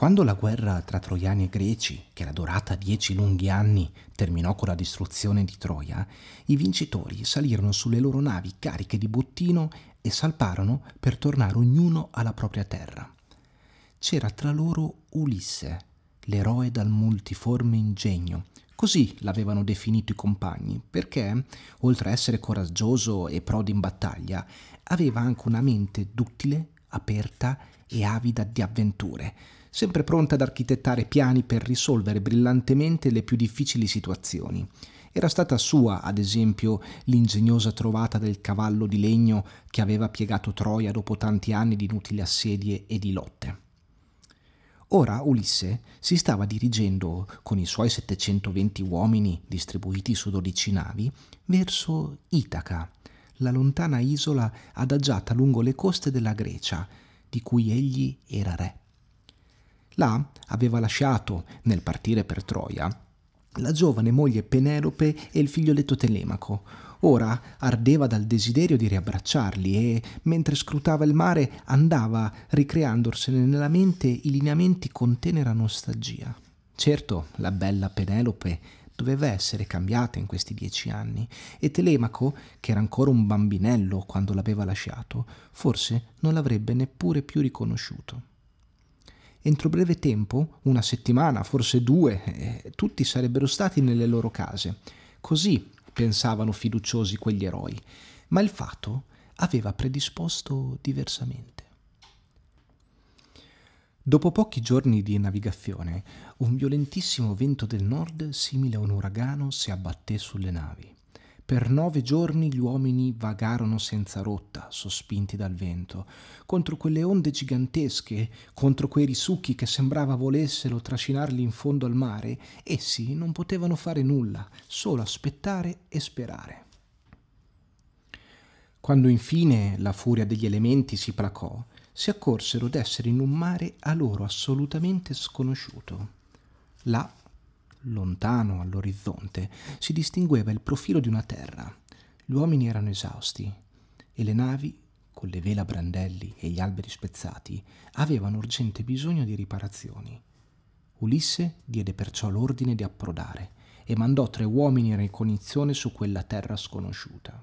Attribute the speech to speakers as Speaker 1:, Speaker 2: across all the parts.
Speaker 1: Quando la guerra tra troiani e greci, che era durata dieci lunghi anni, terminò con la distruzione di Troia, i vincitori salirono sulle loro navi cariche di bottino e salparono per tornare ognuno alla propria terra. C'era tra loro Ulisse, l'eroe dal multiforme ingegno, Così l'avevano definito i compagni, perché, oltre a essere coraggioso e prode in battaglia, aveva anche una mente duttile, aperta e avida di avventure, sempre pronta ad architettare piani per risolvere brillantemente le più difficili situazioni. Era stata sua, ad esempio, l'ingegnosa trovata del cavallo di legno che aveva piegato Troia dopo tanti anni di inutili assedie e di lotte. Ora Ulisse si stava dirigendo con i suoi 720 uomini distribuiti su 12 navi verso Itaca, la lontana isola adagiata lungo le coste della Grecia, di cui egli era re. Là aveva lasciato, nel partire per Troia, la giovane moglie Penelope e il figlioletto Telemaco. Ora ardeva dal desiderio di riabbracciarli e, mentre scrutava il mare, andava ricreandosene nella mente i lineamenti con tenera nostalgia. Certo, la bella Penelope doveva essere cambiata in questi dieci anni e Telemaco, che era ancora un bambinello quando l'aveva lasciato, forse non l'avrebbe neppure più riconosciuto. Entro breve tempo, una settimana, forse due, eh, tutti sarebbero stati nelle loro case. Così pensavano fiduciosi quegli eroi. Ma il fato aveva predisposto diversamente. Dopo pochi giorni di navigazione, un violentissimo vento del nord, simile a un uragano, si abbatté sulle navi. Per nove giorni gli uomini vagarono senza rotta, sospinti dal vento, contro quelle onde gigantesche, contro quei risucchi che sembrava volessero trascinarli in fondo al mare, essi non potevano fare nulla, solo aspettare e sperare. Quando infine la furia degli elementi si placò, si accorsero d'essere in un mare a loro assolutamente sconosciuto. Là lontano all'orizzonte, si distingueva il profilo di una terra. Gli uomini erano esausti e le navi, con le vela a brandelli e gli alberi spezzati, avevano urgente bisogno di riparazioni. Ulisse diede perciò l'ordine di approdare e mandò tre uomini in ricognizione su quella terra sconosciuta.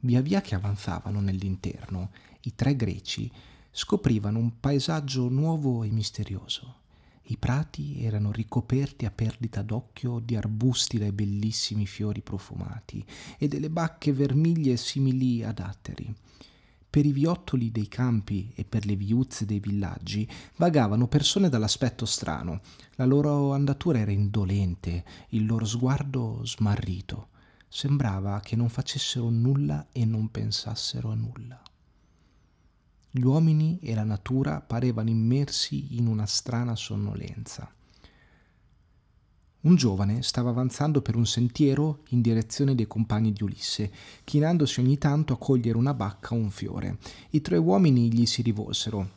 Speaker 1: Via via che avanzavano nell'interno, i tre greci scoprivano un paesaggio nuovo e misterioso. I prati erano ricoperti a perdita d'occhio di arbusti dai bellissimi fiori profumati e delle bacche vermiglie simili ad atteri. Per i viottoli dei campi e per le viuzze dei villaggi vagavano persone dall'aspetto strano. La loro andatura era indolente, il loro sguardo smarrito. Sembrava che non facessero nulla e non pensassero a nulla. Gli uomini e la natura parevano immersi in una strana sonnolenza. Un giovane stava avanzando per un sentiero in direzione dei compagni di Ulisse, chinandosi ogni tanto a cogliere una bacca o un fiore. I tre uomini gli si rivolsero.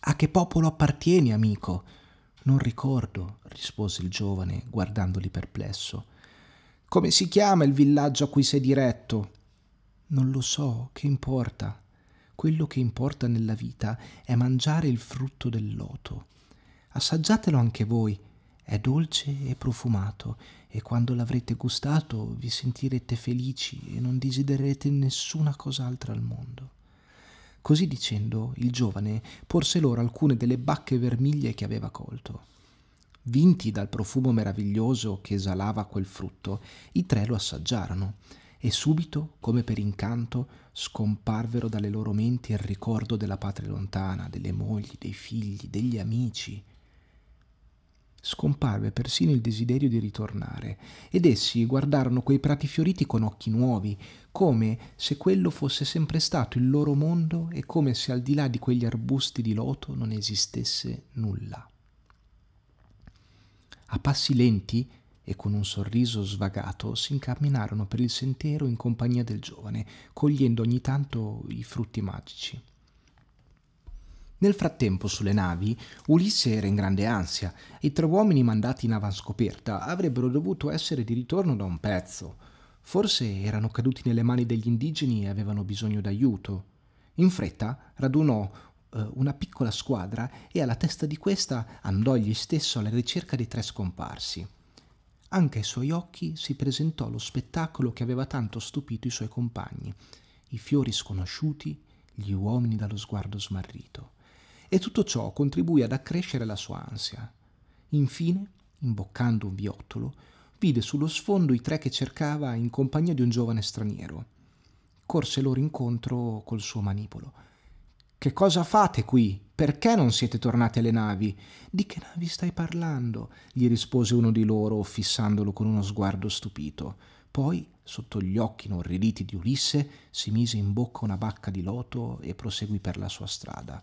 Speaker 1: A che popolo appartieni, amico? Non ricordo, rispose il giovane, guardandoli perplesso. Come si chiama il villaggio a cui sei diretto? Non lo so, che importa? quello che importa nella vita è mangiare il frutto del loto. Assaggiatelo anche voi, è dolce e profumato e quando l'avrete gustato vi sentirete felici e non desidererete nessuna cosa altra al mondo. Così dicendo, il giovane porse loro alcune delle bacche vermiglie che aveva colto. Vinti dal profumo meraviglioso che esalava quel frutto, i tre lo assaggiarono e subito, come per incanto, scomparvero dalle loro menti il ricordo della patria lontana, delle mogli, dei figli, degli amici. Scomparve persino il desiderio di ritornare, ed essi guardarono quei prati fioriti con occhi nuovi, come se quello fosse sempre stato il loro mondo e come se al di là di quegli arbusti di loto non esistesse nulla. A passi lenti e con un sorriso svagato si incamminarono per il sentiero in compagnia del giovane, cogliendo ogni tanto i frutti magici. Nel frattempo sulle navi Ulisse era in grande ansia i tre uomini mandati in avanscoperta avrebbero dovuto essere di ritorno da un pezzo. Forse erano caduti nelle mani degli indigeni e avevano bisogno d'aiuto. In fretta radunò eh, una piccola squadra e alla testa di questa andò egli stesso alla ricerca dei tre scomparsi. Anche ai suoi occhi si presentò lo spettacolo che aveva tanto stupito i suoi compagni, i fiori sconosciuti, gli uomini dallo sguardo smarrito. E tutto ciò contribuì ad accrescere la sua ansia. Infine, imboccando un viottolo, vide sullo sfondo i tre che cercava in compagnia di un giovane straniero. Corse loro incontro col suo manipolo che cosa fate qui? Perché non siete tornati alle navi? Di che navi stai parlando? gli rispose uno di loro, fissandolo con uno sguardo stupito. Poi, sotto gli occhi inorriditi di Ulisse, si mise in bocca una bacca di loto e proseguì per la sua strada.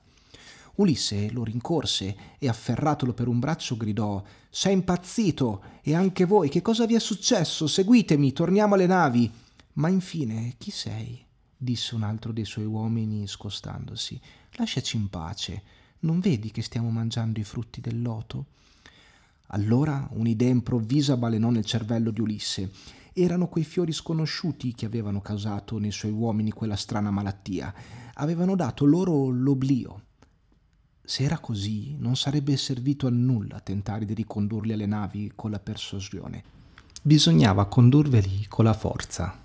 Speaker 1: Ulisse lo rincorse e afferratolo per un braccio gridò Sei impazzito! E anche voi, che cosa vi è successo? Seguitemi, torniamo alle navi! Ma infine, chi sei? disse un altro dei suoi uomini scostandosi, lasciaci in pace, non vedi che stiamo mangiando i frutti del loto? Allora un'idea improvvisa balenò nel cervello di Ulisse. Erano quei fiori sconosciuti che avevano causato nei suoi uomini quella strana malattia. Avevano dato loro l'oblio. Se era così, non sarebbe servito a nulla tentare di ricondurli alle navi con la persuasione. Bisognava condurveli con la forza,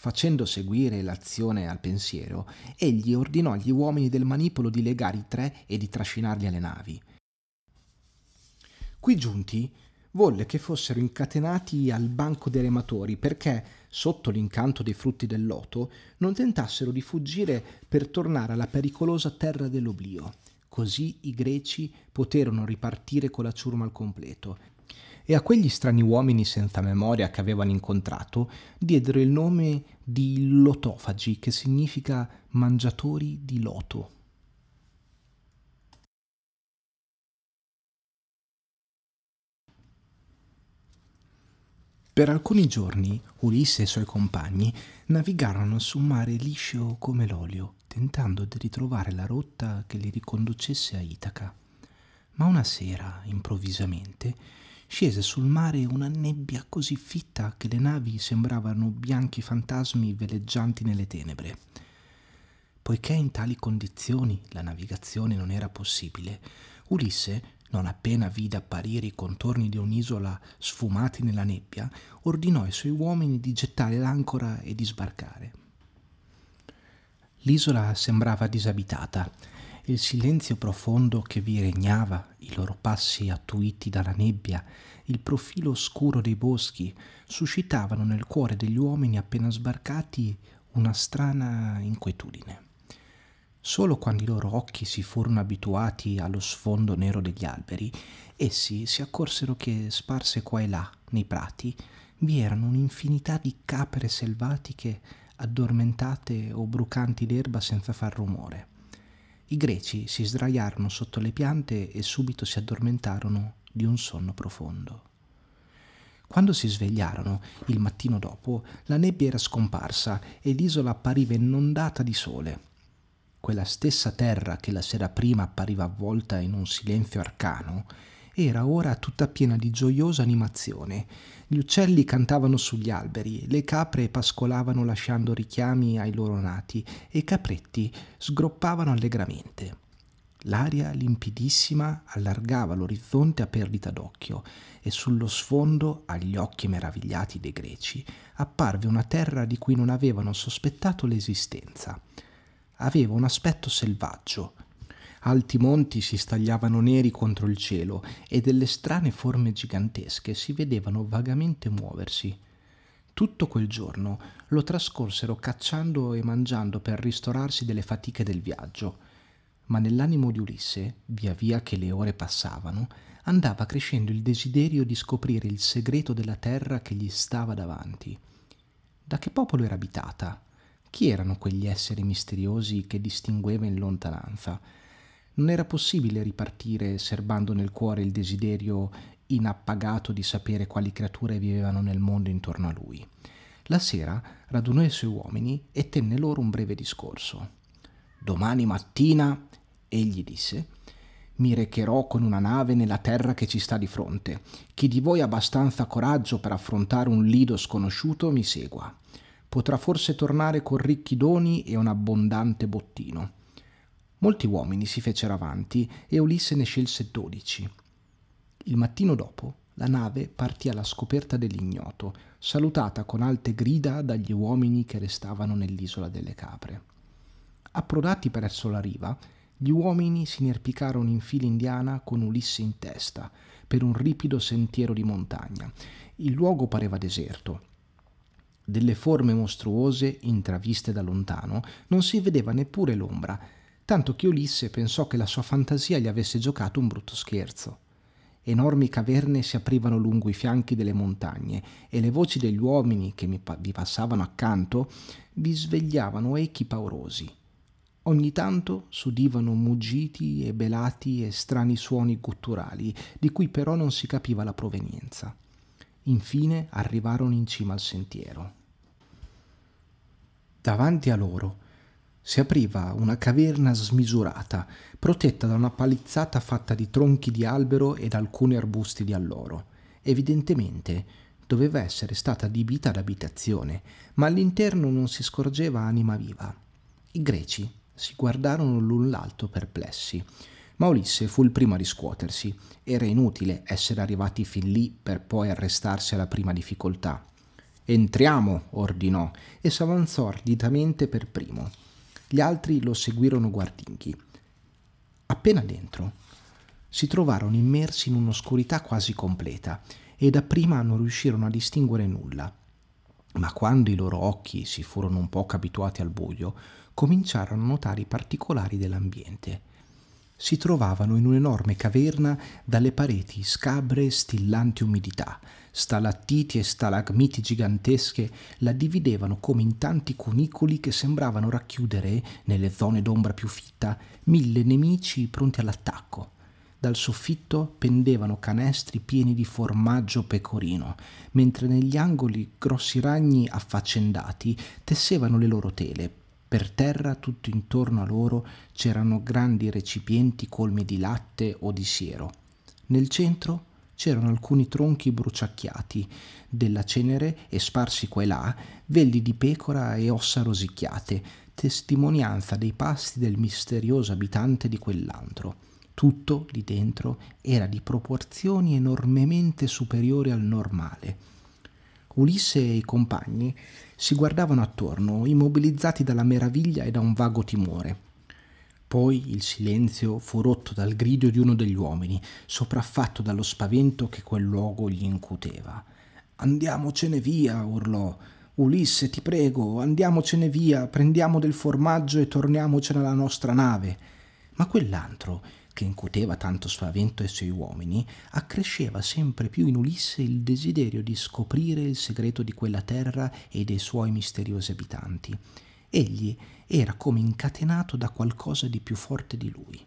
Speaker 1: Facendo seguire l'azione al pensiero, egli ordinò agli uomini del manipolo di legare i tre e di trascinarli alle navi. Qui giunti, volle che fossero incatenati al banco dei rematori perché, sotto l'incanto dei frutti del loto, non tentassero di fuggire per tornare alla pericolosa terra dell'oblio. Così i greci poterono ripartire con la ciurma al completo, e a quegli strani uomini senza memoria che avevano incontrato diedero il nome di lotofagi, che significa mangiatori di loto. Per alcuni giorni Ulisse e i suoi compagni navigarono su un mare liscio come l'olio, tentando di ritrovare la rotta che li riconducesse a Itaca. Ma una sera, improvvisamente, scese sul mare una nebbia così fitta che le navi sembravano bianchi fantasmi veleggianti nelle tenebre. Poiché in tali condizioni la navigazione non era possibile, Ulisse, non appena vide apparire i contorni di un'isola sfumati nella nebbia, ordinò ai suoi uomini di gettare l'ancora e di sbarcare. L'isola sembrava disabitata il silenzio profondo che vi regnava, i loro passi attuiti dalla nebbia, il profilo oscuro dei boschi, suscitavano nel cuore degli uomini appena sbarcati una strana inquietudine. Solo quando i loro occhi si furono abituati allo sfondo nero degli alberi, essi si accorsero che, sparse qua e là, nei prati, vi erano un'infinità di capre selvatiche addormentate o brucanti d'erba senza far rumore. I greci si sdraiarono sotto le piante e subito si addormentarono di un sonno profondo. Quando si svegliarono, il mattino dopo, la nebbia era scomparsa e l'isola appariva inondata di sole. Quella stessa terra che la sera prima appariva avvolta in un silenzio arcano, era ora tutta piena di gioiosa animazione. Gli uccelli cantavano sugli alberi, le capre pascolavano lasciando richiami ai loro nati e i capretti sgroppavano allegramente. L'aria limpidissima allargava l'orizzonte a perdita d'occhio e sullo sfondo, agli occhi meravigliati dei greci, apparve una terra di cui non avevano sospettato l'esistenza. Aveva un aspetto selvaggio, Alti monti si stagliavano neri contro il cielo e delle strane forme gigantesche si vedevano vagamente muoversi. Tutto quel giorno lo trascorsero cacciando e mangiando per ristorarsi delle fatiche del viaggio. Ma nell'animo di Ulisse, via via che le ore passavano, andava crescendo il desiderio di scoprire il segreto della terra che gli stava davanti. Da che popolo era abitata? Chi erano quegli esseri misteriosi che distingueva in lontananza? Non era possibile ripartire serbando nel cuore il desiderio inappagato di sapere quali creature vivevano nel mondo intorno a lui. La sera radunò i suoi uomini e tenne loro un breve discorso. Domani mattina, egli disse, mi recherò con una nave nella terra che ci sta di fronte. Chi di voi ha abbastanza coraggio per affrontare un lido sconosciuto mi segua. Potrà forse tornare con ricchi doni e un abbondante bottino. Molti uomini si fecero avanti e Ulisse ne scelse dodici. Il mattino dopo la nave partì alla scoperta dell'ignoto, salutata con alte grida dagli uomini che restavano nell'isola delle capre. Approdati presso la riva, gli uomini si inerpicarono in fila indiana con Ulisse in testa per un ripido sentiero di montagna. Il luogo pareva deserto. Delle forme mostruose intraviste da lontano non si vedeva neppure l'ombra tanto che Ulisse pensò che la sua fantasia gli avesse giocato un brutto scherzo. Enormi caverne si aprivano lungo i fianchi delle montagne e le voci degli uomini che mi pa vi passavano accanto vi svegliavano echi paurosi. Ogni tanto s'udivano muggiti e belati e strani suoni gutturali, di cui però non si capiva la provenienza. Infine arrivarono in cima al sentiero. Davanti a loro si apriva una caverna smisurata, protetta da una palizzata fatta di tronchi di albero ed alcuni arbusti di alloro. Evidentemente doveva essere stata adibita ad abitazione, ma all'interno non si scorgeva anima viva. I greci si guardarono l'un l'altro perplessi. Ma Ulisse fu il primo a riscuotersi. Era inutile essere arrivati fin lì per poi arrestarsi alla prima difficoltà. Entriamo, ordinò, e s'avanzò arditamente per primo. Gli altri lo seguirono guardinghi. Appena dentro, si trovarono immersi in un'oscurità quasi completa e dapprima non riuscirono a distinguere nulla. Ma quando i loro occhi si furono un poco abituati al buio, cominciarono a notare i particolari dell'ambiente. Si trovavano in un'enorme caverna dalle pareti scabre e stillante umidità, Stalattiti e stalagmiti gigantesche la dividevano come in tanti cunicoli che sembravano racchiudere, nelle zone d'ombra più fitta, mille nemici pronti all'attacco. Dal soffitto pendevano canestri pieni di formaggio pecorino, mentre negli angoli grossi ragni affaccendati tessevano le loro tele. Per terra, tutto intorno a loro, c'erano grandi recipienti colmi di latte o di siero. Nel centro c'erano alcuni tronchi bruciacchiati della cenere e sparsi qua e là velli di pecora e ossa rosicchiate, testimonianza dei pasti del misterioso abitante di quell'antro. Tutto lì dentro era di proporzioni enormemente superiori al normale. Ulisse e i compagni si guardavano attorno, immobilizzati dalla meraviglia e da un vago timore. Poi il silenzio fu rotto dal grido di uno degli uomini, sopraffatto dallo spavento che quel luogo gli incuteva. Andiamocene via, urlò. Ulisse, ti prego, andiamocene via, prendiamo del formaggio e torniamocene alla nostra nave. Ma quell'antro, che incuteva tanto spavento ai suoi uomini, accresceva sempre più in Ulisse il desiderio di scoprire il segreto di quella terra e dei suoi misteriosi abitanti. Egli era come incatenato da qualcosa di più forte di lui.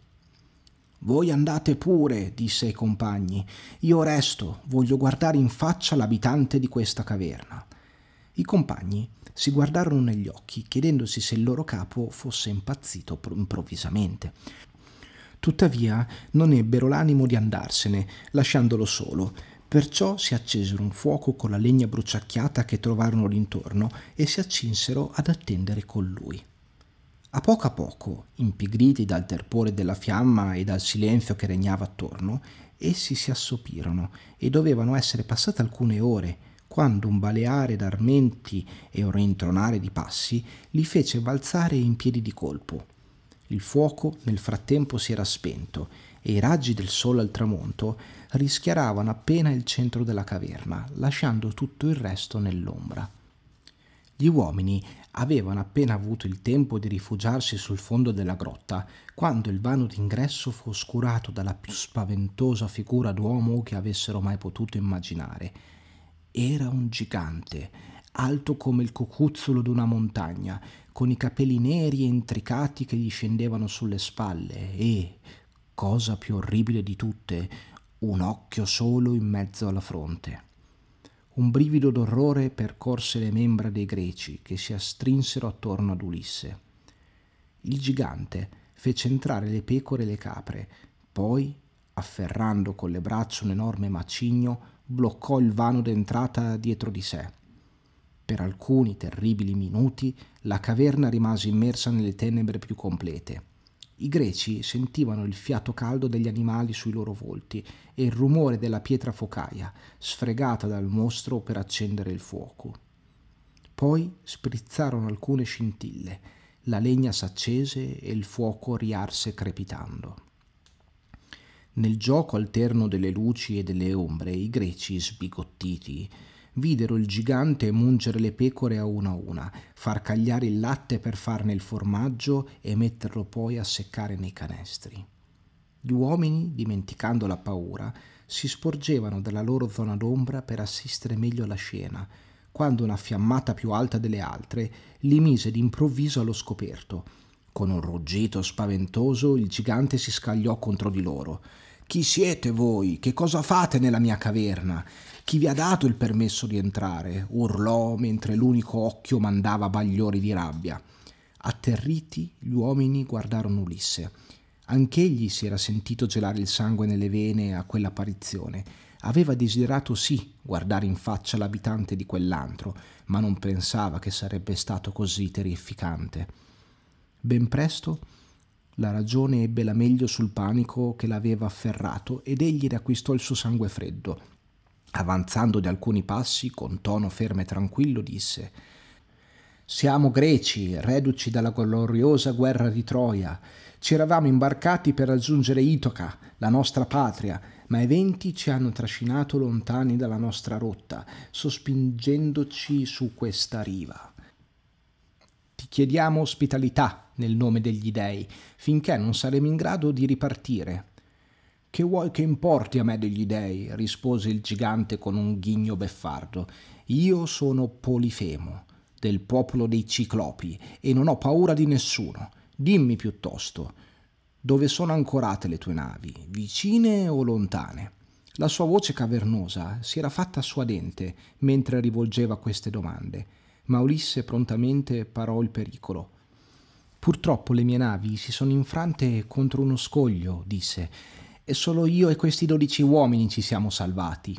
Speaker 1: Voi andate pure, disse ai compagni, io resto, voglio guardare in faccia l'abitante di questa caverna. I compagni si guardarono negli occhi, chiedendosi se il loro capo fosse impazzito improvvisamente. Tuttavia non ebbero l'animo di andarsene, lasciandolo solo, Perciò si accesero un fuoco con la legna bruciacchiata che trovarono l'intorno e si accinsero ad attendere con lui. A poco a poco, impigriti dal terpore della fiamma e dal silenzio che regnava attorno, essi si assopirono e dovevano essere passate alcune ore, quando un baleare d'armenti e un rintronare di passi li fece balzare in piedi di colpo. Il fuoco nel frattempo si era spento e i raggi del sole al tramonto rischiaravano appena il centro della caverna, lasciando tutto il resto nell'ombra. Gli uomini Avevano appena avuto il tempo di rifugiarsi sul fondo della grotta, quando il vano d'ingresso fu oscurato dalla più spaventosa figura d'uomo che avessero mai potuto immaginare. Era un gigante, alto come il cocuzzolo d'una montagna, con i capelli neri e intricati che gli scendevano sulle spalle e, cosa più orribile di tutte, un occhio solo in mezzo alla fronte. Un brivido d'orrore percorse le membra dei greci che si astrinsero attorno ad Ulisse. Il gigante fece entrare le pecore e le capre, poi, afferrando con le braccia un enorme macigno, bloccò il vano d'entrata dietro di sé. Per alcuni terribili minuti la caverna rimase immersa nelle tenebre più complete. I greci sentivano il fiato caldo degli animali sui loro volti e il rumore della pietra focaia, sfregata dal mostro per accendere il fuoco. Poi sprizzarono alcune scintille, la legna s'accese e il fuoco riarse crepitando. Nel gioco alterno delle luci e delle ombre, i greci, sbigottiti, videro il gigante mungere le pecore a una a una, far cagliare il latte per farne il formaggio e metterlo poi a seccare nei canestri. Gli uomini, dimenticando la paura, si sporgevano dalla loro zona d'ombra per assistere meglio alla scena, quando una fiammata più alta delle altre li mise d'improvviso allo scoperto. Con un ruggito spaventoso il gigante si scagliò contro di loro. Chi siete voi? Che cosa fate nella mia caverna? Chi vi ha dato il permesso di entrare? urlò mentre l'unico occhio mandava bagliori di rabbia. Atterriti, gli uomini guardarono Ulisse. Anch'egli si era sentito gelare il sangue nelle vene a quell'apparizione. Aveva desiderato sì guardare in faccia l'abitante di quell'antro, ma non pensava che sarebbe stato così terrificante. Ben presto la ragione ebbe la meglio sul panico che l'aveva afferrato ed egli riacquistò il suo sangue freddo. Avanzando di alcuni passi, con tono fermo e tranquillo, disse siamo greci, reduci dalla gloriosa guerra di Troia. Ci eravamo imbarcati per raggiungere Itoca, la nostra patria, ma i venti ci hanno trascinato lontani dalla nostra rotta, sospingendoci su questa riva. Ti chiediamo ospitalità nel nome degli dei, finché non saremo in grado di ripartire. Che vuoi che importi a me degli dei? rispose il gigante con un ghigno beffardo. Io sono Polifemo, del popolo dei ciclopi, e non ho paura di nessuno. Dimmi piuttosto, dove sono ancorate le tue navi, vicine o lontane? La sua voce cavernosa si era fatta suadente mentre rivolgeva queste domande, ma Ulisse prontamente parò il pericolo. Purtroppo le mie navi si sono infrante contro uno scoglio, disse, e solo io e questi dodici uomini ci siamo salvati.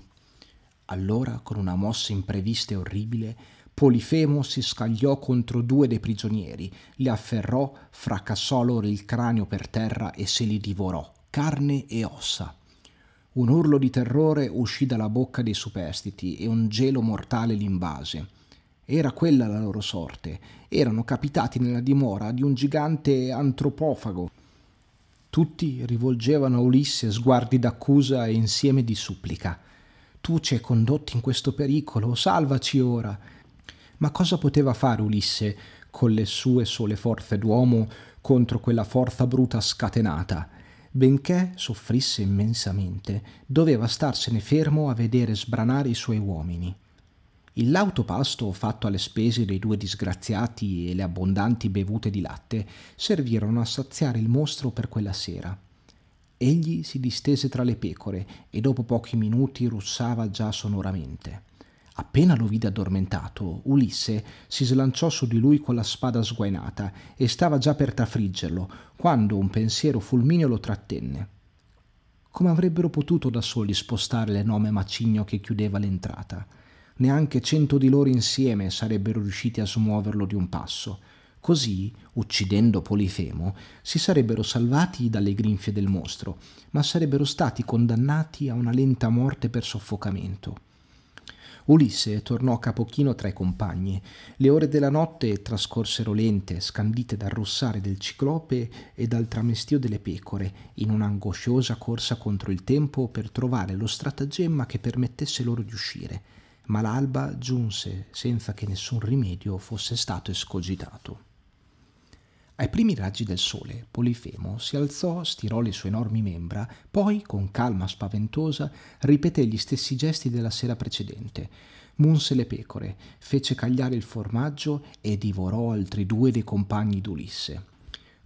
Speaker 1: Allora, con una mossa imprevista e orribile, Polifemo si scagliò contro due dei prigionieri, li afferrò, fracassò loro il cranio per terra e se li divorò, carne e ossa. Un urlo di terrore uscì dalla bocca dei superstiti e un gelo mortale li invase. Era quella la loro sorte, erano capitati nella dimora di un gigante antropofago tutti rivolgevano a Ulisse sguardi d'accusa e insieme di supplica. Tu ci hai condotti in questo pericolo, salvaci ora. Ma cosa poteva fare Ulisse con le sue sole forze d'uomo contro quella forza bruta scatenata? Benché soffrisse immensamente, doveva starsene fermo a vedere sbranare i suoi uomini. Il lauto pasto fatto alle spese dei due disgraziati e le abbondanti bevute di latte servirono a saziare il mostro per quella sera. Egli si distese tra le pecore e dopo pochi minuti russava già sonoramente. Appena lo vide addormentato, Ulisse si slanciò su di lui con la spada sguainata e stava già per trafriggerlo, quando un pensiero fulmineo lo trattenne. Come avrebbero potuto da soli spostare l'enorme macigno che chiudeva l'entrata? neanche cento di loro insieme sarebbero riusciti a smuoverlo di un passo. Così, uccidendo Polifemo, si sarebbero salvati dalle grinfie del mostro, ma sarebbero stati condannati a una lenta morte per soffocamento. Ulisse tornò a capochino tra i compagni. Le ore della notte trascorsero lente, scandite dal russare del ciclope e dal tramestio delle pecore, in un'angosciosa corsa contro il tempo per trovare lo stratagemma che permettesse loro di uscire ma l'alba giunse senza che nessun rimedio fosse stato escogitato. Ai primi raggi del sole, Polifemo si alzò, stirò le sue enormi membra, poi, con calma spaventosa, ripeté gli stessi gesti della sera precedente. Munse le pecore, fece cagliare il formaggio e divorò altri due dei compagni d'Ulisse.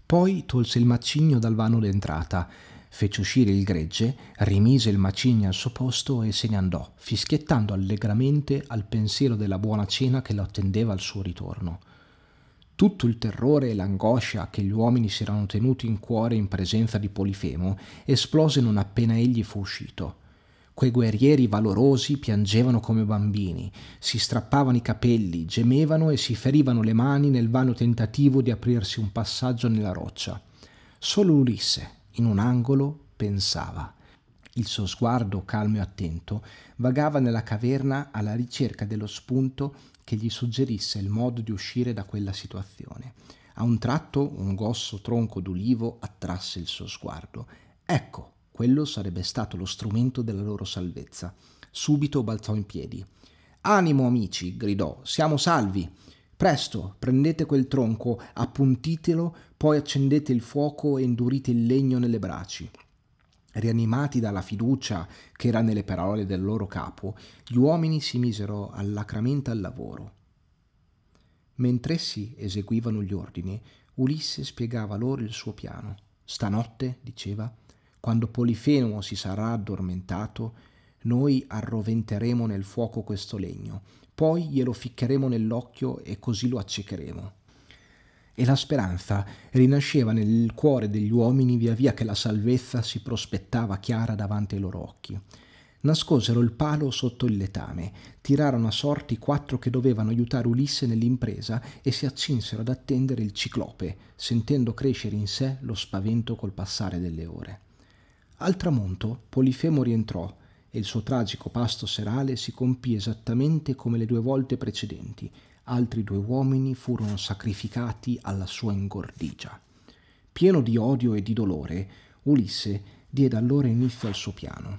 Speaker 1: Poi tolse il macigno dal vano d'entrata, fece uscire il gregge, rimise il macigno al suo posto e se ne andò, fischiettando allegramente al pensiero della buona cena che lo attendeva al suo ritorno. Tutto il terrore e l'angoscia che gli uomini si erano tenuti in cuore in presenza di Polifemo esplose non appena egli fu uscito. Quei guerrieri valorosi piangevano come bambini, si strappavano i capelli, gemevano e si ferivano le mani nel vano tentativo di aprirsi un passaggio nella roccia. Solo Ulisse, in un angolo, pensava. Il suo sguardo calmo e attento vagava nella caverna alla ricerca dello spunto che gli suggerisse il modo di uscire da quella situazione. A un tratto un grosso tronco d'ulivo attrasse il suo sguardo. Ecco, quello sarebbe stato lo strumento della loro salvezza. Subito balzò in piedi. Animo, amici, gridò, siamo salvi. Presto, prendete quel tronco, appuntitelo poi accendete il fuoco e indurite il legno nelle braci. Rianimati dalla fiducia che era nelle parole del loro capo, gli uomini si misero allacramente al lavoro. Mentre essi eseguivano gli ordini, Ulisse spiegava loro il suo piano. Stanotte, diceva, quando Polifemo si sarà addormentato, noi arroventeremo nel fuoco questo legno, poi glielo ficcheremo nell'occhio e così lo accecheremo e la speranza rinasceva nel cuore degli uomini via via che la salvezza si prospettava chiara davanti ai loro occhi. Nascosero il palo sotto il letame, tirarono a sorti quattro che dovevano aiutare Ulisse nell'impresa e si accinsero ad attendere il ciclope, sentendo crescere in sé lo spavento col passare delle ore. Al tramonto Polifemo rientrò e il suo tragico pasto serale si compì esattamente come le due volte precedenti, altri due uomini furono sacrificati alla sua ingordigia. Pieno di odio e di dolore, Ulisse diede allora inizio al suo piano.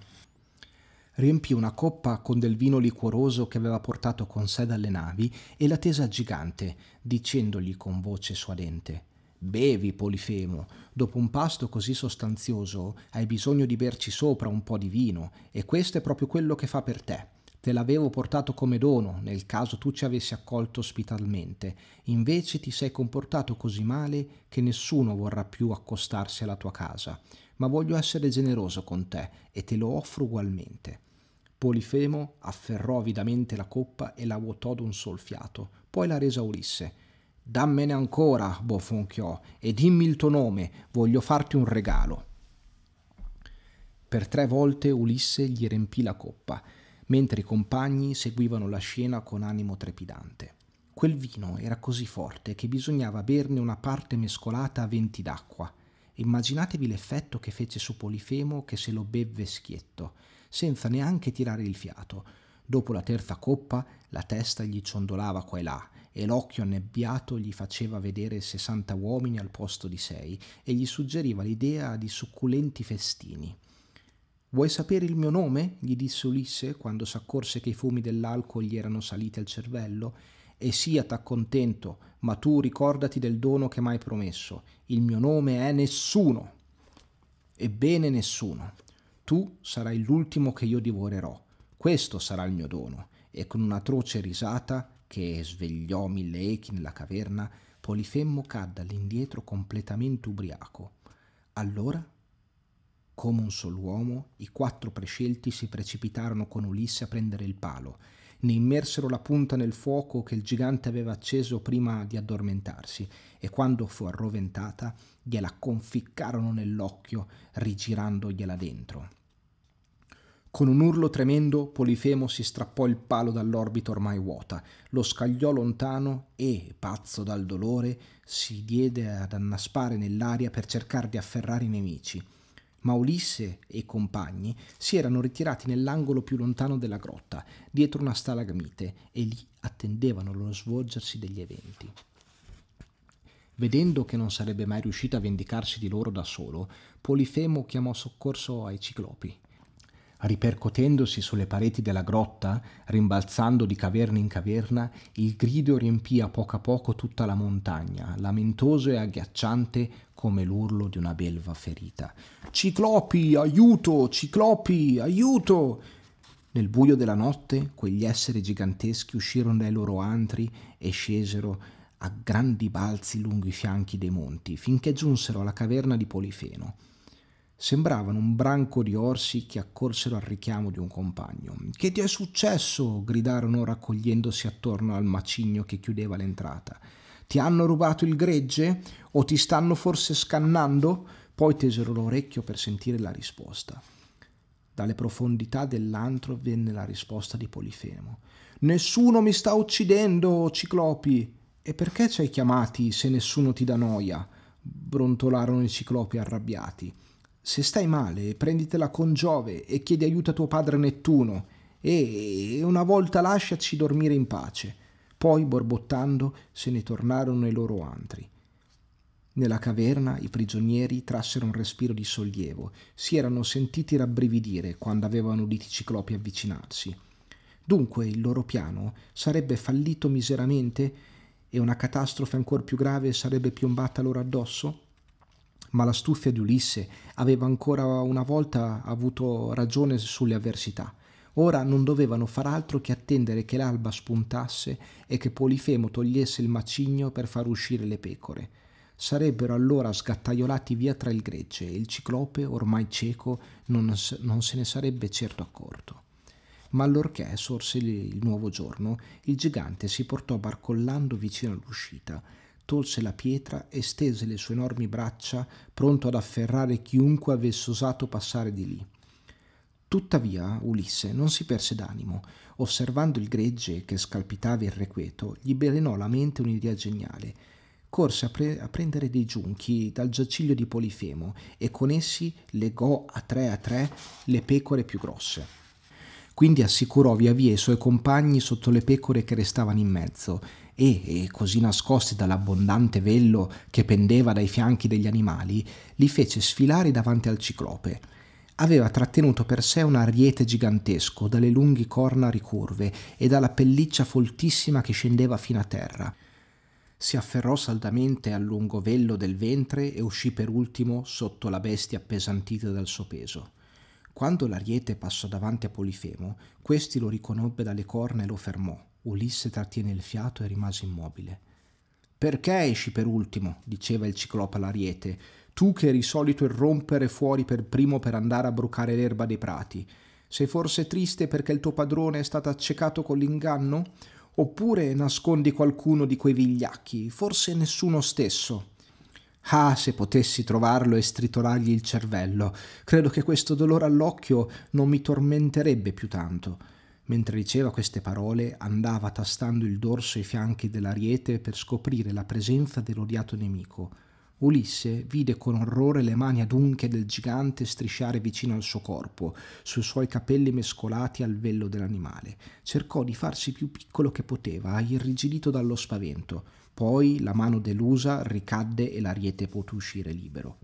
Speaker 1: Riempì una coppa con del vino liquoroso che aveva portato con sé dalle navi e la tese al gigante, dicendogli con voce suadente Bevi, Polifemo, dopo un pasto così sostanzioso hai bisogno di berci sopra un po' di vino e questo è proprio quello che fa per te te l'avevo portato come dono nel caso tu ci avessi accolto ospitalmente, invece ti sei comportato così male che nessuno vorrà più accostarsi alla tua casa, ma voglio essere generoso con te e te lo offro ugualmente. Polifemo afferrò avidamente la coppa e la vuotò d'un sol fiato, poi la resa a Ulisse. Dammene ancora, bofonchiò, e dimmi il tuo nome, voglio farti un regalo. Per tre volte Ulisse gli riempì la coppa, mentre i compagni seguivano la scena con animo trepidante. Quel vino era così forte che bisognava berne una parte mescolata a venti d'acqua. Immaginatevi l'effetto che fece su Polifemo che se lo bevve schietto, senza neanche tirare il fiato. Dopo la terza coppa la testa gli ciondolava qua e là e l'occhio annebbiato gli faceva vedere 60 uomini al posto di sei e gli suggeriva l'idea di succulenti festini. Vuoi sapere il mio nome? gli disse Ulisse quando s'accorse che i fumi dell'alcol gli erano saliti al cervello. E sia t'accontento, ma tu ricordati del dono che m'hai promesso. Il mio nome è Nessuno. Ebbene Nessuno. Tu sarai l'ultimo che io divorerò. Questo sarà il mio dono. E con un'atroce risata che svegliò mille echi nella caverna, Polifemmo cadde all'indietro completamente ubriaco. Allora come un sol uomo, i quattro prescelti si precipitarono con Ulisse a prendere il palo, ne immersero la punta nel fuoco che il gigante aveva acceso prima di addormentarsi, e quando fu arroventata, gliela conficcarono nell'occhio, rigirandogliela dentro. Con un urlo tremendo, Polifemo si strappò il palo dall'orbita ormai vuota, lo scagliò lontano e, pazzo dal dolore, si diede ad annaspare nell'aria per cercare di afferrare i nemici ma Ulisse e i compagni si erano ritirati nell'angolo più lontano della grotta, dietro una stalagmite, e lì attendevano lo svolgersi degli eventi. Vedendo che non sarebbe mai riuscito a vendicarsi di loro da solo, Polifemo chiamò soccorso ai ciclopi. Ripercotendosi sulle pareti della grotta, rimbalzando di caverna in caverna, il grido riempì a poco a poco tutta la montagna, lamentoso e agghiacciante come l'urlo di una belva ferita. Ciclopi, aiuto! Ciclopi, aiuto! Nel buio della notte quegli esseri giganteschi uscirono dai loro antri e scesero a grandi balzi lungo i fianchi dei monti, finché giunsero alla caverna di Polifeno. Sembravano un branco di orsi che accorsero al richiamo di un compagno. Che ti è successo? gridarono raccogliendosi attorno al macigno che chiudeva l'entrata. Ti hanno rubato il gregge? O ti stanno forse scannando? Poi tesero l'orecchio per sentire la risposta. Dalle profondità dell'antro venne la risposta di Polifemo. Nessuno mi sta uccidendo, Ciclopi! E perché ci hai chiamati se nessuno ti dà noia? brontolarono i ciclopi arrabbiati. Se stai male, prenditela con Giove e chiedi aiuto a tuo padre Nettuno e una volta lasciaci dormire in pace. Poi, borbottando, se ne tornarono ai loro antri. Nella caverna i prigionieri trassero un respiro di sollievo, si erano sentiti rabbrividire quando avevano udito i ciclopi avvicinarsi. Dunque il loro piano sarebbe fallito miseramente e una catastrofe ancora più grave sarebbe piombata loro addosso? Ma l'astuzia di Ulisse aveva ancora una volta avuto ragione sulle avversità. Ora non dovevano far altro che attendere che l'alba spuntasse e che Polifemo togliesse il macigno per far uscire le pecore. Sarebbero allora sgattaiolati via tra il gregge e il ciclope, ormai cieco, non, non se ne sarebbe certo accorto. Ma allorché sorse il nuovo giorno, il gigante si portò barcollando vicino all'uscita, tolse la pietra e stese le sue enormi braccia, pronto ad afferrare chiunque avesse osato passare di lì. Tuttavia Ulisse non si perse d'animo. Osservando il gregge che scalpitava irrequieto, gli belenò la mente un'idea geniale. Corse a, pre- a, prendere dei giunchi dal giaciglio di Polifemo e con essi legò a tre a tre le pecore più grosse. Quindi assicurò via via i suoi compagni sotto le pecore che restavano in mezzo e, e così nascosti dall'abbondante vello che pendeva dai fianchi degli animali, li fece sfilare davanti al ciclope aveva trattenuto per sé un ariete gigantesco dalle lunghe corna ricurve e dalla pelliccia foltissima che scendeva fino a terra. Si afferrò saldamente al lungo vello del ventre e uscì per ultimo sotto la bestia appesantita dal suo peso. Quando l'ariete passò davanti a Polifemo, questi lo riconobbe dalle corna e lo fermò. Ulisse trattiene il fiato e rimase immobile. Perché esci per ultimo? diceva il ciclopo all'ariete tu che eri solito irrompere fuori per primo per andare a brucare l'erba dei prati. Sei forse triste perché il tuo padrone è stato accecato con l'inganno? Oppure nascondi qualcuno di quei vigliacchi, forse nessuno stesso? Ah, se potessi trovarlo e stritolargli il cervello, credo che questo dolore all'occhio non mi tormenterebbe più tanto. Mentre diceva queste parole, andava tastando il dorso e i fianchi dell'ariete per scoprire la presenza dell'odiato nemico Ulisse vide con orrore le mani adunche del gigante strisciare vicino al suo corpo, sui suoi capelli mescolati al vello dell'animale. Cercò di farsi più piccolo che poteva, irrigidito dallo spavento. Poi la mano delusa ricadde e l'ariete poté uscire libero.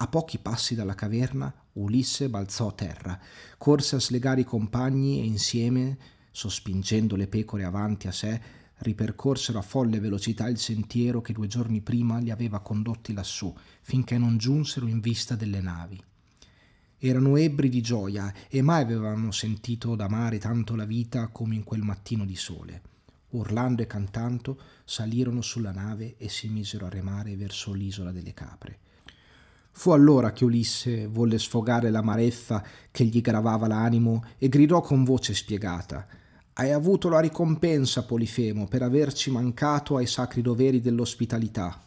Speaker 1: A pochi passi dalla caverna, Ulisse balzò a terra, corse a slegare i compagni e insieme, sospingendo le pecore avanti a sé, ripercorsero a folle velocità il sentiero che due giorni prima li aveva condotti lassù, finché non giunsero in vista delle navi. Erano ebri di gioia e mai avevano sentito d'amare tanto la vita come in quel mattino di sole. Urlando e cantando, salirono sulla nave e si misero a remare verso l'isola delle capre. Fu allora che Ulisse volle sfogare l'amarezza che gli gravava l'animo e gridò con voce spiegata – hai avuto la ricompensa, Polifemo, per averci mancato ai sacri doveri dell'ospitalità.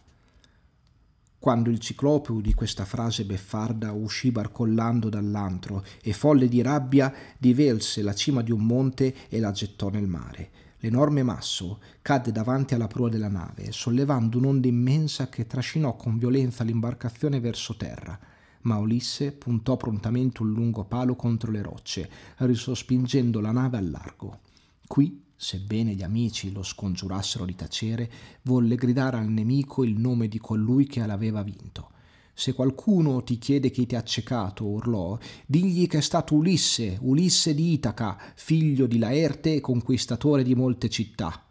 Speaker 1: Quando il ciclopeo di questa frase beffarda uscì barcollando dall'antro e folle di rabbia divelse la cima di un monte e la gettò nel mare. L'enorme masso cadde davanti alla prua della nave, sollevando un'onda immensa che trascinò con violenza l'imbarcazione verso terra. Ma Ulisse puntò prontamente un lungo palo contro le rocce, risospingendo la nave al largo. Qui, sebbene gli amici lo scongiurassero di tacere, volle gridare al nemico il nome di colui che l'aveva vinto. Se qualcuno ti chiede chi ti ha accecato, urlò, digli che è stato Ulisse, Ulisse di Itaca, figlio di Laerte e conquistatore di molte città.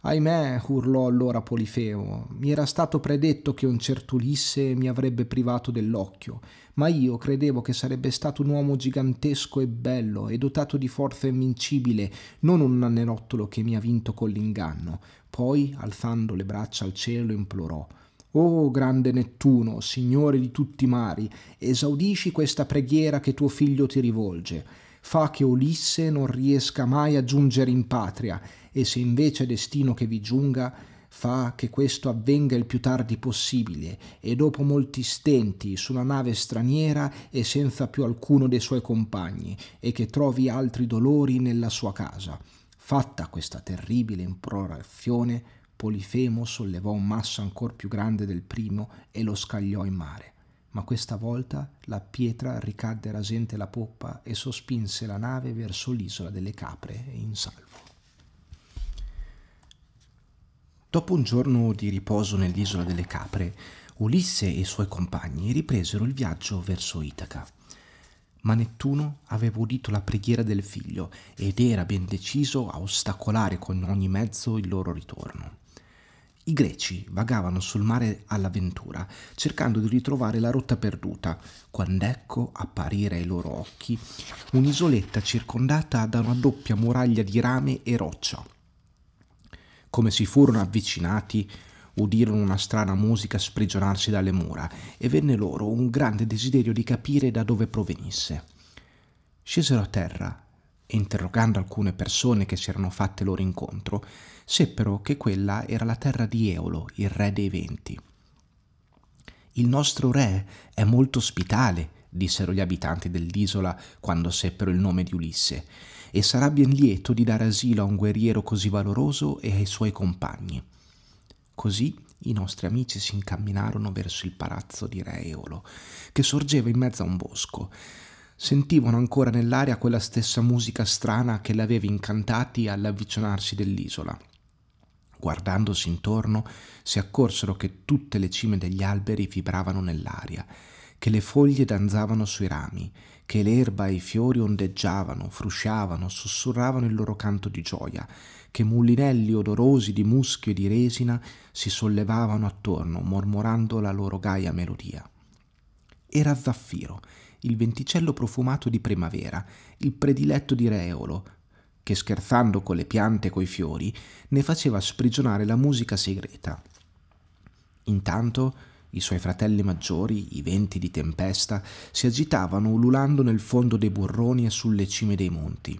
Speaker 1: Ahimè, urlò allora Polifemo, mi era stato predetto che un certo Ulisse mi avrebbe privato dell'occhio, ma io credevo che sarebbe stato un uomo gigantesco e bello e dotato di forza invincibile, non un nannerottolo che mi ha vinto con l'inganno. Poi, alzando le braccia al cielo, implorò O oh, grande Nettuno, signore di tutti i mari, esaudisci questa preghiera che tuo figlio ti rivolge. Fa che Ulisse non riesca mai a giungere in patria, e se invece è destino che vi giunga, fa che questo avvenga il più tardi possibile e dopo molti stenti su una nave straniera e senza più alcuno dei suoi compagni e che trovi altri dolori nella sua casa. Fatta questa terribile implorazione, Polifemo sollevò un masso ancor più grande del primo e lo scagliò in mare. Ma questa volta la pietra ricadde rasente la poppa e sospinse la nave verso l'isola delle capre in salvo. Dopo un giorno di riposo nell'isola delle capre, Ulisse e i suoi compagni ripresero il viaggio verso Itaca. Ma Nettuno aveva udito la preghiera del figlio ed era ben deciso a ostacolare con ogni mezzo il loro ritorno. I greci vagavano sul mare all'avventura, cercando di ritrovare la rotta perduta, quando ecco apparire ai loro occhi un'isoletta circondata da una doppia muraglia di rame e roccia come si furono avvicinati, udirono una strana musica sprigionarsi dalle mura e venne loro un grande desiderio di capire da dove provenisse. Scesero a terra e interrogando alcune persone che si erano fatte loro incontro, seppero che quella era la terra di Eolo, il re dei venti. Il nostro re è molto ospitale, dissero gli abitanti dell'isola quando seppero il nome di Ulisse, e sarà ben lieto di dare asilo a un guerriero così valoroso e ai suoi compagni. Così i nostri amici si incamminarono verso il palazzo di Re Eolo, che sorgeva in mezzo a un bosco. Sentivano ancora nell'aria quella stessa musica strana che li aveva incantati all'avvicinarsi dell'isola. Guardandosi intorno, si accorsero che tutte le cime degli alberi vibravano nell'aria, che le foglie danzavano sui rami che l'erba e i fiori ondeggiavano, frusciavano, sussurravano il loro canto di gioia, che mulinelli odorosi di muschio e di resina si sollevavano attorno, mormorando la loro gaia melodia. Era Zaffiro, il venticello profumato di primavera, il prediletto di Reolo, che scherzando con le piante e coi fiori ne faceva sprigionare la musica segreta. Intanto i suoi fratelli maggiori, i venti di tempesta, si agitavano ululando nel fondo dei burroni e sulle cime dei monti.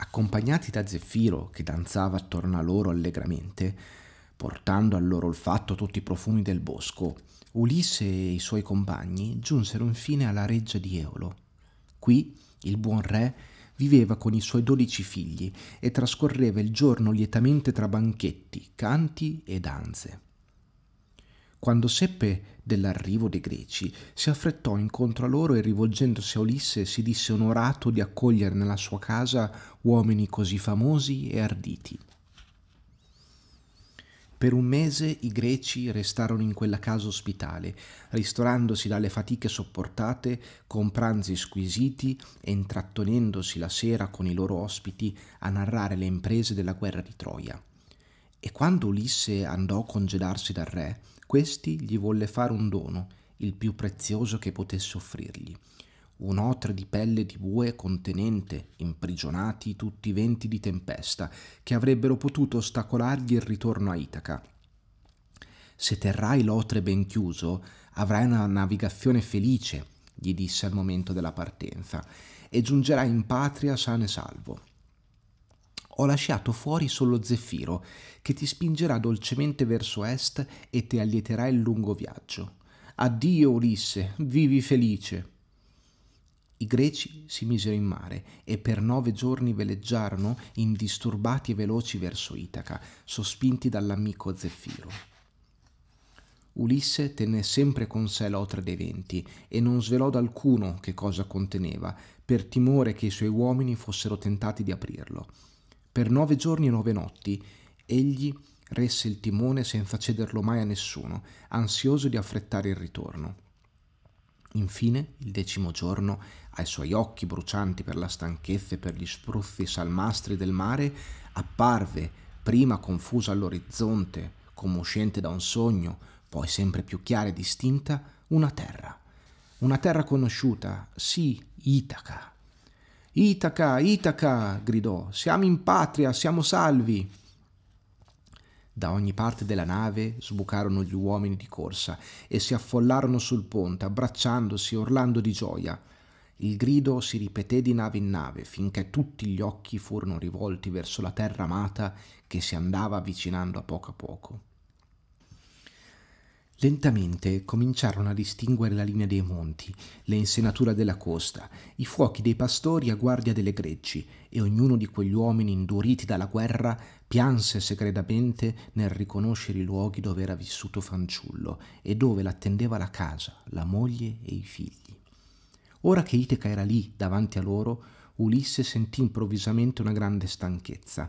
Speaker 1: Accompagnati da Zeffiro, che danzava attorno a loro allegramente, portando al loro olfatto tutti i profumi del bosco, Ulisse e i suoi compagni giunsero infine alla reggia di Eolo. Qui il buon re viveva con i suoi dodici figli e trascorreva il giorno lietamente tra banchetti, canti e danze. Quando seppe dell'arrivo dei greci, si affrettò incontro a loro e rivolgendosi a Ulisse si disse onorato di accogliere nella sua casa uomini così famosi e arditi. Per un mese i greci restarono in quella casa ospitale, ristorandosi dalle fatiche sopportate con pranzi squisiti e intrattenendosi la sera con i loro ospiti a narrare le imprese della guerra di Troia. E quando Ulisse andò a congedarsi dal re, questi gli volle fare un dono, il più prezioso che potesse offrirgli. Un'otre di pelle di bue contenente, imprigionati tutti i venti di tempesta, che avrebbero potuto ostacolargli il ritorno a Itaca. Se terrai l'otre ben chiuso, avrai una navigazione felice, gli disse al momento della partenza, e giungerai in patria sano e salvo ho lasciato fuori solo Zeffiro, che ti spingerà dolcemente verso est e ti allieterà il lungo viaggio. Addio Ulisse, vivi felice. I greci si misero in mare e per nove giorni veleggiarono indisturbati e veloci verso Itaca, sospinti dall'amico Zeffiro. Ulisse tenne sempre con sé l'otra dei venti e non svelò ad alcuno che cosa conteneva, per timore che i suoi uomini fossero tentati di aprirlo per nove giorni e nove notti egli resse il timone senza cederlo mai a nessuno, ansioso di affrettare il ritorno. Infine, il decimo giorno, ai suoi occhi brucianti per la stanchezza e per gli spruzzi salmastri del mare, apparve, prima confusa all'orizzonte, come uscente da un sogno, poi sempre più chiara e distinta, una terra. Una terra conosciuta, sì, Itaca, Itaca, Itaca, gridò, siamo in patria, siamo salvi. Da ogni parte della nave sbucarono gli uomini di corsa e si affollarono sul ponte, abbracciandosi, urlando di gioia. Il grido si ripeté di nave in nave, finché tutti gli occhi furono rivolti verso la terra amata che si andava avvicinando a poco a poco. Lentamente cominciarono a distinguere la linea dei monti, le insenature della costa, i fuochi dei pastori a guardia delle greggi, e ognuno di quegli uomini induriti dalla guerra pianse segretamente nel riconoscere i luoghi dove era vissuto fanciullo e dove l'attendeva la casa, la moglie e i figli. Ora che Iteca era lì davanti a loro, Ulisse sentì improvvisamente una grande stanchezza.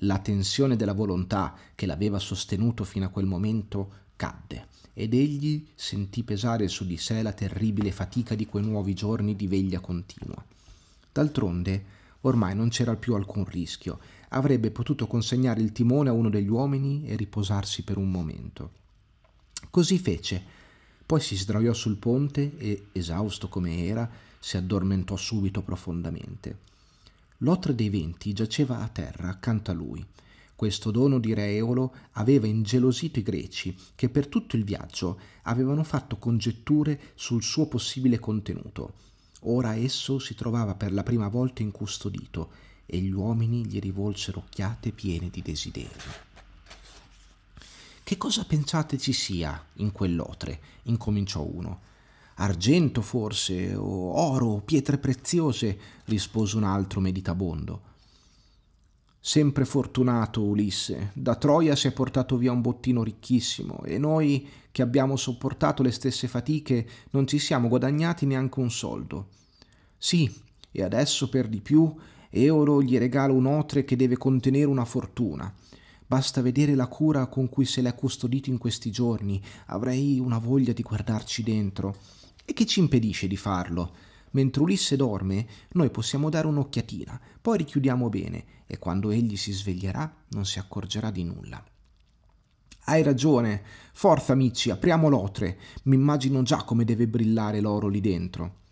Speaker 1: La tensione della volontà che l'aveva sostenuto fino a quel momento cadde ed egli sentì pesare su di sé la terribile fatica di quei nuovi giorni di veglia continua. D'altronde, ormai non c'era più alcun rischio, avrebbe potuto consegnare il timone a uno degli uomini e riposarsi per un momento. Così fece, poi si sdraiò sul ponte e, esausto come era, si addormentò subito profondamente. L'otre dei venti giaceva a terra accanto a lui, questo dono di Reolo aveva ingelosito i greci, che per tutto il viaggio avevano fatto congetture sul suo possibile contenuto. Ora esso si trovava per la prima volta incustodito e gli uomini gli rivolsero occhiate piene di desiderio. Che cosa pensate ci sia in quell'otre? incominciò uno. Argento forse, o oro, pietre preziose, rispose un altro meditabondo. Sempre fortunato Ulisse, da Troia si è portato via un bottino ricchissimo e noi che abbiamo sopportato le stesse fatiche non ci siamo guadagnati neanche un soldo. Sì, e adesso per di più Eolo gli regala un otre che deve contenere una fortuna. Basta vedere la cura con cui se l'è custodito in questi giorni, avrei una voglia di guardarci dentro. E che ci impedisce di farlo? Mentre Ulisse dorme, noi possiamo dare un'occhiatina, poi richiudiamo bene e quando egli si sveglierà non si accorgerà di nulla. Hai ragione. Forza, amici, apriamo l'otre. Mi immagino già come deve brillare l'oro lì dentro.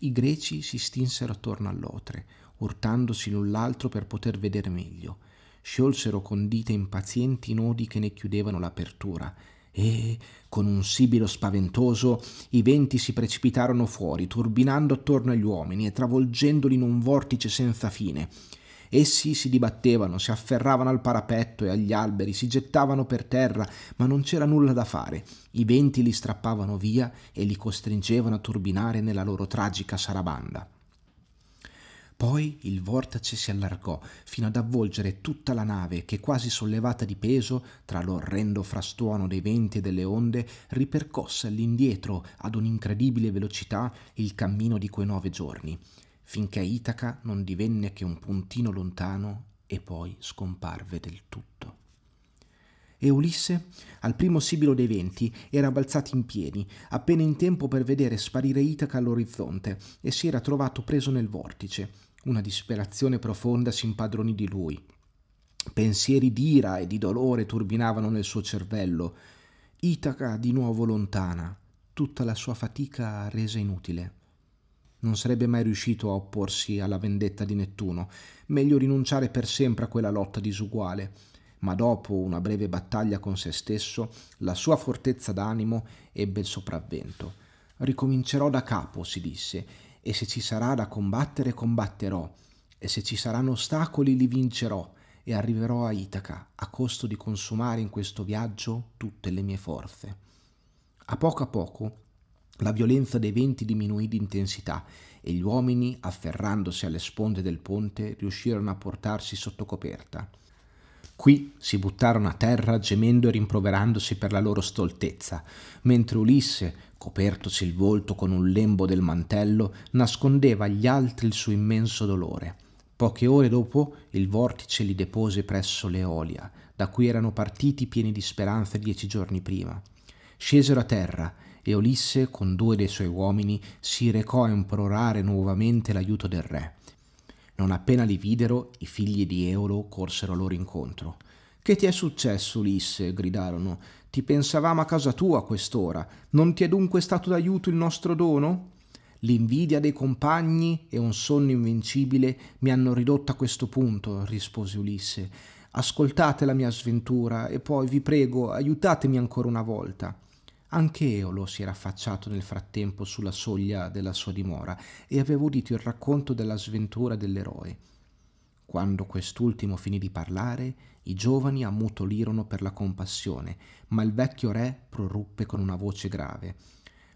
Speaker 1: I greci si stinsero attorno all'otre, urtandosi l'un l'altro per poter vedere meglio. Sciolsero con dita impazienti i nodi che ne chiudevano l'apertura e, con un sibilo spaventoso, i venti si precipitarono fuori, turbinando attorno agli uomini e travolgendoli in un vortice senza fine. Essi si dibattevano, si afferravano al parapetto e agli alberi, si gettavano per terra, ma non c'era nulla da fare. I venti li strappavano via e li costringevano a turbinare nella loro tragica sarabanda. Poi il vortice si allargò fino ad avvolgere tutta la nave che, quasi sollevata di peso, tra l'orrendo frastuono dei venti e delle onde, ripercosse all'indietro ad un'incredibile velocità il cammino di quei nove giorni, finché Itaca non divenne che un puntino lontano e poi scomparve del tutto. E Ulisse, al primo sibilo dei venti, era balzato in piedi, appena in tempo per vedere sparire Itaca all'orizzonte, e si era trovato preso nel vortice, una disperazione profonda si impadronì di lui. Pensieri d'ira e di dolore turbinavano nel suo cervello. Itaca di nuovo lontana, tutta la sua fatica resa inutile. Non sarebbe mai riuscito a opporsi alla vendetta di Nettuno, meglio rinunciare per sempre a quella lotta disuguale, ma dopo una breve battaglia con se stesso, la sua fortezza d'animo ebbe il sopravvento. Ricomincerò da capo, si disse, e se ci sarà da combattere combatterò, e se ci saranno ostacoli li vincerò, e arriverò a Itaca, a costo di consumare in questo viaggio tutte le mie forze. A poco a poco la violenza dei venti diminuì di intensità e gli uomini, afferrandosi alle sponde del ponte, riuscirono a portarsi sotto coperta. Qui si buttarono a terra gemendo e rimproverandosi per la loro stoltezza, mentre Ulisse, copertosi il volto con un lembo del mantello, nascondeva agli altri il suo immenso dolore. Poche ore dopo il vortice li depose presso l'Eolia, da cui erano partiti pieni di speranza dieci giorni prima. Scesero a terra e Ulisse, con due dei suoi uomini, si recò a implorare nuovamente l'aiuto del re. Non appena li videro, i figli di Eolo corsero loro incontro. Che ti è successo, Ulisse? gridarono. Ti pensavamo a casa tua a quest'ora. Non ti è dunque stato d'aiuto il nostro dono? L'invidia dei compagni e un sonno invincibile mi hanno ridotto a questo punto, rispose Ulisse. Ascoltate la mia sventura e poi vi prego aiutatemi ancora una volta. Anche Eolo si era affacciato nel frattempo sulla soglia della sua dimora e aveva udito il racconto della sventura dell'eroe. Quando quest'ultimo finì di parlare, i giovani ammutolirono per la compassione, ma il vecchio re proruppe con una voce grave.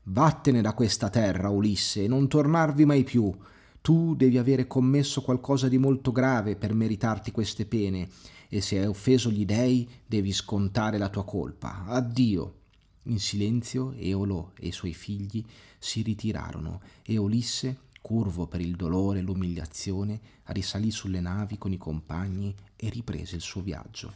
Speaker 1: Vattene da questa terra, Ulisse, e non tornarvi mai più. Tu devi avere commesso qualcosa di molto grave per meritarti queste pene, e se hai offeso gli dei devi scontare la tua colpa. Addio. In silenzio Eolo e i suoi figli si ritirarono e Ulisse, curvo per il dolore e l'umiliazione, risalì sulle navi con i compagni e riprese il suo viaggio.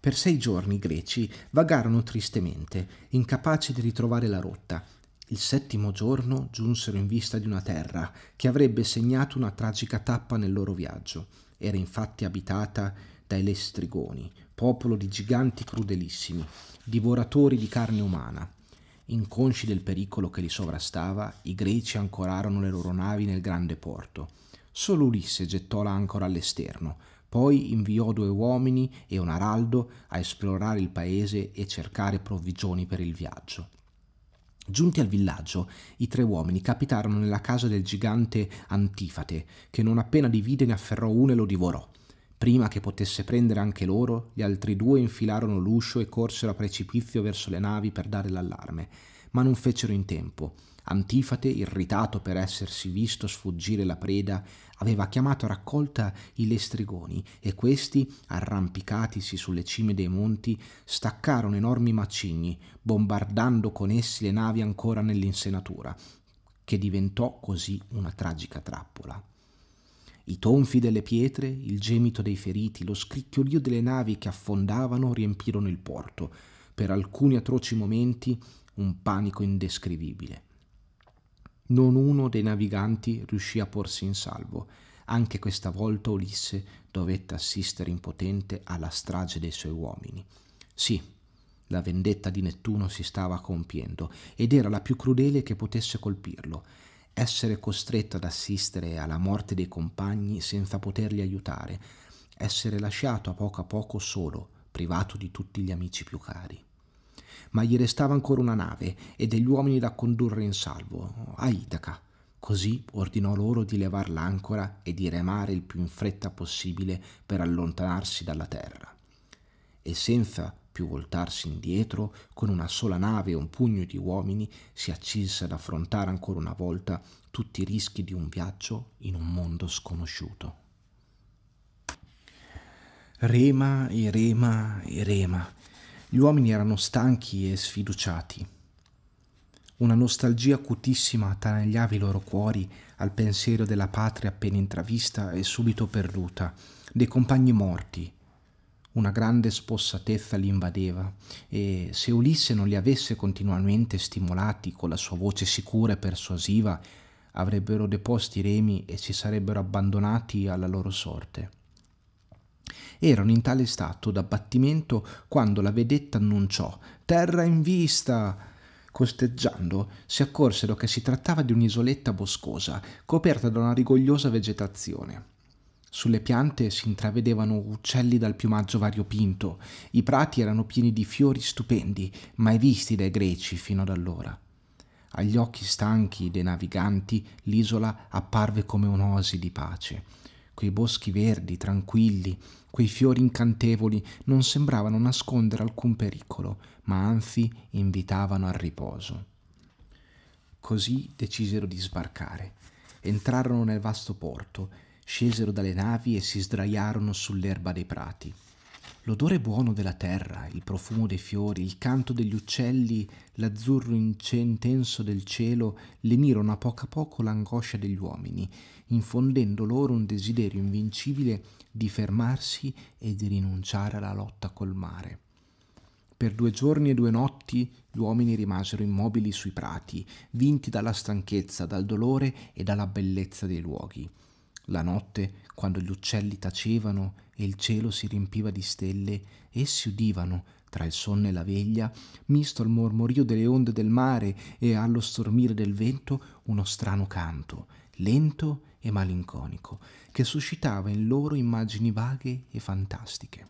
Speaker 1: Per sei giorni i greci vagarono tristemente, incapaci di ritrovare la rotta. Il settimo giorno giunsero in vista di una terra che avrebbe segnato una tragica tappa nel loro viaggio. Era infatti abitata dai Lestrigoni, popolo di giganti crudelissimi, divoratori di carne umana. Inconsci del pericolo che li sovrastava, i greci ancorarono le loro navi nel grande porto. Solo Ulisse gettò l'ancora all'esterno, poi inviò due uomini e un araldo a esplorare il paese e cercare provvigioni per il viaggio. Giunti al villaggio, i tre uomini capitarono nella casa del gigante Antifate, che non appena divide ne afferrò uno e lo divorò. Prima che potesse prendere anche loro, gli altri due infilarono l'uscio e corsero a precipizio verso le navi per dare l'allarme, ma non fecero in tempo. Antifate, irritato per essersi visto sfuggire la preda, aveva chiamato a raccolta i lestrigoni e questi, arrampicatisi sulle cime dei monti, staccarono enormi macigni, bombardando con essi le navi ancora nell'insenatura, che diventò così una tragica trappola i tonfi delle pietre, il gemito dei feriti, lo scricchiolio delle navi che affondavano riempirono il porto. Per alcuni atroci momenti un panico indescrivibile. Non uno dei naviganti riuscì a porsi in salvo. Anche questa volta Ulisse dovette assistere impotente alla strage dei suoi uomini. Sì, la vendetta di Nettuno si stava compiendo ed era la più crudele che potesse colpirlo essere costretto ad assistere alla morte dei compagni senza poterli aiutare, essere lasciato a poco a poco solo, privato di tutti gli amici più cari. Ma gli restava ancora una nave e degli uomini da condurre in salvo, a Itaca. Così ordinò loro di levar l'ancora e di remare il più in fretta possibile per allontanarsi dalla terra. E senza più voltarsi indietro, con una sola nave e un pugno di uomini si accinse ad affrontare ancora una volta tutti i rischi di un viaggio in un mondo sconosciuto. Rema e rema e rema. Gli uomini erano stanchi e sfiduciati. Una nostalgia acutissima attanagliava i loro cuori al pensiero della patria appena intravista e subito perduta, dei compagni morti, una grande spossatezza li invadeva e se Ulisse non li avesse continuamente stimolati con la sua voce sicura e persuasiva, avrebbero deposto i remi e si sarebbero abbandonati alla loro sorte. Erano in tale stato d'abbattimento quando la vedetta annunciò Terra in vista! Costeggiando, si accorsero che si trattava di un'isoletta boscosa, coperta da una rigogliosa vegetazione. Sulle piante si intravedevano uccelli dal piumaggio variopinto, i prati erano pieni di fiori stupendi, mai visti dai greci fino ad allora. Agli occhi stanchi dei naviganti l'isola apparve come un'osi di pace. Quei boschi verdi, tranquilli, quei fiori incantevoli non sembravano nascondere alcun pericolo, ma anzi invitavano al riposo. Così decisero di sbarcare. Entrarono nel vasto porto scesero dalle navi e si sdraiarono sull'erba dei prati. L'odore buono della terra, il profumo dei fiori, il canto degli uccelli, l'azzurro intenso del cielo lenirono a poco a poco l'angoscia degli uomini, infondendo loro un desiderio invincibile di fermarsi e di rinunciare alla lotta col mare. Per due giorni e due notti gli uomini rimasero immobili sui prati, vinti dalla stanchezza, dal dolore e dalla bellezza dei luoghi la notte, quando gli uccelli tacevano e il cielo si riempiva di stelle, essi udivano, tra il sonno e la veglia, misto al mormorio delle onde del mare e allo stormire del vento, uno strano canto, lento e malinconico, che suscitava in loro immagini vaghe e fantastiche.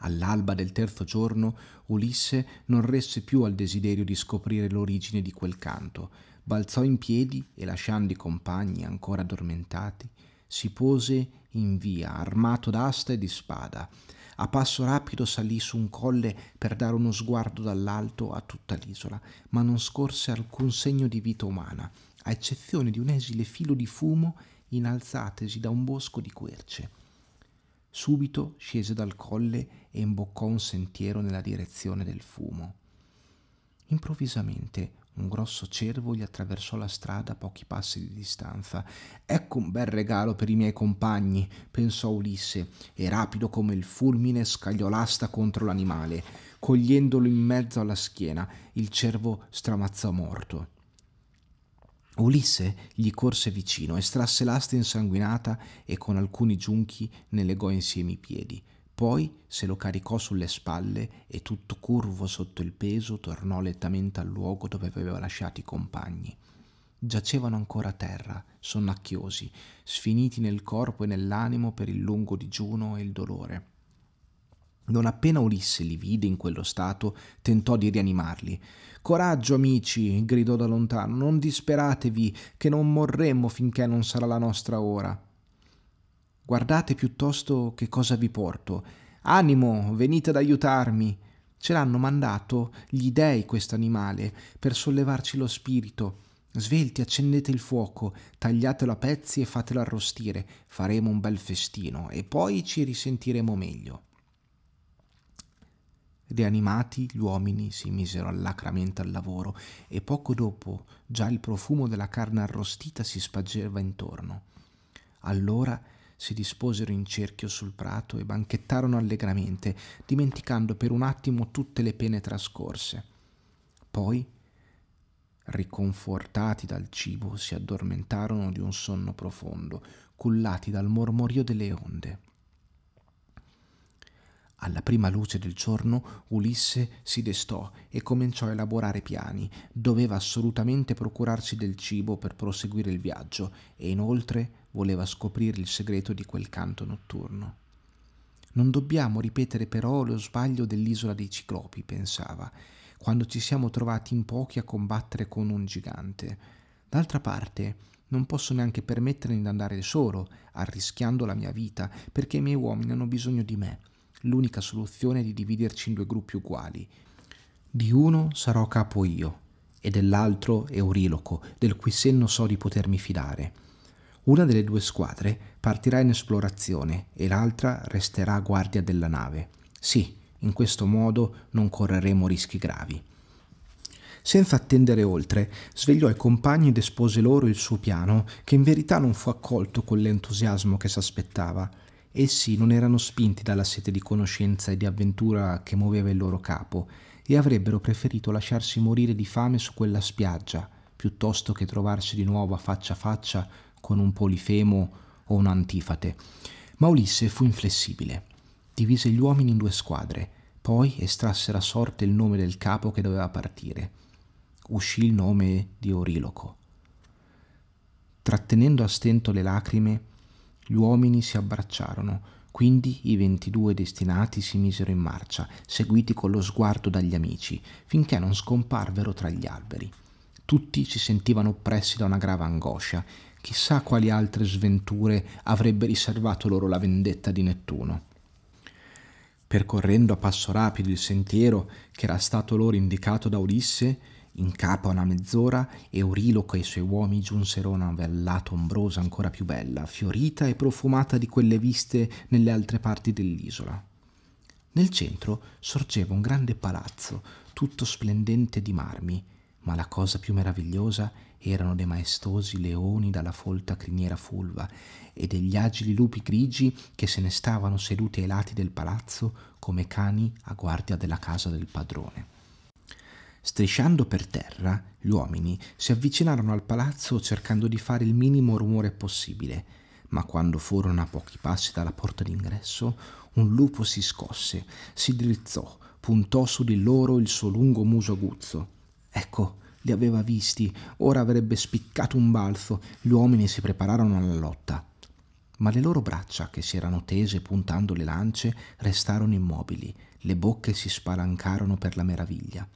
Speaker 1: All'alba del terzo giorno Ulisse non resse più al desiderio di scoprire l'origine di quel canto, balzò in piedi e lasciando i compagni ancora addormentati, si pose in via, armato d'asta e di spada. A passo rapido salì su un colle per dare uno sguardo dall'alto a tutta l'isola, ma non scorse alcun segno di vita umana, a eccezione di un esile filo di fumo inalzatesi da un bosco di querce. Subito scese dal colle e imboccò un sentiero nella direzione del fumo. Improvvisamente un grosso cervo gli attraversò la strada a pochi passi di distanza. Ecco un bel regalo per i miei compagni, pensò Ulisse, e rapido come il fulmine scagliò l'asta contro l'animale. Cogliendolo in mezzo alla schiena, il cervo stramazzò morto. Ulisse gli corse vicino, estrasse l'asta insanguinata e con alcuni giunchi ne legò insieme i piedi. Poi se lo caricò sulle spalle e tutto curvo sotto il peso tornò lentamente al luogo dove aveva lasciato i compagni. Giacevano ancora a terra, sonnacchiosi, sfiniti nel corpo e nell'animo per il lungo digiuno e il dolore. Non appena Ulisse li vide in quello stato, tentò di rianimarli. Coraggio, amici, gridò da lontano, non disperatevi, che non morremmo finché non sarà la nostra ora. Guardate piuttosto che cosa vi porto. Animo, venite ad aiutarmi. Ce l'hanno mandato gli dèi questo animale per sollevarci lo spirito. Svelti, accendete il fuoco, tagliatelo a pezzi e fatelo arrostire. Faremo un bel festino e poi ci risentiremo meglio. Rianimati, gli uomini si misero allacramente al lavoro e poco dopo già il profumo della carne arrostita si spargeva intorno. Allora si disposero in cerchio sul prato e banchettarono allegramente, dimenticando per un attimo tutte le pene trascorse. Poi, riconfortati dal cibo, si addormentarono di un sonno profondo, cullati dal mormorio delle onde. Alla prima luce del giorno Ulisse si destò e cominciò a elaborare piani. Doveva assolutamente procurarsi del cibo per proseguire il viaggio e inoltre voleva scoprire il segreto di quel canto notturno. Non dobbiamo ripetere però lo sbaglio dell'isola dei ciclopi, pensava, quando ci siamo trovati in pochi a combattere con un gigante. D'altra parte, non posso neanche permettermi di andare solo, arrischiando la mia vita, perché i miei uomini hanno bisogno di me. L'unica soluzione è di dividerci in due gruppi uguali. Di uno sarò capo io, e dell'altro Euriloco, del cui senno so di potermi fidare. Una delle due squadre partirà in esplorazione e l'altra resterà a guardia della nave. Sì, in questo modo non correremo rischi gravi. Senza attendere oltre, svegliò i compagni ed espose loro il suo piano, che in verità non fu accolto con l'entusiasmo che s'aspettava. Essi non erano spinti dalla sete di conoscenza e di avventura che muoveva il loro capo, e avrebbero preferito lasciarsi morire di fame su quella spiaggia, piuttosto che trovarsi di nuovo a faccia a faccia con un polifemo o un antifate. Ma Ulisse fu inflessibile. Divise gli uomini in due squadre, poi estrasse la sorte il nome del capo che doveva partire. Uscì il nome di Oriloco. Trattenendo a stento le lacrime, gli uomini si abbracciarono, quindi i ventidue destinati si misero in marcia, seguiti con lo sguardo dagli amici, finché non scomparvero tra gli alberi. Tutti si sentivano oppressi da una grave angoscia chissà quali altre sventure avrebbe riservato loro la vendetta di Nettuno. Percorrendo a passo rapido il sentiero che era stato loro indicato da Ulisse, in capo a una mezz'ora, Euriloco e i suoi uomini giunsero a una vellata ombrosa ancora più bella, fiorita e profumata di quelle viste nelle altre parti dell'isola. Nel centro sorgeva un grande palazzo, tutto splendente di marmi, ma la cosa più meravigliosa erano dei maestosi leoni dalla folta criniera fulva e degli agili lupi grigi che se ne stavano seduti ai lati del palazzo come cani a guardia della casa del padrone. Strisciando per terra, gli uomini si avvicinarono al palazzo cercando di fare il minimo rumore possibile, ma quando furono a pochi passi dalla porta d'ingresso, un lupo si scosse, si drizzò, puntò su di loro il suo lungo muso aguzzo. Ecco, li aveva visti, ora avrebbe spiccato un balzo, gli uomini si prepararono alla lotta. Ma le loro braccia, che si erano tese puntando le lance, restarono immobili, le bocche si spalancarono per la meraviglia.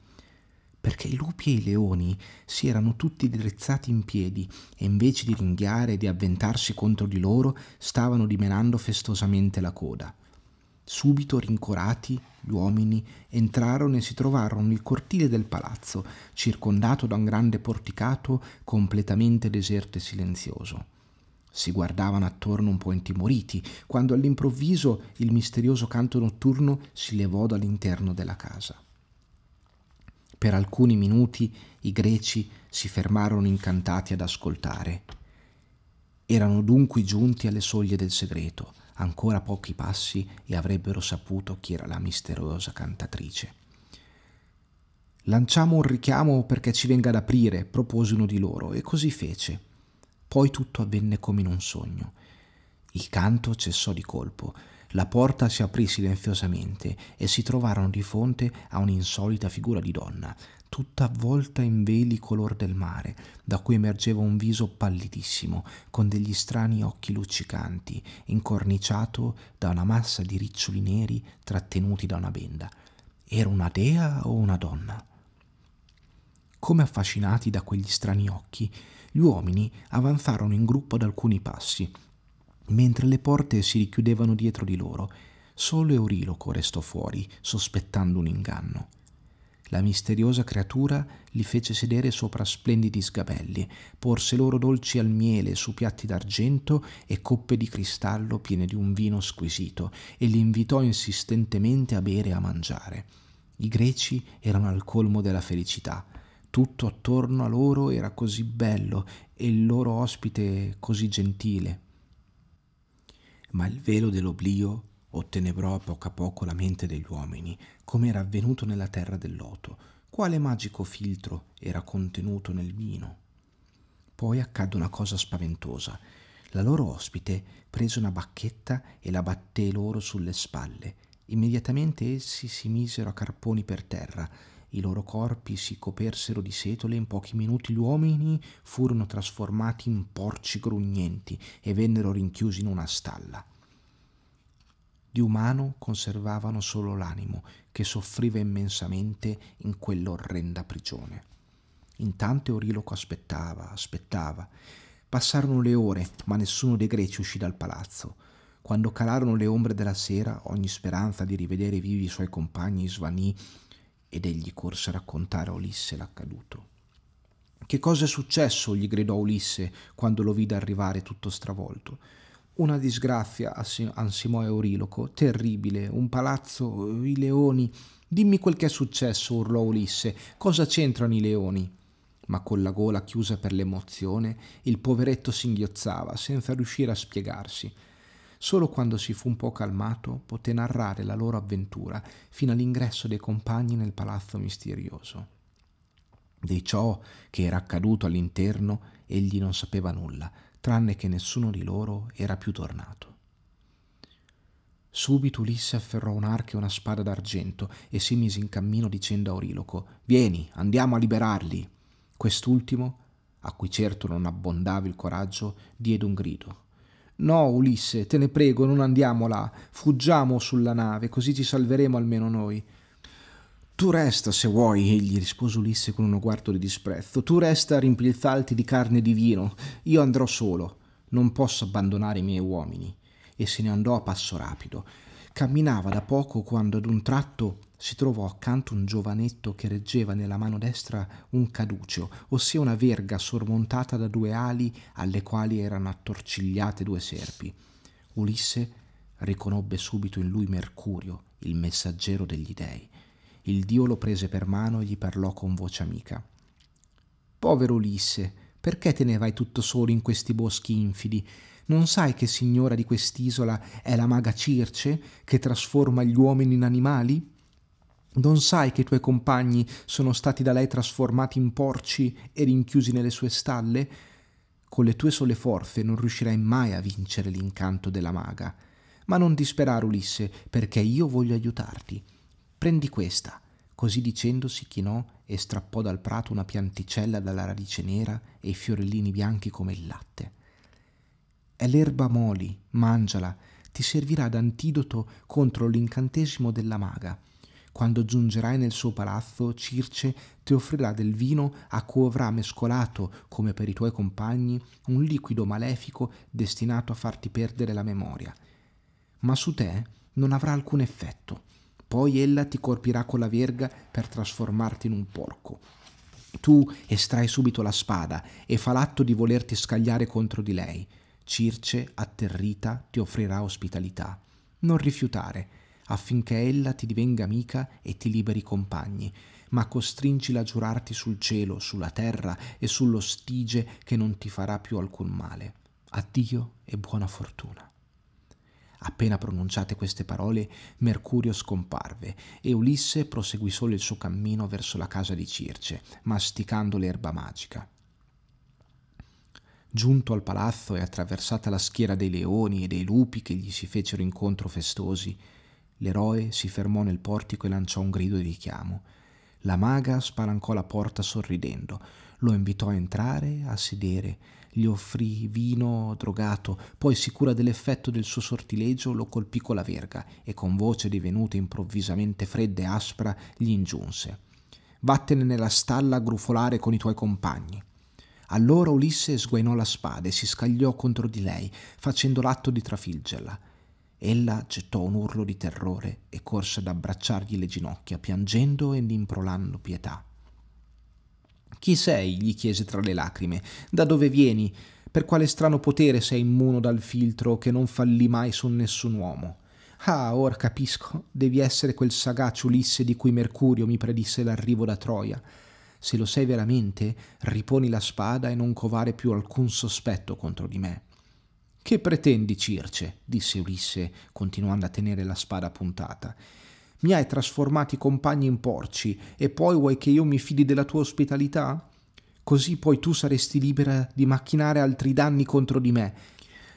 Speaker 1: Perché i lupi e i leoni si erano tutti drizzati in piedi e invece di ringhiare e di avventarsi contro di loro, stavano dimenando festosamente la coda. Subito rincorati, gli uomini entrarono e si trovarono nel cortile del palazzo, circondato da un grande porticato completamente deserto e silenzioso. Si guardavano attorno un po' intimoriti, quando all'improvviso il misterioso canto notturno si levò dall'interno della casa. Per alcuni minuti i greci si fermarono incantati ad ascoltare. Erano dunque giunti alle soglie del segreto. Ancora pochi passi e avrebbero saputo chi era la misteriosa cantatrice. Lanciamo un richiamo perché ci venga ad aprire, propose uno di loro, e così fece. Poi tutto avvenne come in un sogno. Il canto cessò di colpo, la porta si aprì silenziosamente e si trovarono di fronte a un'insolita figura di donna, tutta avvolta in veli color del mare, da cui emergeva un viso pallidissimo, con degli strani occhi luccicanti, incorniciato da una massa di riccioli neri trattenuti da una benda. Era una dea o una donna? Come affascinati da quegli strani occhi, gli uomini avanzarono in gruppo ad alcuni passi, mentre le porte si richiudevano dietro di loro. Solo Euriloco restò fuori, sospettando un inganno. La misteriosa creatura li fece sedere sopra splendidi sgabelli, porse loro dolci al miele su piatti d'argento e coppe di cristallo piene di un vino squisito, e li invitò insistentemente a bere e a mangiare. I greci erano al colmo della felicità. Tutto attorno a loro era così bello e il loro ospite così gentile. Ma il velo dell'oblio ottenebrò a poco a poco la mente degli uomini, come era avvenuto nella terra del loto, quale magico filtro era contenuto nel vino. Poi accadde una cosa spaventosa. La loro ospite prese una bacchetta e la batté loro sulle spalle. Immediatamente essi si misero a carponi per terra, i loro corpi si copersero di setole e in pochi minuti gli uomini furono trasformati in porci grugnenti e vennero rinchiusi in una stalla. Di umano conservavano solo l'animo, che soffriva immensamente in quell'orrenda prigione. Intanto Euriloco aspettava, aspettava. Passarono le ore, ma nessuno dei greci uscì dal palazzo. Quando calarono le ombre della sera, ogni speranza di rivedere vivi i suoi compagni svanì ed egli corse a raccontare a Ulisse l'accaduto. Che cosa è successo? gli gridò Ulisse quando lo vide arrivare tutto stravolto. Una disgrazia ansimò Euriloco, terribile, un palazzo, eh, i leoni. Dimmi quel che è successo, urlò Ulisse. Cosa c'entrano i leoni? Ma con la gola chiusa per l'emozione, il poveretto singhiozzava senza riuscire a spiegarsi. Solo quando si fu un po' calmato poté narrare la loro avventura fino all'ingresso dei compagni nel palazzo misterioso. Di ciò che era accaduto all'interno egli non sapeva nulla, tranne che nessuno di loro era più tornato. Subito Ulisse afferrò un arco e una spada d'argento e si mise in cammino dicendo a Oriloco Vieni, andiamo a liberarli. Quest'ultimo, a cui certo non abbondava il coraggio, diede un grido. No, Ulisse, te ne prego, non andiamo là, fuggiamo sulla nave, così ci salveremo almeno noi. Tu resta, se vuoi, egli rispose Ulisse con uno guardo di disprezzo. Tu resta a rimpilzarti di carne e di vino. Io andrò solo. Non posso abbandonare i miei uomini. E se ne andò a passo rapido. Camminava da poco quando ad un tratto si trovò accanto un giovanetto che reggeva nella mano destra un caduceo, ossia una verga sormontata da due ali alle quali erano attorcigliate due serpi. Ulisse riconobbe subito in lui Mercurio, il messaggero degli dei il dio lo prese per mano e gli parlò con voce amica. Povero Ulisse, perché te ne vai tutto solo in questi boschi infidi? Non sai che signora di quest'isola è la maga Circe, che trasforma gli uomini in animali? Non sai che i tuoi compagni sono stati da lei trasformati in porci e rinchiusi nelle sue stalle? Con le tue sole forze non riuscirai mai a vincere l'incanto della maga. Ma non disperare, Ulisse, perché io voglio aiutarti prendi questa. Così dicendo si chinò e strappò dal prato una pianticella dalla radice nera e i fiorellini bianchi come il latte. È l'erba moli, mangiala, ti servirà d'antidoto contro l'incantesimo della maga. Quando giungerai nel suo palazzo, Circe ti offrirà del vino a cui avrà mescolato, come per i tuoi compagni, un liquido malefico destinato a farti perdere la memoria. Ma su te non avrà alcun effetto, poi ella ti colpirà con la verga per trasformarti in un porco. Tu estrai subito la spada e fa l'atto di volerti scagliare contro di lei. Circe, atterrita, ti offrirà ospitalità. Non rifiutare, affinché ella ti divenga amica e ti liberi compagni, ma costringila a giurarti sul cielo, sulla terra e sullo stige che non ti farà più alcun male. Addio e buona fortuna. Appena pronunciate queste parole, Mercurio scomparve e Ulisse proseguì solo il suo cammino verso la casa di Circe, masticando l'erba magica. Giunto al palazzo e attraversata la schiera dei leoni e dei lupi che gli si fecero incontro festosi, l'eroe si fermò nel portico e lanciò un grido di richiamo. La maga spalancò la porta sorridendo, lo invitò a entrare, a sedere, gli offrì vino drogato, poi sicura dell'effetto del suo sortilegio lo colpì con la verga e con voce divenuta improvvisamente fredda e aspra gli ingiunse Vattene nella stalla a grufolare con i tuoi compagni. Allora Ulisse sguainò la spada e si scagliò contro di lei, facendo l'atto di trafilgerla. Ella gettò un urlo di terrore e corse ad abbracciargli le ginocchia, piangendo e improlando pietà. Chi sei? gli chiese tra le lacrime. Da dove vieni? Per quale strano potere sei immuno dal filtro che non fallì mai su nessun uomo? Ah, ora capisco, devi essere quel sagace Ulisse di cui Mercurio mi predisse l'arrivo da Troia. Se lo sei veramente, riponi la spada e non covare più alcun sospetto contro di me. Che pretendi, Circe? disse Ulisse, continuando a tenere la spada puntata. Mi hai trasformati compagni in porci e poi vuoi che io mi fidi della tua ospitalità? Così poi tu saresti libera di macchinare altri danni contro di me.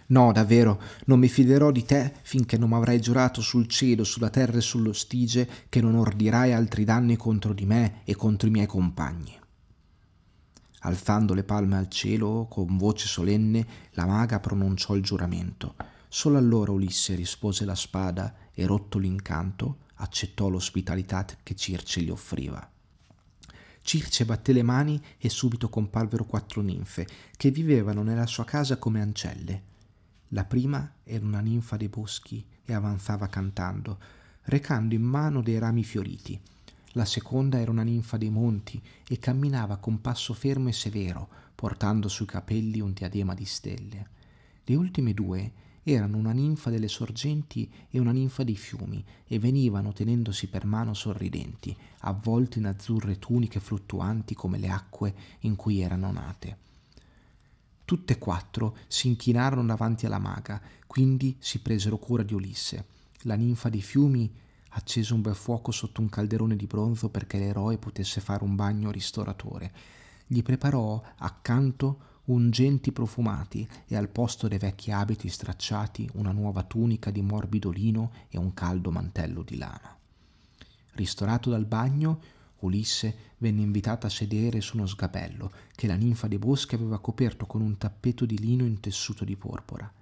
Speaker 1: No, davvero, non mi fiderò di te finché non m'avrai giurato sul cielo, sulla terra e sullo stige che non ordirai altri danni contro di me e contro i miei compagni. Alzando le palme al cielo, con voce solenne, la maga pronunciò il giuramento. Solo allora Ulisse rispose la spada e rotto l'incanto, accettò l'ospitalità che Circe gli offriva. Circe batté le mani e subito comparvero quattro ninfe che vivevano nella sua casa come ancelle. La prima era una ninfa dei boschi e avanzava cantando, recando in mano dei rami fioriti. La seconda era una ninfa dei monti e camminava con passo fermo e severo, portando sui capelli un diadema di stelle. Le ultime due erano una ninfa delle sorgenti e una ninfa dei fiumi, e venivano tenendosi per mano sorridenti, avvolte in azzurre tuniche fluttuanti come le acque in cui erano nate. Tutte e quattro si inchinarono davanti alla maga, quindi si presero cura di Ulisse. La ninfa dei fiumi accese un bel fuoco sotto un calderone di bronzo perché l'eroe potesse fare un bagno ristoratore. Gli preparò accanto ungenti profumati e al posto dei vecchi abiti stracciati una nuova tunica di morbido lino e un caldo mantello di lana. Ristorato dal bagno, Ulisse venne invitata a sedere su uno sgabello che la ninfa dei boschi aveva coperto con un tappeto di lino intessuto di porpora.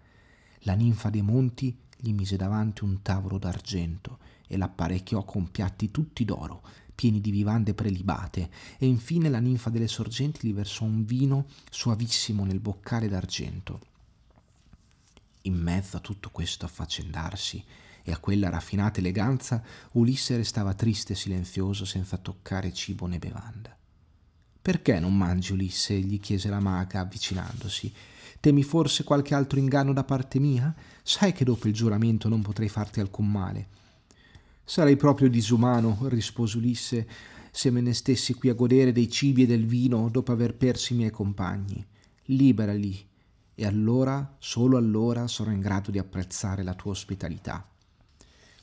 Speaker 1: La ninfa dei monti gli mise davanti un tavolo d'argento e l'apparecchiò con piatti tutti d'oro pieni di vivande prelibate, e infine la ninfa delle sorgenti gli versò un vino suavissimo nel boccale d'argento. In mezzo a tutto questo affaccendarsi e a quella raffinata eleganza, Ulisse restava triste e silenzioso senza toccare cibo né bevanda. Perché non mangi, Ulisse? gli chiese la maga avvicinandosi. Temi forse qualche altro inganno da parte mia? Sai che dopo il giuramento non potrei farti alcun male. Sarei proprio disumano, rispose Ulisse, se me ne stessi qui a godere dei cibi e del vino dopo aver persi i miei compagni. Liberali, e allora, solo allora, sarò in grado di apprezzare la tua ospitalità.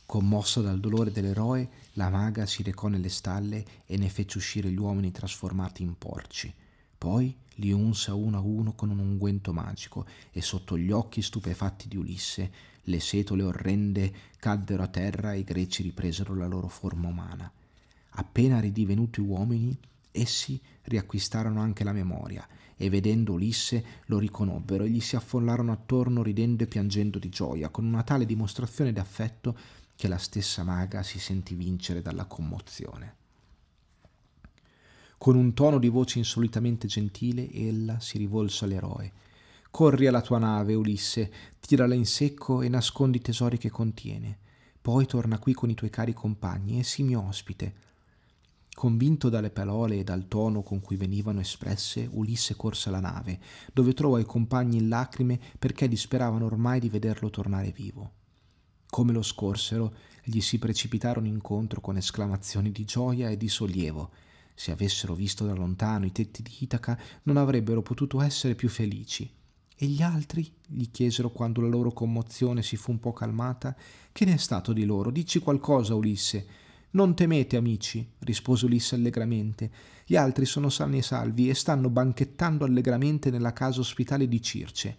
Speaker 1: Commossa dal dolore dell'eroe, la maga si recò nelle stalle e ne fece uscire gli uomini trasformati in porci. Poi li unse a uno a uno con un unguento magico e sotto gli occhi stupefatti di Ulisse le setole orrende caddero a terra e i greci ripresero la loro forma umana. Appena ridivenuti uomini, essi riacquistarono anche la memoria e vedendo Ulisse lo riconobbero e gli si affollarono attorno ridendo e piangendo di gioia con una tale dimostrazione d'affetto che la stessa maga si sentì vincere dalla commozione. Con un tono di voce insolitamente gentile, ella si rivolse all'eroe. Corri alla tua nave, Ulisse, tirala in secco e nascondi i tesori che contiene. Poi torna qui con i tuoi cari compagni e sii mio ospite. Convinto dalle parole e dal tono con cui venivano espresse, Ulisse corse alla nave, dove trovò i compagni in lacrime perché disperavano ormai di vederlo tornare vivo. Come lo scorsero, gli si precipitarono incontro con esclamazioni di gioia e di sollievo. Se avessero visto da lontano i tetti di Itaca, non avrebbero potuto essere più felici. E gli altri? gli chiesero quando la loro commozione si fu un po' calmata. Che ne è stato di loro? Dici qualcosa, Ulisse. Non temete, amici, rispose Ulisse allegramente. Gli altri sono sani e salvi e stanno banchettando allegramente nella casa ospitale di Circe.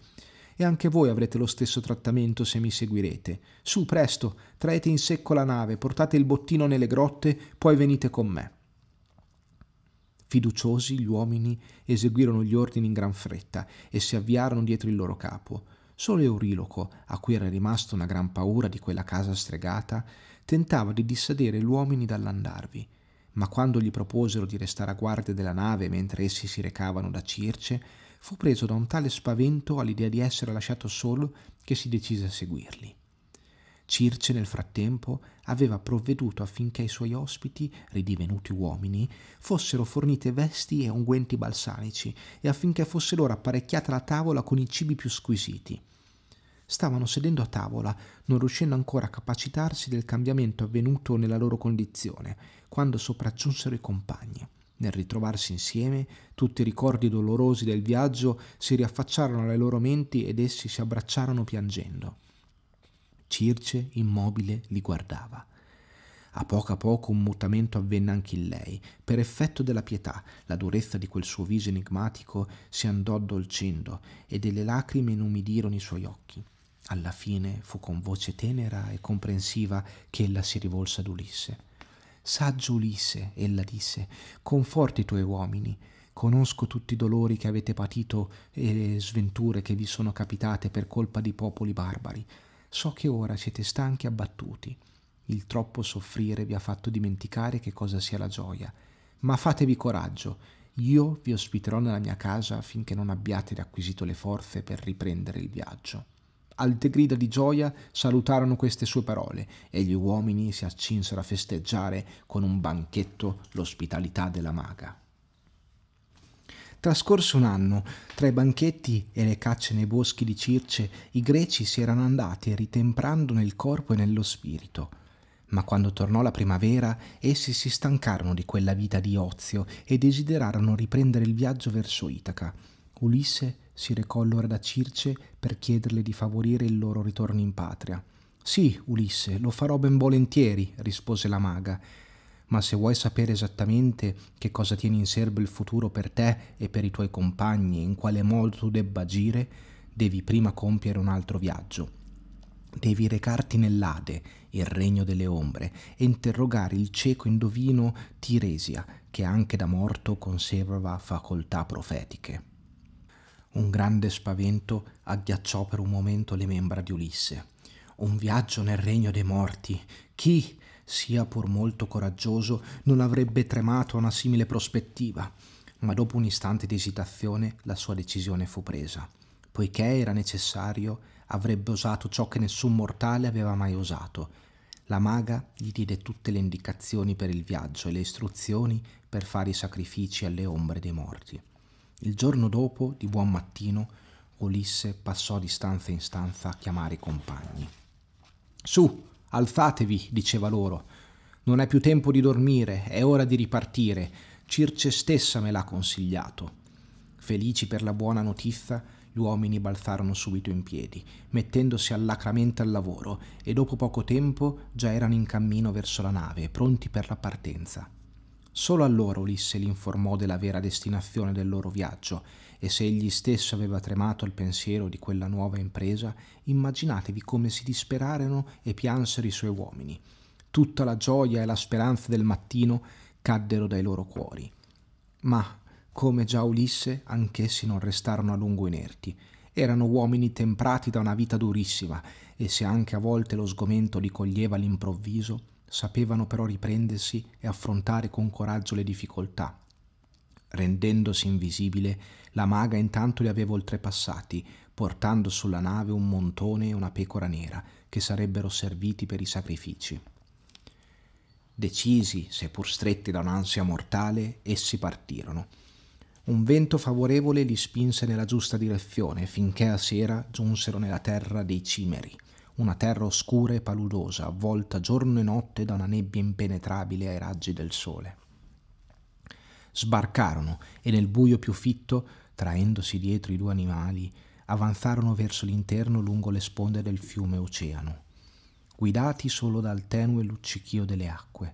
Speaker 1: E anche voi avrete lo stesso trattamento se mi seguirete. Su, presto, traete in secco la nave, portate il bottino nelle grotte, poi venite con me. Fiduciosi gli uomini eseguirono gli ordini in gran fretta e si avviarono dietro il loro capo. Solo Euriloco, a cui era rimasta una gran paura di quella casa stregata, tentava di dissadere gli uomini dall'andarvi. Ma quando gli proposero di restare a guardia della nave mentre essi si recavano da Circe, fu preso da un tale spavento all'idea di essere lasciato solo che si decise a seguirli. Circe nel frattempo aveva provveduto affinché ai suoi ospiti, ridivenuti uomini, fossero fornite vesti e unguenti balsamici e affinché fosse loro apparecchiata la tavola con i cibi più squisiti. Stavano sedendo a tavola, non riuscendo ancora a capacitarsi del cambiamento avvenuto nella loro condizione, quando sopraggiunsero i compagni. Nel ritrovarsi insieme, tutti i ricordi dolorosi del viaggio si riaffacciarono alle loro menti ed essi si abbracciarono piangendo. Circe, immobile, li guardava. A poco a poco un mutamento avvenne anche in lei. Per effetto della pietà, la durezza di quel suo viso enigmatico si andò addolcendo e delle lacrime inumidirono i suoi occhi. Alla fine fu con voce tenera e comprensiva che ella si rivolse ad Ulisse. Saggio Ulisse, ella disse, conforti i tuoi uomini. Conosco tutti i dolori che avete patito e le sventure che vi sono capitate per colpa di popoli barbari So che ora siete stanchi e abbattuti. Il troppo soffrire vi ha fatto dimenticare che cosa sia la gioia. Ma fatevi coraggio. Io vi ospiterò nella mia casa finché non abbiate riacquisito le forze per riprendere il viaggio. Alte grida di gioia salutarono queste sue parole e gli uomini si accinsero a festeggiare con un banchetto l'ospitalità della maga. Trascorso un anno, tra i banchetti e le cacce nei boschi di Circe, i greci si erano andati ritemprando nel corpo e nello spirito. Ma quando tornò la primavera, essi si stancarono di quella vita di ozio e desiderarono riprendere il viaggio verso Itaca. Ulisse si recò allora da Circe per chiederle di favorire il loro ritorno in patria. Sì, Ulisse, lo farò ben volentieri, rispose la maga ma se vuoi sapere esattamente che cosa tiene in serbo il futuro per te e per i tuoi compagni e in quale modo tu debba agire, devi prima compiere un altro viaggio. Devi recarti nell'Ade, il regno delle ombre, e interrogare il cieco indovino Tiresia, che anche da morto conserva facoltà profetiche. Un grande spavento agghiacciò per un momento le membra di Ulisse. Un viaggio nel regno dei morti. Chi, sia pur molto coraggioso, non avrebbe tremato a una simile prospettiva, ma dopo un istante di esitazione la sua decisione fu presa. Poiché era necessario, avrebbe osato ciò che nessun mortale aveva mai osato. La maga gli diede tutte le indicazioni per il viaggio e le istruzioni per fare i sacrifici alle ombre dei morti. Il giorno dopo, di buon mattino, Ulisse passò di stanza in stanza a chiamare i compagni. Su, Alzatevi, diceva loro. Non è più tempo di dormire, è ora di ripartire. Circe stessa me l'ha consigliato. Felici per la buona notizia, gli uomini balzarono subito in piedi, mettendosi allacramente al lavoro, e dopo poco tempo già erano in cammino verso la nave, pronti per la partenza. Solo allora Ulisse li informò della vera destinazione del loro viaggio e se egli stesso aveva tremato al pensiero di quella nuova impresa, immaginatevi come si disperarono e piansero i suoi uomini. Tutta la gioia e la speranza del mattino caddero dai loro cuori. Ma, come già Ulisse, anch'essi non restarono a lungo inerti. Erano uomini temprati da una vita durissima, e se anche a volte lo sgomento li coglieva all'improvviso, sapevano però riprendersi e affrontare con coraggio le difficoltà, rendendosi invisibile la maga intanto li aveva oltrepassati, portando sulla nave un montone e una pecora nera, che sarebbero serviti per i sacrifici. Decisi, seppur stretti da un'ansia mortale, essi partirono. Un vento favorevole li spinse nella giusta direzione finché a sera giunsero nella terra dei cimeri, una terra oscura e paludosa, avvolta giorno e notte da una nebbia impenetrabile ai raggi del sole. Sbarcarono e nel buio più fitto traendosi dietro i due animali, avanzarono verso l'interno lungo le sponde del fiume Oceano, guidati solo dal tenue luccichio delle acque.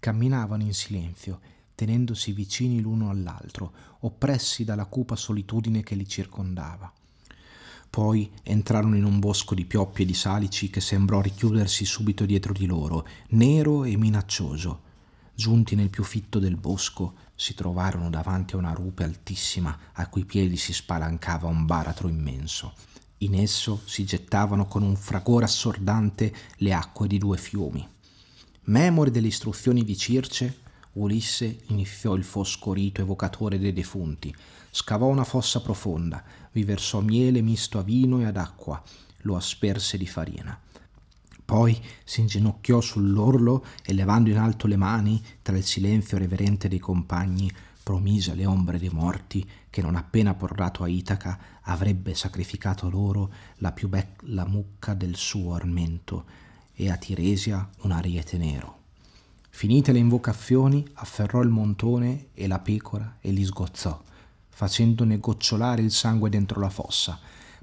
Speaker 1: Camminavano in silenzio, tenendosi vicini l'uno all'altro, oppressi dalla cupa solitudine che li circondava. Poi entrarono in un bosco di pioppi e di salici che sembrò richiudersi subito dietro di loro, nero e minaccioso. Giunti nel più fitto del bosco, si trovarono davanti a una rupe altissima a cui piedi si spalancava un baratro immenso. In esso si gettavano con un fragore assordante le acque di due fiumi. Memore delle istruzioni di Circe, Ulisse iniziò il fosco rito evocatore dei defunti, scavò una fossa profonda, vi versò miele misto a vino e ad acqua, lo asperse di farina. Poi si inginocchiò sull'orlo e levando in alto le mani, tra il silenzio reverente dei compagni, promise alle ombre dei morti che non appena portato a Itaca avrebbe sacrificato loro la più bella mucca del suo armento e a Tiresia un ariete nero. Finite le invocazioni, afferrò il montone e la pecora e li sgozzò, facendone gocciolare il sangue dentro la fossa.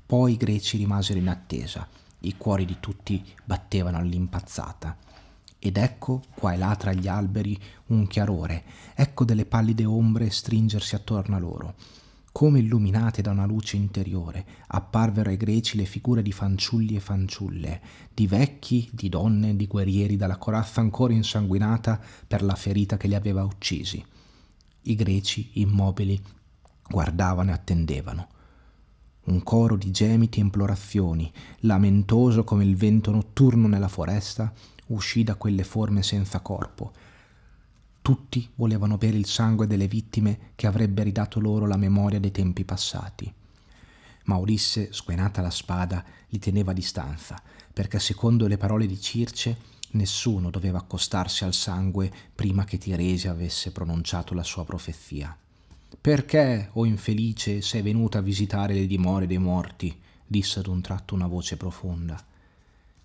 Speaker 1: Poi i greci rimasero in attesa i cuori di tutti battevano all'impazzata. Ed ecco, qua e là tra gli alberi, un chiarore, ecco delle pallide ombre stringersi attorno a loro. Come illuminate da una luce interiore, apparvero ai greci le figure di fanciulli e fanciulle, di vecchi, di donne, di guerrieri dalla corazza ancora insanguinata per la ferita che li aveva uccisi. I greci, immobili, guardavano e attendevano un coro di gemiti e implorazioni, lamentoso come il vento notturno nella foresta, uscì da quelle forme senza corpo. Tutti volevano bere il sangue delle vittime che avrebbe ridato loro la memoria dei tempi passati. Ma Ulisse, squenata la spada, li teneva a distanza, perché secondo le parole di Circe nessuno doveva accostarsi al sangue prima che Tiresi avesse pronunciato la sua profezia. Perché, o oh infelice, sei venuta a visitare le dimore dei morti? disse ad un tratto una voce profonda.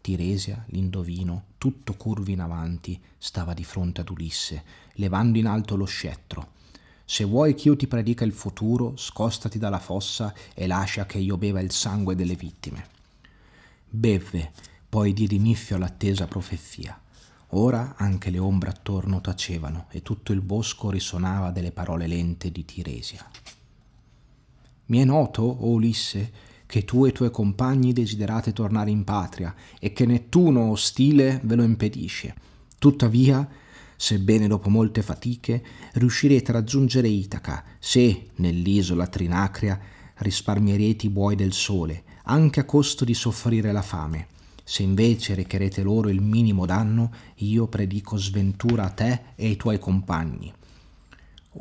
Speaker 1: Tiresia, l'indovino, tutto curvo in avanti, stava di fronte ad Ulisse, levando in alto lo scettro. Se vuoi che io ti predica il futuro, scostati dalla fossa e lascia che io beva il sangue delle vittime. Bevve, poi diede inizio all'attesa profezia. Ora anche le ombre attorno tacevano e tutto il bosco risonava delle parole lente di Tiresia. Mi è noto, o Ulisse, che tu e i tuoi compagni desiderate tornare in patria e che Nettuno ostile ve lo impedisce. Tuttavia, sebbene dopo molte fatiche, riuscirete a raggiungere Itaca se, nell'isola Trinacria, risparmierete i buoi del sole, anche a costo di soffrire la fame se invece recherete loro il minimo danno, io predico sventura a te e ai tuoi compagni.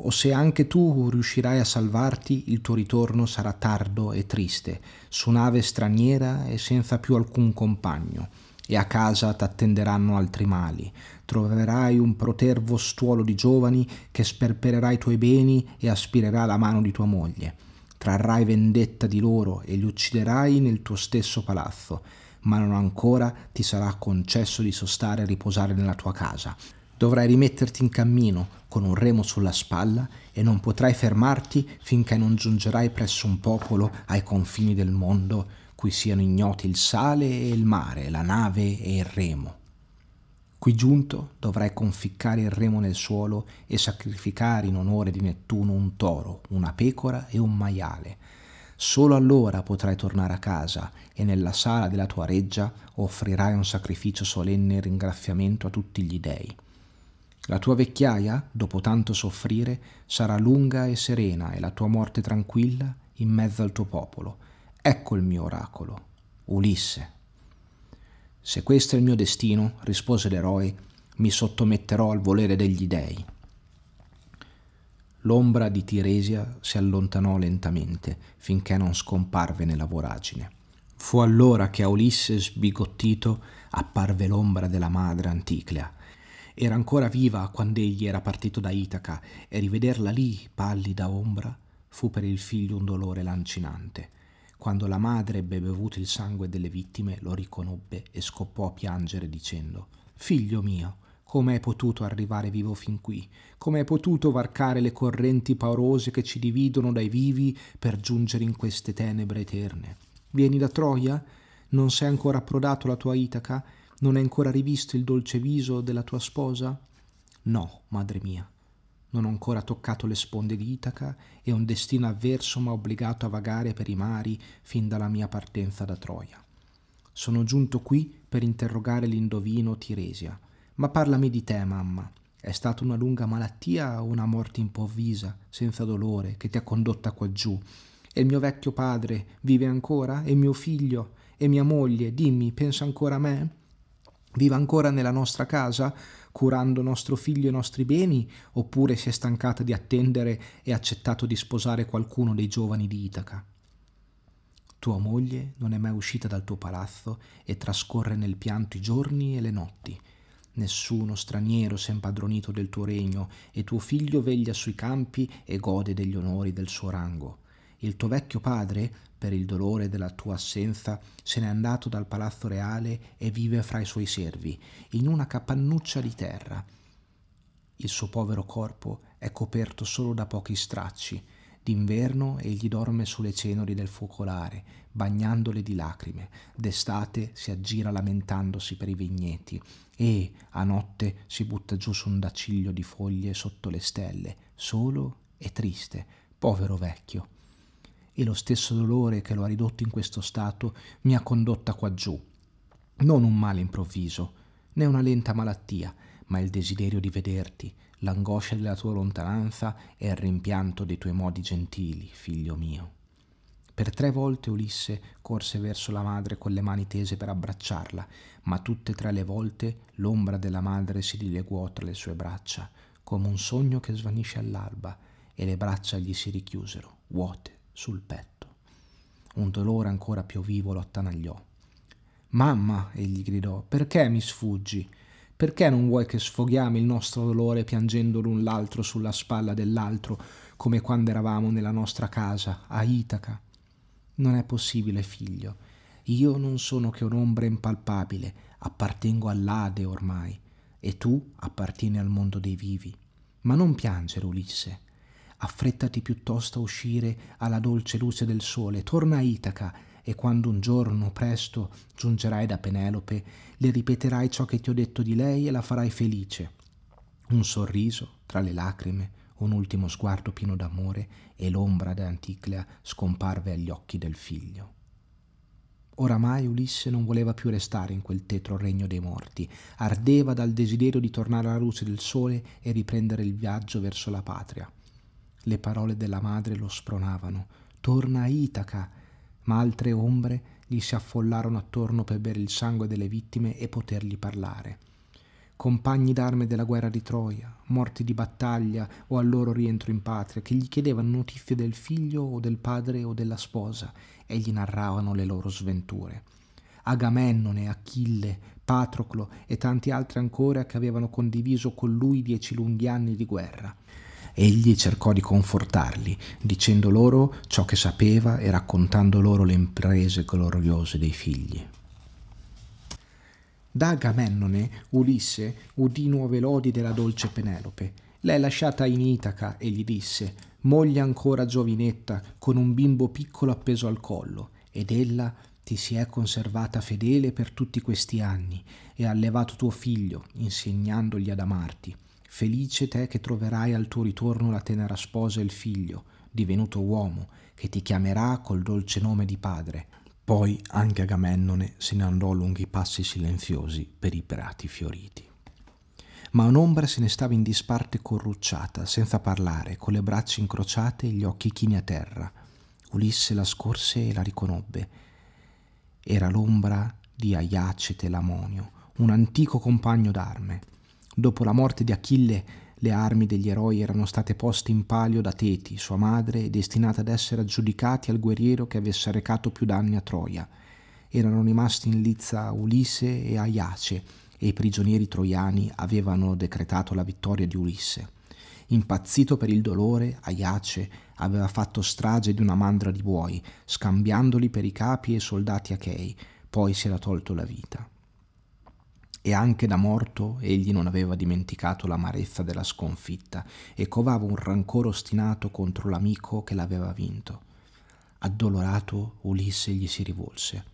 Speaker 1: O se anche tu riuscirai a salvarti, il tuo ritorno sarà tardo e triste, su nave straniera e senza più alcun compagno e a casa t'attenderanno altri mali. Troverai un protervo stuolo di giovani che sperpererà i tuoi beni e aspirerà la mano di tua moglie. Trarrai vendetta di loro e li ucciderai nel tuo stesso palazzo ma non ancora ti sarà concesso di sostare e riposare nella tua casa. Dovrai rimetterti in cammino con un remo sulla spalla e non potrai fermarti finché non giungerai presso un popolo ai confini del mondo, cui siano ignoti il sale e il mare, la nave e il remo. Qui giunto dovrai conficcare il remo nel suolo e sacrificare in onore di Nettuno un toro, una pecora e un maiale, Solo allora potrai tornare a casa e nella sala della tua reggia offrirai un sacrificio solenne in ringraziamento a tutti gli dei. La tua vecchiaia, dopo tanto soffrire, sarà lunga e serena e la tua morte tranquilla in mezzo al tuo popolo. Ecco il mio oracolo, Ulisse. Se questo è il mio destino, rispose l'eroe, mi sottometterò al volere degli dei. L'ombra di Tiresia si allontanò lentamente finché non scomparve nella voragine. Fu allora che a Ulisse sbigottito apparve l'ombra della madre Anticlea. Era ancora viva quando egli era partito da Itaca e rivederla lì, pallida ombra, fu per il figlio un dolore lancinante. Quando la madre ebbe bevuto il sangue delle vittime, lo riconobbe e scoppò a piangere dicendo Figlio mio, come hai potuto arrivare vivo fin qui, come hai potuto varcare le correnti paurose che ci dividono dai vivi per giungere in queste tenebre eterne. Vieni da Troia? Non sei ancora approdato alla tua Itaca? Non hai ancora rivisto il dolce viso della tua sposa? No, madre mia. Non ho ancora toccato le sponde di Itaca e un destino avverso m'ha obbligato a vagare per i mari fin dalla mia partenza da Troia. Sono giunto qui per interrogare l'indovino Tiresia ma parlami di te, mamma. È stata una lunga malattia o una morte improvvisa, senza dolore, che ti ha condotta qua giù? E il mio vecchio padre vive ancora? E mio figlio? E mia moglie? Dimmi, pensa ancora a me? Vive ancora nella nostra casa, curando nostro figlio e i nostri beni, oppure si è stancata di attendere e ha accettato di sposare qualcuno dei giovani di Itaca? Tua moglie non è mai uscita dal tuo palazzo e trascorre nel pianto i giorni e le notti Nessuno straniero si è impadronito del tuo regno, e tuo figlio veglia sui campi e gode degli onori del suo rango. Il tuo vecchio padre, per il dolore della tua assenza, se n'è andato dal palazzo reale e vive fra i suoi servi, in una capannuccia di terra. Il suo povero corpo è coperto solo da pochi stracci. D'inverno egli dorme sulle ceneri del focolare, bagnandole di lacrime. D'estate si aggira lamentandosi per i vigneti e a notte si butta giù su un daciglio di foglie sotto le stelle, solo e triste, povero vecchio. E lo stesso dolore che lo ha ridotto in questo stato mi ha condotta qua giù. Non un male improvviso, né una lenta malattia, ma il desiderio di vederti, l'angoscia della tua lontananza e il rimpianto dei tuoi modi gentili, figlio mio. Per tre volte Ulisse corse verso la madre con le mani tese per abbracciarla, ma tutte e tre le volte l'ombra della madre si dileguò tra le sue braccia, come un sogno che svanisce all'alba, e le braccia gli si richiusero, vuote, sul petto. Un dolore ancora più vivo lo attanagliò. Mamma, egli gridò, perché mi sfuggi? Perché non vuoi che sfoghiamo il nostro dolore piangendo l'un l'altro sulla spalla dell'altro, come quando eravamo nella nostra casa, a Itaca? Non è possibile, figlio. Io non sono che un'ombra impalpabile, appartengo all'Ade ormai, e tu appartieni al mondo dei vivi. Ma non piangere, Ulisse. Affrettati piuttosto a uscire alla dolce luce del sole, torna a Itaca, e quando un giorno presto giungerai da Penelope, le ripeterai ciò che ti ho detto di lei e la farai felice. Un sorriso tra le lacrime, un ultimo sguardo pieno d'amore e l'ombra d'Anticlea scomparve agli occhi del figlio. Oramai Ulisse non voleva più restare in quel tetro regno dei morti, ardeva dal desiderio di tornare alla luce del sole e riprendere il viaggio verso la patria. Le parole della madre lo spronavano. Torna a Itaca! Ma altre ombre gli si affollarono attorno per bere il sangue delle vittime e potergli parlare compagni d'arme della guerra di Troia, morti di battaglia o al loro rientro in patria, che gli chiedevano notizie del figlio o del padre o della sposa e gli narravano le loro sventure. Agamennone, Achille, Patroclo e tanti altri ancora che avevano condiviso con lui dieci lunghi anni di guerra. Egli cercò di confortarli, dicendo loro ciò che sapeva e raccontando loro le imprese gloriose dei figli. Da Agamennone, Ulisse udì nuove lodi della dolce Penelope. L'è lasciata in Itaca e gli disse, moglie ancora giovinetta, con un bimbo piccolo appeso al collo, ed ella ti si è conservata fedele per tutti questi anni e ha allevato tuo figlio, insegnandogli ad amarti. Felice te che troverai al tuo ritorno la tenera sposa e il figlio, divenuto uomo, che ti chiamerà col dolce nome di padre. Poi anche Agamennone se ne andò lunghi passi silenziosi per i prati fioriti. Ma un'ombra se ne stava in disparte corrucciata, senza parlare, con le braccia incrociate e gli occhi chini a terra. Ulisse la scorse e la riconobbe. Era l'ombra di Aiace Telamonio, un antico compagno d'arme. Dopo la morte di Achille le armi degli eroi erano state poste in palio da Teti, sua madre, destinate ad essere aggiudicati al guerriero che avesse recato più danni a Troia. Erano rimasti in lizza Ulisse e Aiace, e i prigionieri troiani avevano decretato la vittoria di Ulisse. Impazzito per il dolore, Aiace aveva fatto strage di una mandra di buoi, scambiandoli per i capi e soldati achei, poi si era tolto la vita. E anche da morto egli non aveva dimenticato l'amarezza della sconfitta e covava un rancore ostinato contro l'amico che l'aveva vinto. Addolorato, Ulisse gli si rivolse.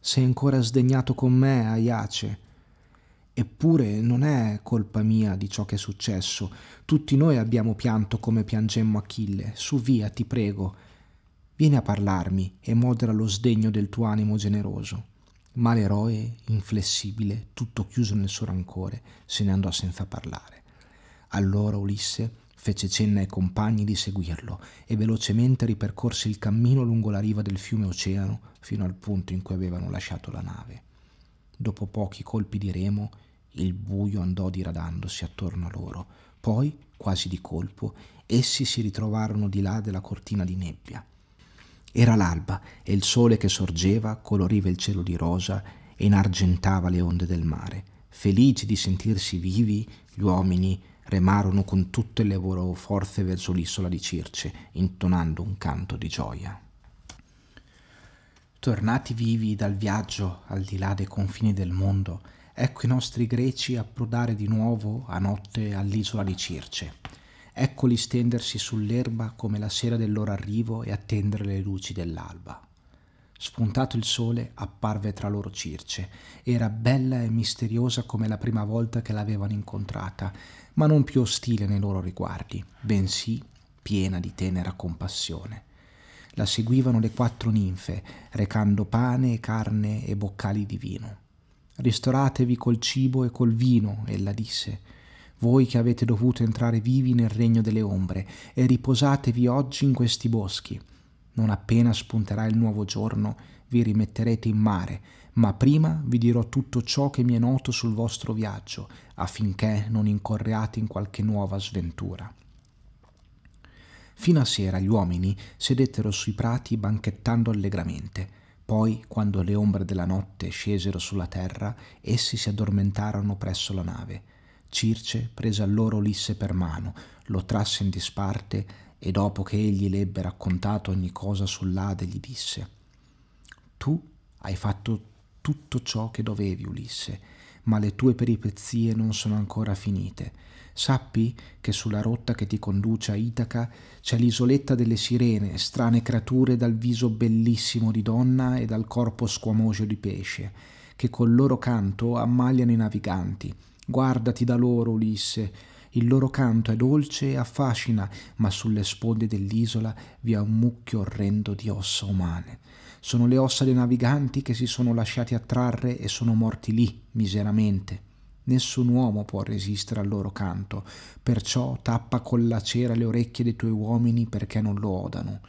Speaker 1: Sei ancora sdegnato con me, Aiace? Eppure non è colpa mia di ciò che è successo. Tutti noi abbiamo pianto come piangemmo Achille. Su via, ti prego. Vieni a parlarmi e modera lo sdegno del tuo animo generoso. Ma l'eroe, inflessibile, tutto chiuso nel suo rancore, se ne andò senza parlare. Allora Ulisse fece cenno ai compagni di seguirlo e velocemente ripercorse il cammino lungo la riva del fiume Oceano fino al punto in cui avevano lasciato la nave. Dopo pochi colpi di remo, il buio andò diradandosi attorno a loro. Poi, quasi di colpo, essi si ritrovarono di là della cortina di nebbia. Era l'alba e il sole che sorgeva coloriva il cielo di rosa e inargentava le onde del mare. Felici di sentirsi vivi, gli uomini remarono con tutte le loro forze verso l'isola di Circe, intonando un canto di gioia. Tornati vivi dal viaggio al di là dei confini del mondo, ecco i nostri greci approdare di nuovo a notte all'isola di Circe eccoli stendersi sull'erba come la sera del loro arrivo e attendere le luci dell'alba. Spuntato il sole apparve tra loro Circe. Era bella e misteriosa come la prima volta che l'avevano incontrata, ma non più ostile nei loro riguardi, bensì piena di tenera compassione. La seguivano le quattro ninfe, recando pane e carne e boccali di vino. Ristoratevi col cibo e col vino, ella disse, voi che avete dovuto entrare vivi nel regno delle ombre, e riposatevi oggi in questi boschi. Non appena spunterà il nuovo giorno, vi rimetterete in mare, ma prima vi dirò tutto ciò che mi è noto sul vostro viaggio, affinché non incorriate in qualche nuova sventura. Fino a sera gli uomini sedettero sui prati banchettando allegramente. Poi, quando le ombre della notte scesero sulla terra, essi si addormentarono presso la nave. Circe prese allora Ulisse per mano, lo trasse in disparte e dopo che egli le ebbe raccontato ogni cosa sull'Ade gli disse «Tu hai fatto tutto ciò che dovevi, Ulisse, ma le tue peripezie non sono ancora finite». Sappi che sulla rotta che ti conduce a Itaca c'è l'isoletta delle sirene, strane creature dal viso bellissimo di donna e dal corpo squamoso di pesce, che col loro canto ammaliano i naviganti Guardati da loro, Ulisse. Il loro canto è dolce e affascina, ma sulle sponde dell'isola vi è un mucchio orrendo di ossa umane. Sono le ossa dei naviganti che si sono lasciati attrarre e sono morti lì, miseramente. Nessun uomo può resistere al loro canto, perciò tappa con la cera le orecchie dei tuoi uomini perché non lo odano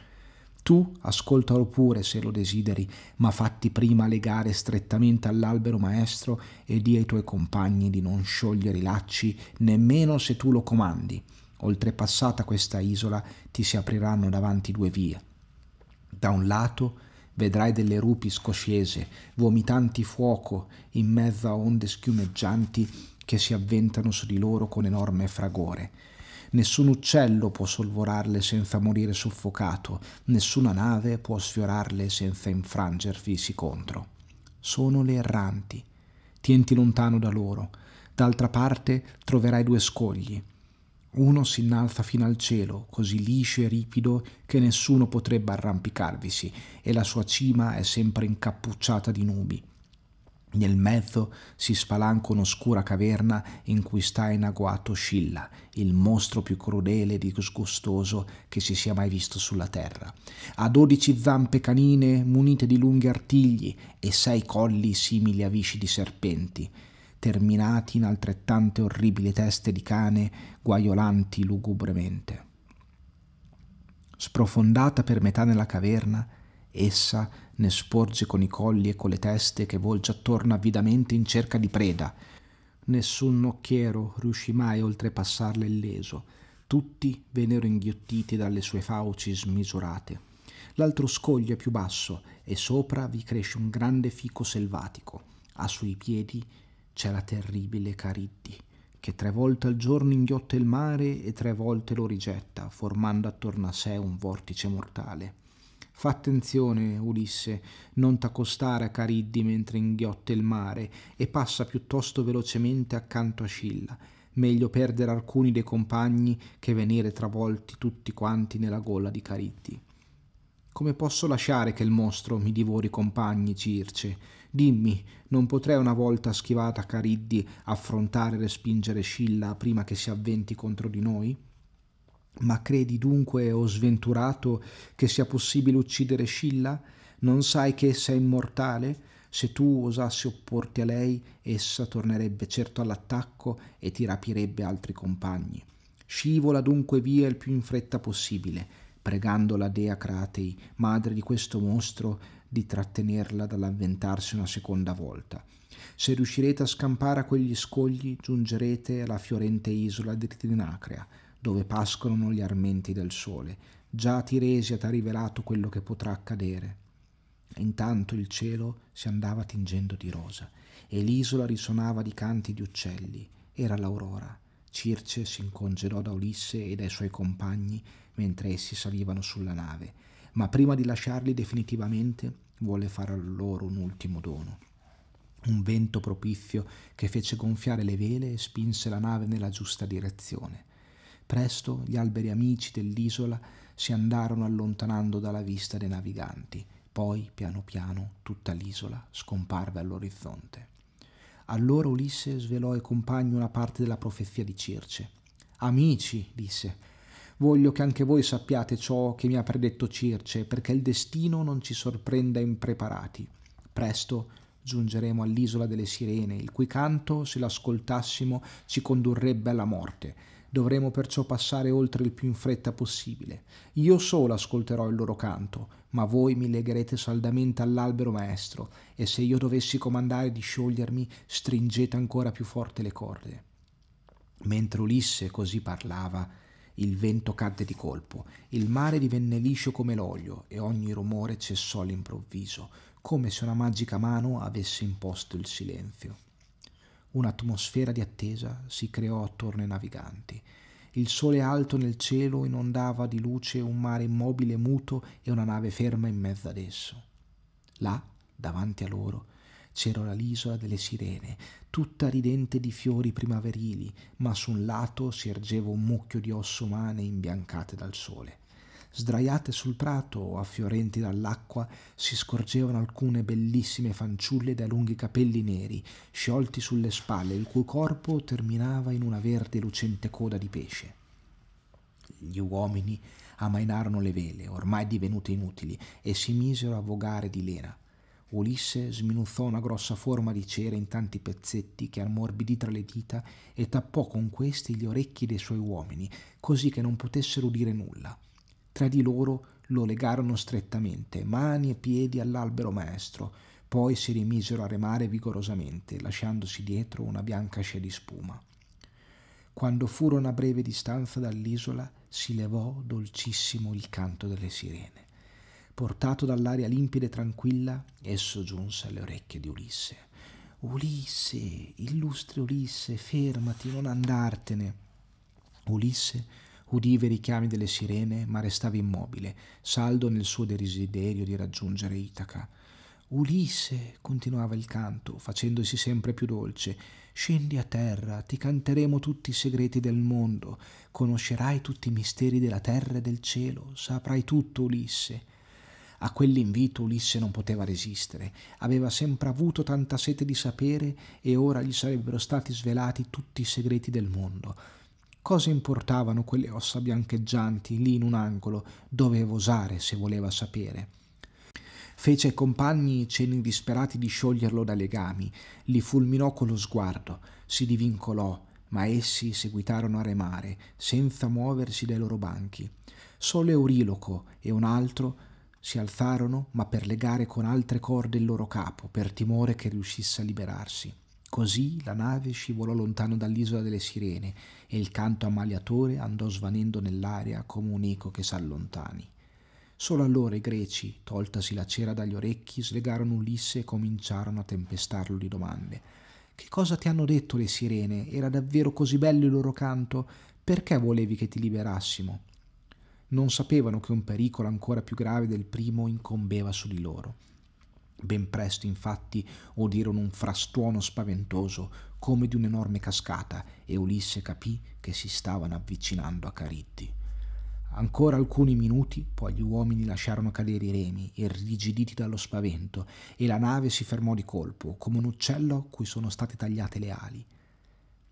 Speaker 1: tu ascoltalo pure se lo desideri, ma fatti prima legare strettamente all'albero maestro e di ai tuoi compagni di non sciogliere i lacci nemmeno se tu lo comandi. Oltrepassata questa isola ti si apriranno davanti due vie. Da un lato vedrai delle rupi scoscese, vomitanti fuoco in mezzo a onde schiumeggianti che si avventano su di loro con enorme fragore nessun uccello può solvorarle senza morire soffocato, nessuna nave può sfiorarle senza infrangervisi contro. Sono le erranti. Tienti lontano da loro. D'altra parte troverai due scogli. Uno si innalza fino al cielo, così liscio e ripido che nessuno potrebbe arrampicarvisi, e la sua cima è sempre incappucciata di nubi. Nel mezzo si spalanca un'oscura caverna in cui sta in agguato Scilla, il mostro più crudele e disgustoso che si sia mai visto sulla Terra. Ha dodici zampe canine munite di lunghi artigli e sei colli simili a visci di serpenti, terminati in altrettante orribili teste di cane guaiolanti lugubremente. Sprofondata per metà nella caverna, essa ne sporge con i colli e con le teste che volge attorno avidamente in cerca di preda. Nessun nocchiero riuscì mai a oltrepassarla illeso. Tutti vennero inghiottiti dalle sue fauci smisurate. L'altro scoglio è più basso e sopra vi cresce un grande fico selvatico. A suoi piedi c'è la terribile Cariddi, che tre volte al giorno inghiotta il mare e tre volte lo rigetta, formando attorno a sé un vortice mortale. Fa attenzione, Ulisse, non t'accostare a Cariddi mentre inghiotte il mare, e passa piuttosto velocemente accanto a Scilla. Meglio perdere alcuni dei compagni che venire travolti tutti quanti nella gola di Cariddi. Come posso lasciare che il mostro mi divori compagni, Circe? Dimmi, non potrei una volta schivata Cariddi affrontare e respingere Scilla prima che si avventi contro di noi? Ma credi dunque, o oh sventurato, che sia possibile uccidere Scilla? Non sai che essa è immortale? Se tu osassi opporti a lei, essa tornerebbe certo all'attacco e ti rapirebbe altri compagni. Scivola dunque via il più in fretta possibile, pregando la dea Cratei, madre di questo mostro, di trattenerla dall'avventarsi una seconda volta. Se riuscirete a scampare a quegli scogli, giungerete alla fiorente isola di Trinacrea, dove pascolano gli armenti del sole. Già Tiresia t'ha rivelato quello che potrà accadere. intanto il cielo si andava tingendo di rosa e l'isola risonava di canti di uccelli. Era l'aurora. Circe si incongelò da Ulisse e dai suoi compagni mentre essi salivano sulla nave, ma prima di lasciarli definitivamente volle fare a loro un ultimo dono. Un vento propizio che fece gonfiare le vele e spinse la nave nella giusta direzione. Presto gli alberi amici dell'isola si andarono allontanando dalla vista dei naviganti, poi piano piano tutta l'isola scomparve all'orizzonte. Allora Ulisse svelò ai compagni una parte della profezia di Circe. Amici, disse, voglio che anche voi sappiate ciò che mi ha predetto Circe, perché il destino non ci sorprenda impreparati. Presto giungeremo all'isola delle sirene, il cui canto, se l'ascoltassimo, ci condurrebbe alla morte Dovremo perciò passare oltre il più in fretta possibile. Io solo ascolterò il loro canto, ma voi mi legherete saldamente all'albero maestro, e se io dovessi comandare di sciogliermi, stringete ancora più forte le corde. Mentre Ulisse così parlava, il vento cadde di colpo, il mare divenne liscio come l'olio e ogni rumore cessò all'improvviso, come se una magica mano avesse imposto il silenzio. Un'atmosfera di attesa si creò attorno ai naviganti. Il sole alto nel cielo inondava di luce un mare immobile e muto e una nave ferma in mezzo ad esso. Là, davanti a loro, c'era l'isola delle sirene, tutta ridente di fiori primaverili, ma su un lato si ergeva un mucchio di ossa umane imbiancate dal sole sdraiate sul prato o affiorenti dall'acqua, si scorgevano alcune bellissime fanciulle dai lunghi capelli neri, sciolti sulle spalle, il cui corpo terminava in una verde lucente coda di pesce. Gli uomini ammainarono le vele, ormai divenute inutili, e si misero a vogare di lena. Ulisse sminuzzò una grossa forma di cera in tanti pezzetti che ammorbidì tra le dita e tappò con questi gli orecchi dei suoi uomini, così che non potessero udire nulla. Tra di loro lo legarono strettamente, mani e piedi all'albero maestro, poi si rimisero a remare vigorosamente, lasciandosi dietro una bianca scia di spuma. Quando furono a breve distanza dall'isola, si levò dolcissimo il canto delle sirene. Portato dall'aria limpida e tranquilla, esso giunse alle orecchie di Ulisse. Ulisse, illustre Ulisse, fermati, non andartene. Ulisse udiva i richiami delle sirene, ma restava immobile, saldo nel suo desiderio di raggiungere Itaca. Ulisse, continuava il canto, facendosi sempre più dolce, scendi a terra, ti canteremo tutti i segreti del mondo, conoscerai tutti i misteri della terra e del cielo, saprai tutto, Ulisse. A quell'invito Ulisse non poteva resistere, aveva sempre avuto tanta sete di sapere e ora gli sarebbero stati svelati tutti i segreti del mondo Cosa importavano quelle ossa biancheggianti lì in un angolo dove osare se voleva sapere? Fece ai compagni cenni disperati di scioglierlo dai legami, li fulminò con lo sguardo, si divincolò, ma essi seguitarono a remare, senza muoversi dai loro banchi. Solo Euriloco e un altro si alzarono, ma per legare con altre corde il loro capo, per timore che riuscisse a liberarsi. Così la nave scivolò lontano dall'isola delle sirene e il canto ammaliatore andò svanendo nell'aria come un eco che s'allontani. Solo allora i greci, toltasi la cera dagli orecchi, slegarono Ulisse e cominciarono a tempestarlo di domande. Che cosa ti hanno detto le sirene? Era davvero così bello il loro canto? Perché volevi che ti liberassimo? Non sapevano che un pericolo ancora più grave del primo incombeva su di loro. Ben presto, infatti, udirono un frastuono spaventoso, come di un'enorme cascata, e Ulisse capì che si stavano avvicinando a Caritti. Ancora alcuni minuti, poi gli uomini lasciarono cadere i remi, irrigiditi dallo spavento, e la nave si fermò di colpo, come un uccello a cui sono state tagliate le ali.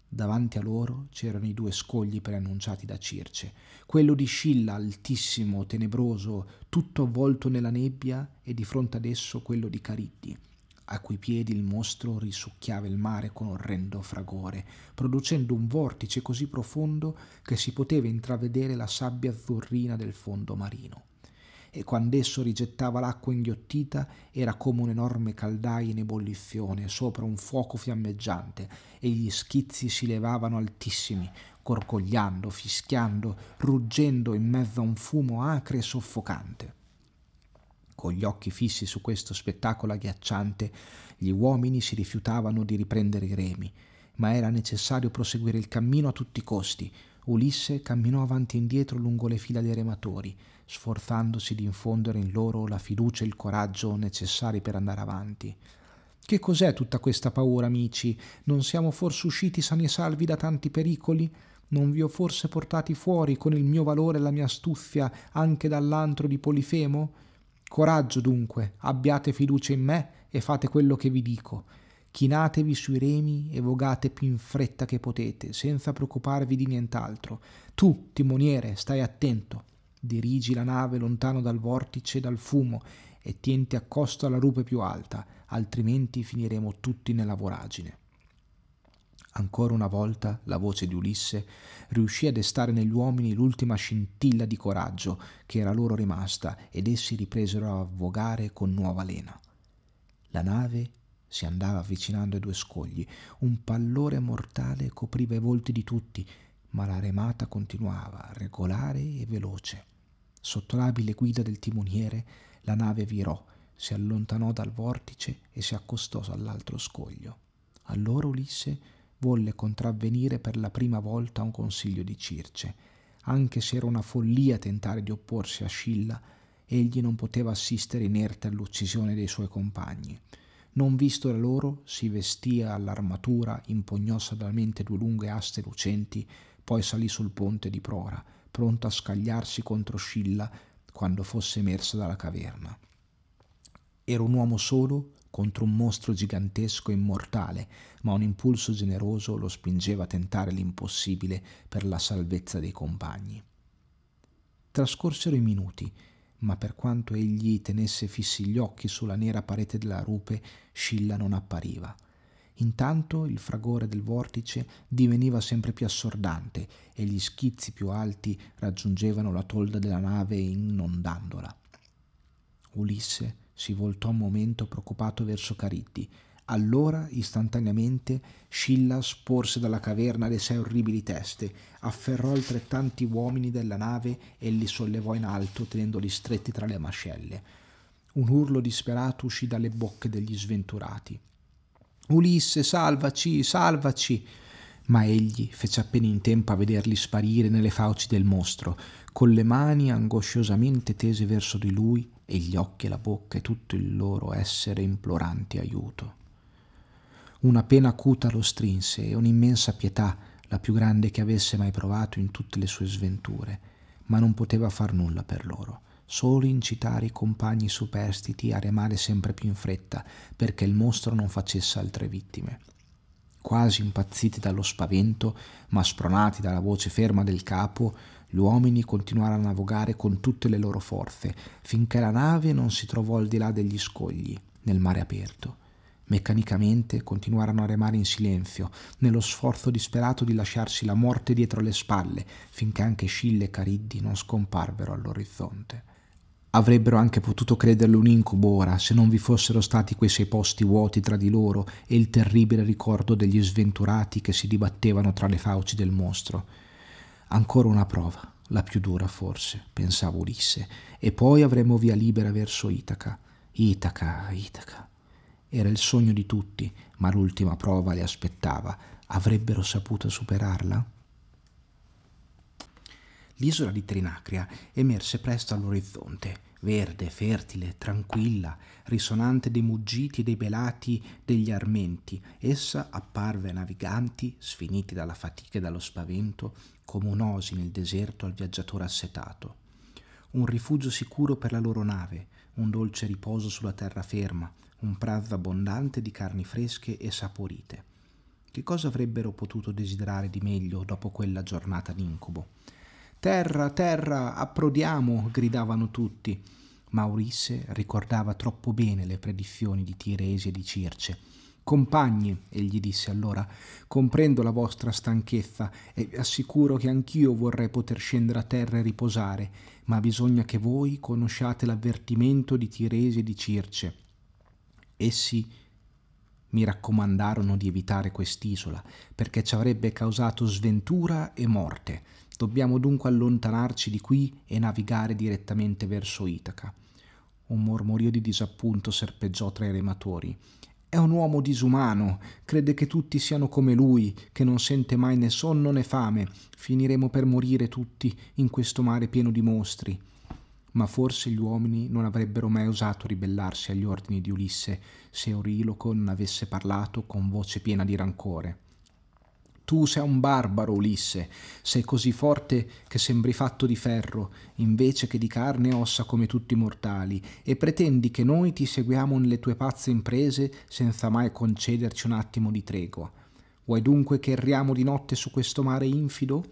Speaker 1: Davanti a loro c'erano i due scogli preannunciati da Circe, quello di Scilla altissimo, tenebroso, tutto avvolto nella nebbia e di fronte ad esso quello di Cariddi, a cui piedi il mostro risucchiava il mare con orrendo fragore, producendo un vortice così profondo che si poteva intravedere la sabbia azzurrina del fondo marino e quando esso rigettava l'acqua inghiottita era come un'enorme caldaia in ebollizione sopra un fuoco fiammeggiante e gli schizzi si levavano altissimi, corcogliando, fischiando, ruggendo in mezzo a un fumo acre e soffocante. Con gli occhi fissi su questo spettacolo agghiacciante, gli uomini si rifiutavano di riprendere i remi, ma era necessario proseguire il cammino a tutti i costi. Ulisse camminò avanti e indietro lungo le fila dei rematori, sforzandosi di infondere in loro la fiducia e il coraggio necessari per andare avanti. Che cos'è tutta questa paura, amici? Non siamo forse usciti sani e salvi da tanti pericoli? Non vi ho forse portati fuori con il mio valore e la mia astuzia anche dall'antro di Polifemo? Coraggio dunque, abbiate fiducia in me e fate quello che vi dico. Chinatevi sui remi e vogate più in fretta che potete, senza preoccuparvi di nient'altro. Tu, timoniere, stai attento, Dirigi la nave lontano dal vortice e dal fumo e tienti accosto alla rupe più alta, altrimenti finiremo tutti nella voragine. Ancora una volta la voce di Ulisse riuscì a destare negli uomini l'ultima scintilla di coraggio che era loro rimasta ed essi ripresero a vogare con nuova lena. La nave si andava avvicinando ai due scogli, un pallore mortale copriva i volti di tutti ma la remata continuava, regolare e veloce. Sotto l'abile guida del timoniere la nave virò, si allontanò dal vortice e si accostò all'altro scoglio. Allora Ulisse volle contravvenire per la prima volta a un consiglio di Circe. Anche se era una follia tentare di opporsi a Scilla, egli non poteva assistere inerte all'uccisione dei suoi compagni. Non visto da loro, si vestì all'armatura, impugnò saldamente due lunghe aste lucenti poi salì sul ponte di prora, pronto a scagliarsi contro Scilla quando fosse emersa dalla caverna. Era un uomo solo contro un mostro gigantesco e immortale, ma un impulso generoso lo spingeva a tentare l'impossibile per la salvezza dei compagni. Trascorsero i minuti, ma per quanto egli tenesse fissi gli occhi sulla nera parete della rupe, Scilla non appariva. Intanto il fragore del vortice diveniva sempre più assordante e gli schizzi più alti raggiungevano la tolda della nave inondandola. Ulisse si voltò un momento preoccupato verso Caritti. Allora, istantaneamente, Scilla sporse dalla caverna le sei orribili teste, afferrò altrettanti uomini della nave e li sollevò in alto, tenendoli stretti tra le mascelle. Un urlo disperato uscì dalle bocche degli sventurati. Ulisse, salvaci, salvaci. Ma egli fece appena in tempo a vederli sparire nelle fauci del mostro, con le mani angosciosamente tese verso di lui e gli occhi e la bocca e tutto il loro essere imploranti aiuto. Una pena acuta lo strinse e un'immensa pietà, la più grande che avesse mai provato in tutte le sue sventure, ma non poteva far nulla per loro solo incitare i compagni superstiti a remare sempre più in fretta perché il mostro non facesse altre vittime. Quasi impazziti dallo spavento, ma spronati dalla voce ferma del capo, gli uomini continuarono a vogare con tutte le loro forze, finché la nave non si trovò al di là degli scogli, nel mare aperto. Meccanicamente continuarono a remare in silenzio, nello sforzo disperato di lasciarsi la morte dietro le spalle, finché anche Scille e Cariddi non scomparvero all'orizzonte. Avrebbero anche potuto crederle un incubo ora, se non vi fossero stati quei sei posti vuoti tra di loro e il terribile ricordo degli sventurati che si dibattevano tra le fauci del mostro. Ancora una prova, la più dura forse, pensava Ulisse, e poi avremmo via libera verso Itaca. Itaca, Itaca. Era il sogno di tutti, ma l'ultima prova le aspettava. Avrebbero saputo superarla? L'isola di Trinacria emerse presto all'orizzonte verde, fertile, tranquilla, risonante dei muggiti e dei belati degli armenti, essa apparve ai naviganti, sfiniti dalla fatica e dallo spavento, come un'osi nel deserto al viaggiatore assetato. Un rifugio sicuro per la loro nave, un dolce riposo sulla terraferma, un prazzo abbondante di carni fresche e saporite. Che cosa avrebbero potuto desiderare di meglio dopo quella giornata d'incubo? Terra, terra, approdiamo, gridavano tutti. Ma Ulisse ricordava troppo bene le predizioni di Tiresi e di Circe. Compagni, egli disse allora, comprendo la vostra stanchezza e vi assicuro che anch'io vorrei poter scendere a terra e riposare, ma bisogna che voi conosciate l'avvertimento di Tiresi e di Circe. Essi mi raccomandarono di evitare quest'isola, perché ci avrebbe causato sventura e morte Dobbiamo dunque allontanarci di qui e navigare direttamente verso Itaca. Un mormorio di disappunto serpeggiò tra i rematori. È un uomo disumano, crede che tutti siano come lui, che non sente mai né sonno né fame. Finiremo per morire tutti in questo mare pieno di mostri. Ma forse gli uomini non avrebbero mai osato ribellarsi agli ordini di Ulisse se Oriloco non avesse parlato con voce piena di rancore. Tu sei un barbaro, Ulisse, sei così forte che sembri fatto di ferro, invece che di carne e ossa come tutti i mortali, e pretendi che noi ti seguiamo nelle tue pazze imprese senza mai concederci un attimo di tregua. Vuoi dunque che erriamo di notte su questo mare infido?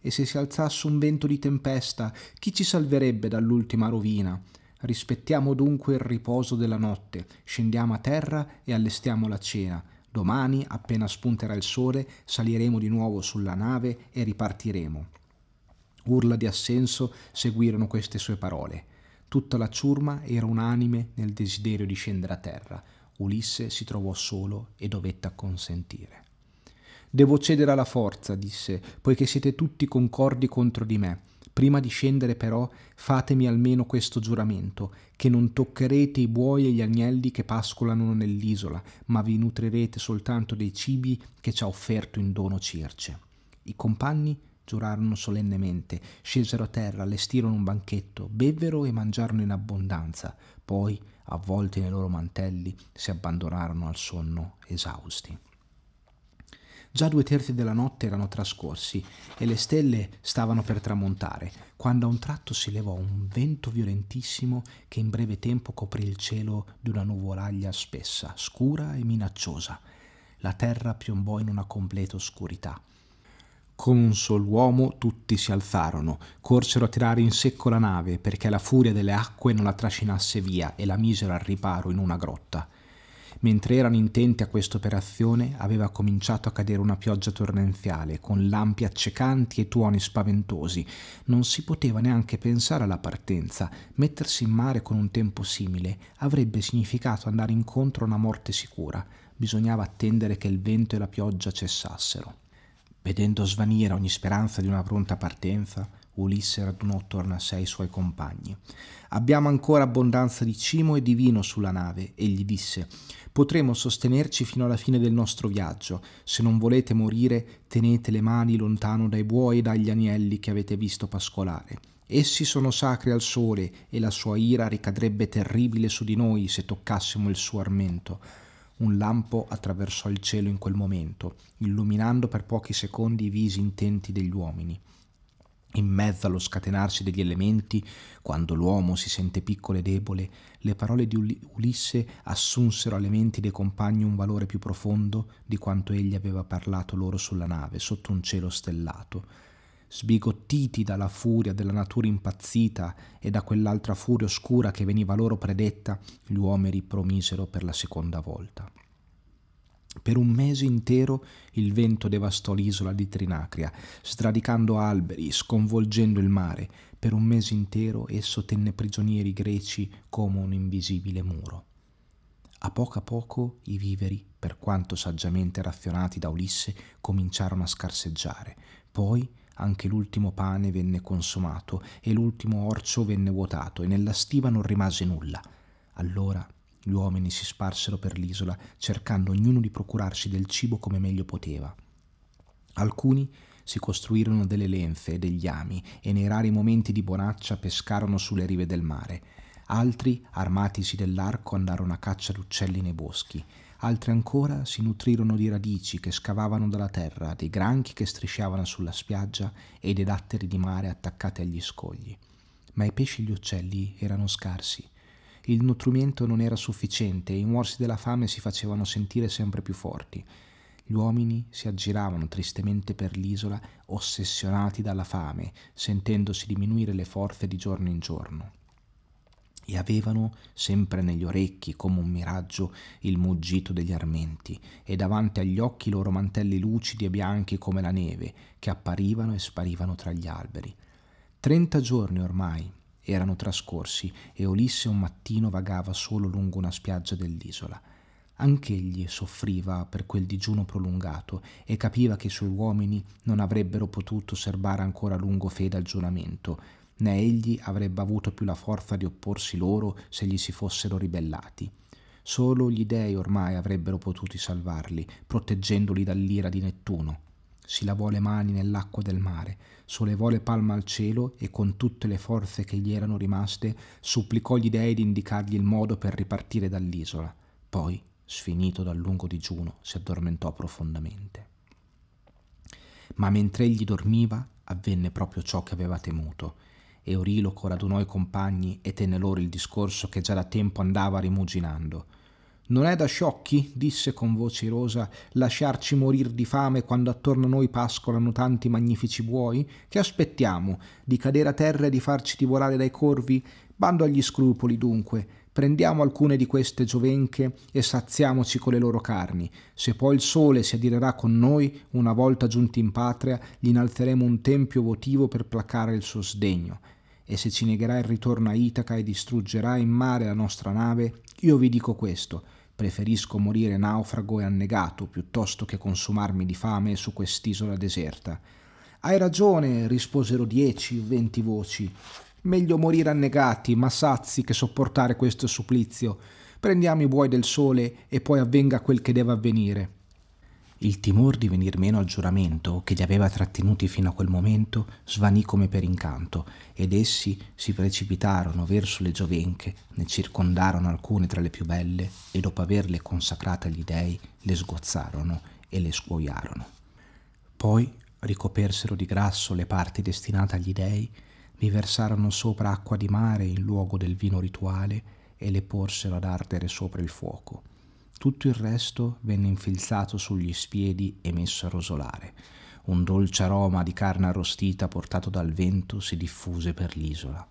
Speaker 1: E se si alzasse un vento di tempesta, chi ci salverebbe dall'ultima rovina? Rispettiamo dunque il riposo della notte, scendiamo a terra e allestiamo la cena Domani, appena spunterà il sole, saliremo di nuovo sulla nave e ripartiremo. Urla di assenso seguirono queste sue parole. Tutta la ciurma era unanime nel desiderio di scendere a terra. Ulisse si trovò solo e dovette acconsentire. Devo cedere alla forza, disse, poiché siete tutti concordi contro di me. Prima di scendere però fatemi almeno questo giuramento, che non toccherete i buoi e gli agnelli che pascolano nell'isola, ma vi nutrirete soltanto dei cibi che ci ha offerto in dono Circe. I compagni giurarono solennemente, scesero a terra, allestirono un banchetto, bevvero e mangiarono in abbondanza, poi, avvolti nei loro mantelli, si abbandonarono al sonno esausti. Già due terzi della notte erano trascorsi e le stelle stavano per tramontare, quando a un tratto si levò un vento violentissimo che in breve tempo coprì il cielo di una nuvolaglia spessa, scura e minacciosa. La terra piombò in una completa oscurità. Con un sol uomo tutti si alzarono, corsero a tirare in secco la nave perché la furia delle acque non la trascinasse via e la misero al riparo in una grotta. Mentre erano intenti a questa operazione, aveva cominciato a cadere una pioggia torrenziale, con lampi accecanti e tuoni spaventosi. Non si poteva neanche pensare alla partenza. Mettersi in mare con un tempo simile avrebbe significato andare incontro a una morte sicura. Bisognava attendere che il vento e la pioggia cessassero. Vedendo svanire ogni speranza di una pronta partenza, Ulisse radunò attorno a sé i suoi compagni. Abbiamo ancora abbondanza di cimo e di vino sulla nave, egli disse. Potremo sostenerci fino alla fine del nostro viaggio. Se non volete morire, tenete le mani lontano dai buoi e dagli agnelli che avete visto pascolare. Essi sono sacri al sole e la sua ira ricadrebbe terribile su di noi se toccassimo il suo armento. Un lampo attraversò il cielo in quel momento, illuminando per pochi secondi i visi intenti degli uomini. In mezzo allo scatenarsi degli elementi, quando l'uomo si sente piccolo e debole, le parole di Ulisse assunsero alle menti dei compagni un valore più profondo di quanto egli aveva parlato loro sulla nave, sotto un cielo stellato. Sbigottiti dalla furia della natura impazzita e da quell'altra furia oscura che veniva loro predetta, gli uomini promisero per la seconda volta. Per un mese intero il vento devastò l'isola di Trinacria, sradicando alberi, sconvolgendo il mare. Per un mese intero esso tenne prigionieri greci come un invisibile muro. A poco a poco i viveri, per quanto saggiamente razionati da Ulisse, cominciarono a scarseggiare. Poi anche l'ultimo pane venne consumato e l'ultimo orcio venne vuotato e nella stiva non rimase nulla. Allora gli uomini si sparsero per l'isola, cercando ognuno di procurarsi del cibo come meglio poteva. Alcuni si costruirono delle lenze e degli ami e nei rari momenti di bonaccia pescarono sulle rive del mare. Altri, armatisi dell'arco, andarono a caccia d'uccelli nei boschi. Altri ancora si nutrirono di radici che scavavano dalla terra, dei granchi che strisciavano sulla spiaggia e dei datteri di mare attaccati agli scogli. Ma i pesci e gli uccelli erano scarsi il nutrimento non era sufficiente e i morsi della fame si facevano sentire sempre più forti. Gli uomini si aggiravano tristemente per l'isola, ossessionati dalla fame, sentendosi diminuire le forze di giorno in giorno. E avevano sempre negli orecchi, come un miraggio, il muggito degli armenti, e davanti agli occhi i loro mantelli lucidi e bianchi come la neve, che apparivano e sparivano tra gli alberi. Trenta giorni ormai erano trascorsi e Ulisse un mattino vagava solo lungo una spiaggia dell'isola. Anch'egli soffriva per quel digiuno prolungato e capiva che i suoi uomini non avrebbero potuto serbare ancora lungo fede al giuramento, né egli avrebbe avuto più la forza di opporsi loro se gli si fossero ribellati. Solo gli dei ormai avrebbero potuto salvarli, proteggendoli dall'ira di Nettuno si lavò le mani nell'acqua del mare, sollevò le palme al cielo e con tutte le forze che gli erano rimaste supplicò gli dei di indicargli il modo per ripartire dall'isola. Poi, sfinito dal lungo digiuno, si addormentò profondamente. Ma mentre egli dormiva, avvenne proprio ciò che aveva temuto. Euriloco radunò i compagni e tenne loro il discorso che già da tempo andava rimuginando. Non è da sciocchi, disse con voce irosa, lasciarci morir di fame quando attorno a noi pascolano tanti magnifici buoi? Che aspettiamo? Di cadere a terra e di farci divorare dai corvi? Bando agli scrupoli, dunque. Prendiamo alcune di queste giovenche e saziamoci con le loro carni. Se poi il sole si adirerà con noi, una volta giunti in patria, gli innalzeremo un tempio votivo per placare il suo sdegno e se ci negherà il ritorno a Itaca e distruggerà in mare la nostra nave, io vi dico questo, Preferisco morire naufrago e annegato piuttosto che consumarmi di fame su quest'isola deserta. Hai ragione, risposero dieci o venti voci. Meglio morire annegati, ma sazi, che sopportare questo supplizio. Prendiamo i buoi del sole e poi avvenga quel che deve avvenire. Il timor di venir meno al giuramento che li aveva trattenuti fino a quel momento svanì come per incanto, ed essi si precipitarono verso le giovenche, ne circondarono alcune tra le più belle, e dopo averle consacrate agli dèi le sgozzarono e le scuoiarono. Poi ricopersero di grasso le parti destinate agli dèi, vi versarono sopra acqua di mare in luogo del vino rituale e le porsero ad ardere sopra il fuoco. Tutto il resto venne infilzato sugli spiedi e messo a rosolare. Un dolce aroma di carne arrostita portato dal vento si diffuse per l'isola.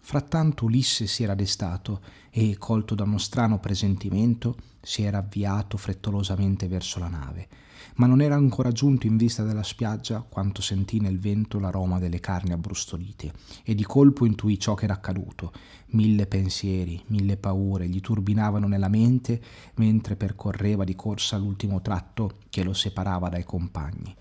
Speaker 1: Frattanto Ulisse si era destato e, colto da uno strano presentimento, si era avviato frettolosamente verso la nave ma non era ancora giunto in vista della spiaggia quanto sentì nel vento l'aroma delle carni abbrustolite e di colpo intuì ciò che era accaduto. Mille pensieri, mille paure gli turbinavano nella mente mentre percorreva di corsa l'ultimo tratto che lo separava dai compagni.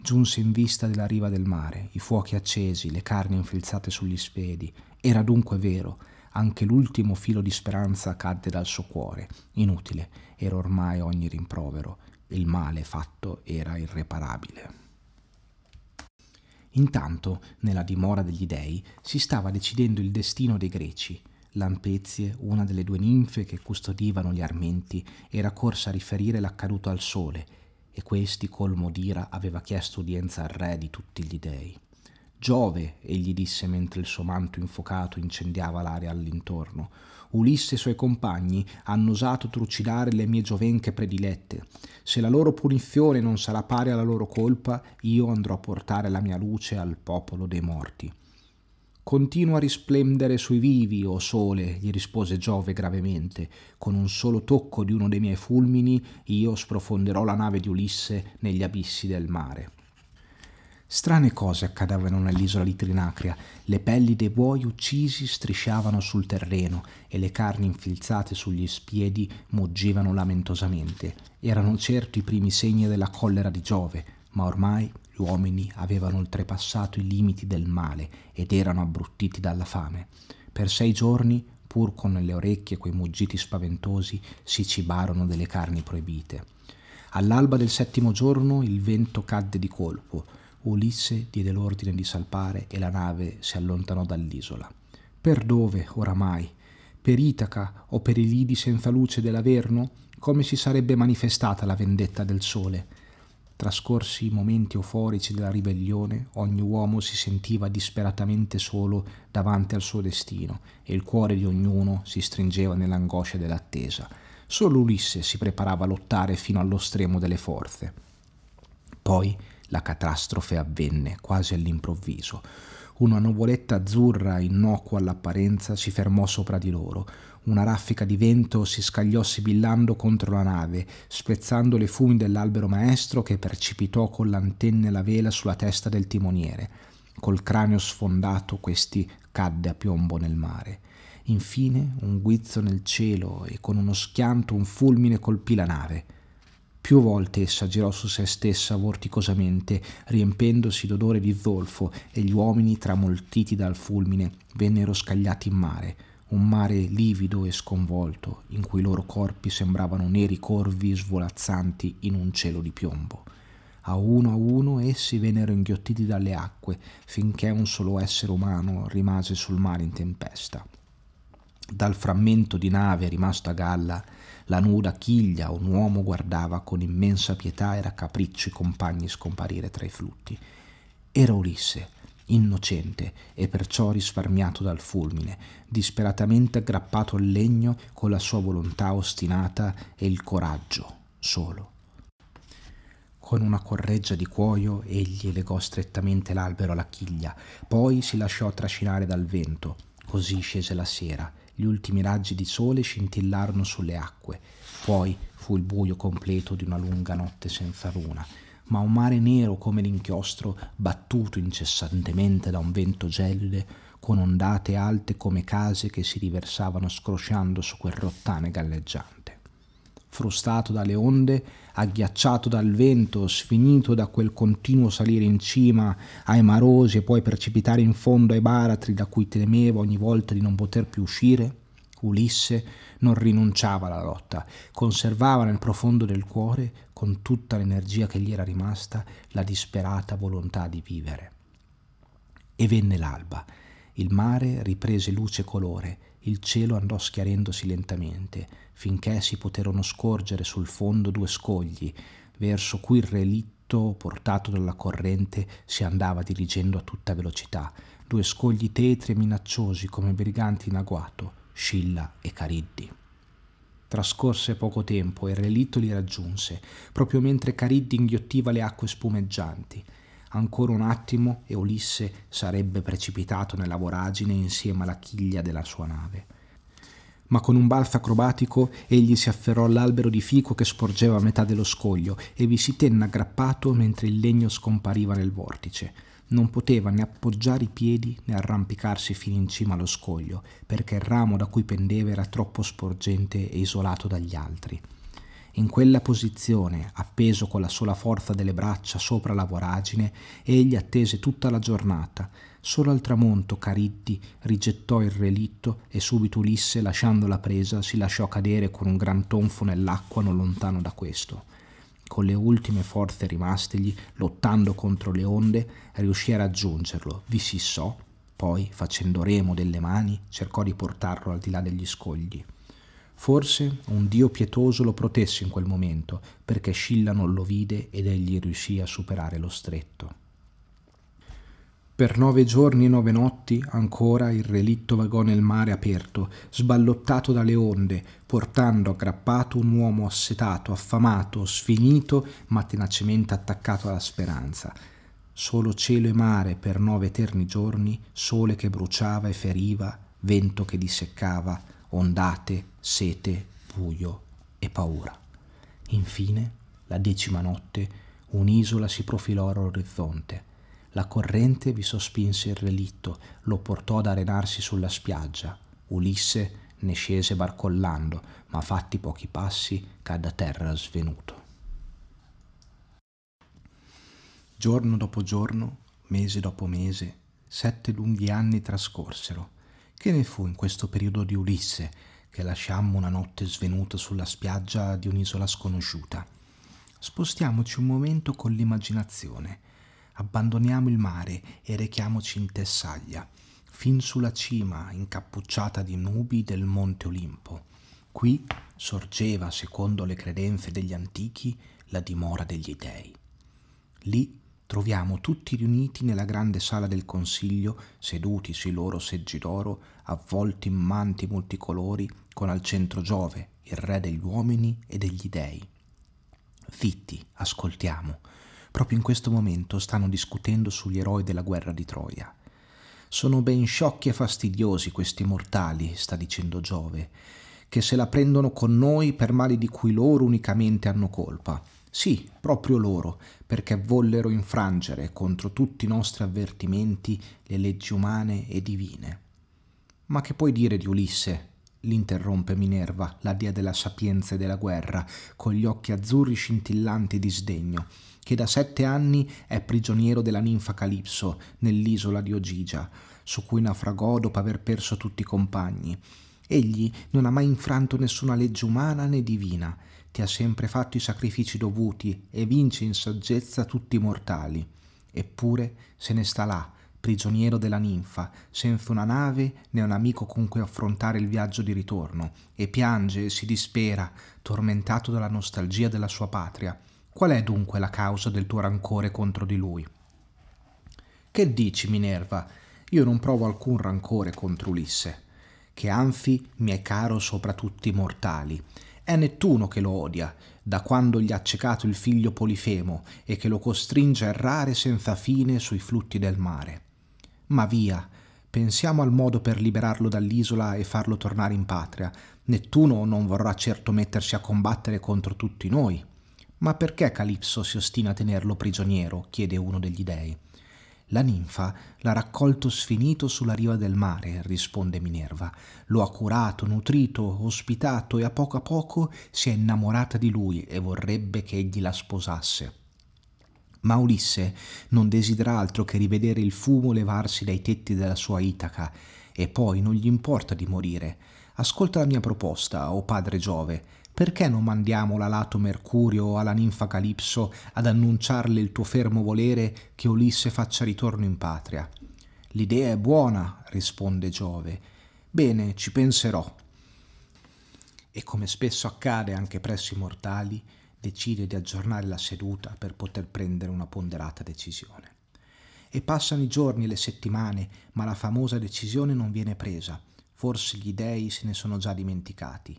Speaker 1: Giunse in vista della riva del mare, i fuochi accesi, le carni infilzate sugli spedi. Era dunque vero, anche l'ultimo filo di speranza cadde dal suo cuore. Inutile, era ormai ogni rimprovero il male fatto era irreparabile. Intanto, nella dimora degli dei, si stava decidendo il destino dei greci. Lampezie, una delle due ninfe che custodivano gli armenti, era corsa a riferire l'accaduto al sole, e questi, colmo d'ira, aveva chiesto udienza al re di tutti gli dei. Giove, egli disse mentre il suo manto infocato incendiava l'aria all'intorno, Ulisse e i suoi compagni hanno osato trucidare le mie giovenche predilette. Se la loro punizione non sarà pari alla loro colpa, io andrò a portare la mia luce al popolo dei morti. Continua a risplendere sui vivi, o oh sole, gli rispose Giove gravemente. Con un solo tocco di uno dei miei fulmini io sprofonderò la nave di Ulisse negli abissi del mare. Strane cose accadevano nell'isola di Trinacria. Le pelli dei buoi uccisi strisciavano sul terreno e le carni infilzate sugli spiedi muggivano lamentosamente. Erano certo i primi segni della collera di Giove, ma ormai gli uomini avevano oltrepassato i limiti del male ed erano abbruttiti dalla fame. Per sei giorni, pur con le orecchie quei muggiti spaventosi, si cibarono delle carni proibite. All'alba del settimo giorno il vento cadde di colpo Ulisse diede l'ordine di salpare e la nave si allontanò dall'isola. Per dove, oramai? Per Itaca o per i lidi senza luce dell'Averno? Come si sarebbe manifestata la vendetta del sole? Trascorsi i momenti euforici della ribellione, ogni uomo si sentiva disperatamente solo davanti al suo destino e il cuore di ognuno si stringeva nell'angoscia dell'attesa. Solo Ulisse si preparava a lottare fino allo stremo delle forze. Poi la catastrofe avvenne quasi all'improvviso. Una nuvoletta azzurra innocua all'apparenza si fermò sopra di loro. Una raffica di vento si scagliò sibillando contro la nave, spezzando le fumi dell'albero maestro che precipitò con l'antenna e la vela sulla testa del timoniere. Col cranio sfondato questi cadde a piombo nel mare. Infine un guizzo nel cielo e con uno schianto un fulmine colpì la nave. Più volte essa girò su se stessa vorticosamente, riempendosi d'odore di zolfo, e gli uomini, tramoltiti dal fulmine, vennero scagliati in mare, un mare livido e sconvolto, in cui i loro corpi sembravano neri corvi svolazzanti in un cielo di piombo. A uno a uno essi vennero inghiottiti dalle acque, finché un solo essere umano rimase sul mare in tempesta. Dal frammento di nave rimasto a galla, la nuda chiglia un uomo guardava con immensa pietà e raccapriccio i compagni scomparire tra i flutti. Era Ulisse, innocente e perciò risparmiato dal fulmine, disperatamente aggrappato al legno con la sua volontà ostinata e il coraggio solo. Con una correggia di cuoio egli legò strettamente l'albero alla chiglia, poi si lasciò trascinare dal vento. Così scese la sera gli ultimi raggi di sole scintillarono sulle acque, poi fu il buio completo di una lunga notte senza luna, ma un mare nero come l'inchiostro, battuto incessantemente da un vento gelide, con ondate alte come case che si riversavano scrosciando su quel rottame galleggiante. Frustato dalle onde, agghiacciato dal vento, sfinito da quel continuo salire in cima ai marosi e poi precipitare in fondo ai baratri da cui temeva ogni volta di non poter più uscire? Ulisse non rinunciava alla lotta, conservava nel profondo del cuore, con tutta l'energia che gli era rimasta, la disperata volontà di vivere. E venne l'alba. Il mare riprese luce e colore, il cielo andò schiarendosi lentamente, finché si poterono scorgere sul fondo due scogli, verso cui il relitto portato dalla corrente si andava dirigendo a tutta velocità, due scogli tetri e minacciosi come briganti in agguato, Scilla e Cariddi. Trascorse poco tempo e il relitto li raggiunse, proprio mentre Cariddi inghiottiva le acque spumeggianti. Ancora un attimo e Ulisse sarebbe precipitato nella voragine insieme alla chiglia della sua nave ma con un balzo acrobatico egli si afferrò all'albero di fico che sporgeva a metà dello scoglio e vi si tenne aggrappato mentre il legno scompariva nel vortice. Non poteva né appoggiare i piedi né arrampicarsi fino in cima allo scoglio, perché il ramo da cui pendeva era troppo sporgente e isolato dagli altri. In quella posizione, appeso con la sola forza delle braccia sopra la voragine, egli attese tutta la giornata, Solo al tramonto Caritti rigettò il relitto e subito Ulisse, lasciando la presa, si lasciò cadere con un gran tonfo nell'acqua non lontano da questo. Con le ultime forze rimastegli, lottando contro le onde, riuscì a raggiungerlo, vi si so, poi, facendo remo delle mani, cercò di portarlo al di là degli scogli. Forse un Dio pietoso lo protesse in quel momento, perché Scilla non lo vide ed egli riuscì a superare lo stretto. Per nove giorni e nove notti ancora il relitto vagò nel mare aperto, sballottato dalle onde, portando aggrappato un uomo assetato, affamato, sfinito, ma tenacemente attaccato alla speranza. Solo cielo e mare per nove eterni giorni, sole che bruciava e feriva, vento che disseccava, ondate, sete, buio e paura. Infine, la decima notte, un'isola si profilò all'orizzonte la corrente vi sospinse il relitto, lo portò ad arenarsi sulla spiaggia. Ulisse ne scese barcollando, ma fatti pochi passi cadde a terra svenuto. Giorno dopo giorno, mese dopo mese, sette lunghi anni trascorsero. Che ne fu in questo periodo di Ulisse, che lasciammo una notte svenuta sulla spiaggia di un'isola sconosciuta? Spostiamoci un momento con l'immaginazione abbandoniamo il mare e rechiamoci in Tessaglia, fin sulla cima incappucciata di nubi del monte Olimpo. Qui sorgeva, secondo le credenze degli antichi, la dimora degli dei. Lì troviamo tutti riuniti nella grande sala del consiglio, seduti sui loro seggi d'oro, avvolti in manti multicolori, con al centro Giove, il re degli uomini e degli dei. Zitti, ascoltiamo, proprio in questo momento stanno discutendo sugli eroi della guerra di Troia. Sono ben sciocchi e fastidiosi questi mortali, sta dicendo Giove, che se la prendono con noi per mali di cui loro unicamente hanno colpa. Sì, proprio loro, perché vollero infrangere contro tutti i nostri avvertimenti le leggi umane e divine. Ma che puoi dire di Ulisse? l'interrompe Minerva, la dea della sapienza e della guerra, con gli occhi azzurri scintillanti di sdegno che da sette anni è prigioniero della ninfa Calipso nell'isola di Ogigia, su cui naufragò dopo aver perso tutti i compagni. Egli non ha mai infranto nessuna legge umana né divina, ti ha sempre fatto i sacrifici dovuti e vince in saggezza tutti i mortali. Eppure se ne sta là, prigioniero della ninfa, senza una nave né un amico con cui affrontare il viaggio di ritorno, e piange e si dispera, tormentato dalla nostalgia della sua patria. Qual è dunque la causa del tuo rancore contro di lui? Che dici, Minerva? Io non provo alcun rancore contro Ulisse, che anzi mi è caro sopra tutti i mortali. È Nettuno che lo odia, da quando gli ha accecato il figlio Polifemo e che lo costringe a errare senza fine sui flutti del mare. Ma via, pensiamo al modo per liberarlo dall'isola e farlo tornare in patria. Nettuno non vorrà certo mettersi a combattere contro tutti noi. Ma perché Calipso si ostina a tenerlo prigioniero? chiede uno degli dei. La ninfa l'ha raccolto sfinito sulla riva del mare, risponde Minerva. Lo ha curato, nutrito, ospitato e a poco a poco si è innamorata di lui e vorrebbe che egli la sposasse. Ma Ulisse non desidera altro che rivedere il fumo levarsi dai tetti della sua Itaca, e poi non gli importa di morire. Ascolta la mia proposta, o oh padre Giove, perché non mandiamo l'alato Mercurio o alla ninfa Calipso ad annunciarle il tuo fermo volere che Ulisse faccia ritorno in patria? L'idea è buona, risponde Giove. Bene, ci penserò. E come spesso accade anche presso i mortali, decide di aggiornare la seduta per poter prendere una ponderata decisione. E passano i giorni e le settimane, ma la famosa decisione non viene presa. Forse gli dei se ne sono già dimenticati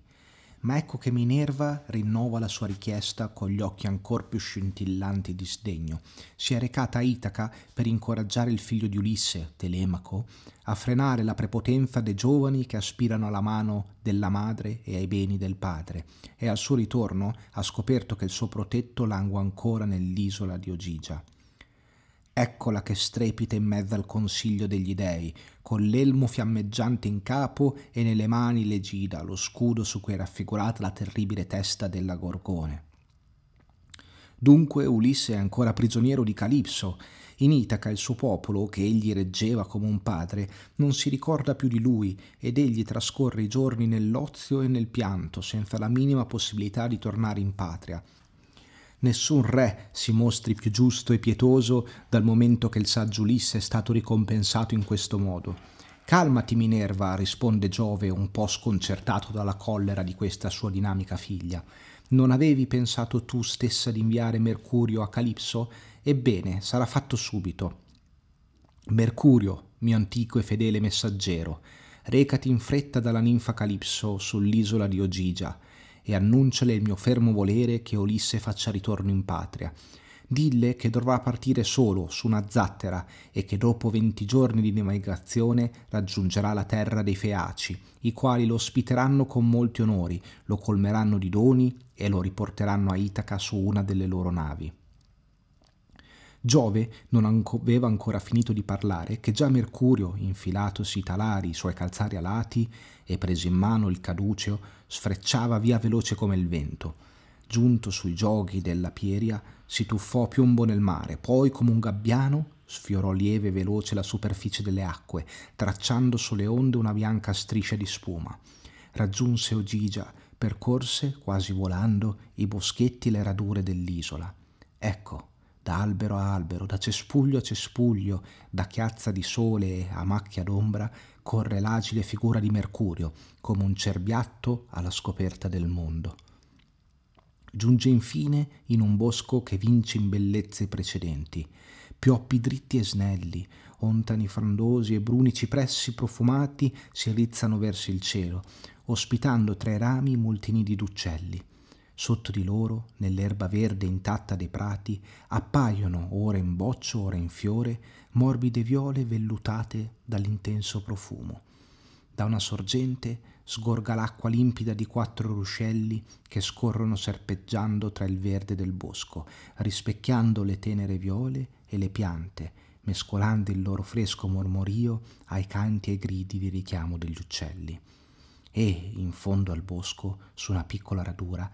Speaker 1: ma ecco che Minerva rinnova la sua richiesta con gli occhi ancor più scintillanti di sdegno. Si è recata a Itaca per incoraggiare il figlio di Ulisse, Telemaco, a frenare la prepotenza dei giovani che aspirano alla mano della madre e ai beni del padre, e al suo ritorno ha scoperto che il suo protetto langua ancora nell'isola di Ogigia. Eccola che strepita in mezzo al consiglio degli dei, con l'elmo fiammeggiante in capo e nelle mani l'egida, lo scudo su cui è raffigurata la terribile testa della Gorgone. Dunque Ulisse è ancora prigioniero di Calipso. In Itaca il suo popolo, che egli reggeva come un padre, non si ricorda più di lui ed egli trascorre i giorni nell'ozio e nel pianto, senza la minima possibilità di tornare in patria, Nessun re si mostri più giusto e pietoso dal momento che il saggio Ulisse è stato ricompensato in questo modo. Calmati Minerva, risponde Giove un po' sconcertato dalla collera di questa sua dinamica figlia. Non avevi pensato tu stessa di inviare Mercurio a Calipso? Ebbene, sarà fatto subito. Mercurio, mio antico e fedele messaggero, recati in fretta dalla ninfa Calipso sull'isola di Ogigia e annunciale il mio fermo volere che Ulisse faccia ritorno in patria. Dille che dovrà partire solo su una zattera e che dopo venti giorni di demigrazione raggiungerà la terra dei Feaci, i quali lo ospiteranno con molti onori, lo colmeranno di doni e lo riporteranno a Itaca su una delle loro navi. Giove non aveva ancora finito di parlare che già Mercurio, infilatosi i talari i suoi calzari alati e preso in mano il caduceo, sfrecciava via veloce come il vento. Giunto sui giochi della Pieria, si tuffò a piombo nel mare, poi come un gabbiano sfiorò lieve e veloce la superficie delle acque, tracciando sulle onde una bianca striscia di spuma. Raggiunse Ogigia, percorse, quasi volando, i boschetti e le radure dell'isola. Ecco, da albero a albero, da cespuglio a cespuglio, da chiazza di sole a macchia d'ombra, corre l'agile figura di Mercurio, come un cerbiatto alla scoperta del mondo. Giunge infine in un bosco che vince in bellezze precedenti, pioppi dritti e snelli, ontani frondosi e bruni cipressi profumati si rizzano verso il cielo, ospitando tra i rami molti nidi d'uccelli Sotto di loro, nell'erba verde intatta dei prati, appaiono, ora in boccio, ora in fiore, morbide viole vellutate dall'intenso profumo. Da una sorgente sgorga l'acqua limpida di quattro ruscelli che scorrono serpeggiando tra il verde del bosco, rispecchiando le tenere viole e le piante, mescolando il loro fresco mormorio ai canti e gridi di richiamo degli uccelli. E, in fondo al bosco, su una piccola radura,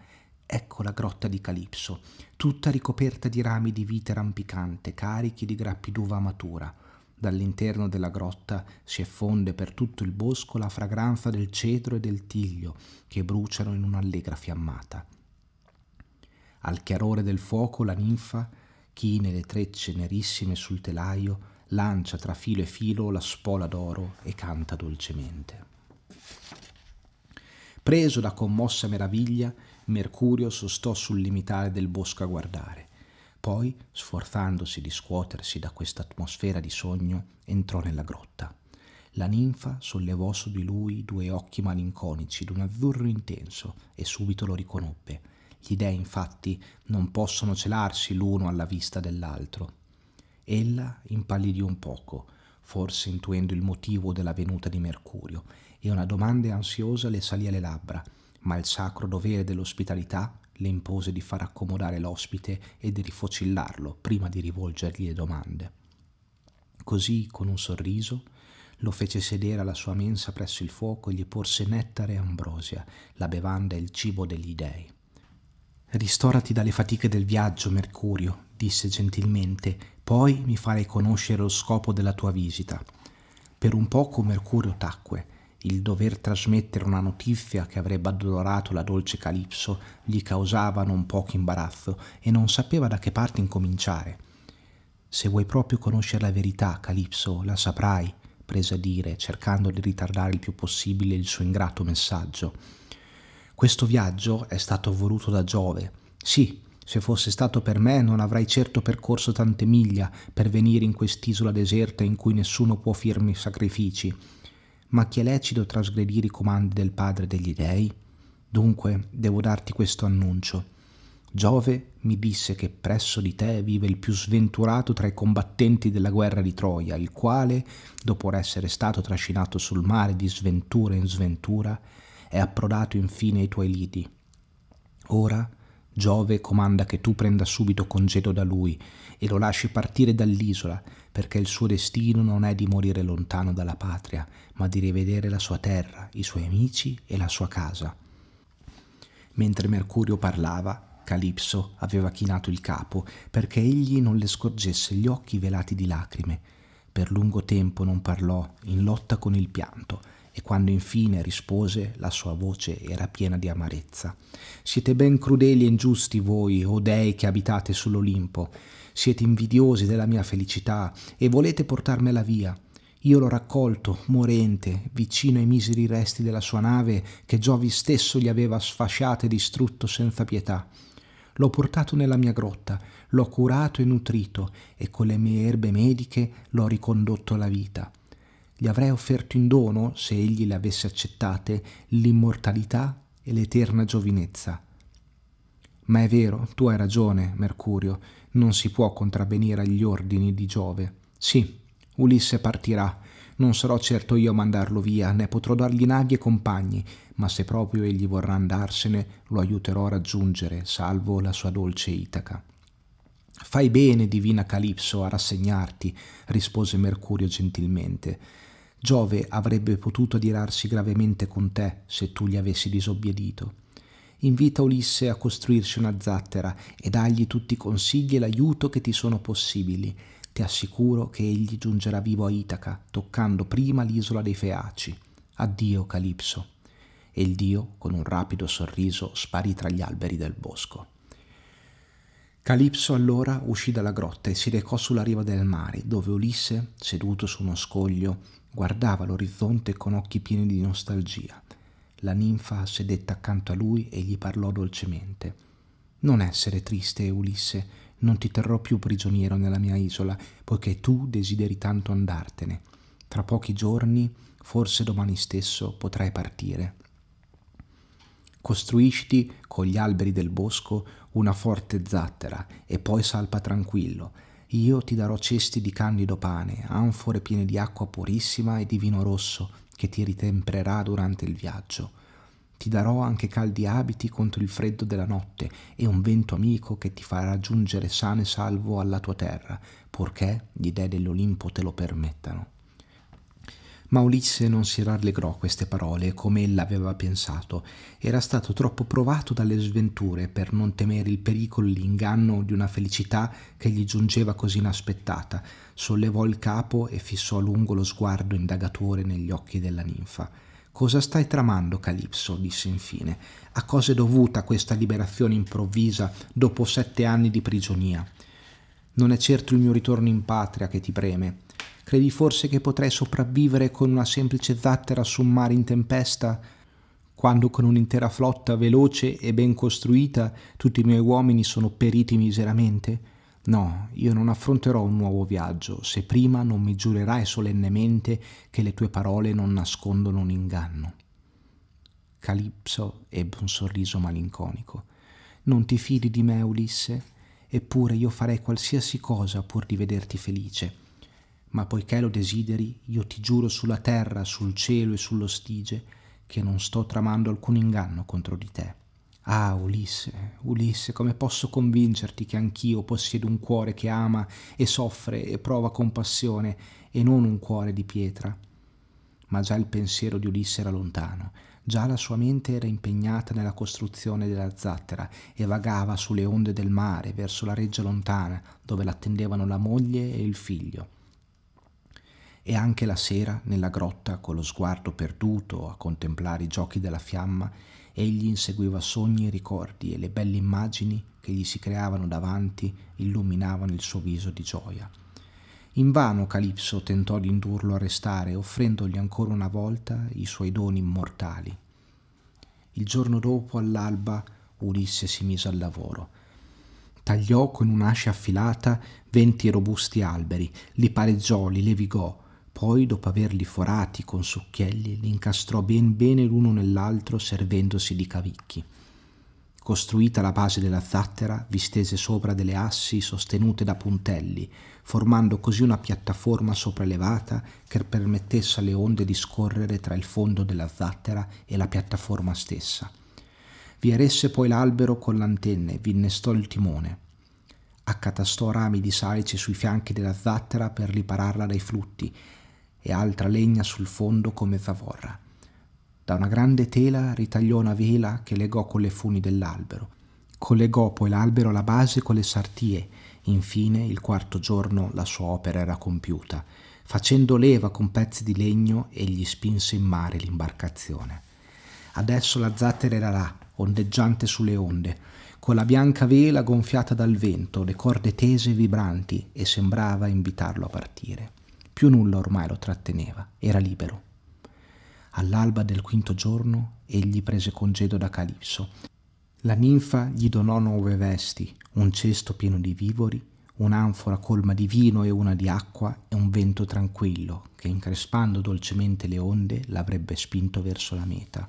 Speaker 1: Ecco la grotta di Calipso, tutta ricoperta di rami di vite rampicante, carichi di grappi d'uva matura. Dall'interno della grotta si effonde per tutto il bosco la fragranza del cedro e del tiglio, che bruciano in un'allegra fiammata. Al chiarore del fuoco la ninfa, chine le trecce nerissime sul telaio, lancia tra filo e filo la spola d'oro e canta dolcemente. Preso da commossa meraviglia, Mercurio sostò sul limitare del bosco a guardare. Poi, sforzandosi di scuotersi da questa atmosfera di sogno, entrò nella grotta. La ninfa sollevò su di lui due occhi malinconici d'un azzurro intenso e subito lo riconobbe. Gli dei, infatti, non possono celarsi l'uno alla vista dell'altro. Ella impallidì un poco, forse intuendo il motivo della venuta di Mercurio, e una domanda ansiosa le salì alle labbra – ma il sacro dovere dell'ospitalità le impose di far accomodare l'ospite e di rifocillarlo prima di rivolgergli le domande. Così, con un sorriso, lo fece sedere alla sua mensa presso il fuoco e gli porse nettare e ambrosia, la bevanda e il cibo degli dei. Ristorati dalle fatiche del viaggio, Mercurio, disse gentilmente, poi mi farai conoscere lo scopo della tua visita. Per un poco Mercurio tacque, il dover trasmettere una notizia che avrebbe addolorato la dolce Calipso gli causava non poco imbarazzo e non sapeva da che parte incominciare. Se vuoi proprio conoscere la verità, Calipso, la saprai, prese a dire, cercando di ritardare il più possibile il suo ingrato messaggio. Questo viaggio è stato voluto da Giove. Sì, se fosse stato per me non avrei certo percorso tante miglia per venire in quest'isola deserta in cui nessuno può firmi sacrifici ma chi è lecito trasgredire i comandi del Padre degli dei? Dunque devo darti questo annuncio. Giove mi disse che presso di te vive il più sventurato tra i combattenti della guerra di Troia, il quale, dopo essere stato trascinato sul mare di sventura in sventura, è approdato infine ai tuoi liti. Ora Giove comanda che tu prenda subito congedo da lui e lo lasci partire dall'isola, perché il suo destino non è di morire lontano dalla patria, ma di rivedere la sua terra, i suoi amici e la sua casa. Mentre Mercurio parlava, Calipso aveva chinato il capo perché egli non le scorgesse gli occhi velati di lacrime. Per lungo tempo non parlò, in lotta con il pianto, e quando infine rispose la sua voce era piena di amarezza. Siete ben crudeli e ingiusti voi, o dei che abitate sull'Olimpo, siete invidiosi della mia felicità e volete portarmela via. Io l'ho raccolto, morente, vicino ai miseri resti della sua nave che Giovi stesso gli aveva sfasciato e distrutto senza pietà. L'ho portato nella mia grotta, l'ho curato e nutrito e con le mie erbe mediche l'ho ricondotto alla vita. Gli avrei offerto in dono, se egli le avesse accettate, l'immortalità e l'eterna giovinezza. Ma è vero, tu hai ragione, Mercurio, non si può contravvenire agli ordini di Giove. Sì, Ulisse partirà. Non sarò certo io a mandarlo via, né potrò dargli naghi e compagni, ma se proprio egli vorrà andarsene, lo aiuterò a raggiungere, salvo la sua dolce Itaca. Fai bene, divina Calipso, a rassegnarti, rispose Mercurio gentilmente. Giove avrebbe potuto adirarsi gravemente con te se tu gli avessi disobbedito. Invita Ulisse a costruirsi una zattera e dagli tutti i consigli e l'aiuto che ti sono possibili ti assicuro che egli giungerà vivo a Itaca, toccando prima l'isola dei Feaci. Addio, Calipso. E il dio, con un rapido sorriso, sparì tra gli alberi del bosco. Calipso allora uscì dalla grotta e si recò sulla riva del mare, dove Ulisse, seduto su uno scoglio, guardava l'orizzonte con occhi pieni di nostalgia. La ninfa sedette accanto a lui e gli parlò dolcemente. Non essere triste, Ulisse, non ti terrò più prigioniero nella mia isola, poiché tu desideri tanto andartene. Tra pochi giorni, forse domani stesso, potrai partire. Costruisciti con gli alberi del bosco una forte zattera e poi salpa tranquillo. Io ti darò cesti di candido pane, anfore piene di acqua purissima e di vino rosso che ti ritempererà durante il viaggio. Ti darò anche caldi abiti contro il freddo della notte e un vento amico che ti farà giungere sano e salvo alla tua terra, purché gli dei dell'Olimpo te lo permettano. Ma Ulisse non si rallegrò a queste parole come ella aveva pensato. Era stato troppo provato dalle sventure per non temere il pericolo e l'inganno di una felicità che gli giungeva così inaspettata. Sollevò il capo e fissò a lungo lo sguardo indagatore negli occhi della ninfa. Cosa stai tramando, Calipso? disse infine. A cosa è dovuta questa liberazione improvvisa dopo sette anni di prigionia? Non è certo il mio ritorno in patria che ti preme. Credi forse che potrei sopravvivere con una semplice zattera su un mare in tempesta? Quando con un'intera flotta veloce e ben costruita tutti i miei uomini sono periti miseramente? No, io non affronterò un nuovo viaggio se prima non mi giurerai solennemente che le tue parole non nascondono un inganno. Calipso ebbe un sorriso malinconico. Non ti fidi di me, Ulisse? Eppure io farei qualsiasi cosa pur di vederti felice. Ma poiché lo desideri, io ti giuro sulla terra, sul cielo e sullo stige, che non sto tramando alcun inganno contro di te. Ah, Ulisse, Ulisse, come posso convincerti che anch'io possiedo un cuore che ama e soffre e prova compassione e non un cuore di pietra? Ma già il pensiero di Ulisse era lontano, già la sua mente era impegnata nella costruzione della zattera e vagava sulle onde del mare verso la reggia lontana dove l'attendevano la moglie e il figlio e anche la sera, nella grotta, con lo sguardo perduto a contemplare i giochi della fiamma, Egli inseguiva sogni e ricordi e le belle immagini che gli si creavano davanti illuminavano il suo viso di gioia. Invano Calipso tentò di indurlo a restare, offrendogli ancora una volta i suoi doni immortali. Il giorno dopo, all'alba, Ulisse si mise al lavoro. Tagliò con un'ascia affilata venti robusti alberi, li pareggiò, li levigò, poi, dopo averli forati con succhielli, li incastrò ben bene l'uno nell'altro servendosi di cavicchi. Costruita la base della zattera, vi stese sopra delle assi sostenute da puntelli, formando così una piattaforma sopraelevata che permettesse alle onde di scorrere tra il fondo della zattera e la piattaforma stessa. Vi eresse poi l'albero con l'antenne, vi innestò il timone. Accatastò rami di salice sui fianchi della zattera per ripararla dai flutti e altra legna sul fondo come zavorra. Da una grande tela ritagliò una vela che legò con le funi dell'albero. Collegò poi l'albero alla base con le sartie. Infine, il quarto giorno, la sua opera era compiuta. Facendo leva con pezzi di legno, egli spinse in mare l'imbarcazione. Adesso la zattera era là, ondeggiante sulle onde, con la bianca vela gonfiata dal vento, le corde tese e vibranti, e sembrava invitarlo a partire. Più nulla ormai lo tratteneva, era libero. All'alba del quinto giorno egli prese congedo da Calipso. La ninfa gli donò nuove vesti, un cesto pieno di vivori, un'anfora colma di vino e una di acqua e un vento tranquillo che increspando dolcemente le onde l'avrebbe spinto verso la meta.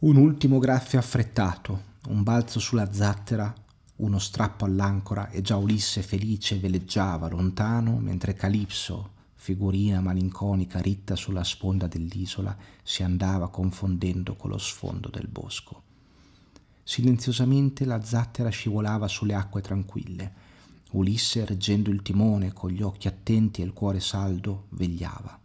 Speaker 1: Un ultimo graffio affrettato, un balzo sulla zattera, uno strappo all'ancora e già Ulisse felice veleggiava lontano, mentre Calipso, figurina malinconica ritta sulla sponda dell'isola, si andava confondendo con lo sfondo del bosco. Silenziosamente la zattera scivolava sulle acque tranquille. Ulisse, reggendo il timone con gli occhi attenti e il cuore saldo, vegliava.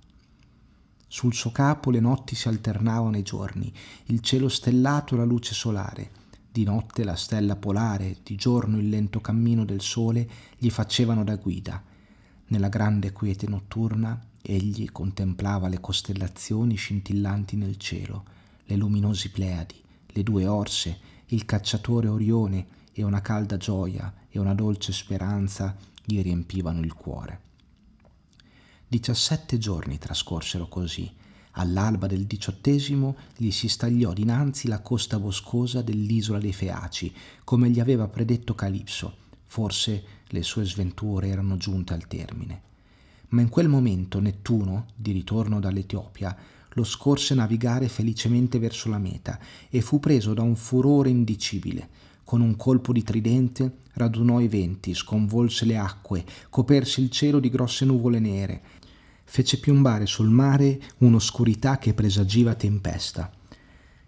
Speaker 1: Sul suo capo le notti si alternavano ai giorni, il cielo stellato e la luce solare. Di notte la stella polare, di giorno il lento cammino del sole gli facevano da guida. Nella grande quiete notturna egli contemplava le costellazioni scintillanti nel cielo, le luminose Pleadi, le due Orse, il cacciatore Orione e una calda gioia e una dolce speranza gli riempivano il cuore. Diciassette giorni trascorsero così, All'alba del diciottesimo gli si stagliò dinanzi la costa boscosa dell'isola dei Feaci, come gli aveva predetto Calipso. Forse le sue sventure erano giunte al termine. Ma in quel momento Nettuno, di ritorno dall'Etiopia, lo scorse navigare felicemente verso la meta e fu preso da un furore indicibile. Con un colpo di tridente radunò i venti, sconvolse le acque, coperse il cielo di grosse nuvole nere, fece piombare sul mare un'oscurità che presagiva tempesta.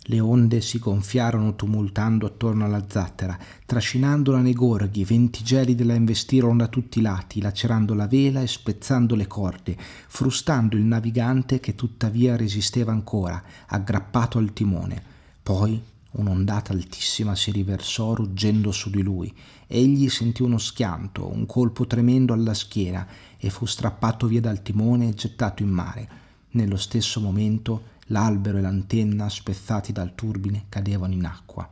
Speaker 1: Le onde si gonfiarono tumultando attorno alla zattera, trascinandola nei gorghi, ventigeli la investirono da tutti i lati, lacerando la vela e spezzando le corde, frustando il navigante che tuttavia resisteva ancora, aggrappato al timone. Poi Un'ondata altissima si riversò ruggendo su di lui. Egli sentì uno schianto, un colpo tremendo alla schiena e fu strappato via dal timone e gettato in mare. Nello stesso momento l'albero e l'antenna, spezzati dal turbine, cadevano in acqua.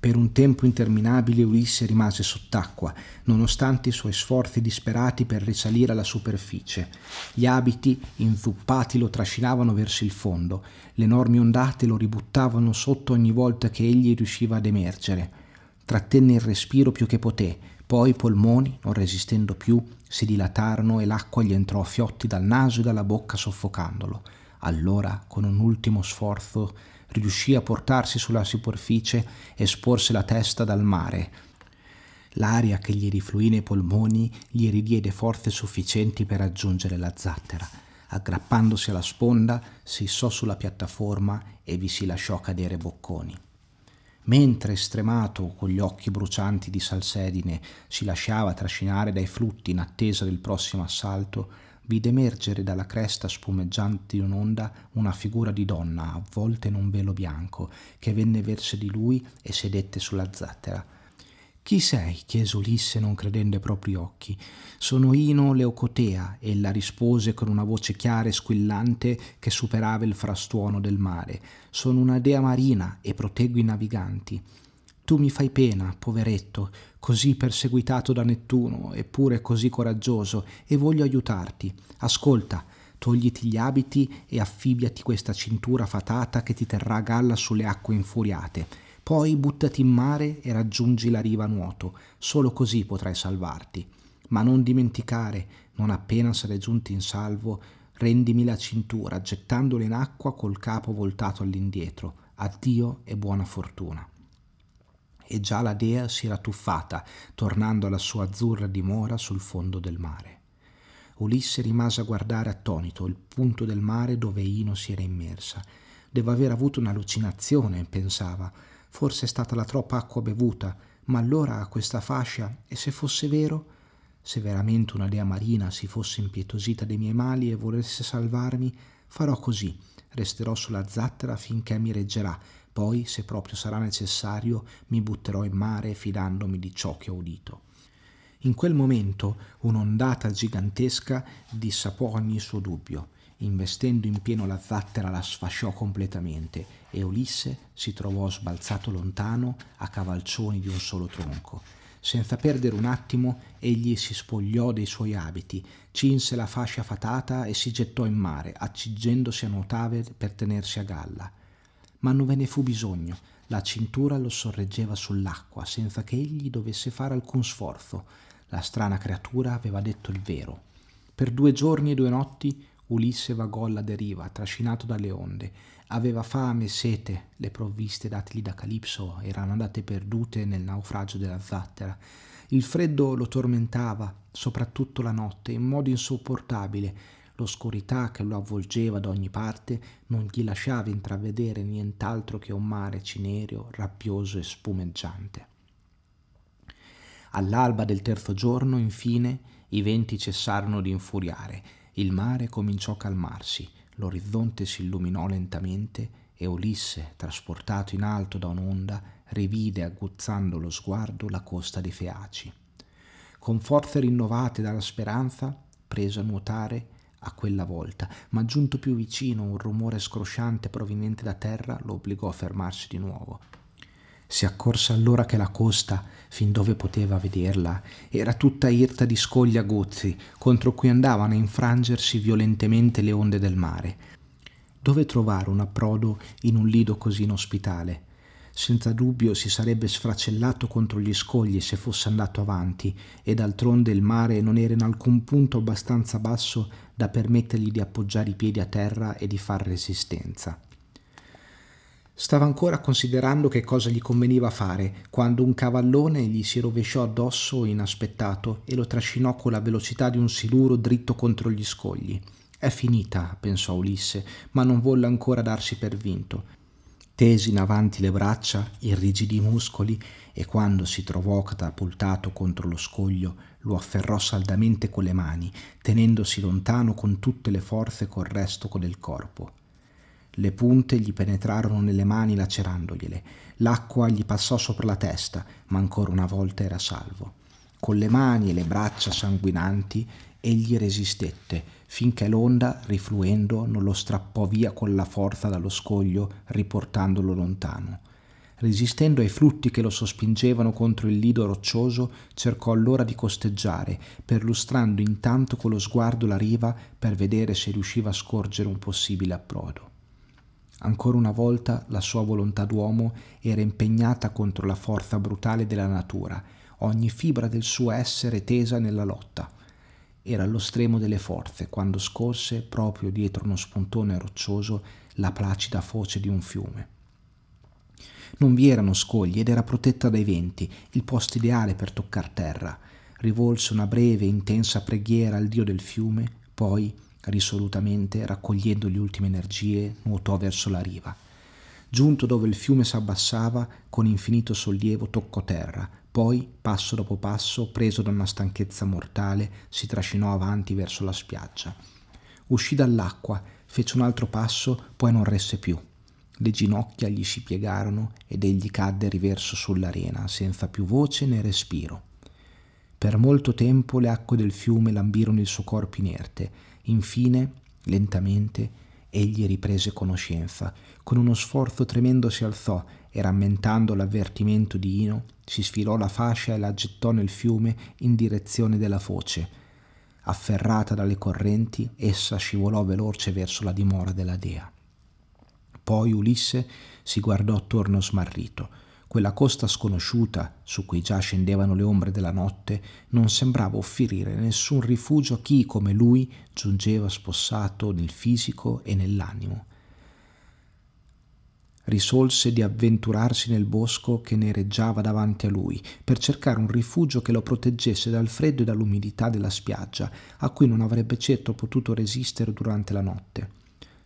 Speaker 1: Per un tempo interminabile Ulisse rimase sott'acqua, nonostante i suoi sforzi disperati per risalire alla superficie. Gli abiti, inzuppati, lo trascinavano verso il fondo, le enormi ondate lo ributtavano sotto ogni volta che egli riusciva ad emergere. Trattenne il respiro più che poté, poi i polmoni, non resistendo più, si dilatarono e l'acqua gli entrò a fiotti dal naso e dalla bocca soffocandolo. Allora, con un ultimo sforzo, riuscì a portarsi sulla superficie e sporse la testa dal mare. L'aria che gli rifluì nei polmoni gli ridiede forze sufficienti per raggiungere la zattera. Aggrappandosi alla sponda, si issò sulla piattaforma e vi si lasciò cadere bocconi. Mentre stremato, con gli occhi brucianti di salsedine, si lasciava trascinare dai flutti in attesa del prossimo assalto, vide emergere dalla cresta spumeggiante di un'onda una figura di donna avvolta in un velo bianco che venne verso di lui e sedette sulla zattera. Chi sei? chiese Ulisse non credendo ai propri occhi. Sono Ino Leocotea, ella rispose con una voce chiara e squillante che superava il frastuono del mare. Sono una dea marina e proteggo i naviganti. Tu mi fai pena, poveretto, così perseguitato da Nettuno, eppure così coraggioso, e voglio aiutarti. Ascolta, togliti gli abiti e affibbiati questa cintura fatata che ti terrà a galla sulle acque infuriate. Poi buttati in mare e raggiungi la riva a nuoto, solo così potrai salvarti. Ma non dimenticare, non appena sarai giunti in salvo, rendimi la cintura, gettandola in acqua col capo voltato all'indietro. Addio e buona fortuna e già la dea si era tuffata, tornando alla sua azzurra dimora sul fondo del mare. Ulisse rimase a guardare attonito il punto del mare dove Ino si era immersa. Deve aver avuto un'allucinazione, pensava. Forse è stata la troppa acqua bevuta, ma allora questa fascia, e se fosse vero? Se veramente una dea marina si fosse impietosita dei miei mali e volesse salvarmi, farò così. Resterò sulla zattera finché mi reggerà poi, se proprio sarà necessario, mi butterò in mare fidandomi di ciò che ho udito. In quel momento un'ondata gigantesca dissapò ogni suo dubbio. Investendo in pieno la zattera la sfasciò completamente e Ulisse si trovò sbalzato lontano a cavalcioni di un solo tronco. Senza perdere un attimo, egli si spogliò dei suoi abiti, cinse la fascia fatata e si gettò in mare, acciggendosi a nuotare per tenersi a galla ma non ve ne fu bisogno. La cintura lo sorreggeva sull'acqua senza che egli dovesse fare alcun sforzo. La strana creatura aveva detto il vero. Per due giorni e due notti Ulisse vagò alla deriva, trascinato dalle onde. Aveva fame e sete, le provviste dategli da Calipso erano andate perdute nel naufragio della zattera. Il freddo lo tormentava, soprattutto la notte, in modo insopportabile L'oscurità che lo avvolgeva da ogni parte non gli lasciava intravedere nient'altro che un mare cinereo, rabbioso e spumeggiante. All'alba del terzo giorno, infine, i venti cessarono di infuriare, il mare cominciò a calmarsi, l'orizzonte si illuminò lentamente e Ulisse, trasportato in alto da un'onda, rivide aguzzando lo sguardo la costa dei Feaci. Con forze rinnovate dalla speranza, prese a nuotare a quella volta, ma giunto più vicino un rumore scrosciante proveniente da terra lo obbligò a fermarsi di nuovo. Si accorse allora che la costa, fin dove poteva vederla, era tutta irta di scogli aguzzi, contro cui andavano a infrangersi violentemente le onde del mare. Dove trovare un approdo in un lido così inospitale? Senza dubbio si sarebbe sfracellato contro gli scogli se fosse andato avanti, e d'altronde il mare non era in alcun punto abbastanza basso da permettergli di appoggiare i piedi a terra e di far resistenza. Stava ancora considerando che cosa gli conveniva fare quando un cavallone gli si rovesciò addosso inaspettato e lo trascinò con la velocità di un siluro dritto contro gli scogli. È finita, pensò Ulisse, ma non volle ancora darsi per vinto. Tesi in avanti le braccia, irrigidi i muscoli e quando si trovò catapultato contro lo scoglio lo afferrò saldamente con le mani, tenendosi lontano con tutte le forze col resto del corpo. Le punte gli penetrarono nelle mani lacerandogliele, l'acqua gli passò sopra la testa, ma ancora una volta era salvo. Con le mani e le braccia sanguinanti egli resistette, finché l'onda, rifluendo, non lo strappò via con la forza dallo scoglio, riportandolo lontano. Resistendo ai flutti che lo sospingevano contro il lido roccioso, cercò allora di costeggiare, perlustrando intanto con lo sguardo la riva per vedere se riusciva a scorgere un possibile approdo. Ancora una volta la sua volontà d'uomo era impegnata contro la forza brutale della natura, ogni fibra del suo essere tesa nella lotta. Era allo stremo delle forze quando scorse, proprio dietro uno spuntone roccioso, la placida foce di un fiume. Non vi erano scogli ed era protetta dai venti, il posto ideale per toccar terra. Rivolse una breve e intensa preghiera al dio del fiume, poi, risolutamente, raccogliendo le ultime energie, nuotò verso la riva. Giunto dove il fiume s'abbassava, con infinito sollievo toccò terra, poi, passo dopo passo, preso da una stanchezza mortale, si trascinò avanti verso la spiaggia. Uscì dall'acqua, fece un altro passo, poi non resse più. Le ginocchia gli si piegarono ed egli cadde riverso sull'arena, senza più voce né respiro. Per molto tempo le acque del fiume lambirono il suo corpo inerte. Infine, lentamente, egli riprese conoscenza. Con uno sforzo tremendo si alzò e, rammentando l'avvertimento di Ino, si sfilò la fascia e la gettò nel fiume in direzione della foce. Afferrata dalle correnti, essa scivolò veloce verso la dimora della dea. Poi Ulisse si guardò attorno smarrito. Quella costa sconosciuta, su cui già scendevano le ombre della notte, non sembrava offrire nessun rifugio a chi, come lui, giungeva spossato nel fisico e nell'animo. Risolse di avventurarsi nel bosco che nereggiava davanti a lui, per cercare un rifugio che lo proteggesse dal freddo e dall'umidità della spiaggia, a cui non avrebbe certo potuto resistere durante la notte.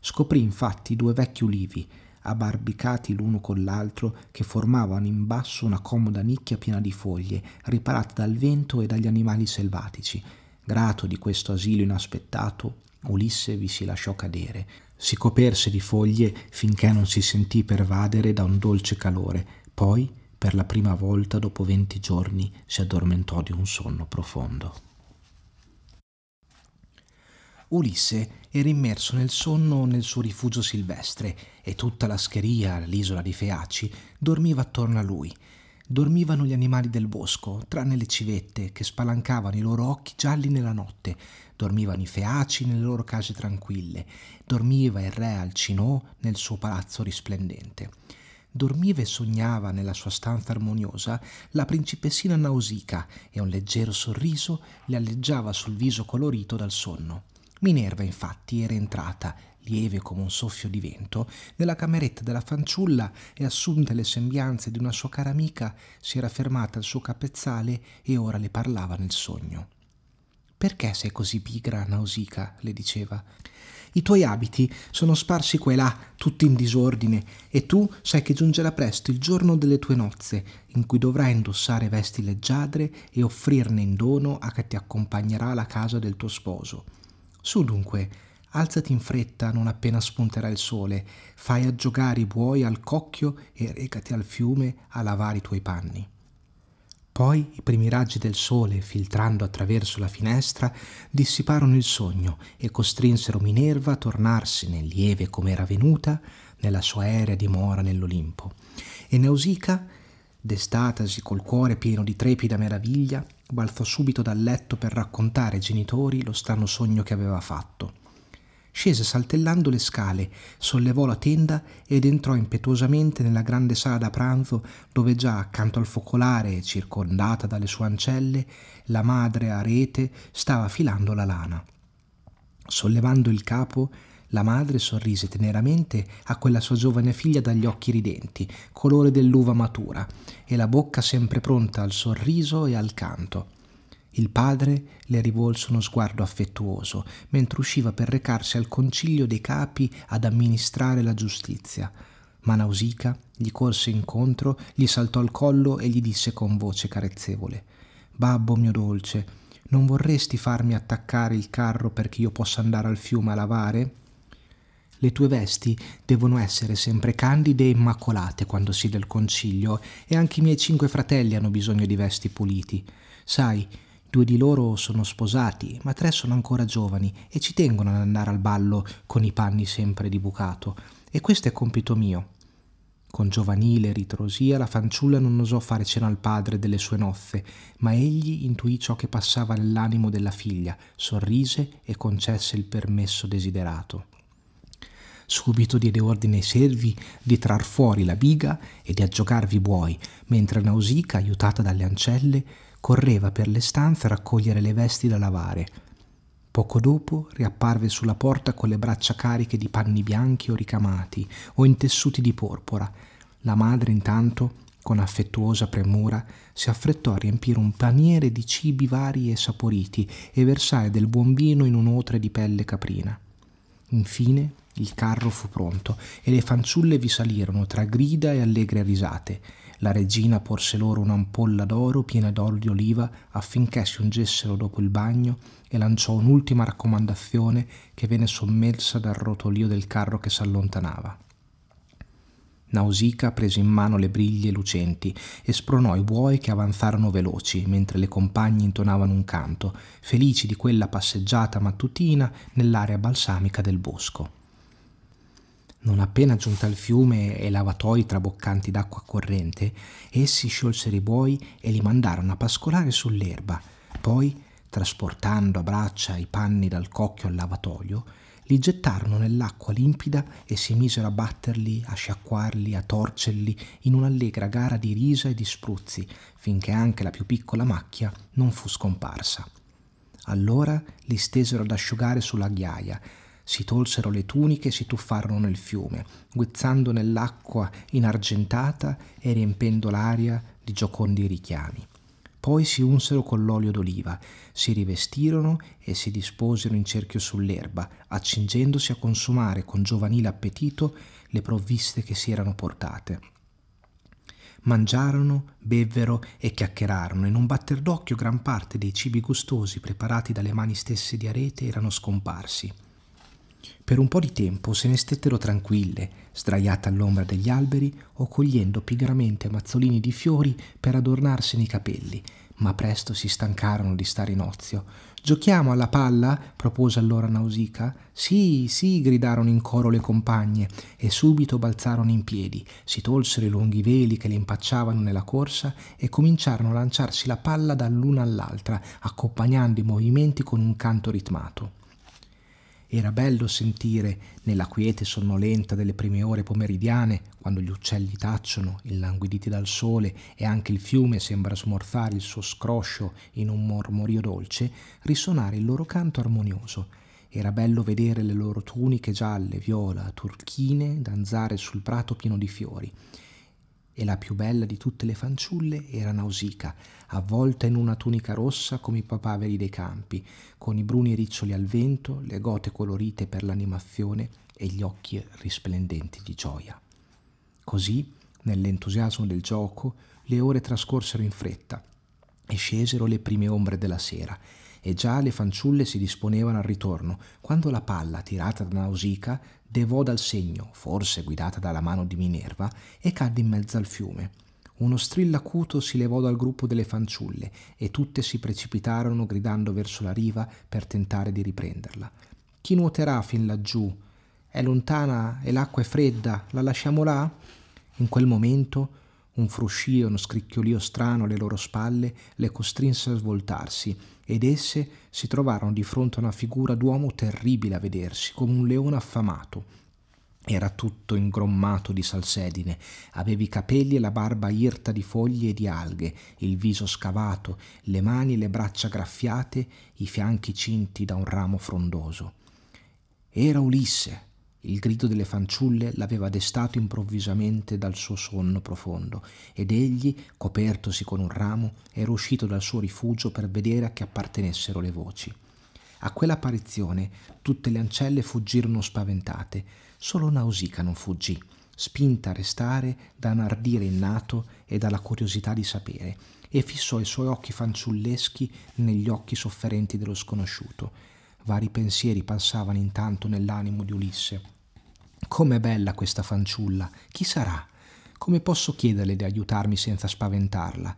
Speaker 1: Scoprì infatti due vecchi ulivi, abbarbicati l'uno con l'altro, che formavano in basso una comoda nicchia piena di foglie, riparata dal vento e dagli animali selvatici. Grato di questo asilo inaspettato, Ulisse vi si lasciò cadere. Si coperse di foglie finché non si sentì pervadere da un dolce calore, poi, per la prima volta dopo venti giorni, si addormentò di un sonno profondo. Ulisse era immerso nel sonno nel suo rifugio silvestre e tutta la scheria, l'isola di Feaci, dormiva attorno a lui. Dormivano gli animali del bosco, tranne le civette che spalancavano i loro occhi gialli nella notte, dormivano i feaci nelle loro case tranquille, dormiva il re Alcinò nel suo palazzo risplendente. Dormiva e sognava nella sua stanza armoniosa la principessina Nausica e un leggero sorriso le alleggiava sul viso colorito dal sonno. Minerva infatti era entrata, lieve come un soffio di vento, nella cameretta della fanciulla e assunte le sembianze di una sua cara amica, si era fermata al suo capezzale e ora le parlava nel sogno. Perché sei così pigra, Nausica? le diceva. I tuoi abiti sono sparsi qua e là, tutti in disordine, e tu sai che giungerà presto il giorno delle tue nozze, in cui dovrai indossare vesti leggiadre e offrirne in dono a chi ti accompagnerà alla casa del tuo sposo. Su dunque, alzati in fretta non appena spunterà il sole, fai aggiogare i buoi al cocchio e recati al fiume a lavare i tuoi panni. Poi i primi raggi del sole, filtrando attraverso la finestra, dissiparono il sogno e costrinsero Minerva a tornarsene, lieve come era venuta, nella sua aerea dimora nell'Olimpo. E Nausica, destatasi col cuore pieno di trepida meraviglia, balzò subito dal letto per raccontare ai genitori lo strano sogno che aveva fatto. Scese saltellando le scale, sollevò la tenda ed entrò impetuosamente nella grande sala da pranzo dove già accanto al focolare, circondata dalle sue ancelle, la madre a rete stava filando la lana. Sollevando il capo, la madre sorrise teneramente a quella sua giovane figlia dagli occhi ridenti, colore dell'uva matura, e la bocca sempre pronta al sorriso e al canto. Il padre le rivolse uno sguardo affettuoso, mentre usciva per recarsi al concilio dei capi ad amministrare la giustizia. Ma Nausica gli corse incontro, gli saltò al collo e gli disse con voce carezzevole Babbo mio dolce, non vorresti farmi attaccare il carro perché io possa andare al fiume a lavare? Le tue vesti devono essere sempre candide e immacolate quando siede al concilio e anche i miei cinque fratelli hanno bisogno di vesti puliti. Sai, due di loro sono sposati, ma tre sono ancora giovani e ci tengono ad andare al ballo con i panni sempre di bucato. E questo è compito mio. Con giovanile ritrosia la fanciulla non osò fare cena al padre delle sue nozze, ma egli intuì ciò che passava nell'animo della figlia, sorrise e concesse il permesso desiderato. Subito diede ordine ai servi di trar fuori la biga e di aggiogarvi buoi, mentre Nausica, aiutata dalle ancelle, correva per le stanze a raccogliere le vesti da lavare. Poco dopo riapparve sulla porta con le braccia cariche di panni bianchi o ricamati o intessuti di porpora. La madre intanto, con affettuosa premura, si affrettò a riempire un paniere di cibi vari e saporiti e versare del buon vino in un otre di pelle caprina. Infine, il carro fu pronto e le fanciulle vi salirono tra grida e allegre risate. La regina porse loro un'ampolla d'oro piena d'olio di oliva affinché si ungessero dopo il bagno e lanciò un'ultima raccomandazione che venne sommersa dal rotolio del carro che s'allontanava. Nausica prese in mano le briglie lucenti e spronò i buoi che avanzarono veloci, mentre le compagne intonavano un canto, felici di quella passeggiata mattutina nell'area balsamica del bosco. Non appena giunta al fiume e lavatoi traboccanti d'acqua corrente, essi sciolsero i buoi e li mandarono a pascolare sull'erba. Poi, trasportando a braccia i panni dal cocchio al lavatoio, li gettarono nell'acqua limpida e si misero a batterli, a sciacquarli, a torcerli in un'allegra gara di risa e di spruzzi, finché anche la più piccola macchia non fu scomparsa. Allora li stesero ad asciugare sulla ghiaia si tolsero le tuniche e si tuffarono nel fiume, guizzando nell'acqua inargentata e riempendo l'aria di giocondi richiami. Poi si unsero con l'olio d'oliva, si rivestirono e si disposero in cerchio sull'erba, accingendosi a consumare con giovanile appetito le provviste che si erano portate. Mangiarono, bevvero e chiacchierarono, e un batter d'occhio gran parte dei cibi gustosi preparati dalle mani stesse di Arete erano scomparsi. Per un po' di tempo se ne stettero tranquille, sdraiate all'ombra degli alberi o cogliendo pigramente mazzolini di fiori per adornarsene i capelli, ma presto si stancarono di stare in ozio. Giochiamo alla palla? propose allora Nausica. Sì, sì, gridarono in coro le compagne e subito balzarono in piedi, si tolsero i lunghi veli che le impacciavano nella corsa e cominciarono a lanciarsi la palla dall'una all'altra, accompagnando i movimenti con un canto ritmato. Era bello sentire, nella quiete sonnolenta delle prime ore pomeridiane, quando gli uccelli tacciono, illanguiditi dal sole, e anche il fiume sembra smorzare il suo scroscio in un mormorio dolce, risuonare il loro canto armonioso. Era bello vedere le loro tuniche gialle, viola, turchine danzare sul prato pieno di fiori e la più bella di tutte le fanciulle era Nausica, avvolta in una tunica rossa come i papaveri dei campi, con i bruni riccioli al vento, le gote colorite per l'animazione e gli occhi risplendenti di gioia. Così, nell'entusiasmo del gioco, le ore trascorsero in fretta e scesero le prime ombre della sera e già le fanciulle si disponevano al ritorno, quando la palla, tirata da Nausica, devò dal segno, forse guidata dalla mano di Minerva, e cadde in mezzo al fiume. Uno strillo acuto si levò dal gruppo delle fanciulle e tutte si precipitarono gridando verso la riva per tentare di riprenderla. Chi nuoterà fin laggiù? È lontana e l'acqua è fredda, la lasciamo là? In quel momento un fruscio, uno scricchiolio strano alle loro spalle le costrinse a svoltarsi ed esse si trovarono di fronte a una figura d'uomo terribile a vedersi, come un leone affamato. Era tutto ingrommato di salsedine, aveva i capelli e la barba irta di foglie e di alghe, il viso scavato, le mani e le braccia graffiate, i fianchi cinti da un ramo frondoso. Era Ulisse, il grido delle fanciulle l'aveva destato improvvisamente dal suo sonno profondo ed egli, copertosi con un ramo, era uscito dal suo rifugio per vedere a che appartenessero le voci. A quell'apparizione tutte le ancelle fuggirono spaventate, solo Nausicaa non fuggì, spinta a restare da un ardire innato e dalla curiosità di sapere, e fissò i suoi occhi fanciulleschi negli occhi sofferenti dello sconosciuto. Vari pensieri passavano intanto nell'animo di Ulisse Com'è bella questa fanciulla, chi sarà? Come posso chiederle di aiutarmi senza spaventarla?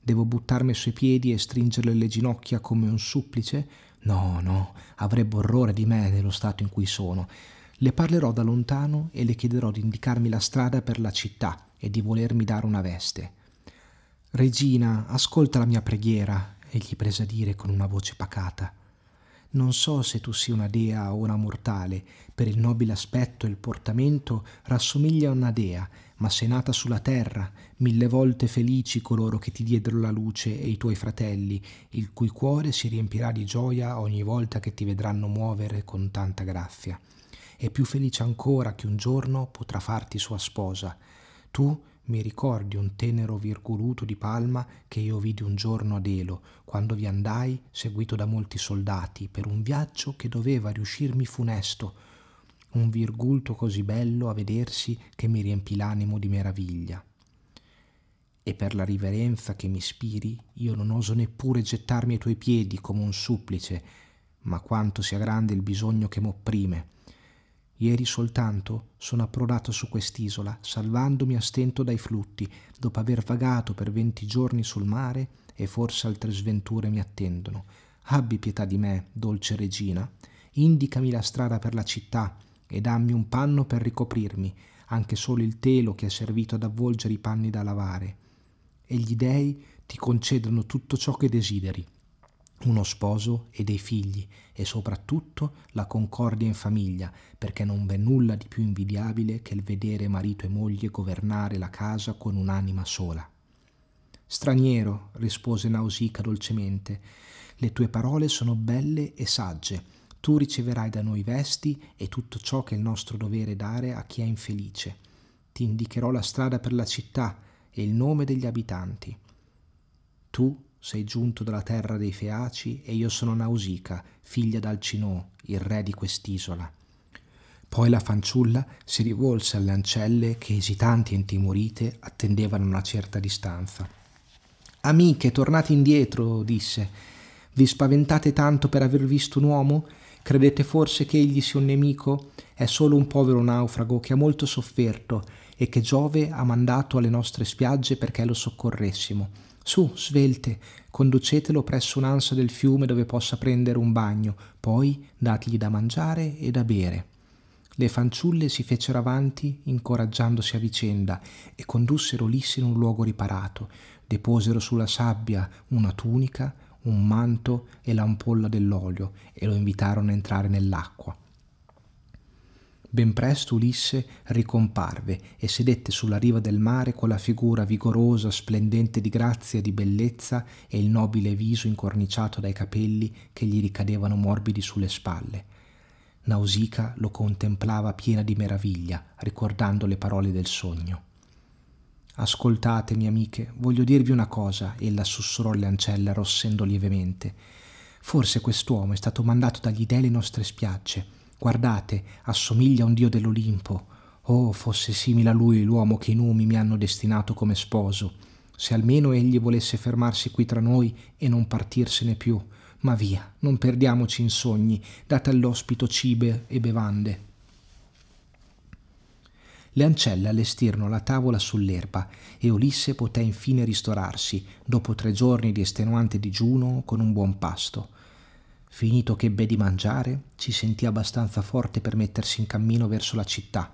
Speaker 1: Devo buttarmi sui piedi e stringerle le ginocchia come un supplice? No, no, avrebbe orrore di me nello stato in cui sono. Le parlerò da lontano e le chiederò di indicarmi la strada per la città e di volermi dare una veste. Regina, ascolta la mia preghiera, egli prese a dire con una voce pacata. Non so se tu sia una dea o una mortale, per il nobile aspetto e il portamento rassomiglia a una dea, ma sei nata sulla terra, mille volte felici coloro che ti diedero la luce e i tuoi fratelli, il cui cuore si riempirà di gioia ogni volta che ti vedranno muovere con tanta grazia. E più felice ancora che un giorno potrà farti sua sposa. Tu, mi ricordi un tenero virguluto di palma che io vidi un giorno ad Elo, quando vi andai, seguito da molti soldati, per un viaggio che doveva riuscirmi funesto. Un virgulto così bello a vedersi che mi riempì l'animo di meraviglia. E per la riverenza che mi ispiri, io non oso neppure gettarmi ai tuoi piedi come un supplice, ma quanto sia grande il bisogno che m'opprime Ieri soltanto sono approdato su quest'isola, salvandomi a stento dai flutti, dopo aver vagato per venti giorni sul mare e forse altre sventure mi attendono. Abbi pietà di me, dolce regina, indicami la strada per la città e dammi un panno per ricoprirmi, anche solo il telo che è servito ad avvolgere i panni da lavare. E gli dei ti concedono tutto ciò che desideri uno sposo e dei figli e soprattutto la concordia in famiglia, perché non v'è nulla di più invidiabile che il vedere marito e moglie governare la casa con un'anima sola. Straniero, rispose Nausica dolcemente, le tue parole sono belle e sagge. Tu riceverai da noi vesti e tutto ciò che è il nostro dovere dare a chi è infelice. Ti indicherò la strada per la città e il nome degli abitanti. Tu sei giunto dalla terra dei Feaci e io sono Nausica, figlia d'Alcinò, il re di quest'isola. Poi la fanciulla si rivolse alle ancelle che esitanti e intimorite attendevano una certa distanza. Amiche, tornate indietro, disse. Vi spaventate tanto per aver visto un uomo? Credete forse che egli sia un nemico? È solo un povero naufrago che ha molto sofferto e che Giove ha mandato alle nostre spiagge perché lo soccorressimo. Su, svelte, conducetelo presso un'ansa del fiume dove possa prendere un bagno, poi dategli da mangiare e da bere. Le fanciulle si fecero avanti, incoraggiandosi a vicenda, e condussero Ulisse in un luogo riparato. Deposero sulla sabbia una tunica, un manto e l'ampolla dell'olio e lo invitarono a entrare nell'acqua. Ben presto Ulisse ricomparve e sedette sulla riva del mare con la figura vigorosa, splendente di grazia e di bellezza e il nobile viso incorniciato dai capelli che gli ricadevano morbidi sulle spalle. Nausica lo contemplava piena di meraviglia, ricordando le parole del sogno. Ascoltatemi, amiche, voglio dirvi una cosa, ella sussurrò le ancella arrossendo lievemente. Forse quest'uomo è stato mandato dagli dei alle nostre spiagge Guardate, assomiglia a un dio dell'Olimpo. Oh, fosse simile a lui l'uomo che i numi mi hanno destinato come sposo. Se almeno egli volesse fermarsi qui tra noi e non partirsene più. Ma via, non perdiamoci in sogni, date all'ospito cibe e bevande. Le ancelle allestirono la tavola sull'erba e Ulisse poté infine ristorarsi, dopo tre giorni di estenuante digiuno, con un buon pasto. Finito che ebbe di mangiare, si sentì abbastanza forte per mettersi in cammino verso la città.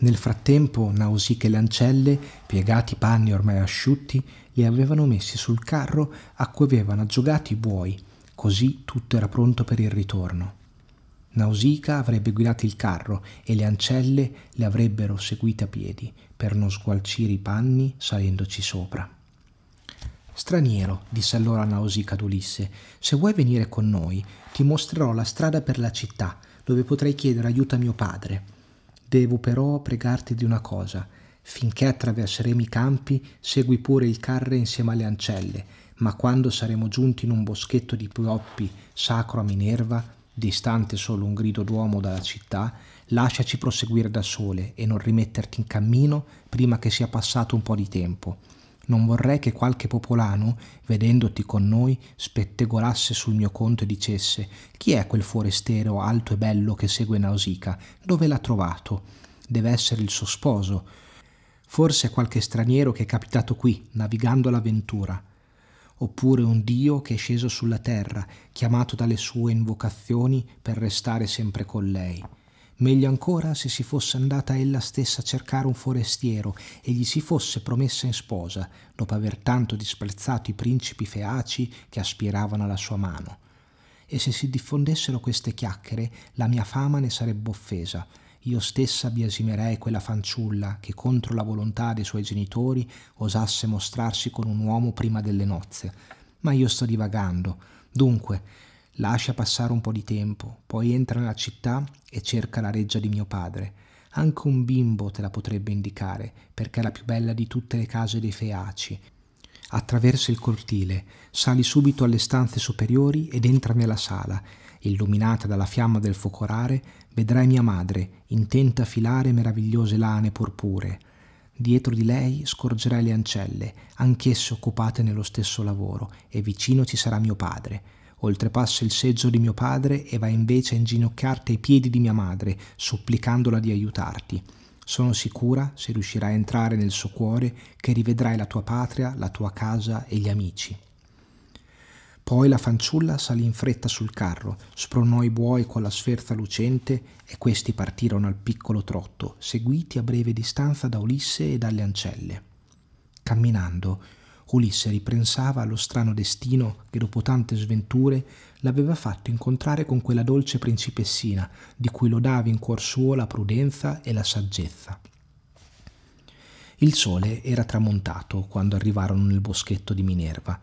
Speaker 1: Nel frattempo, Nausicaa e le ancelle, piegati i panni ormai asciutti, li avevano messi sul carro a cui avevano aggiogato i buoi, così tutto era pronto per il ritorno. Nausicaa avrebbe guidato il carro e le ancelle le avrebbero seguite a piedi per non sgualcire i panni salendoci sopra. Straniero, disse allora Nausicaa ad Ulisse, se vuoi venire con noi, ti mostrerò la strada per la città, dove potrai chiedere aiuto a mio padre. Devo però pregarti di una cosa. Finché attraverseremo i campi, segui pure il carre insieme alle ancelle, ma quando saremo giunti in un boschetto di pioppi sacro a Minerva, distante solo un grido d'uomo dalla città, lasciaci proseguire da sole e non rimetterti in cammino prima che sia passato un po' di tempo non vorrei che qualche popolano, vedendoti con noi, spettegolasse sul mio conto e dicesse «Chi è quel forestiero alto e bello che segue Nausica? Dove l'ha trovato? Deve essere il suo sposo. Forse qualche straniero che è capitato qui, navigando l'avventura» oppure un Dio che è sceso sulla terra, chiamato dalle sue invocazioni per restare sempre con lei. Meglio ancora se si fosse andata ella stessa a cercare un forestiero e gli si fosse promessa in sposa, dopo aver tanto disprezzato i principi feaci che aspiravano alla sua mano. E se si diffondessero queste chiacchiere, la mia fama ne sarebbe offesa. Io stessa biasimerei quella fanciulla che contro la volontà dei suoi genitori osasse mostrarsi con un uomo prima delle nozze. Ma io sto divagando. Dunque, Lascia passare un po' di tempo, poi entra nella città e cerca la reggia di mio padre. Anche un bimbo te la potrebbe indicare, perché è la più bella di tutte le case dei feaci. Attraversa il cortile, sali subito alle stanze superiori ed entra nella sala. Illuminata dalla fiamma del focolare, vedrai mia madre, intenta a filare meravigliose lane purpure. Dietro di lei scorgerai le ancelle, anch'esse occupate nello stesso lavoro, e vicino ci sarà mio padre oltrepassa il seggio di mio padre e va invece a inginocchiarti ai piedi di mia madre, supplicandola di aiutarti. Sono sicura, se riuscirai a entrare nel suo cuore, che rivedrai la tua patria, la tua casa e gli amici. Poi la fanciulla salì in fretta sul carro, spronò i buoi con la sferza lucente e questi partirono al piccolo trotto, seguiti a breve distanza da Ulisse e dalle ancelle. Camminando, Ulisse ripensava allo strano destino che dopo tante sventure l'aveva fatto incontrare con quella dolce principessina di cui lodava in cuor suo la prudenza e la saggezza. Il sole era tramontato quando arrivarono nel boschetto di Minerva.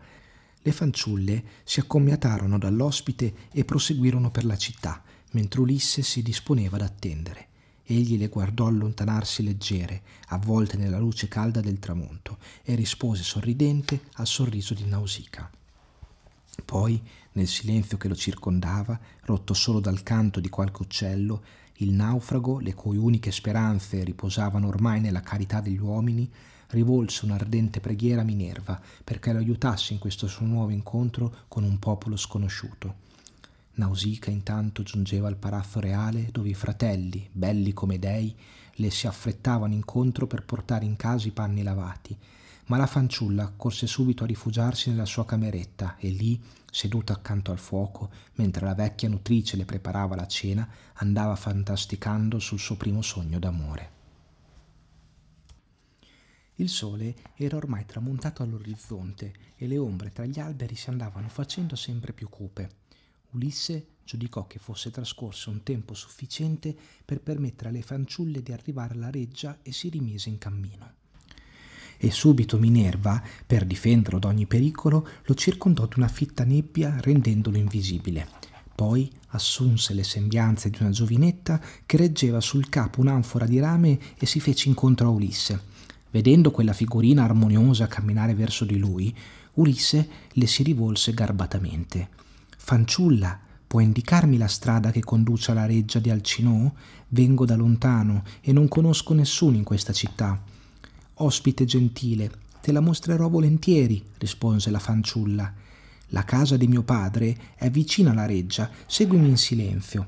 Speaker 1: Le fanciulle si accommiatarono dall'ospite e proseguirono per la città, mentre Ulisse si disponeva ad attendere. Egli le guardò allontanarsi leggere, avvolte nella luce calda del tramonto, e rispose sorridente al sorriso di Nausica. Poi, nel silenzio che lo circondava, rotto solo dal canto di qualche uccello, il naufrago, le cui uniche speranze riposavano ormai nella carità degli uomini, rivolse un'ardente preghiera a Minerva perché lo aiutasse in questo suo nuovo incontro con un popolo sconosciuto. Nausica intanto giungeva al palazzo reale dove i fratelli, belli come dei, le si affrettavano incontro per portare in casa i panni lavati, ma la fanciulla corse subito a rifugiarsi nella sua cameretta e lì, seduta accanto al fuoco, mentre la vecchia nutrice le preparava la cena, andava fantasticando sul suo primo sogno d'amore. Il sole era ormai tramontato all'orizzonte e le ombre tra gli alberi si andavano facendo sempre più cupe. Ulisse giudicò che fosse trascorso un tempo sufficiente per permettere alle fanciulle di arrivare alla reggia e si rimise in cammino. E subito Minerva, per difenderlo da ogni pericolo, lo circondò di una fitta nebbia rendendolo invisibile. Poi assunse le sembianze di una giovinetta che reggeva sul capo un'anfora di rame e si fece incontro a Ulisse. Vedendo quella figurina armoniosa camminare verso di lui, Ulisse le si rivolse garbatamente Fanciulla, puoi indicarmi la strada che conduce alla reggia di Alcinò? Vengo da lontano e non conosco nessuno in questa città. Ospite gentile, te la mostrerò volentieri, rispose la fanciulla. La casa di mio padre è vicina alla reggia, seguimi in silenzio.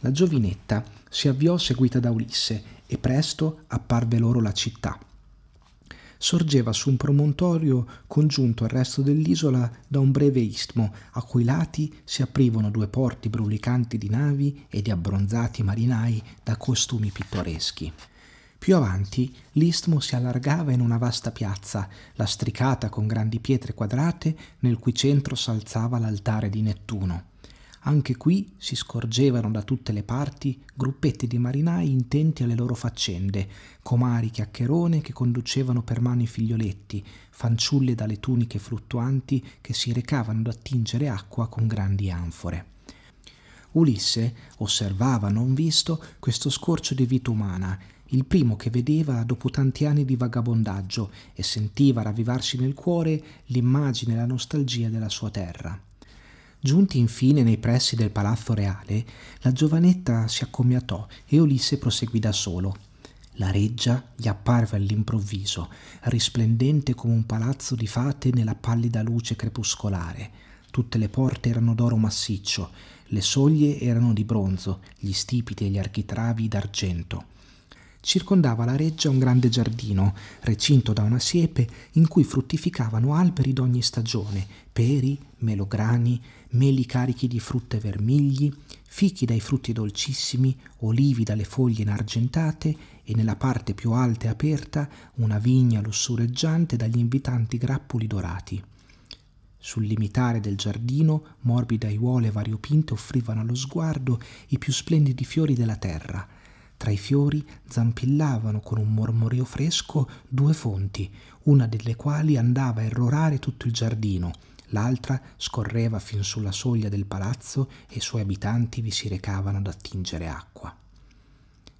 Speaker 1: La giovinetta si avviò seguita da Ulisse e presto apparve loro la città sorgeva su un promontorio congiunto al resto dell'isola da un breve istmo, a cui lati si aprivano due porti brulicanti di navi e di abbronzati marinai da costumi pittoreschi. Più avanti l'istmo si allargava in una vasta piazza, lastricata con grandi pietre quadrate, nel cui centro s'alzava l'altare di Nettuno. Anche qui si scorgevano da tutte le parti gruppetti di marinai intenti alle loro faccende, comari chiacchierone che conducevano per mano i figlioletti, fanciulle dalle tuniche fluttuanti che si recavano ad attingere acqua con grandi anfore. Ulisse osservava, non visto, questo scorcio di vita umana, il primo che vedeva dopo tanti anni di vagabondaggio e sentiva ravvivarsi nel cuore l'immagine e la nostalgia della sua terra. Giunti infine nei pressi del palazzo reale, la giovanetta si accomiatò e Ulisse proseguì da solo. La reggia gli apparve all'improvviso, risplendente come un palazzo di fate nella pallida luce crepuscolare. Tutte le porte erano d'oro massiccio, le soglie erano di bronzo, gli stipiti e gli architravi d'argento. Circondava la reggia un grande giardino, recinto da una siepe, in cui fruttificavano alberi d'ogni stagione, peri, melograni, meli carichi di frutte vermigli, fichi dai frutti dolcissimi, olivi dalle foglie inargentate e nella parte più alta e aperta una vigna lussureggiante dagli invitanti grappoli dorati. Sul limitare del giardino morbide aiuole variopinte offrivano allo sguardo i più splendidi fiori della terra. Tra i fiori zampillavano con un mormorio fresco due fonti, una delle quali andava a irrorare tutto il giardino, l'altra scorreva fin sulla soglia del palazzo e i suoi abitanti vi si recavano ad attingere acqua.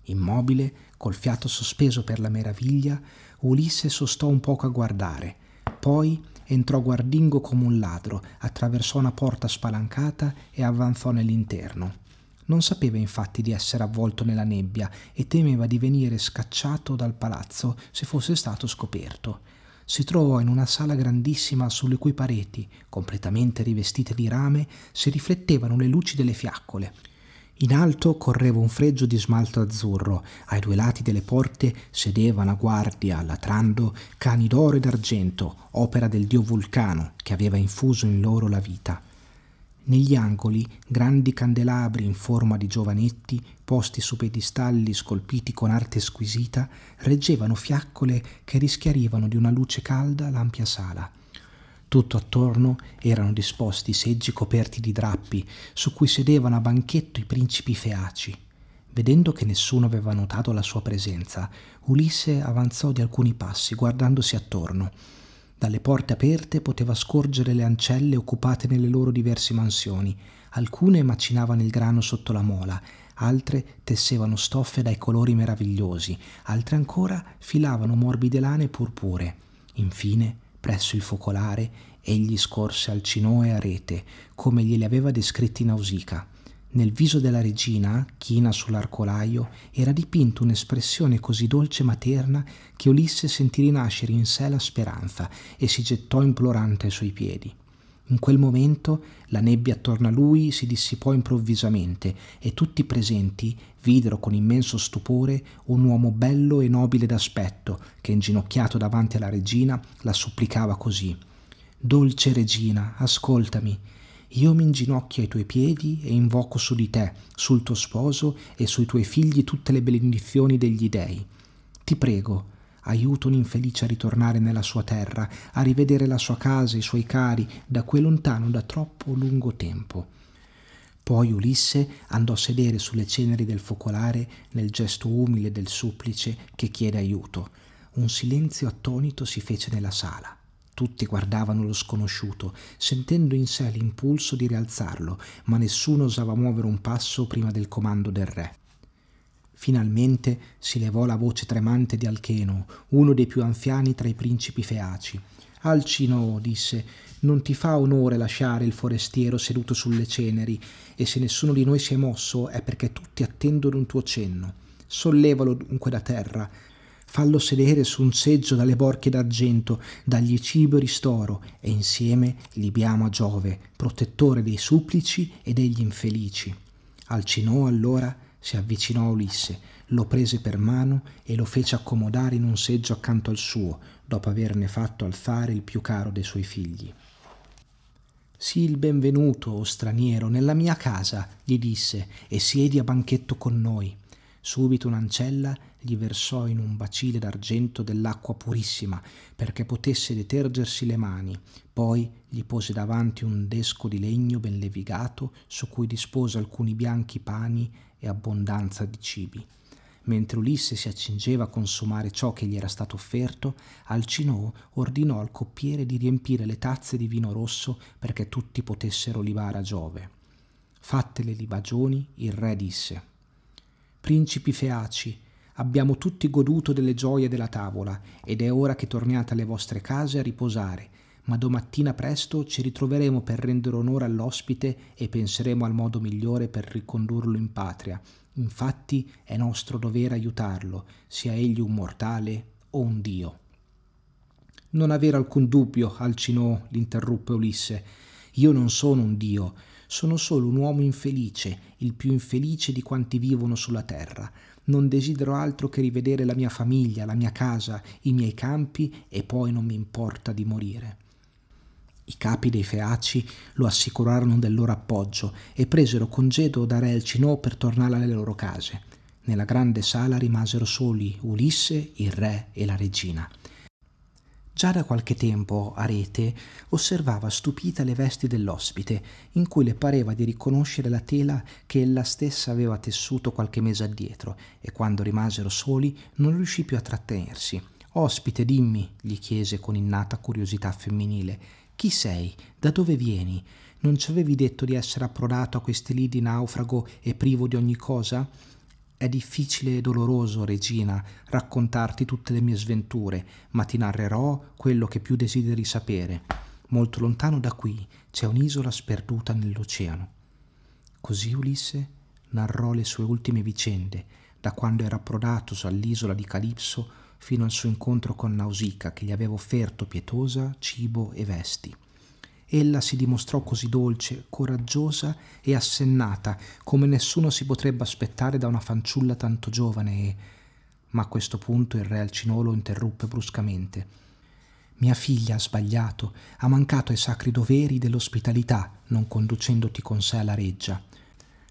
Speaker 1: Immobile, col fiato sospeso per la meraviglia, Ulisse sostò un poco a guardare, poi entrò guardingo come un ladro, attraversò una porta spalancata e avanzò nell'interno. Non sapeva infatti di essere avvolto nella nebbia e temeva di venire scacciato dal palazzo se fosse stato scoperto si trovò in una sala grandissima sulle cui pareti, completamente rivestite di rame, si riflettevano le luci delle fiaccole. In alto correva un fregio di smalto azzurro, ai due lati delle porte sedevano a guardia, latrando, cani d'oro e d'argento, opera del dio Vulcano, che aveva infuso in loro la vita. Negli angoli grandi candelabri in forma di giovanetti posti su pedestalli scolpiti con arte squisita, reggevano fiaccole che rischiarivano di una luce calda l'ampia sala. Tutto attorno erano disposti seggi coperti di drappi, su cui sedevano a banchetto i principi feaci. Vedendo che nessuno aveva notato la sua presenza, Ulisse avanzò di alcuni passi, guardandosi attorno. Dalle porte aperte poteva scorgere le ancelle occupate nelle loro diverse mansioni. Alcune macinavano il grano sotto la mola, altre tessevano stoffe dai colori meravigliosi, altre ancora filavano morbide lane purpure. Infine, presso il focolare, egli scorse alcinoe a rete, come gliele aveva descritti Nausica. Nel viso della regina, china sull'arcolaio, era dipinta un'espressione così dolce e materna che Ulisse sentì rinascere in sé la speranza e si gettò implorante ai suoi piedi. In quel momento la nebbia attorno a lui si dissipò improvvisamente e tutti i presenti videro con immenso stupore un uomo bello e nobile d'aspetto che inginocchiato davanti alla regina la supplicava così Dolce regina, ascoltami. Io mi inginocchio ai tuoi piedi e invoco su di te, sul tuo sposo e sui tuoi figli tutte le benedizioni degli dei. Ti prego, aiuta un infelice a ritornare nella sua terra, a rivedere la sua casa, e i suoi cari, da quel lontano da troppo lungo tempo. Poi Ulisse andò a sedere sulle ceneri del focolare nel gesto umile del supplice che chiede aiuto. Un silenzio attonito si fece nella sala. Tutti guardavano lo sconosciuto, sentendo in sé l'impulso di rialzarlo, ma nessuno osava muovere un passo prima del comando del re. Finalmente si levò la voce tremante di Alcheno, uno dei più anziani tra i principi feaci. Alcino disse: Non ti fa onore lasciare il forestiero seduto sulle ceneri, e se nessuno di noi si è mosso è perché tutti attendono un tuo cenno. Sollevalo dunque da terra, fallo sedere su un seggio dalle borchie d'argento, dagli cibo e ristoro, e insieme libiamo a Giove, protettore dei supplici e degli infelici. Alcino allora si avvicinò a Ulisse, lo prese per mano e lo fece accomodare in un seggio accanto al suo, dopo averne fatto alzare il più caro dei suoi figli. Sii il benvenuto, o straniero, nella mia casa, gli disse, e siedi a banchetto con noi. Subito un'ancella gli versò in un bacile d'argento dell'acqua purissima, perché potesse detergersi le mani, poi gli pose davanti un desco di legno ben levigato, su cui dispose alcuni bianchi pani e abbondanza di cibi. Mentre Ulisse si accingeva a consumare ciò che gli era stato offerto, Alcinò ordinò al coppiere di riempire le tazze di vino rosso perché tutti potessero libare a Giove. Fatte le libagioni, il re disse: Principi feaci, abbiamo tutti goduto delle gioie della tavola ed è ora che torniate alle vostre case a riposare ma domattina presto ci ritroveremo per rendere onore all'ospite e penseremo al modo migliore per ricondurlo in patria. Infatti è nostro dovere aiutarlo, sia egli un mortale o un dio. Non avere alcun dubbio, Alcinò l'interruppe Ulisse. Io non sono un dio, sono solo un uomo infelice, il più infelice di quanti vivono sulla terra. Non desidero altro che rivedere la mia famiglia, la mia casa, i miei campi e poi non mi importa di morire. I capi dei feaci lo assicurarono del loro appoggio e presero congedo da re Elcinò per tornare alle loro case. Nella grande sala rimasero soli Ulisse, il re e la regina. Già da qualche tempo Arete osservava stupita le vesti dell'ospite, in cui le pareva di riconoscere la tela che ella stessa aveva tessuto qualche mese addietro, e quando rimasero soli non riuscì più a trattenersi. Ospite, dimmi, gli chiese con innata curiosità femminile, chi sei? Da dove vieni? Non ci avevi detto di essere approdato a queste lì di naufrago e privo di ogni cosa? È difficile e doloroso, regina, raccontarti tutte le mie sventure, ma ti narrerò quello che più desideri sapere. Molto lontano da qui c'è un'isola sperduta nell'oceano. Così Ulisse narrò le sue ultime vicende, da quando era approdato all'isola di Calipso fino al suo incontro con Nausica, che gli aveva offerto pietosa cibo e vesti. Ella si dimostrò così dolce, coraggiosa e assennata, come nessuno si potrebbe aspettare da una fanciulla tanto giovane e... Ma a questo punto il re Alcinolo interruppe bruscamente. Mia figlia ha sbagliato, ha mancato ai sacri doveri dell'ospitalità, non conducendoti con sé alla reggia.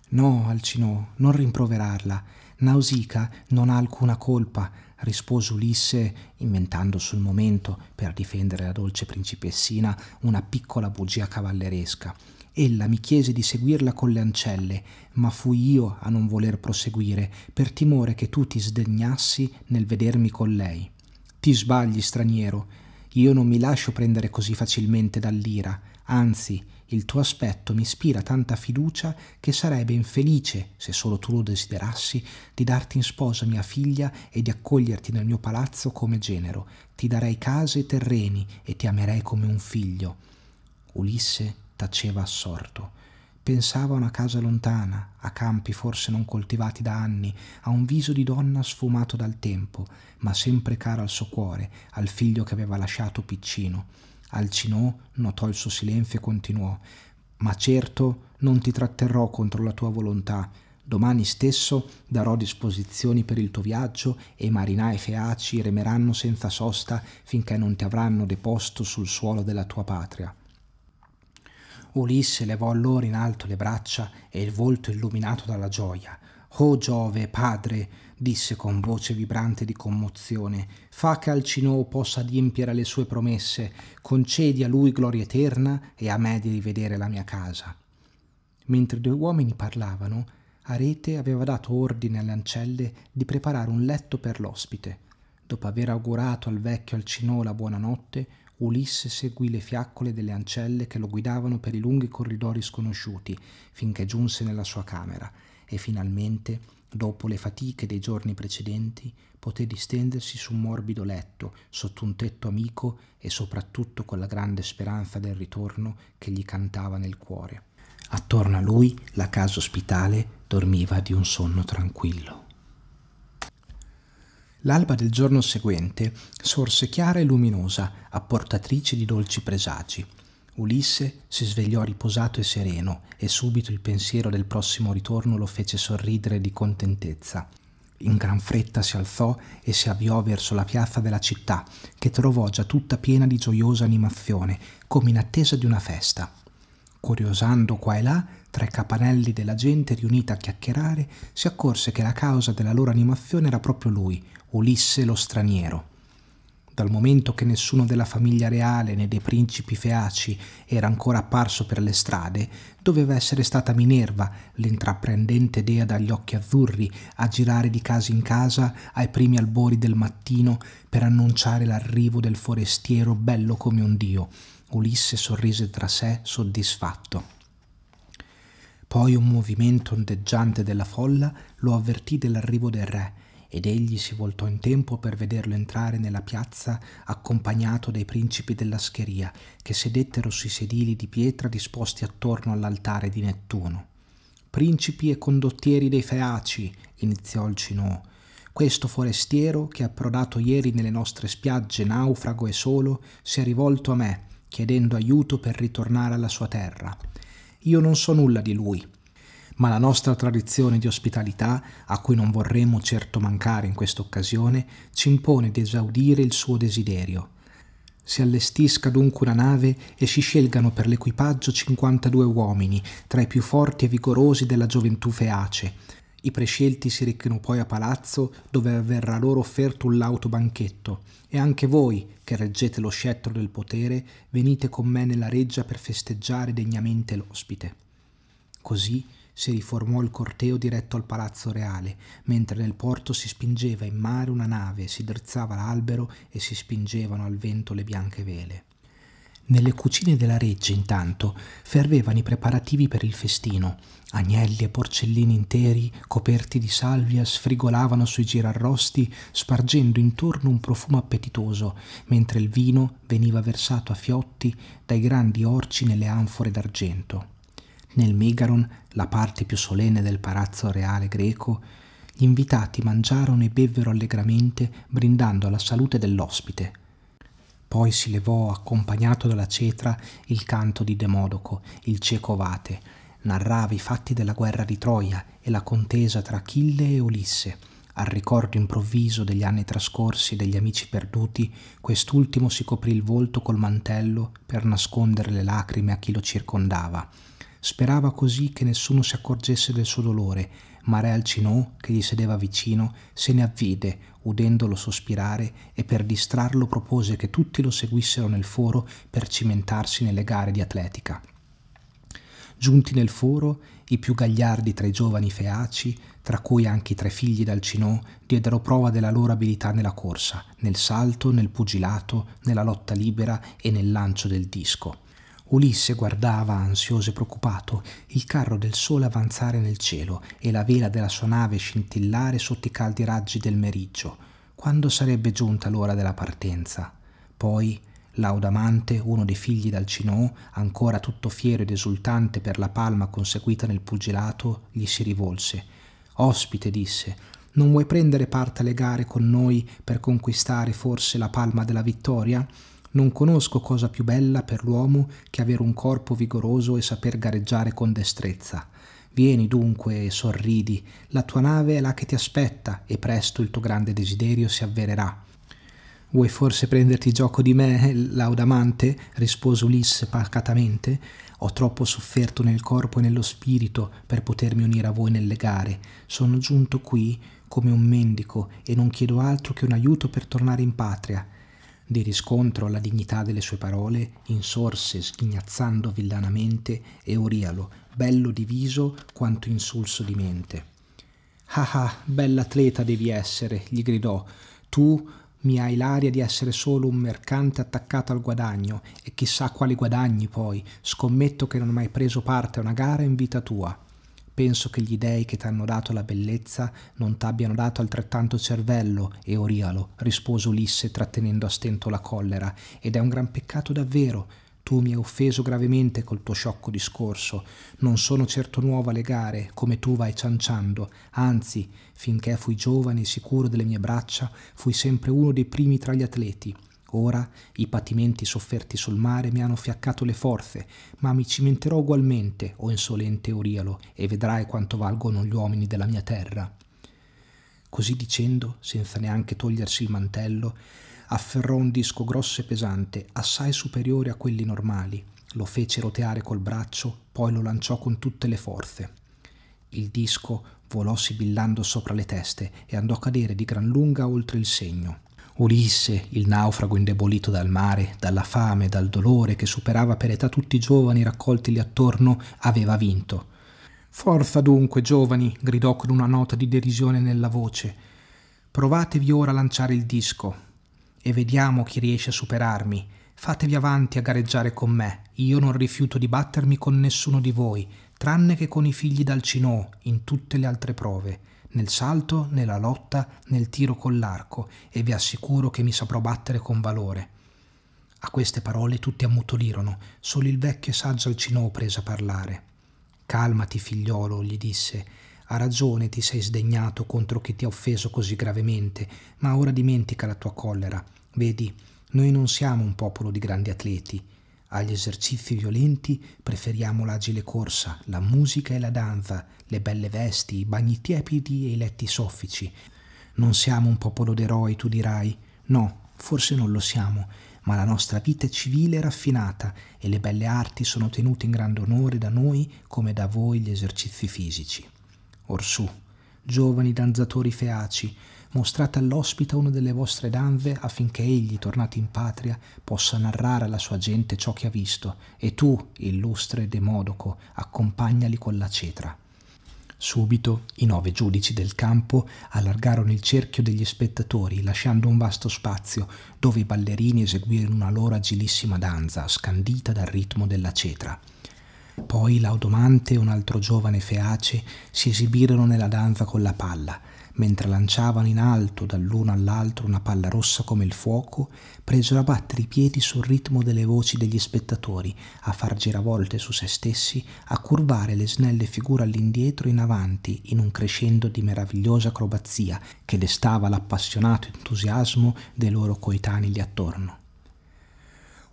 Speaker 1: No, Alcinò, non rimproverarla. Nausica non ha alcuna colpa, rispose Ulisse, inventando sul momento, per difendere la dolce principessina, una piccola bugia cavalleresca. Ella mi chiese di seguirla con le ancelle, ma fui io a non voler proseguire, per timore che tu ti sdegnassi nel vedermi con lei. Ti sbagli, straniero. Io non mi lascio prendere così facilmente dall'ira, anzi, il tuo aspetto mi ispira tanta fiducia che sarebbe infelice, se solo tu lo desiderassi, di darti in sposa mia figlia e di accoglierti nel mio palazzo come genero. Ti darei case e terreni e ti amerei come un figlio. Ulisse taceva assorto. Pensava a una casa lontana, a campi forse non coltivati da anni, a un viso di donna sfumato dal tempo, ma sempre caro al suo cuore, al figlio che aveva lasciato piccino. Alcinò notò il suo silenzio e continuò Ma certo non ti tratterrò contro la tua volontà. Domani stesso darò disposizioni per il tuo viaggio e marinai feaci remeranno senza sosta finché non ti avranno deposto sul suolo della tua patria. Ulisse levò allora in alto le braccia e il volto illuminato dalla gioia. Oh Giove, padre, disse con voce vibrante di commozione, fa che Alcinoo possa adempiere le sue promesse, concedi a lui gloria eterna e a me di rivedere la mia casa. Mentre i due uomini parlavano, Arete aveva dato ordine alle ancelle di preparare un letto per l'ospite. Dopo aver augurato al vecchio Alcinò la buonanotte, Ulisse seguì le fiaccole delle ancelle che lo guidavano per i lunghi corridori sconosciuti, finché giunse nella sua camera e finalmente Dopo le fatiche dei giorni precedenti, poté distendersi su un morbido letto, sotto un tetto amico e soprattutto con la grande speranza del ritorno che gli cantava nel cuore. Attorno a lui la casa ospitale dormiva di un sonno tranquillo. L'alba del giorno seguente sorse chiara e luminosa, apportatrice di dolci presagi. Ulisse si svegliò riposato e sereno, e subito il pensiero del prossimo ritorno lo fece sorridere di contentezza. In gran fretta si alzò e si avviò verso la piazza della città, che trovò già tutta piena di gioiosa animazione, come in attesa di una festa. Curiosando qua e là, tra i capanelli della gente riunita a chiacchierare, si accorse che la causa della loro animazione era proprio lui, Ulisse lo straniero dal momento che nessuno della famiglia reale né dei principi feaci era ancora apparso per le strade, doveva essere stata Minerva, l'intraprendente dea dagli occhi azzurri, a girare di casa in casa ai primi albori del mattino per annunciare l'arrivo del forestiero bello come un dio. Ulisse sorrise tra sé soddisfatto. Poi un movimento ondeggiante della folla lo avvertì dell'arrivo del re, ed egli si voltò in tempo per vederlo entrare nella piazza accompagnato dai principi della scheria, che sedettero sui sedili di pietra disposti attorno all'altare di Nettuno. Principi e condottieri dei Feaci, iniziò il Cinoo, questo forestiero che approdato ieri nelle nostre spiagge naufrago e solo si è rivolto a me, chiedendo aiuto per ritornare alla sua terra. Io non so nulla di lui, ma la nostra tradizione di ospitalità, a cui non vorremmo certo mancare in questa occasione, ci impone di esaudire il suo desiderio. Si allestisca dunque una nave e si scelgano per l'equipaggio 52 uomini, tra i più forti e vigorosi della gioventù feace. I prescelti si recchino poi a palazzo dove verrà loro offerto un lauto banchetto e anche voi, che reggete lo scettro del potere, venite con me nella reggia per festeggiare degnamente l'ospite. Così si riformò il corteo diretto al palazzo reale, mentre nel porto si spingeva in mare una nave, si drizzava l'albero e si spingevano al vento le bianche vele. Nelle cucine della reggia, intanto, fervevano i preparativi per il festino. Agnelli e porcellini interi, coperti di salvia, sfrigolavano sui girarrosti, spargendo intorno un profumo appetitoso, mentre il vino veniva versato a fiotti dai grandi orci nelle anfore d'argento. Nel Megaron, la parte più solenne del palazzo reale greco, gli invitati mangiarono e bevvero allegramente, brindando alla salute dell'ospite. Poi si levò, accompagnato dalla cetra, il canto di Demodoco, il cieco Vate, narrava i fatti della guerra di Troia e la contesa tra Achille e Ulisse. Al ricordo improvviso degli anni trascorsi e degli amici perduti, quest'ultimo si coprì il volto col mantello per nascondere le lacrime a chi lo circondava. Sperava così che nessuno si accorgesse del suo dolore, ma Re Alcinò, che gli sedeva vicino, se ne avvide, udendolo sospirare, e per distrarlo propose che tutti lo seguissero nel foro per cimentarsi nelle gare di atletica. Giunti nel foro, i più gagliardi tra i giovani feaci, tra cui anche i tre figli d'Alcinò, diedero prova della loro abilità nella corsa, nel salto, nel pugilato, nella lotta libera e nel lancio del disco. Ulisse guardava, ansioso e preoccupato, il carro del sole avanzare nel cielo e la vela della sua nave scintillare sotto i caldi raggi del meriggio. Quando sarebbe giunta l'ora della partenza? Poi Laudamante, uno dei figli d'Alcinò, ancora tutto fiero ed esultante per la palma conseguita nel pugilato, gli si rivolse. Ospite, disse, non vuoi prendere parte alle gare con noi per conquistare forse la palma della vittoria? Non conosco cosa più bella per l'uomo che avere un corpo vigoroso e saper gareggiare con destrezza. Vieni dunque e sorridi, la tua nave è là che ti aspetta e presto il tuo grande desiderio si avvererà. Vuoi forse prenderti gioco di me, laudamante? rispose Ulisse pacatamente. Ho troppo sofferto nel corpo e nello spirito per potermi unire a voi nelle gare. Sono giunto qui come un mendico e non chiedo altro che un aiuto per tornare in patria. Di riscontro alla dignità delle sue parole, insorse, sghignazzando villanamente Eurialo, bello di viso quanto insulso di mente. Ah ah, bell'atleta devi essere, gli gridò. Tu mi hai l'aria di essere solo un mercante attaccato al guadagno, e chissà quali guadagni poi. Scommetto che non hai mai preso parte a una gara in vita tua penso che gli dei che ti hanno dato la bellezza non t'abbiano dato altrettanto cervello, Eurialo, rispose Ulisse trattenendo a stento la collera, ed è un gran peccato davvero. Tu mi hai offeso gravemente col tuo sciocco discorso. Non sono certo nuova alle gare, come tu vai cianciando. Anzi, finché fui giovane e sicuro delle mie braccia, fui sempre uno dei primi tra gli atleti Ora i patimenti sofferti sul mare mi hanno fiaccato le forze, ma mi cimenterò ugualmente, o insolente Urialo, e vedrai quanto valgono gli uomini della mia terra. Così dicendo, senza neanche togliersi il mantello, afferrò un disco grosso e pesante, assai superiore a quelli normali, lo fece roteare col braccio, poi lo lanciò con tutte le forze. Il disco volò sibillando sopra le teste e andò a cadere di gran lunga oltre il segno. Ulisse, il naufrago indebolito dal mare, dalla fame, dal dolore che superava per età tutti i giovani raccolti lì attorno, aveva vinto. Forza dunque, giovani, gridò con una nota di derisione nella voce. Provatevi ora a lanciare il disco e vediamo chi riesce a superarmi. Fatevi avanti a gareggiare con me. Io non rifiuto di battermi con nessuno di voi, tranne che con i figli d'Alcinò in tutte le altre prove nel salto, nella lotta, nel tiro con l'arco e vi assicuro che mi saprò battere con valore. A queste parole tutti ammutolirono, solo il vecchio e saggio Alcinò prese a parlare. Calmati, figliolo, gli disse. A ragione ti sei sdegnato contro chi ti ha offeso così gravemente, ma ora dimentica la tua collera. Vedi, noi non siamo un popolo di grandi atleti, agli esercizi violenti preferiamo l'agile corsa, la musica e la danza, le belle vesti, i bagni tiepidi e i letti soffici. Non siamo un popolo d'eroi, tu dirai. No, forse non lo siamo, ma la nostra vita è civile e raffinata e le belle arti sono tenute in grande onore da noi come da voi gli esercizi fisici. Orsù, giovani danzatori feaci, mostrate all'ospita una delle vostre danze affinché egli, tornato in patria, possa narrare alla sua gente ciò che ha visto, e tu, illustre Demodoco, accompagnali con la cetra. Subito i nove giudici del campo allargarono il cerchio degli spettatori, lasciando un vasto spazio dove i ballerini eseguirono una loro agilissima danza, scandita dal ritmo della cetra. Poi Laudomante e un altro giovane feace si esibirono nella danza con la palla, mentre lanciavano in alto dall'uno all'altro una palla rossa come il fuoco, presero a battere i piedi sul ritmo delle voci degli spettatori, a far giravolte su se stessi, a curvare le snelle figure all'indietro e in avanti in un crescendo di meravigliosa acrobazia che destava l'appassionato entusiasmo dei loro coetanei lì attorno.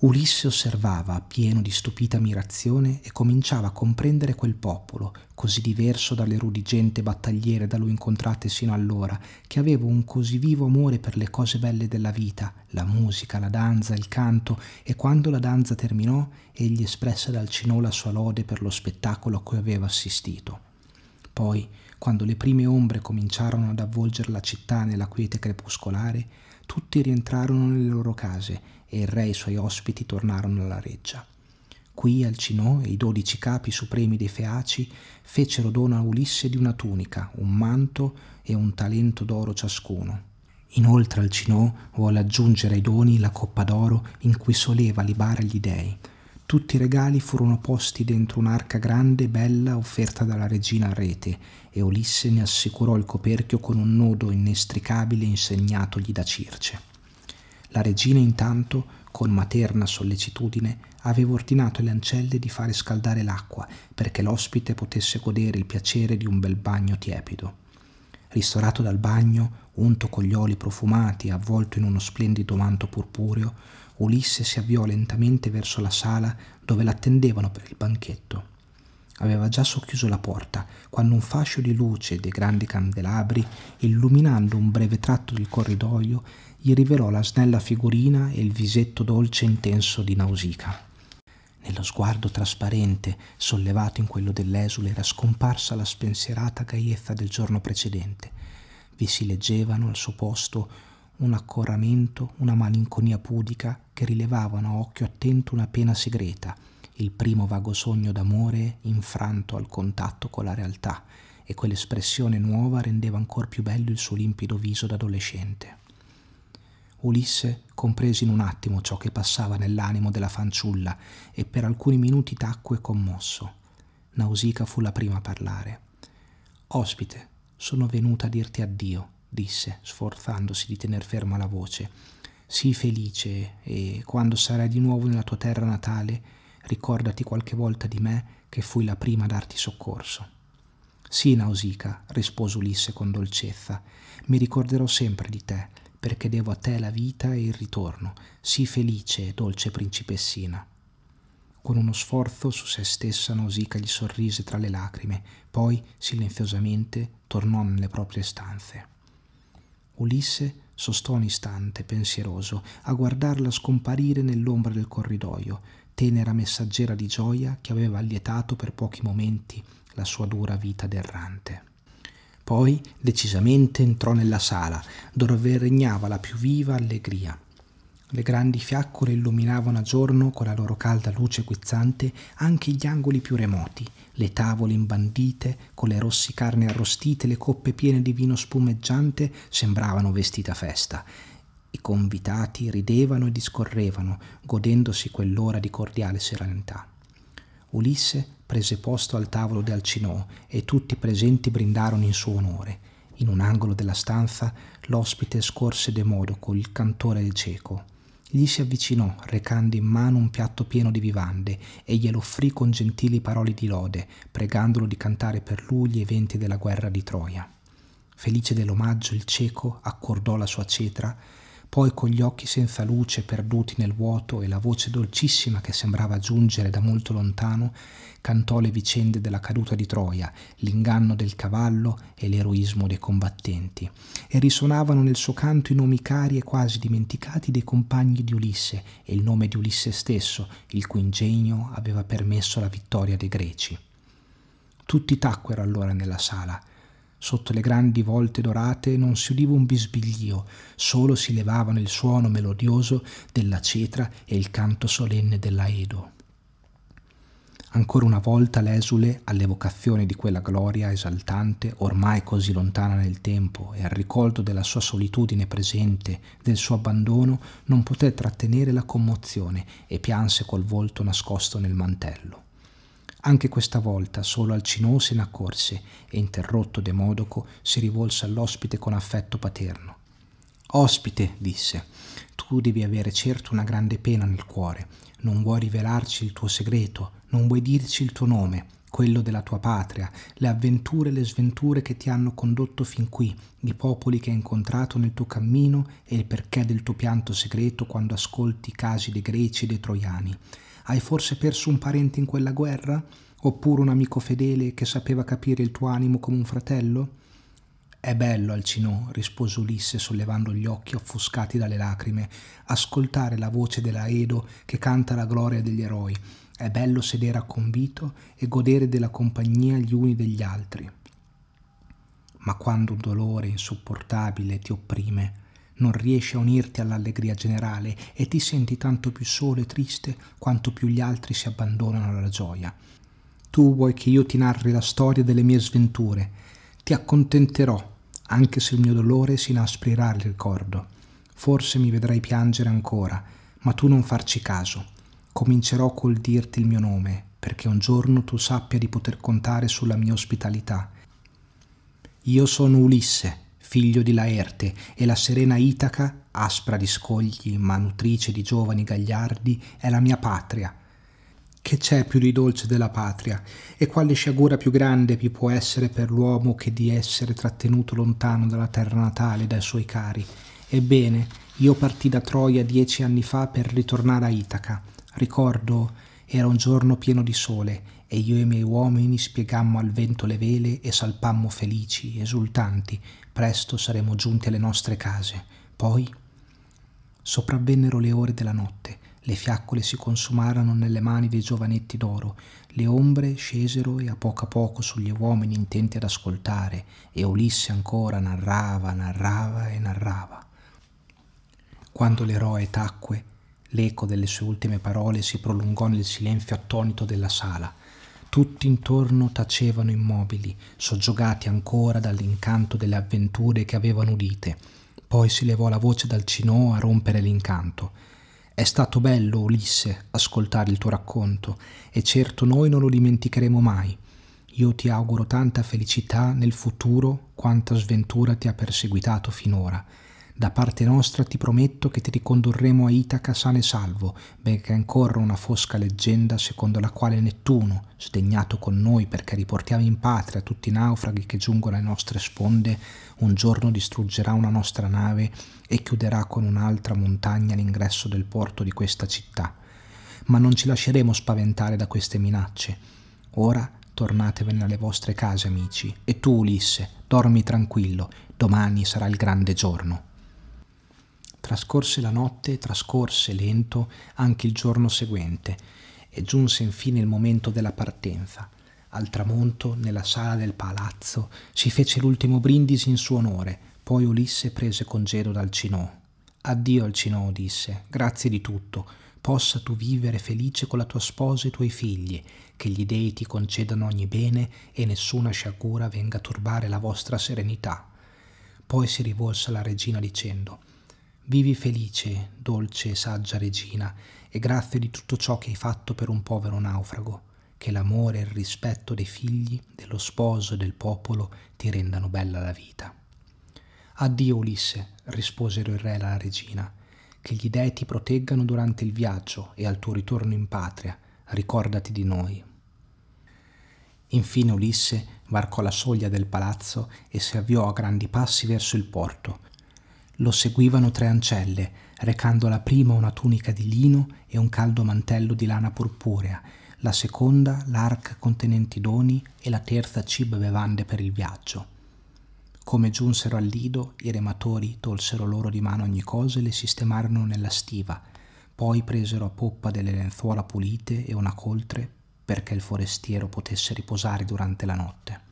Speaker 1: Ulisse osservava pieno di stupita ammirazione e cominciava a comprendere quel popolo, così diverso dalle rudigente battagliere da lui incontrate sino allora, che avevo un così vivo amore per le cose belle della vita, la musica, la danza, il canto, e quando la danza terminò, egli espresse dal Cinò la sua lode per lo spettacolo a cui aveva assistito. Poi, quando le prime ombre cominciarono ad avvolgere la città nella quiete crepuscolare, tutti rientrarono nelle loro case e il re e i suoi ospiti tornarono alla reggia. Qui al Cinò i dodici capi supremi dei Feaci fecero dono a Ulisse di una tunica, un manto e un talento d'oro ciascuno. Inoltre Alcinò Cinò volle aggiungere ai doni la coppa d'oro in cui soleva libare gli dei. Tutti i regali furono posti dentro un'arca grande e bella offerta dalla regina a rete, e Ulisse ne assicurò il coperchio con un nodo inestricabile insegnatogli da Circe. La regina intanto, con materna sollecitudine, aveva ordinato alle ancelle di fare scaldare l'acqua perché l'ospite potesse godere il piacere di un bel bagno tiepido. Ristorato dal bagno, unto con gli oli profumati e avvolto in uno splendido manto purpureo, Ulisse si avviò lentamente verso la sala dove l'attendevano per il banchetto. Aveva già socchiuso la porta quando un fascio di luce dei grandi candelabri, illuminando un breve tratto del corridoio, gli rivelò la snella figurina e il visetto dolce e intenso di Nausica. Nello sguardo trasparente sollevato in quello dell'esule era scomparsa la spensierata gaiezza del giorno precedente. Vi si leggevano al suo posto un accoramento, una malinconia pudica che rilevavano a occhio attento una pena segreta, il primo vago sogno d'amore infranto al contatto con la realtà, e quell'espressione nuova rendeva ancor più bello il suo limpido viso d'adolescente. Ulisse comprese in un attimo ciò che passava nell'animo della fanciulla e per alcuni minuti tacque commosso. Nausica fu la prima a parlare. Ospite, sono venuta a dirti addio, disse, sforzandosi di tener ferma la voce. Sii felice e quando sarai di nuovo nella tua terra natale, ricordati qualche volta di me che fui la prima a darti soccorso. Sì, Nausica, rispose Ulisse con dolcezza, mi ricorderò sempre di te perché devo a te la vita e il ritorno, sii felice, dolce principessina. Con uno sforzo su se stessa Nausicaa gli sorrise tra le lacrime, poi, silenziosamente, tornò nelle proprie stanze. Ulisse sostò un istante, pensieroso, a guardarla scomparire nell'ombra del corridoio, tenera messaggera di gioia che aveva allietato per pochi momenti la sua dura vita derrante. Poi decisamente entrò nella sala, dove regnava la più viva allegria. Le grandi fiaccole illuminavano a giorno con la loro calda luce guizzante anche gli angoli più remoti, le tavole imbandite, con le rossi carni arrostite, le coppe piene di vino spumeggiante sembravano vestite a festa. I convitati ridevano e discorrevano, godendosi quell'ora di cordiale serenità. Ulisse prese posto al tavolo di Alcinò e tutti i presenti brindarono in suo onore. In un angolo della stanza l'ospite scorse Demodoco, il cantore cieco. Gli si avvicinò, recando in mano un piatto pieno di vivande, e glielo offrì con gentili parole di lode, pregandolo di cantare per lui gli eventi della guerra di Troia. Felice dell'omaggio, il cieco accordò la sua cetra, poi con gli occhi senza luce perduti nel vuoto e la voce dolcissima che sembrava giungere da molto lontano, cantò le vicende della caduta di Troia, l'inganno del cavallo e l'eroismo dei combattenti, e risuonavano nel suo canto i nomi cari e quasi dimenticati dei compagni di Ulisse e il nome di Ulisse stesso, il cui ingegno aveva permesso la vittoria dei greci. Tutti tacquero allora nella sala. Sotto le grandi volte dorate non si udiva un bisbiglio, solo si levavano il suono melodioso della cetra e il canto solenne dell'Aedo ancora una volta l'esule all'evocazione di quella gloria esaltante ormai così lontana nel tempo e al ricordo della sua solitudine presente, del suo abbandono, non poté trattenere la commozione e pianse col volto nascosto nel mantello. Anche questa volta solo Alcinò se ne accorse e, interrotto Demodoco, si rivolse all'ospite con affetto paterno. Ospite, disse, tu devi avere certo una grande pena nel cuore, non vuoi rivelarci il tuo segreto, non vuoi dirci il tuo nome, quello della tua patria, le avventure e le sventure che ti hanno condotto fin qui, i popoli che hai incontrato nel tuo cammino e il perché del tuo pianto segreto quando ascolti i casi dei greci e dei troiani. Hai forse perso un parente in quella guerra? Oppure un amico fedele che sapeva capire il tuo animo come un fratello? È bello, Alcinò, rispose Ulisse sollevando gli occhi offuscati dalle lacrime, ascoltare la voce della Edo che canta la gloria degli eroi è bello sedere a convito e godere della compagnia gli uni degli altri. Ma quando un dolore insopportabile ti opprime, non riesci a unirti all'allegria generale e ti senti tanto più solo e triste quanto più gli altri si abbandonano alla gioia. Tu vuoi che io ti narri la storia delle mie sventure. Ti accontenterò, anche se il mio dolore si inasprirà al ricordo. Forse mi vedrai piangere ancora, ma tu non farci caso. Comincerò col dirti il mio nome, perché un giorno tu sappia di poter contare sulla mia ospitalità. Io sono Ulisse, figlio di Laerte, e la serena Itaca, aspra di scogli, ma nutrice di giovani gagliardi, è la mia patria. Che c'è più di dolce della patria? E quale sciagura più grande vi può essere per l'uomo che di essere trattenuto lontano dalla terra natale e dai suoi cari? Ebbene, io partì da Troia dieci anni fa per ritornare a Itaca, Ricordo, era un giorno pieno di sole e io e i miei uomini spiegammo al vento le vele e salpammo felici, esultanti. Presto saremo giunti alle nostre case. Poi sopravvennero le ore della notte. Le fiaccole si consumarono nelle mani dei giovanetti d'oro, le ombre scesero e a poco a poco sugli uomini intenti ad ascoltare, e Ulisse ancora narrava, narrava e narrava. Quando l'eroe tacque, L'eco delle sue ultime parole si prolungò nel silenzio attonito della sala. Tutti intorno tacevano immobili, soggiogati ancora dall'incanto delle avventure che avevano udite. Poi si levò la voce dal Cinò a rompere l'incanto. È stato bello, Ulisse, ascoltare il tuo racconto, e certo noi non lo dimenticheremo mai. Io ti auguro tanta felicità nel futuro quanta sventura ti ha perseguitato finora da parte nostra ti prometto che ti ricondurremo a Itaca sano e salvo, benché ancora una fosca leggenda secondo la quale Nettuno, sdegnato con noi perché riportiamo in patria tutti i naufraghi che giungono alle nostre sponde, un giorno distruggerà una nostra nave e chiuderà con un'altra montagna l'ingresso del porto di questa città. Ma non ci lasceremo spaventare da queste minacce. Ora tornatevene alle vostre case, amici, e tu, Ulisse, dormi tranquillo, domani sarà il grande giorno. Trascorse la notte, trascorse lento anche il giorno seguente e giunse infine il momento della partenza. Al tramonto, nella sala del palazzo, si fece l'ultimo brindisi in suo onore, poi Ulisse prese congedo dal Cinò. Addio al Cinò, disse, grazie di tutto, possa tu vivere felice con la tua sposa e i tuoi figli, che gli dei ti concedano ogni bene e nessuna sciagura venga a turbare la vostra serenità. Poi si rivolse alla regina dicendo Vivi felice, dolce e saggia regina, e grazie di tutto ciò che hai fatto per un povero naufrago, che l'amore e il rispetto dei figli, dello sposo e del popolo ti rendano bella la vita. Addio Ulisse, risposero il re e la regina, che gli dei ti proteggano durante il viaggio e al tuo ritorno in patria, ricordati di noi. Infine Ulisse varcò la soglia del palazzo e si avviò a grandi passi verso il porto, lo seguivano tre ancelle, recando la prima una tunica di lino e un caldo mantello di lana purpurea, la seconda l'arc contenenti doni e la terza cibo e bevande per il viaggio. Come giunsero al lido, i rematori tolsero loro di mano ogni cosa e le sistemarono nella stiva, poi presero a poppa delle lenzuola pulite e una coltre perché il forestiero potesse riposare durante la notte.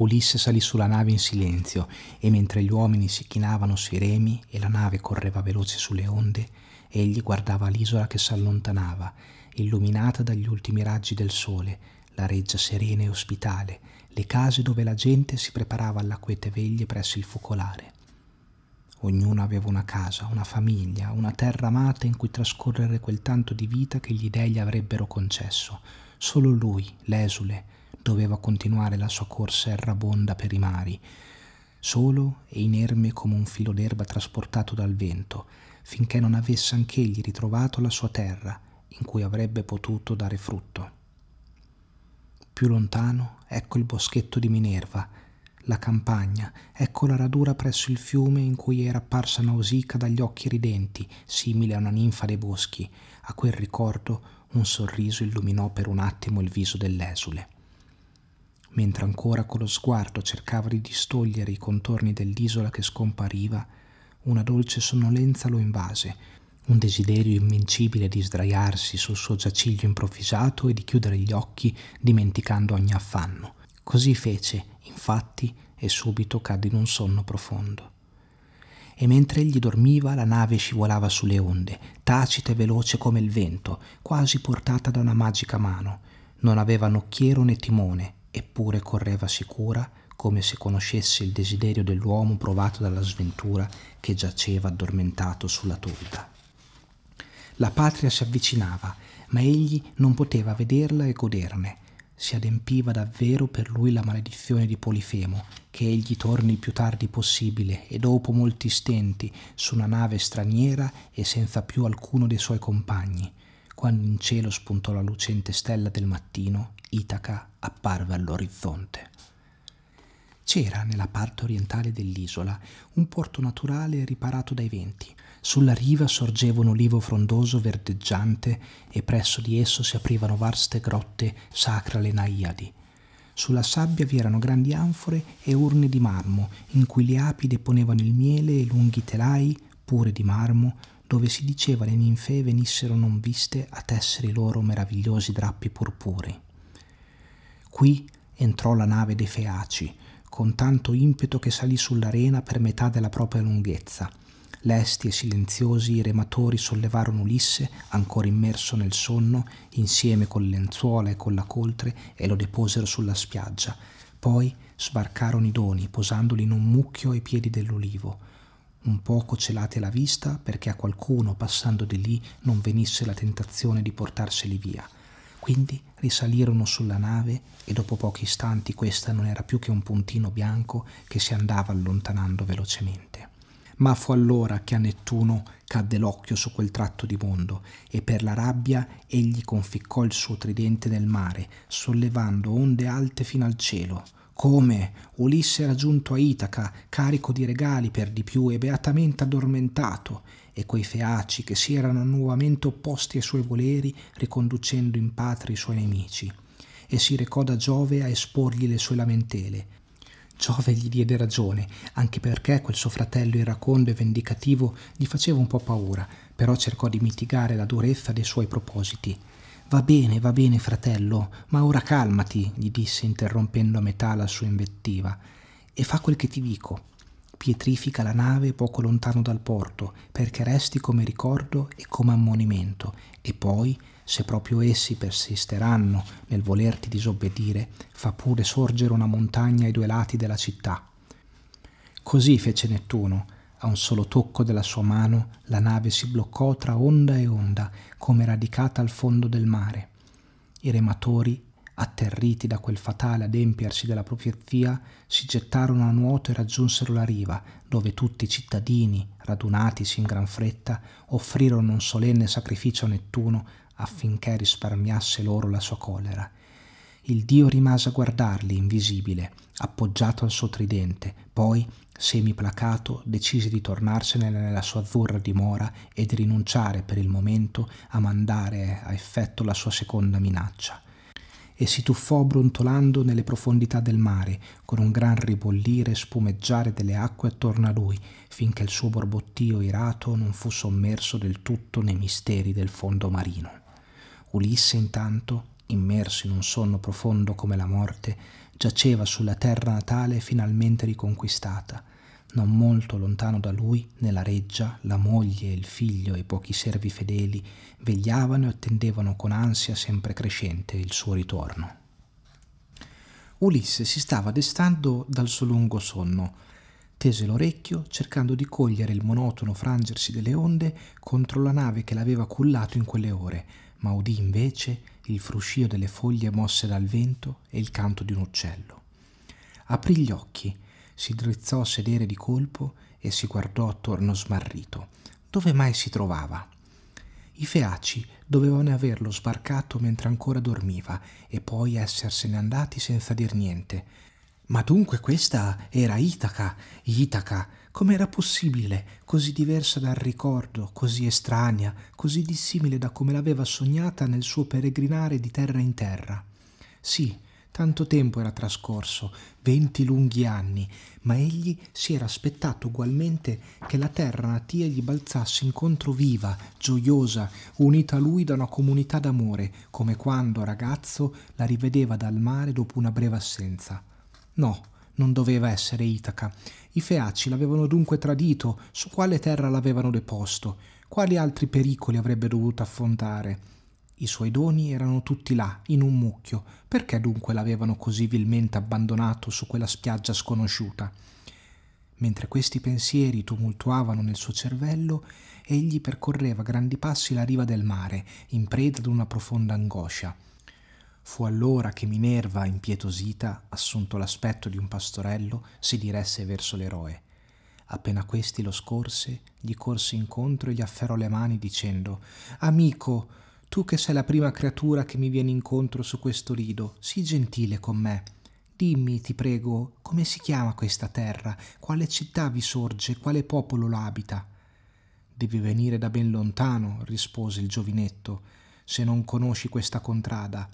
Speaker 1: Ulisse salì sulla nave in silenzio e mentre gli uomini si chinavano sui remi e la nave correva veloce sulle onde, egli guardava l'isola che s'allontanava, illuminata dagli ultimi raggi del sole, la reggia serena e ospitale, le case dove la gente si preparava alla quete veglie presso il focolare. Ognuno aveva una casa, una famiglia, una terra amata in cui trascorrere quel tanto di vita che gli dei gli avrebbero concesso. Solo lui, l'esule, doveva continuare la sua corsa errabonda per i mari, solo e inerme come un filo d'erba trasportato dal vento, finché non avesse anch'egli ritrovato la sua terra, in cui avrebbe potuto dare frutto. Più lontano, ecco il boschetto di Minerva, la campagna, ecco la radura presso il fiume in cui era apparsa Nausica dagli occhi ridenti, simile a una ninfa dei boschi. A quel ricordo un sorriso illuminò per un attimo il viso dell'esule mentre ancora con lo sguardo cercava di distogliere i contorni dell'isola che scompariva, una dolce sonnolenza lo invase, un desiderio invincibile di sdraiarsi sul suo giaciglio improvvisato e di chiudere gli occhi dimenticando ogni affanno. Così fece, infatti, e subito cadde in un sonno profondo. E mentre egli dormiva, la nave scivolava sulle onde, tacita e veloce come il vento, quasi portata da una magica mano. Non aveva nocchiero né timone, eppure correva sicura come se conoscesse il desiderio dell'uomo provato dalla sventura che giaceva addormentato sulla tolda. La patria si avvicinava, ma egli non poteva vederla e goderne. Si adempiva davvero per lui la maledizione di Polifemo, che egli torni il più tardi possibile e dopo molti stenti su una nave straniera e senza più alcuno dei suoi compagni. Quando in cielo spuntò la lucente stella del mattino, Itaca apparve all'orizzonte. C'era nella parte orientale dell'isola un porto naturale riparato dai venti. Sulla riva sorgeva un olivo frondoso verdeggiante e presso di esso si aprivano vaste grotte sacre alle naiadi. Sulla sabbia vi erano grandi anfore e urne di marmo in cui le api deponevano il miele e lunghi telai, pure di marmo, dove si diceva le ninfee venissero non viste a tessere i loro meravigliosi drappi purpurei. Qui entrò la nave dei Feaci, con tanto impeto che salì sull'arena per metà della propria lunghezza. Lesti e silenziosi i rematori sollevarono Ulisse, ancora immerso nel sonno, insieme con le lenzuola e con la coltre, e lo deposero sulla spiaggia. Poi sbarcarono i doni, posandoli in un mucchio ai piedi dell'olivo. Un poco celate la vista perché a qualcuno passando di lì non venisse la tentazione di portarseli via. Quindi risalirono sulla nave e dopo pochi istanti questa non era più che un puntino bianco che si andava allontanando velocemente. Ma fu allora che a Nettuno cadde l'occhio su quel tratto di mondo e per la rabbia egli conficcò il suo tridente nel mare, sollevando onde alte fino al cielo. Come Ulisse era giunto a Itaca, carico di regali per di più e beatamente addormentato, e quei feaci che si erano nuovamente opposti ai suoi voleri, riconducendo in patria i suoi nemici. E si recò da Giove a esporgli le sue lamentele. Giove gli diede ragione, anche perché quel suo fratello iracondo e vendicativo gli faceva un po' paura, però cercò di mitigare la durezza dei suoi propositi. Va bene, va bene, fratello, ma ora calmati, gli disse interrompendo a metà la sua invettiva, e fa quel che ti dico pietrifica la nave poco lontano dal porto, perché resti come ricordo e come ammonimento, e poi, se proprio essi persisteranno nel volerti disobbedire, fa pure sorgere una montagna ai due lati della città. Così fece Nettuno. A un solo tocco della sua mano la nave si bloccò tra onda e onda, come radicata al fondo del mare. I rematori Atterriti da quel fatale adempiersi della profezia, si gettarono a nuoto e raggiunsero la riva, dove tutti i cittadini, radunatisi in gran fretta, offrirono un solenne sacrificio a Nettuno affinché risparmiasse loro la sua collera. Il dio rimase a guardarli, invisibile, appoggiato al suo tridente, poi, semiplacato, decise di tornarsene nella sua azzurra dimora e di rinunciare per il momento a mandare a effetto la sua seconda minaccia e si tuffò brontolando nelle profondità del mare, con un gran ribollire e spumeggiare delle acque attorno a lui, finché il suo borbottio irato non fu sommerso del tutto nei misteri del fondo marino. Ulisse intanto, immerso in un sonno profondo come la morte, giaceva sulla terra natale finalmente riconquistata, non molto lontano da lui, nella reggia, la moglie, il figlio e i pochi servi fedeli vegliavano e attendevano con ansia sempre crescente il suo ritorno. Ulisse si stava destando dal suo lungo sonno. Tese l'orecchio cercando di cogliere il monotono frangersi delle onde contro la nave che l'aveva cullato in quelle ore, ma udì invece il fruscio delle foglie mosse dal vento e il canto di un uccello. Aprì gli occhi si drizzò a sedere di colpo e si guardò attorno smarrito. Dove mai si trovava? I feaci dovevano averlo sbarcato mentre ancora dormiva e poi essersene andati senza dir niente. Ma dunque questa era Itaca, Itaca, com'era possibile, così diversa dal ricordo, così estranea, così dissimile da come l'aveva sognata nel suo peregrinare di terra in terra? Sì, Tanto tempo era trascorso, venti lunghi anni, ma egli si era aspettato ugualmente che la terra natia gli balzasse incontro viva, gioiosa, unita a lui da una comunità d'amore, come quando, ragazzo, la rivedeva dal mare dopo una breve assenza. No, non doveva essere Itaca. I Feaci l'avevano dunque tradito, su quale terra l'avevano deposto, quali altri pericoli avrebbe dovuto affrontare? I suoi doni erano tutti là, in un mucchio. Perché dunque l'avevano così vilmente abbandonato su quella spiaggia sconosciuta? Mentre questi pensieri tumultuavano nel suo cervello, egli percorreva a grandi passi la riva del mare, in preda ad una profonda angoscia. Fu allora che Minerva, impietosita, assunto l'aspetto di un pastorello, si diresse verso l'eroe. Appena questi lo scorse, gli corse incontro e gli afferrò le mani dicendo Amico, tu che sei la prima creatura che mi viene incontro su questo rido, sii gentile con me. Dimmi, ti prego, come si chiama questa terra, quale città vi sorge, quale popolo la abita. Devi venire da ben lontano, rispose il giovinetto, se non conosci questa contrada.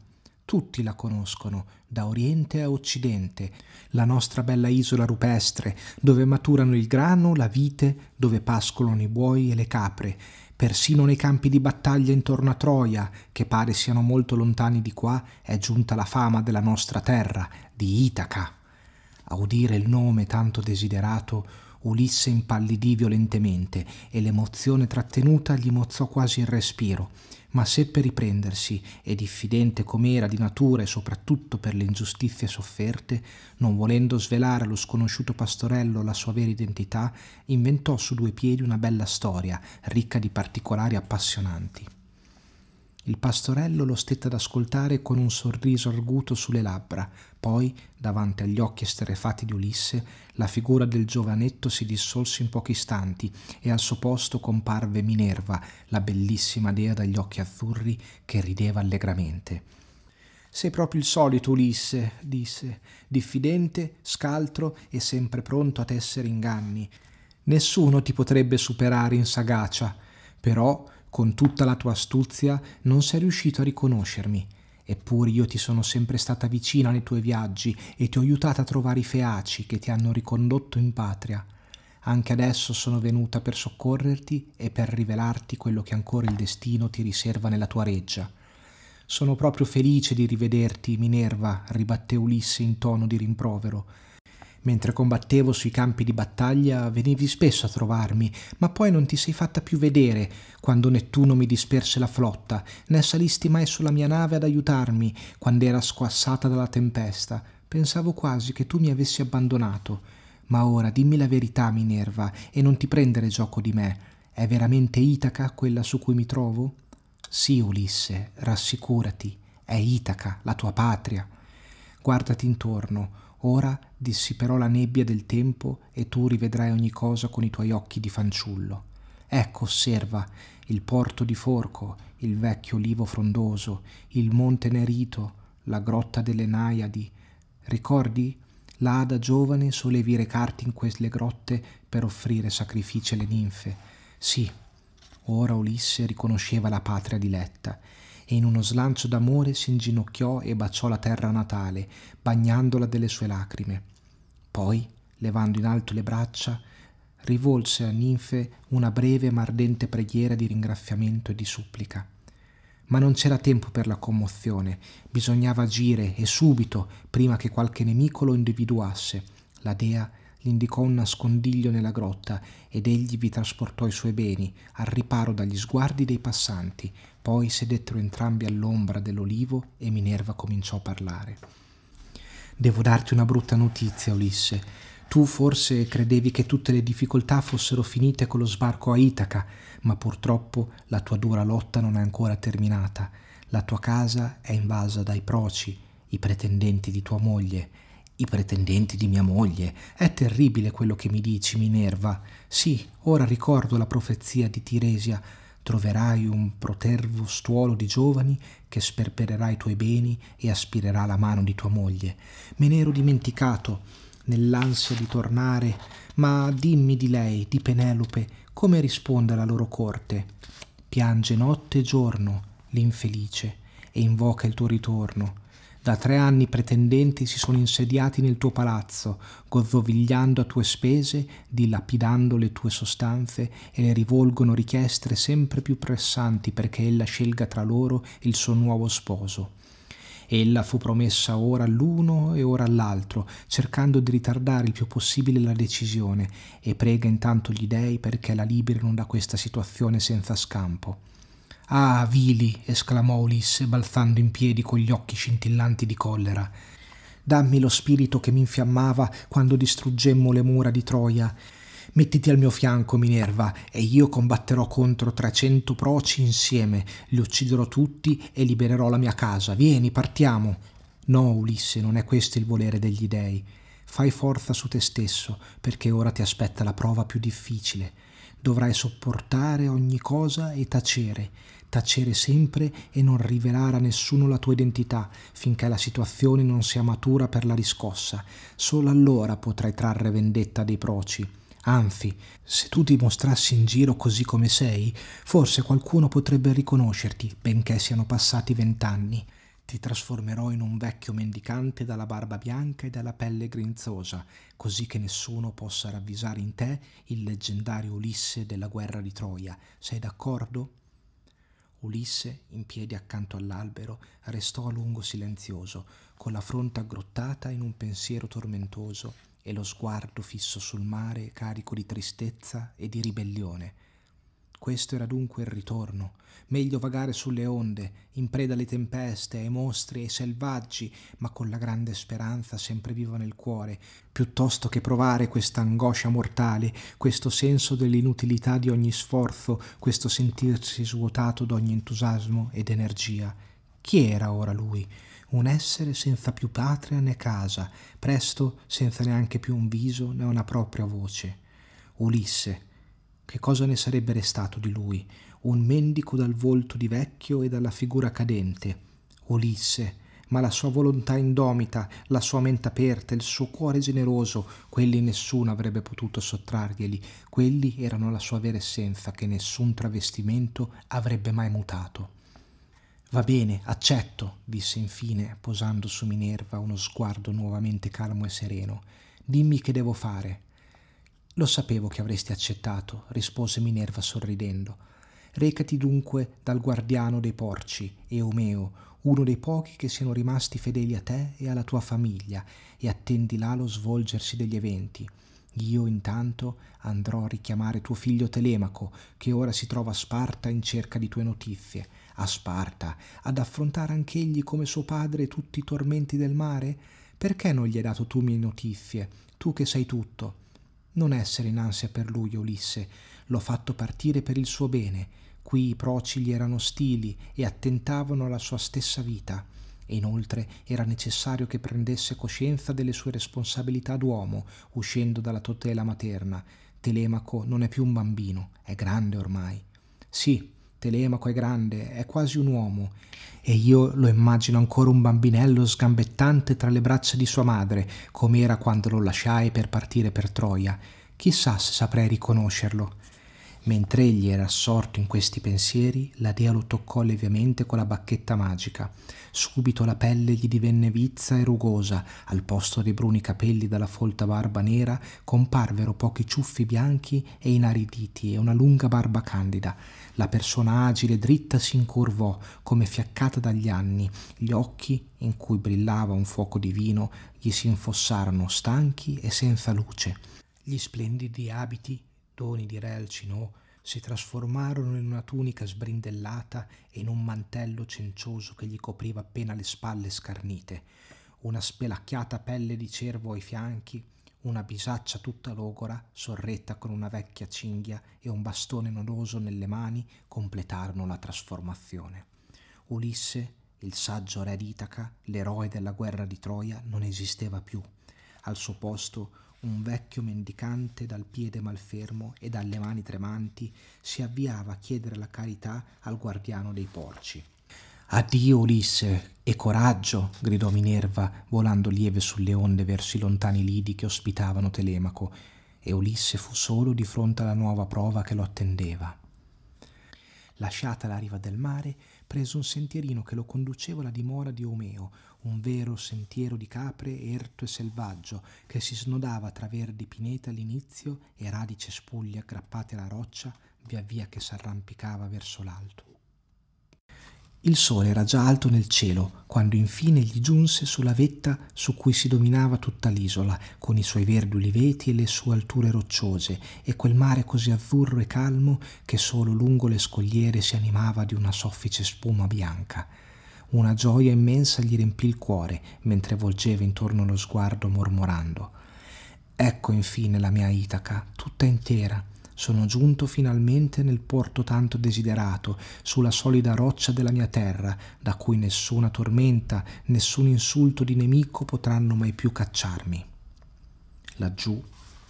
Speaker 1: Tutti la conoscono, da oriente a occidente, la nostra bella isola rupestre, dove maturano il grano, la vite, dove pascolano i buoi e le capre, Persino nei campi di battaglia intorno a Troia, che pare siano molto lontani di qua, è giunta la fama della nostra terra, di Itaca. A udire il nome tanto desiderato, Ulisse impallidì violentemente e l'emozione trattenuta gli mozzò quasi il respiro ma seppe riprendersi e diffidente com'era di natura e soprattutto per le ingiustizie sofferte, non volendo svelare allo sconosciuto pastorello la sua vera identità, inventò su due piedi una bella storia, ricca di particolari appassionanti. Il pastorello lo stette ad ascoltare con un sorriso arguto sulle labbra, poi, davanti agli occhi esterrefatti di Ulisse, la figura del giovanetto si dissolse in pochi istanti e al suo posto comparve Minerva, la bellissima dea dagli occhi azzurri che rideva allegramente. Sei proprio il solito Ulisse, disse, diffidente, scaltro e sempre pronto a tessere inganni. Nessuno ti potrebbe superare in sagacia, però con tutta la tua astuzia non sei riuscito a riconoscermi, eppure io ti sono sempre stata vicina nei tuoi viaggi e ti ho aiutata a trovare i feaci che ti hanno ricondotto in patria. Anche adesso sono venuta per soccorrerti e per rivelarti quello che ancora il destino ti riserva nella tua reggia. Sono proprio felice di rivederti, Minerva, ribatté Ulisse in tono di rimprovero Mentre combattevo sui campi di battaglia venivi spesso a trovarmi, ma poi non ti sei fatta più vedere quando Nettuno mi disperse la flotta, né salisti mai sulla mia nave ad aiutarmi quando era squassata dalla tempesta. Pensavo quasi che tu mi avessi abbandonato. Ma ora dimmi la verità, Minerva, e non ti prendere gioco di me. È veramente Itaca quella su cui mi trovo? Sì, Ulisse, rassicurati, è Itaca, la tua patria. Guardati intorno Ora dissiperò la nebbia del tempo e tu rivedrai ogni cosa con i tuoi occhi di fanciullo. Ecco, osserva, il porto di Forco, il vecchio olivo frondoso, il monte Nerito, la grotta delle Naiadi. Ricordi? Là da giovane solevi recarti in quelle grotte per offrire sacrifici alle ninfe. Sì, ora Ulisse riconosceva la patria diletta e in uno slancio d'amore si inginocchiò e baciò la terra natale, bagnandola delle sue lacrime. Poi, levando in alto le braccia, rivolse a Ninfe una breve ma ardente preghiera di ringraziamento e di supplica. Ma non c'era tempo per la commozione, bisognava agire e subito, prima che qualche nemico lo individuasse. La dea gli indicò un nascondiglio nella grotta ed egli vi trasportò i suoi beni, al riparo dagli sguardi dei passanti. Poi sedettero entrambi all'ombra dell'olivo e Minerva cominciò a parlare. Devo darti una brutta notizia, Ulisse. Tu forse credevi che tutte le difficoltà fossero finite con lo sbarco a Itaca, ma purtroppo la tua dura lotta non è ancora terminata. La tua casa è invasa dai proci, i pretendenti di tua moglie, i pretendenti di mia moglie. È terribile quello che mi dici, Minerva. Sì, ora ricordo la profezia di Tiresia. Troverai un protervo stuolo di giovani che sperpererà i tuoi beni e aspirerà la mano di tua moglie. Me n'ero dimenticato nell'ansia di tornare, ma dimmi di lei, di Penelope, come risponde alla loro corte. Piange notte e giorno l'infelice e invoca il tuo ritorno da tre anni pretendenti si sono insediati nel tuo palazzo, gozzovigliando a tue spese, dilapidando le tue sostanze e le rivolgono richieste sempre più pressanti perché ella scelga tra loro il suo nuovo sposo. Ella fu promessa ora all'uno e ora all'altro, cercando di ritardare il più possibile la decisione, e prega intanto gli dei perché la liberino da questa situazione senza scampo. Ah, vili! esclamò Ulisse, balzando in piedi con gli occhi scintillanti di collera. Dammi lo spirito che mi infiammava quando distruggemmo le mura di Troia. Mettiti al mio fianco, Minerva, e io combatterò contro trecento proci insieme, li ucciderò tutti e libererò la mia casa. Vieni, partiamo. No, Ulisse, non è questo il volere degli dei. Fai forza su te stesso, perché ora ti aspetta la prova più difficile. Dovrai sopportare ogni cosa e tacere tacere sempre e non rivelare a nessuno la tua identità finché la situazione non sia matura per la riscossa. Solo allora potrai trarre vendetta dei proci. Anzi, se tu ti mostrassi in giro così come sei, forse qualcuno potrebbe riconoscerti, benché siano passati vent'anni. Ti trasformerò in un vecchio mendicante dalla barba bianca e dalla pelle grinzosa, così che nessuno possa ravvisare in te il leggendario Ulisse della guerra di Troia. Sei d'accordo? Ulisse, in piedi accanto all'albero, restò a lungo silenzioso, con la fronte aggrottata in un pensiero tormentoso e lo sguardo fisso sul mare carico di tristezza e di ribellione. Questo era dunque il ritorno, meglio vagare sulle onde, in preda alle tempeste, ai mostri, ai selvaggi, ma con la grande speranza sempre viva nel cuore, piuttosto che provare questa angoscia mortale, questo senso dell'inutilità di ogni sforzo, questo sentirsi svuotato d'ogni entusiasmo ed energia. Chi era ora lui? un essere senza più patria né casa, presto senza neanche più un viso né una propria voce. Ulisse, che cosa ne sarebbe restato di lui? un mendico dal volto di vecchio e dalla figura cadente. Ulisse, ma la sua volontà indomita, la sua mente aperta, il suo cuore generoso, quelli nessuno avrebbe potuto sottrarglieli, quelli erano la sua vera essenza che nessun travestimento avrebbe mai mutato. Va bene, accetto, disse infine, posando su Minerva uno sguardo nuovamente calmo e sereno. Dimmi che devo fare. Lo sapevo che avresti accettato, rispose Minerva sorridendo. Recati dunque dal guardiano dei porci, Eomeo, uno dei pochi che siano rimasti fedeli a te e alla tua famiglia, e attendi là lo svolgersi degli eventi. Io intanto andrò a richiamare tuo figlio Telemaco, che ora si trova a Sparta in cerca di tue notizie, a Sparta, ad affrontare anch'egli come suo padre tutti i tormenti del mare? Perché non gli hai dato tu mie notizie, tu che sai tutto? Non essere in ansia per lui, Ulisse, l'ho fatto partire per il suo bene. Qui i proci gli erano ostili e attentavano alla sua stessa vita. E inoltre era necessario che prendesse coscienza delle sue responsabilità d'uomo, uscendo dalla tutela materna. Telemaco non è più un bambino, è grande ormai. Sì, Telemaco è grande, è quasi un uomo, e io lo immagino ancora un bambinello sgambettante tra le braccia di sua madre, come era quando lo lasciai per partire per Troia. Chissà se saprei riconoscerlo. Mentre egli era assorto in questi pensieri, la dea lo toccò leviamente con la bacchetta magica. Subito la pelle gli divenne vizza e rugosa, al posto dei bruni capelli dalla folta barba nera comparvero pochi ciuffi bianchi e inariditi e una lunga barba candida. La persona agile e dritta si incurvò, come fiaccata dagli anni, gli occhi, in cui brillava un fuoco divino, gli si infossarono stanchi e senza luce. Gli splendidi abiti bottoni di relcino si trasformarono in una tunica sbrindellata e in un mantello cencioso che gli copriva appena le spalle scarnite, una spelacchiata pelle di cervo ai fianchi, una bisaccia tutta logora, sorretta con una vecchia cinghia e un bastone nodoso nelle mani, completarono la trasformazione. Ulisse, il saggio re d'Itaca, l'eroe della guerra di Troia, non esisteva più. Al suo posto un vecchio mendicante dal piede malfermo e dalle mani tremanti si avviava a chiedere la carità al guardiano dei porci. Addio Ulisse e coraggio! gridò Minerva, volando lieve sulle onde verso i lontani lidi che ospitavano Telemaco, e Ulisse fu solo di fronte alla nuova prova che lo attendeva. Lasciata la riva del mare, prese un sentierino che lo conduceva alla dimora di Omeo, un vero sentiero di capre erto e selvaggio che si snodava tra verdi pinete all'inizio e radi cespugli aggrappate alla roccia via via che s'arrampicava verso l'alto. Il sole era già alto nel cielo quando infine gli giunse sulla vetta su cui si dominava tutta l'isola, con i suoi verdi uliveti e le sue alture rocciose, e quel mare così azzurro e calmo che solo lungo le scogliere si animava di una soffice spuma bianca. Una gioia immensa gli riempì il cuore mentre volgeva intorno lo sguardo mormorando. Ecco infine la mia Itaca, tutta intera. Sono giunto finalmente nel porto tanto desiderato, sulla solida roccia della mia terra, da cui nessuna tormenta, nessun insulto di nemico potranno mai più cacciarmi. Laggiù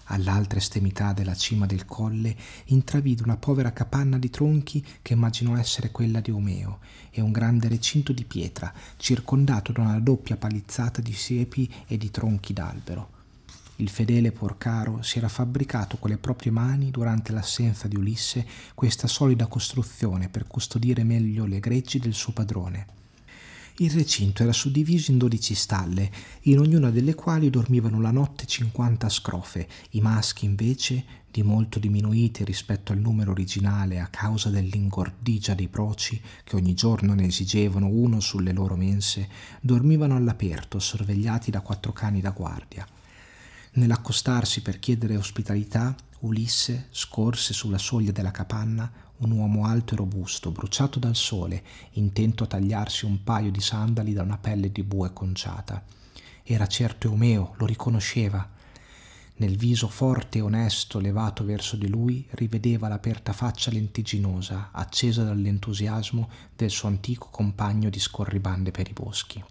Speaker 1: All'altra estremità della cima del colle intravide una povera capanna di tronchi che immaginò essere quella di Omeo e un grande recinto di pietra circondato da una doppia palizzata di siepi e di tronchi d'albero. Il fedele Porcaro si era fabbricato con le proprie mani durante l'assenza di Ulisse questa solida costruzione per custodire meglio le greggi del suo padrone. Il recinto era suddiviso in dodici stalle, in ognuna delle quali dormivano la notte 50 scrofe, i maschi invece, di molto diminuiti rispetto al numero originale a causa dell'ingordigia dei proci che ogni giorno ne esigevano uno sulle loro mense, dormivano all'aperto, sorvegliati da quattro cani da guardia. Nell'accostarsi per chiedere ospitalità, Ulisse scorse sulla soglia della capanna un uomo alto e robusto, bruciato dal sole, intento a tagliarsi un paio di sandali da una pelle di bue conciata. Era certo Eumeo, lo riconosceva. Nel viso forte e onesto levato verso di lui rivedeva l'aperta faccia lentiginosa, accesa dall'entusiasmo del suo antico compagno di scorribande per i boschi.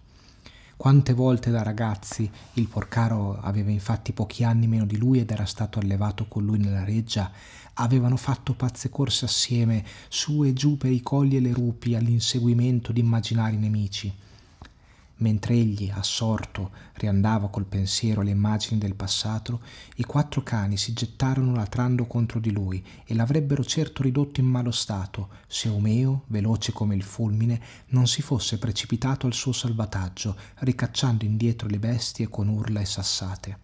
Speaker 1: Quante volte da ragazzi il porcaro aveva infatti pochi anni meno di lui ed era stato allevato con lui nella reggia avevano fatto pazze corse assieme, su e giù per i colli e le rupi all'inseguimento di immaginari nemici. Mentre egli, assorto, riandava col pensiero alle immagini del passato, i quattro cani si gettarono latrando contro di lui e l'avrebbero certo ridotto in malo stato se Omeo, veloce come il fulmine, non si fosse precipitato al suo salvataggio, ricacciando indietro le bestie con urla e sassate.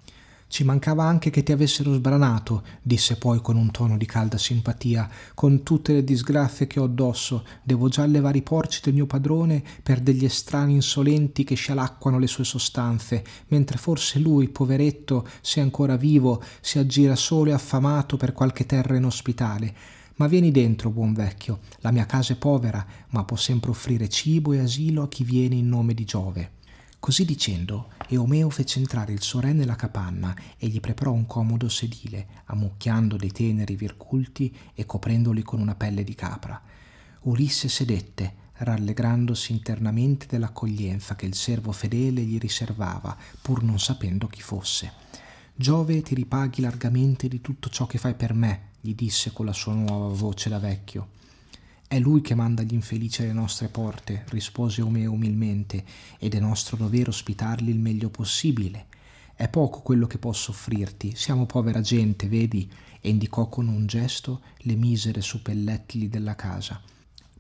Speaker 1: Ci mancava anche che ti avessero sbranato, disse poi con un tono di calda simpatia. Con tutte le disgrazie che ho addosso, devo già levare i porci del mio padrone per degli estranei insolenti che scialacquano le sue sostanze, mentre forse lui, poveretto, se ancora vivo, si aggira solo e affamato per qualche terra inospitale. Ma vieni dentro, buon vecchio. La mia casa è povera, ma può sempre offrire cibo e asilo a chi viene in nome di Giove. Così dicendo, Eomeo fece entrare il suo re nella capanna e gli preparò un comodo sedile, ammucchiando dei teneri virculti e coprendoli con una pelle di capra. Ulisse sedette, rallegrandosi internamente dell'accoglienza che il servo fedele gli riservava, pur non sapendo chi fosse. Giove ti ripaghi largamente di tutto ciò che fai per me, gli disse con la sua nuova voce da vecchio. È lui che manda gli infelici alle nostre porte, rispose Omeo umilmente, ed è nostro dovere ospitarli il meglio possibile. È poco quello che posso offrirti, siamo povera gente, vedi? E indicò con un gesto le misere suppellettili della casa.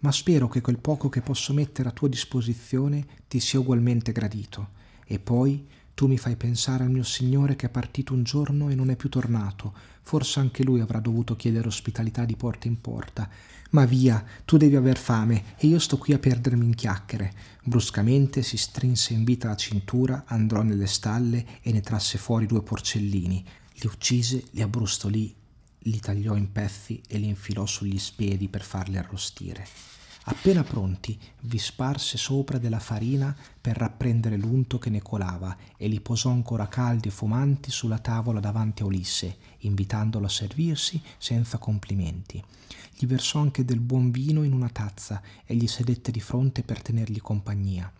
Speaker 1: Ma spero che quel poco che posso mettere a tua disposizione ti sia ugualmente gradito. E poi tu mi fai pensare al mio signore che è partito un giorno e non è più tornato. Forse anche lui avrà dovuto chiedere ospitalità di porta in porta ma via, tu devi aver fame e io sto qui a perdermi in chiacchiere. Bruscamente si strinse in vita la cintura, andò nelle stalle e ne trasse fuori due porcellini. Li uccise, li abbrustolì, li tagliò in pezzi e li infilò sugli spiedi per farli arrostire. Appena pronti, vi sparse sopra della farina per rapprendere l'unto che ne colava e li posò ancora caldi e fumanti sulla tavola davanti a Ulisse, invitandolo a servirsi senza complimenti gli versò anche del buon vino in una tazza e gli sedette di fronte per tenergli compagnia.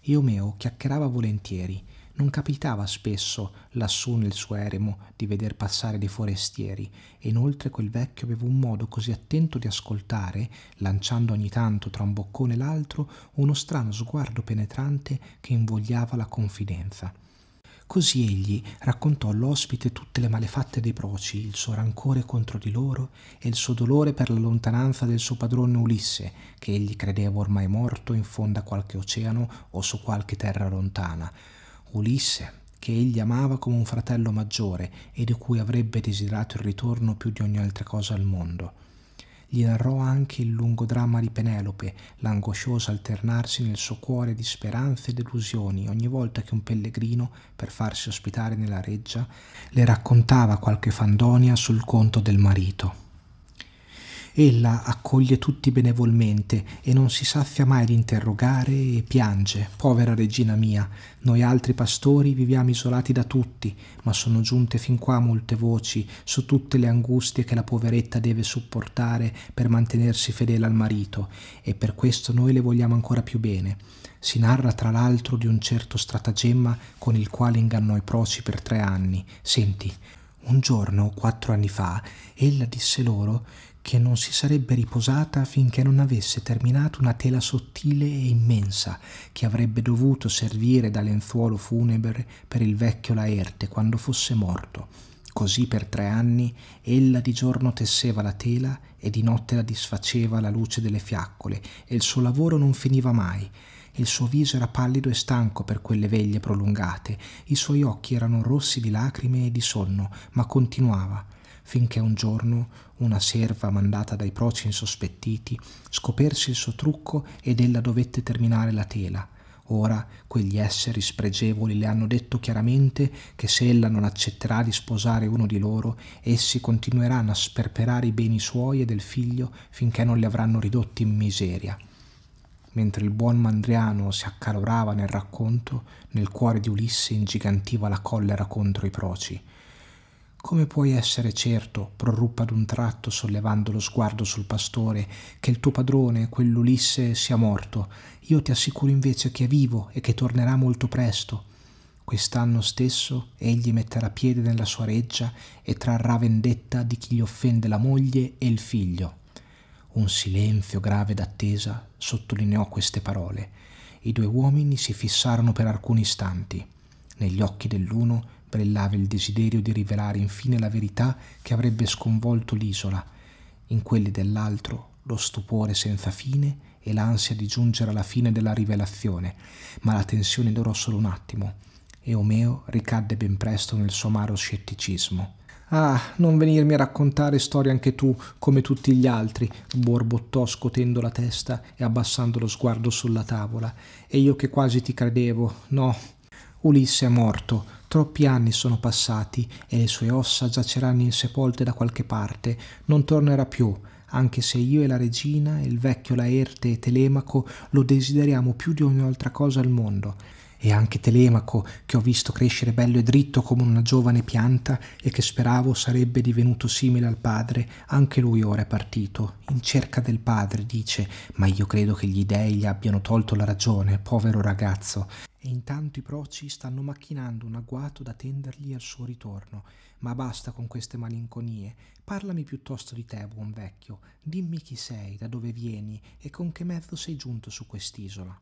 Speaker 1: Eomeo chiacchierava volentieri, non capitava spesso lassù nel suo eremo di veder passare dei forestieri, e inoltre quel vecchio aveva un modo così attento di ascoltare, lanciando ogni tanto tra un boccone e l'altro uno strano sguardo penetrante che invogliava la confidenza. Così egli raccontò all'ospite tutte le malefatte dei proci, il suo rancore contro di loro e il suo dolore per la lontananza del suo padrone Ulisse, che egli credeva ormai morto in fondo a qualche oceano o su qualche terra lontana. Ulisse, che egli amava come un fratello maggiore e di cui avrebbe desiderato il ritorno più di ogni altra cosa al mondo gli narrò anche il lungo dramma di Penelope, l'angoscioso alternarsi nel suo cuore di speranze e delusioni ogni volta che un pellegrino, per farsi ospitare nella reggia, le raccontava qualche fandonia sul conto del marito. Ella accoglie tutti benevolmente e non si saffia mai di interrogare e piange. Povera regina mia, noi altri pastori viviamo isolati da tutti, ma sono giunte fin qua molte voci su tutte le angustie che la poveretta deve supportare per mantenersi fedele al marito e per questo noi le vogliamo ancora più bene. Si narra tra l'altro di un certo stratagemma con il quale ingannò i proci per tre anni. Senti, un giorno, quattro anni fa, ella disse loro che non si sarebbe riposata finché non avesse terminato una tela sottile e immensa che avrebbe dovuto servire da lenzuolo funebre per il vecchio Laerte quando fosse morto. Così per tre anni ella di giorno tesseva la tela e di notte la disfaceva alla luce delle fiaccole e il suo lavoro non finiva mai. Il suo viso era pallido e stanco per quelle veglie prolungate, i suoi occhi erano rossi di lacrime e di sonno, ma continuava finché un giorno una serva mandata dai proci insospettiti, scoperse il suo trucco ed ella dovette terminare la tela. Ora quegli esseri spregevoli le hanno detto chiaramente che se ella non accetterà di sposare uno di loro, essi continueranno a sperperare i beni suoi e del figlio finché non li avranno ridotti in miseria. Mentre il buon Mandriano si accalorava nel racconto, nel cuore di Ulisse ingigantiva la collera contro i proci. Come puoi essere certo, prorruppe ad un tratto, sollevando lo sguardo sul pastore, che il tuo padrone, quell'Ulisse, sia morto? Io ti assicuro invece che è vivo e che tornerà molto presto. Quest'anno stesso egli metterà piede nella sua reggia e trarrà vendetta di chi gli offende la moglie e il figlio. Un silenzio grave d'attesa sottolineò queste parole. I due uomini si fissarono per alcuni istanti. Negli occhi dell'uno brillava il desiderio di rivelare infine la verità che avrebbe sconvolto l'isola, in quelli dell'altro lo stupore senza fine e l'ansia di giungere alla fine della rivelazione, ma la tensione durò solo un attimo e Omeo ricadde ben presto nel suo amaro scetticismo. Ah, non venirmi a raccontare storie anche tu, come tutti gli altri, borbottò scotendo la testa e abbassando lo sguardo sulla tavola. E io che quasi ti credevo. No, Ulisse è morto, Troppi anni sono passati e le sue ossa giaceranno insepolte da qualche parte, non tornerà più, anche se io e la regina, il vecchio Laerte e Telemaco lo desideriamo più di ogni altra cosa al mondo e anche Telemaco, che ho visto crescere bello e dritto come una giovane pianta e che speravo sarebbe divenuto simile al padre, anche lui ora è partito, in cerca del padre, dice, ma io credo che gli dèi gli abbiano tolto la ragione, povero ragazzo. E intanto i proci stanno macchinando un agguato da tendergli al suo ritorno. Ma basta con queste malinconie. Parlami piuttosto di te, buon vecchio. Dimmi chi sei, da dove vieni e con che mezzo sei giunto su quest'isola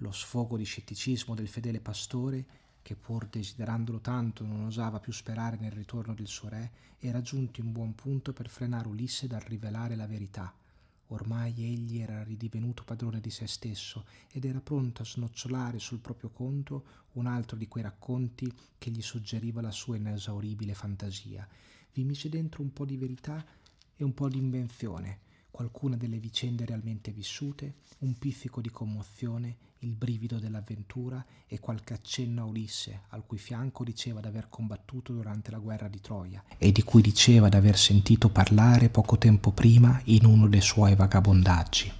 Speaker 1: lo sfogo di scetticismo del fedele pastore che pur desiderandolo tanto non osava più sperare nel ritorno del suo re, era giunto in buon punto per frenare Ulisse dal rivelare la verità. Ormai egli era ridivenuto padrone di se stesso ed era pronto a snocciolare sul proprio conto un altro di quei racconti che gli suggeriva la sua inesauribile fantasia. Vi mise dentro un po' di verità e un po' di invenzione, qualcuna delle vicende realmente vissute, un pizzico di commozione, il brivido dell'avventura e qualche accenno a Ulisse, al cui fianco diceva d'aver combattuto durante la guerra di Troia e di cui diceva d'aver sentito parlare poco tempo prima in uno dei suoi vagabondaggi.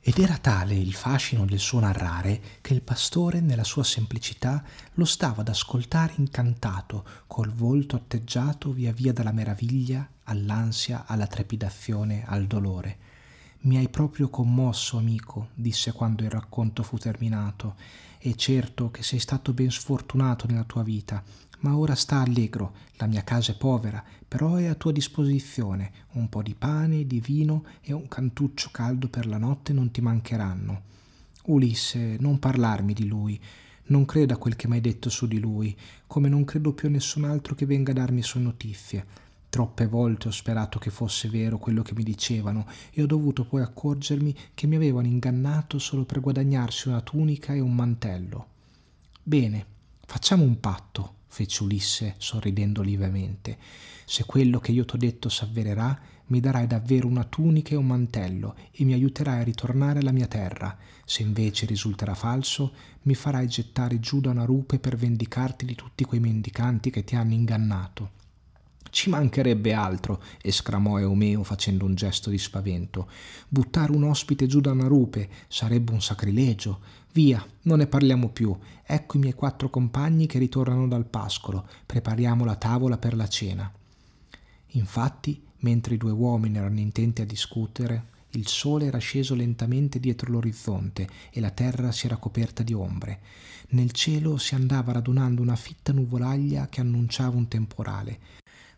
Speaker 1: Ed era tale il fascino del suo narrare che il pastore, nella sua semplicità, lo stava ad ascoltare incantato, col volto atteggiato via via dalla meraviglia all'ansia, alla trepidazione, al dolore. Mi hai proprio commosso, amico, disse quando il racconto fu terminato, e certo che sei stato ben sfortunato nella tua vita, ma ora sta allegro, la mia casa è povera però è a tua disposizione, un po' di pane, di vino e un cantuccio caldo per la notte non ti mancheranno. Ulisse, non parlarmi di lui, non credo a quel che m'hai detto su di lui, come non credo più a nessun altro che venga a darmi sue notizie. Troppe volte ho sperato che fosse vero quello che mi dicevano e ho dovuto poi accorgermi che mi avevano ingannato solo per guadagnarsi una tunica e un mantello. Bene, facciamo un patto, fece Ulisse sorridendo lievemente. Se quello che io t'ho detto s'avvererà, mi darai davvero una tunica e un mantello e mi aiuterai a ritornare alla mia terra. Se invece risulterà falso, mi farai gettare giù da una rupe per vendicarti di tutti quei mendicanti che ti hanno ingannato. Ci mancherebbe altro, esclamò Eumeo facendo un gesto di spavento. Buttare un ospite giù da una rupe sarebbe un sacrilegio. Via, non ne parliamo più. Ecco i miei quattro compagni che ritornano dal pascolo. Prepariamo la tavola per la cena. Infatti, mentre i due uomini erano intenti a discutere, il sole era sceso lentamente dietro l'orizzonte e la terra si era coperta di ombre. Nel cielo si andava radunando una fitta nuvolaglia che annunciava un temporale.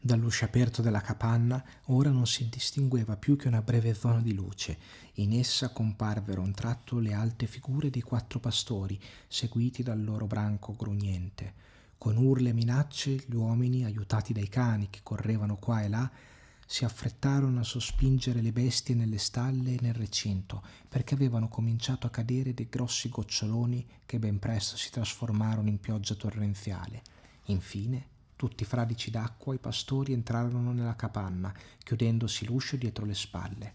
Speaker 1: Dall'uscio aperto della capanna ora non si distingueva più che una breve zona di luce. In essa comparvero un tratto le alte figure dei quattro pastori, seguiti dal loro branco grugnente. Con urle e minacce gli uomini, aiutati dai cani che correvano qua e là, si affrettarono a sospingere le bestie nelle stalle e nel recinto, perché avevano cominciato a cadere dei grossi goccioloni che ben presto si trasformarono in pioggia torrenziale. Infine tutti fradici d'acqua, i pastori entrarono nella capanna, chiudendosi l'uscio dietro le spalle.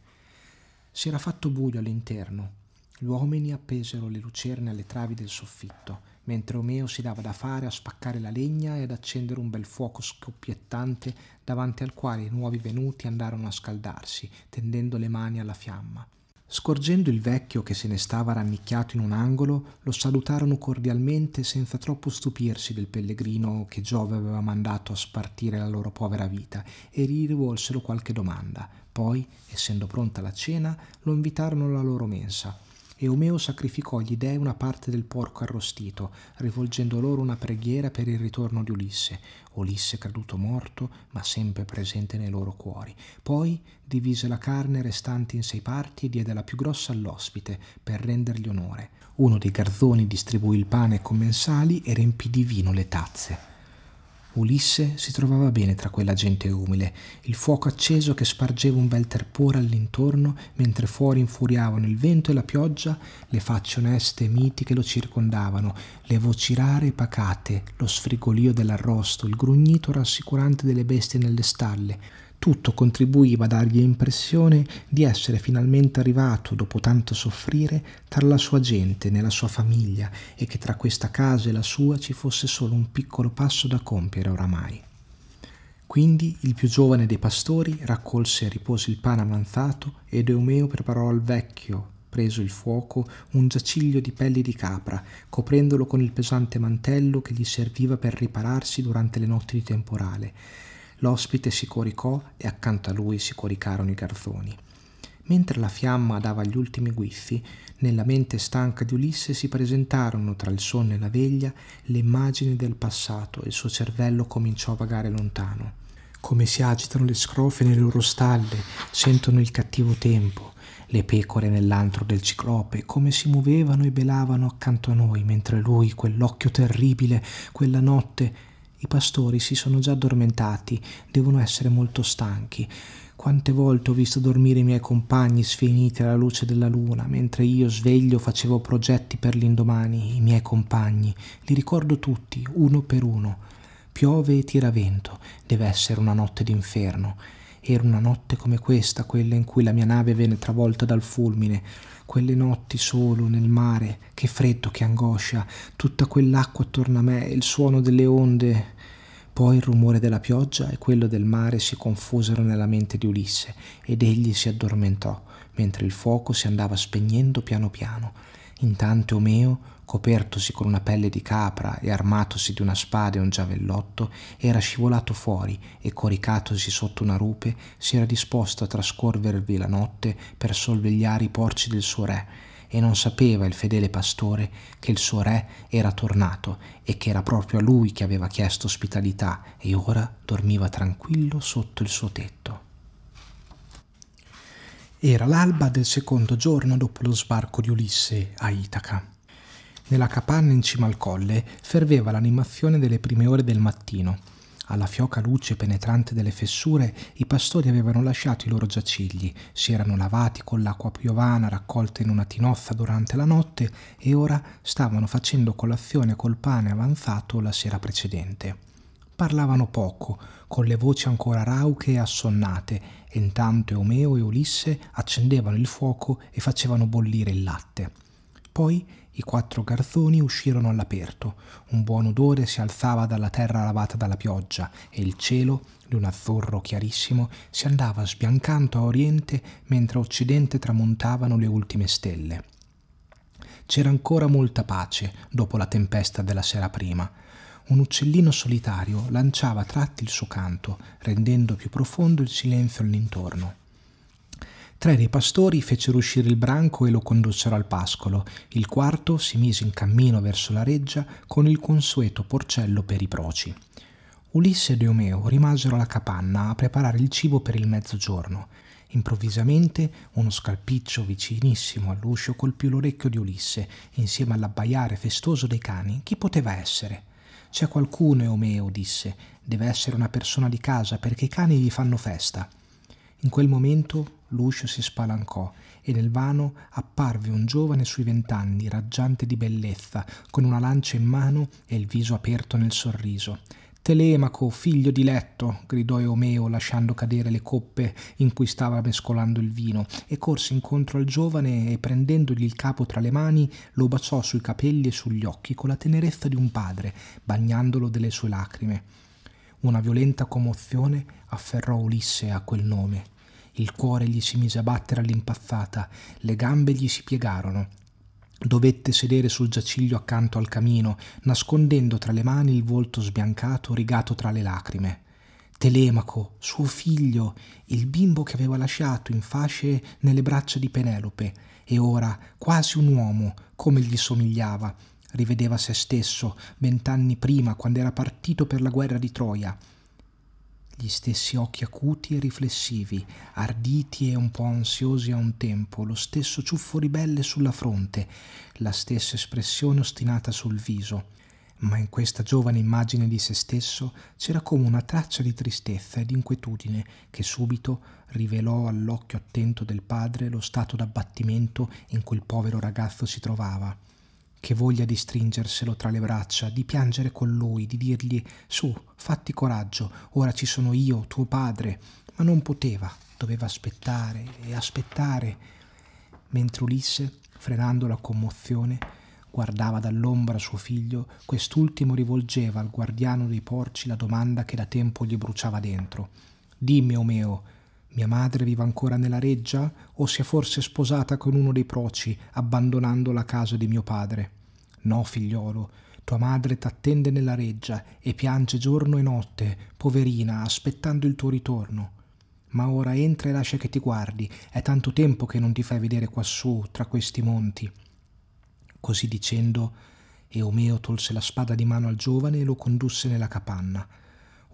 Speaker 1: Si era fatto buio all'interno. Gli uomini appesero le lucerne alle travi del soffitto, mentre Omeo si dava da fare a spaccare la legna e ad accendere un bel fuoco scoppiettante davanti al quale i nuovi venuti andarono a scaldarsi, tendendo le mani alla fiamma. Scorgendo il vecchio che se ne stava rannicchiato in un angolo, lo salutarono cordialmente senza troppo stupirsi del pellegrino che Giove aveva mandato a spartire la loro povera vita e gli rivolsero qualche domanda. Poi, essendo pronta la cena, lo invitarono alla loro mensa e Omeo sacrificò agli dei una parte del porco arrostito, rivolgendo loro una preghiera per il ritorno di Ulisse, Ulisse creduto morto, ma sempre presente nei loro cuori. Poi divise la carne restante in sei parti e diede la più grossa all'ospite, per rendergli onore. Uno dei garzoni distribuì il pane ai commensali e riempì di vino le tazze. Ulisse si trovava bene tra quella gente umile, il fuoco acceso che spargeva un bel terpore all'intorno, mentre fuori infuriavano il vento e la pioggia, le facce oneste e miti che lo circondavano, le voci rare e pacate, lo sfrigolio dell'arrosto, il grugnito rassicurante delle bestie nelle stalle, tutto contribuiva a dargli l'impressione di essere finalmente arrivato, dopo tanto soffrire, tra la sua gente, nella sua famiglia, e che tra questa casa e la sua ci fosse solo un piccolo passo da compiere oramai. Quindi il più giovane dei pastori raccolse e ripose il pane avanzato ed Eumeo preparò al vecchio, preso il fuoco, un giaciglio di pelli di capra, coprendolo con il pesante mantello che gli serviva per ripararsi durante le notti di temporale, L'ospite si coricò e accanto a lui si coricarono i garzoni. Mentre la fiamma dava gli ultimi guizzi, nella mente stanca di Ulisse si presentarono tra il sonno e la veglia le immagini del passato e il suo cervello cominciò a vagare lontano. Come si agitano le scrofe nelle loro stalle, sentono il cattivo tempo, le pecore nell'antro del ciclope, come si muovevano e belavano accanto a noi, mentre lui, quell'occhio terribile, quella notte, i pastori si sono già addormentati, devono essere molto stanchi. Quante volte ho visto dormire i miei compagni sfiniti alla luce della luna, mentre io sveglio facevo progetti per l'indomani, i miei compagni. Li ricordo tutti, uno per uno. Piove e tira vento, deve essere una notte d'inferno. Era una notte come questa, quella in cui la mia nave venne travolta dal fulmine, quelle notti solo nel mare, che freddo, che angoscia, tutta quell'acqua attorno a me, il suono delle onde, poi il rumore della pioggia e quello del mare si confusero nella mente di Ulisse ed egli si addormentò, mentre il fuoco si andava spegnendo piano piano. Intanto Omeo, copertosi con una pelle di capra e armatosi di una spada e un giavellotto, era scivolato fuori e, coricatosi sotto una rupe, si era disposto a trascorrervi la notte per sorvegliare i porci del suo re e non sapeva il fedele pastore che il suo re era tornato e che era proprio a lui che aveva chiesto ospitalità e ora dormiva tranquillo sotto il suo tetto. Era l'alba del secondo giorno dopo lo sbarco di Ulisse a Itaca. Nella capanna in cima al colle ferveva l'animazione delle prime ore del mattino alla fioca luce penetrante delle fessure i pastori avevano lasciato i loro giacigli, si erano lavati con l'acqua piovana raccolta in una tinozza durante la notte e ora stavano facendo colazione col pane avanzato la sera precedente. Parlavano poco, con le voci ancora rauche e assonnate, e intanto Eomeo e Ulisse accendevano il fuoco e facevano bollire il latte. Poi i quattro garzoni uscirono all'aperto, un buon odore si alzava dalla terra lavata dalla pioggia e il cielo, di un azzurro chiarissimo, si andava sbiancando a oriente mentre a occidente tramontavano le ultime stelle. C'era ancora molta pace dopo la tempesta della sera prima. Un uccellino solitario lanciava a tratti il suo canto, rendendo più profondo il silenzio all'intorno. Tre dei pastori fecero uscire il branco e lo condussero al pascolo, il quarto si mise in cammino verso la reggia con il consueto porcello per i proci. Ulisse ed Eumeo rimasero alla capanna a preparare il cibo per il mezzogiorno. Improvvisamente uno scalpiccio vicinissimo all'uscio colpì l'orecchio di Ulisse, insieme all'abbaiare festoso dei cani. Chi poteva essere? C'è qualcuno, Eumeo, disse. Deve essere una persona di casa perché i cani gli fanno festa. In quel momento L'uscio si spalancò e nel vano apparve un giovane sui vent'anni, raggiante di bellezza, con una lancia in mano e il viso aperto nel sorriso. Telemaco, figlio diletto, gridò Eomeo lasciando cadere le coppe in cui stava mescolando il vino, e corse incontro al giovane e prendendogli il capo tra le mani lo baciò sui capelli e sugli occhi con la tenerezza di un padre, bagnandolo delle sue lacrime. Una violenta commozione afferrò Ulisse a quel nome il cuore gli si mise a battere all'impazzata, le gambe gli si piegarono. Dovette sedere sul giaciglio accanto al camino, nascondendo tra le mani il volto sbiancato, rigato tra le lacrime. Telemaco, suo figlio, il bimbo che aveva lasciato in fasce nelle braccia di Penelope, e ora quasi un uomo, come gli somigliava, rivedeva se stesso vent'anni prima quando era partito per la guerra di Troia, gli stessi occhi acuti e riflessivi, arditi e un po' ansiosi a un tempo, lo stesso ciuffo ribelle sulla fronte, la stessa espressione ostinata sul viso. Ma in questa giovane immagine di se stesso c'era come una traccia di tristezza e di inquietudine che subito rivelò all'occhio attento del padre lo stato d'abbattimento in cui il povero ragazzo si trovava che voglia di stringerselo tra le braccia, di piangere con lui, di dirgli su, fatti coraggio, ora ci sono io, tuo padre, ma non poteva, doveva aspettare e aspettare, mentre Ulisse, frenando la commozione, guardava dall'ombra suo figlio, quest'ultimo rivolgeva al guardiano dei porci la domanda che da tempo gli bruciava dentro. Dimmi, Omeo, mia madre vive ancora nella reggia? O si è forse sposata con uno dei proci, abbandonando la casa di mio padre? No, figliolo, tua madre t'attende nella reggia e piange giorno e notte, poverina, aspettando il tuo ritorno. Ma ora entra e lascia che ti guardi, è tanto tempo che non ti fai vedere quassù, tra questi monti. Così dicendo, Eomeo tolse la spada di mano al giovane e lo condusse nella capanna.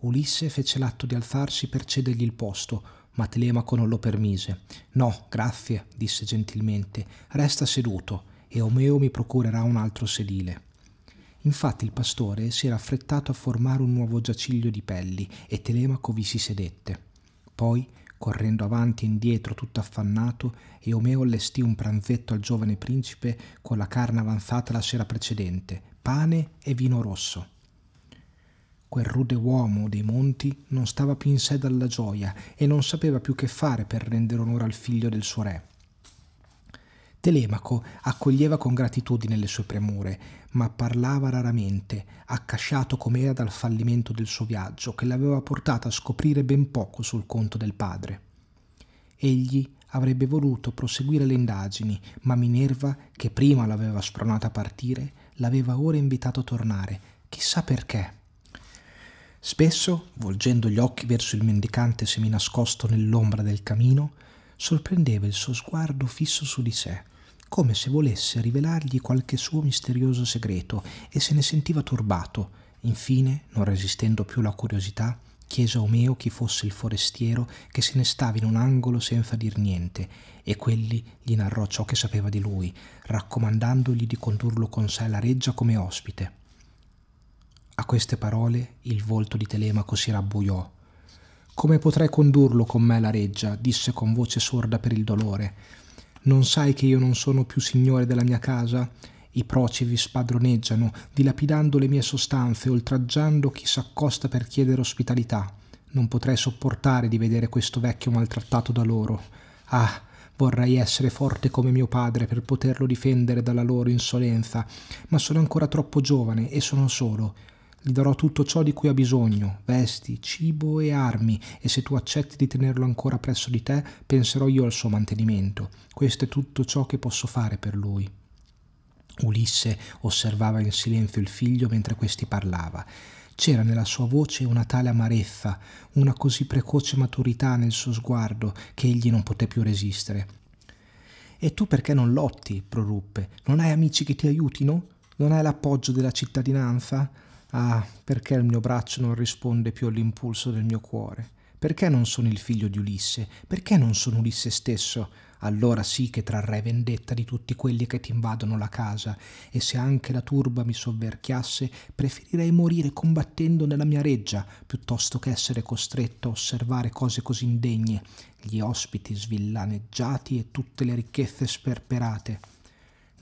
Speaker 1: Ulisse fece l'atto di alzarsi per cedergli il posto, ma Telemaco non lo permise. No, grazie, disse gentilmente, resta seduto e Omeo mi procurerà un altro sedile. Infatti il pastore si era affrettato a formare un nuovo giaciglio di pelli e Telemaco vi si sedette. Poi, correndo avanti e indietro tutto affannato, Eomeo allestì un pranzetto al giovane principe con la carne avanzata la sera precedente, pane e vino rosso. Quel rude uomo dei monti non stava più in sé dalla gioia e non sapeva più che fare per rendere onore al figlio del suo re. Telemaco accoglieva con gratitudine le sue premure, ma parlava raramente, accasciato com'era dal fallimento del suo viaggio, che l'aveva portato a scoprire ben poco sul conto del padre. Egli avrebbe voluto proseguire le indagini, ma Minerva, che prima l'aveva spronata a partire, l'aveva ora invitato a tornare, chissà perché. Spesso, volgendo gli occhi verso il mendicante seminascosto nell'ombra del camino, sorprendeva il suo sguardo fisso su di sé, come se volesse rivelargli qualche suo misterioso segreto e se ne sentiva turbato. Infine, non resistendo più alla curiosità, chiese a Omeo chi fosse il forestiero che se ne stava in un angolo senza dir niente, e quelli gli narrò ciò che sapeva di lui, raccomandandogli di condurlo con sé alla reggia come ospite. A queste parole il volto di Telemaco si rabbuiò. Come potrei condurlo con me alla reggia? disse con voce sorda per il dolore. Non sai che io non sono più signore della mia casa? I proci vi spadroneggiano, dilapidando le mie sostanze, oltraggiando chi s'accosta per chiedere ospitalità. Non potrei sopportare di vedere questo vecchio maltrattato da loro. Ah, Vorrei essere forte come mio padre per poterlo difendere dalla loro insolenza, ma sono ancora troppo giovane e sono solo. Gli darò tutto ciò di cui ha bisogno, vesti, cibo e armi, e se tu accetti di tenerlo ancora presso di te, penserò io al suo mantenimento. Questo è tutto ciò che posso fare per lui. Ulisse osservava in silenzio il figlio mentre questi parlava. C'era nella sua voce una tale amarezza, una così precoce maturità nel suo sguardo che egli non poté più resistere. E tu perché non lotti? proruppe. Non hai amici che ti aiutino? Non hai l'appoggio della cittadinanza? Ah, perché il mio braccio non risponde più all'impulso del mio cuore? Perché non sono il figlio di Ulisse? Perché non sono Ulisse stesso? Allora sì che trarrei vendetta di tutti quelli che ti invadono la casa, e se anche la turba mi sovverchiasse, preferirei morire combattendo nella mia reggia, piuttosto che essere costretto a osservare cose così indegne, gli ospiti svillaneggiati e tutte le ricchezze sperperate.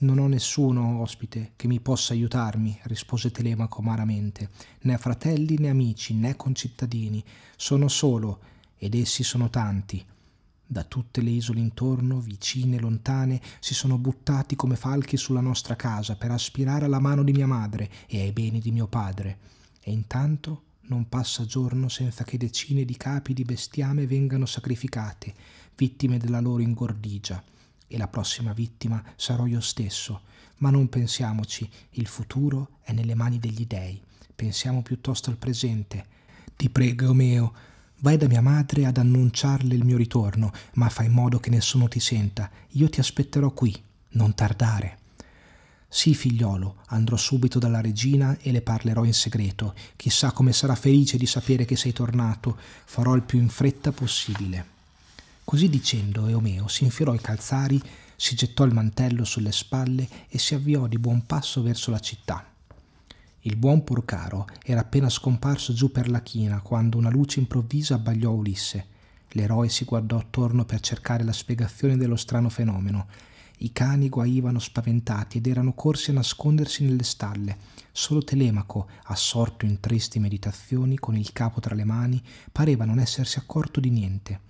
Speaker 1: Non ho nessuno ospite che mi possa aiutarmi, rispose Telemaco amaramente, né fratelli né amici né concittadini, sono solo, ed essi sono tanti. Da tutte le isole intorno, vicine e lontane, si sono buttati come falchi sulla nostra casa per aspirare alla mano di mia madre e ai beni di mio padre. E intanto non passa giorno senza che decine di capi di bestiame vengano sacrificate, vittime della loro ingordigia e la prossima vittima sarò io stesso, ma non pensiamoci, il futuro è nelle mani degli dèi, pensiamo piuttosto al presente. Ti prego, Omeo, vai da mia madre ad annunciarle il mio ritorno, ma fai in modo che nessuno ti senta, io ti aspetterò qui, non tardare. Sì, figliolo, andrò subito dalla regina e le parlerò in segreto. Chissà come sarà felice di sapere che sei tornato. Farò il più in fretta possibile. Così dicendo Eomeo si infilò i calzari, si gettò il mantello sulle spalle e si avviò di buon passo verso la città. Il buon Porcaro era appena scomparso giù per la china quando una luce improvvisa abbagliò Ulisse. L'eroe si guardò attorno per cercare la spiegazione dello strano fenomeno. I cani guaivano spaventati ed erano corsi a nascondersi nelle stalle. Solo Telemaco, assorto in tristi meditazioni, con il capo tra le mani, pareva non essersi accorto di niente.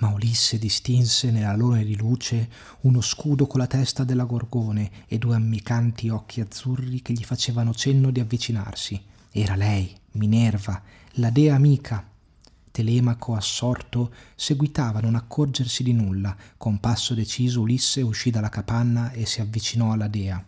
Speaker 1: Ma Ulisse distinse nella luna di luce uno scudo con la testa della gorgone e due ammicanti occhi azzurri che gli facevano cenno di avvicinarsi. Era lei, Minerva, la dea amica. Telemaco, assorto, seguitava a non accorgersi di nulla. Con passo deciso Ulisse uscì dalla capanna e si avvicinò alla dea.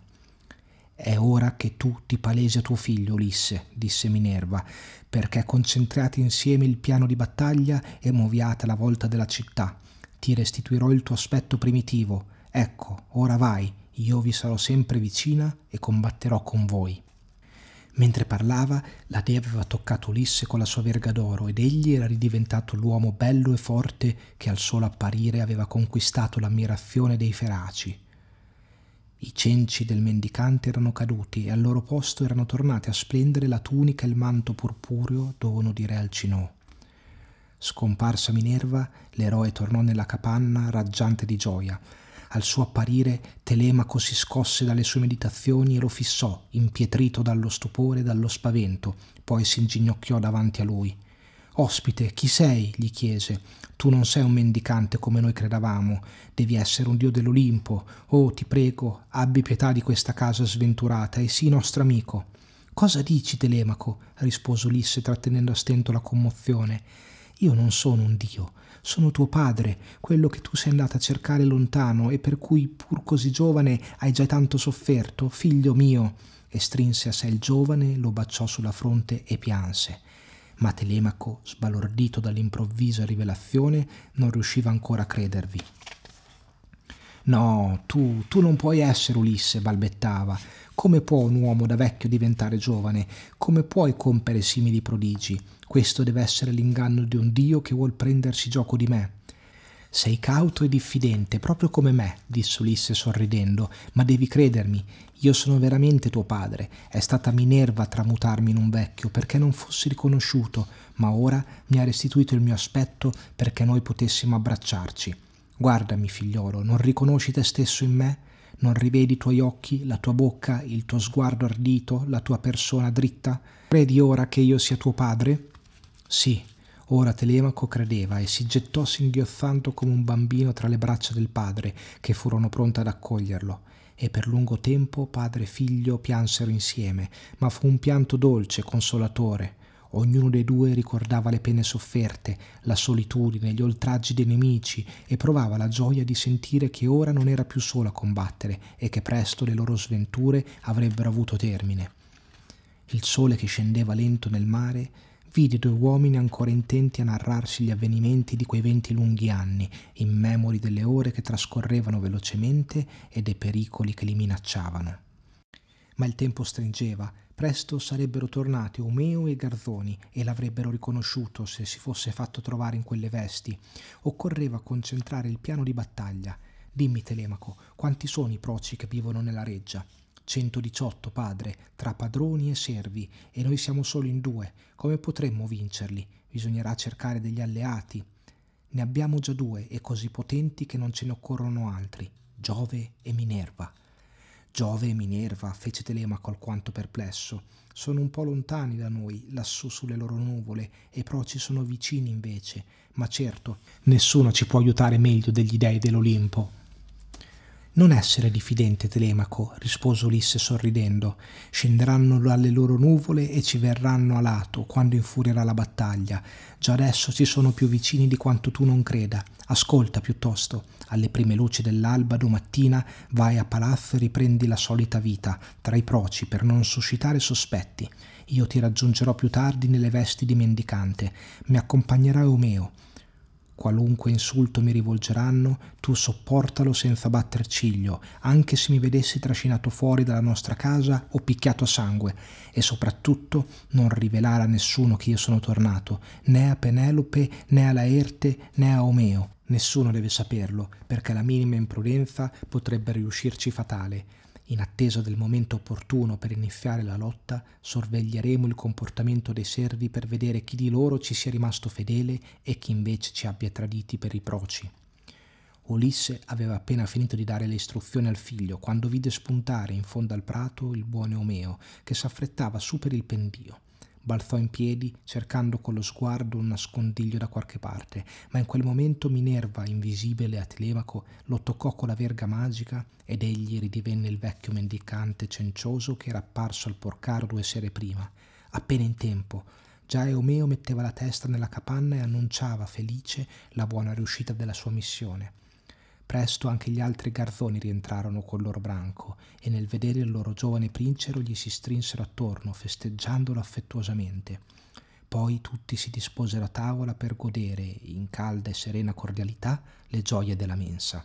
Speaker 1: È ora che tu ti palesi a tuo figlio, Ulisse, disse Minerva, perché concentrate insieme il piano di battaglia e muoviate la volta della città. Ti restituirò il tuo aspetto primitivo. Ecco, ora vai, io vi sarò sempre vicina e combatterò con voi. Mentre parlava, la dea aveva toccato Ulisse con la sua verga d'oro ed egli era ridiventato l'uomo bello e forte che al solo apparire aveva conquistato l'ammirazione dei feraci. I cenci del mendicante erano caduti e al loro posto erano tornate a splendere la tunica e il manto purpureo dono di Re Alcinò. Scomparsa Minerva, l'eroe tornò nella capanna raggiante di gioia. Al suo apparire, Telemaco si scosse dalle sue meditazioni e lo fissò, impietrito dallo stupore e dallo spavento, poi si inginocchiò davanti a lui. Ospite, chi sei? gli chiese. Tu non sei un mendicante come noi credavamo, devi essere un dio dell'Olimpo. Oh, ti prego, abbi pietà di questa casa sventurata e sii nostro amico. Cosa dici, Telemaco? rispose Ulisse trattenendo a stento la commozione. Io non sono un dio, sono tuo padre, quello che tu sei andato a cercare lontano e per cui, pur così giovane, hai già tanto sofferto, figlio mio. E strinse a sé il giovane, lo baciò sulla fronte e pianse ma Telemaco, sbalordito dall'improvvisa rivelazione, non riusciva ancora a credervi. No, tu, tu non puoi essere Ulisse, balbettava. Come può un uomo da vecchio diventare giovane? Come puoi compiere simili prodigi? Questo deve essere l'inganno di un dio che vuol prendersi gioco di me. Sei cauto e diffidente, proprio come me, disse Ulisse sorridendo, ma devi credermi, io sono veramente tuo padre. È stata Minerva a tramutarmi in un vecchio perché non fossi riconosciuto, ma ora mi ha restituito il mio aspetto perché noi potessimo abbracciarci. Guardami, figliolo, non riconosci te stesso in me? Non rivedi i tuoi occhi, la tua bocca, il tuo sguardo ardito, la tua persona dritta? Credi ora che io sia tuo padre? Sì, Ora Telemaco credeva e si gettò singhiozzando come un bambino tra le braccia del padre, che furono pronte ad accoglierlo. E per lungo tempo padre e figlio piansero insieme, ma fu un pianto dolce, consolatore. Ognuno dei due ricordava le pene sofferte, la solitudine, gli oltraggi dei nemici e provava la gioia di sentire che ora non era più solo a combattere e che presto le loro sventure avrebbero avuto termine. Il sole che scendeva lento nel mare vidi due uomini ancora intenti a narrarsi gli avvenimenti di quei venti lunghi anni, immemori delle ore che trascorrevano velocemente e dei pericoli che li minacciavano. Ma il tempo stringeva, presto sarebbero tornati Omeo e Garzoni e l'avrebbero riconosciuto se si fosse fatto trovare in quelle vesti. Occorreva concentrare il piano di battaglia. Dimmi, Telemaco, quanti sono i proci che vivono nella reggia? 118 padre, tra padroni e servi, e noi siamo solo in due. Come potremmo vincerli? Bisognerà cercare degli alleati. Ne abbiamo già due e così potenti che non ce ne occorrono altri, Giove e Minerva. Giove e Minerva, fece Telemaco alquanto perplesso, sono un po' lontani da noi, lassù sulle loro nuvole, e Proci sono vicini invece, ma certo, nessuno ci può aiutare meglio degli dei dell'Olimpo. Non essere diffidente, Telemaco, rispose Ulisse sorridendo. Scenderanno dalle loro nuvole e ci verranno a lato quando infurierà la battaglia. Già adesso ci sono più vicini di quanto tu non creda. Ascolta piuttosto. Alle prime luci dell'alba domattina vai a palazzo e riprendi la solita vita, tra i proci, per non suscitare sospetti. Io ti raggiungerò più tardi nelle vesti di mendicante. Mi accompagnerà Omeo qualunque insulto mi rivolgeranno, tu sopportalo senza batter ciglio, anche se mi vedessi trascinato fuori dalla nostra casa o picchiato a sangue, e soprattutto non rivelare a nessuno che io sono tornato, né a Penelope, né a Laerte, né a Omeo. Nessuno deve saperlo, perché la minima imprudenza potrebbe riuscirci fatale in attesa del momento opportuno per iniziare la lotta, sorveglieremo il comportamento dei servi per vedere chi di loro ci sia rimasto fedele e chi invece ci abbia traditi per i proci. Ulisse aveva appena finito di dare le istruzioni al figlio quando vide spuntare in fondo al prato il buon Omeo, che s'affrettava su per il pendio balzò in piedi cercando con lo sguardo un nascondiglio da qualche parte, ma in quel momento Minerva, invisibile a Telemaco, lo toccò con la verga magica ed egli ridivenne il vecchio mendicante cencioso che era apparso al porcaro due sere prima, appena in tempo. Già Eomeo metteva la testa nella capanna e annunciava felice la buona riuscita della sua missione. Presto anche gli altri garzoni rientrarono col loro branco e nel vedere il loro giovane princero gli si strinsero attorno, festeggiandolo affettuosamente. Poi tutti si disposero a tavola per godere, in calda e serena cordialità, le gioie della mensa.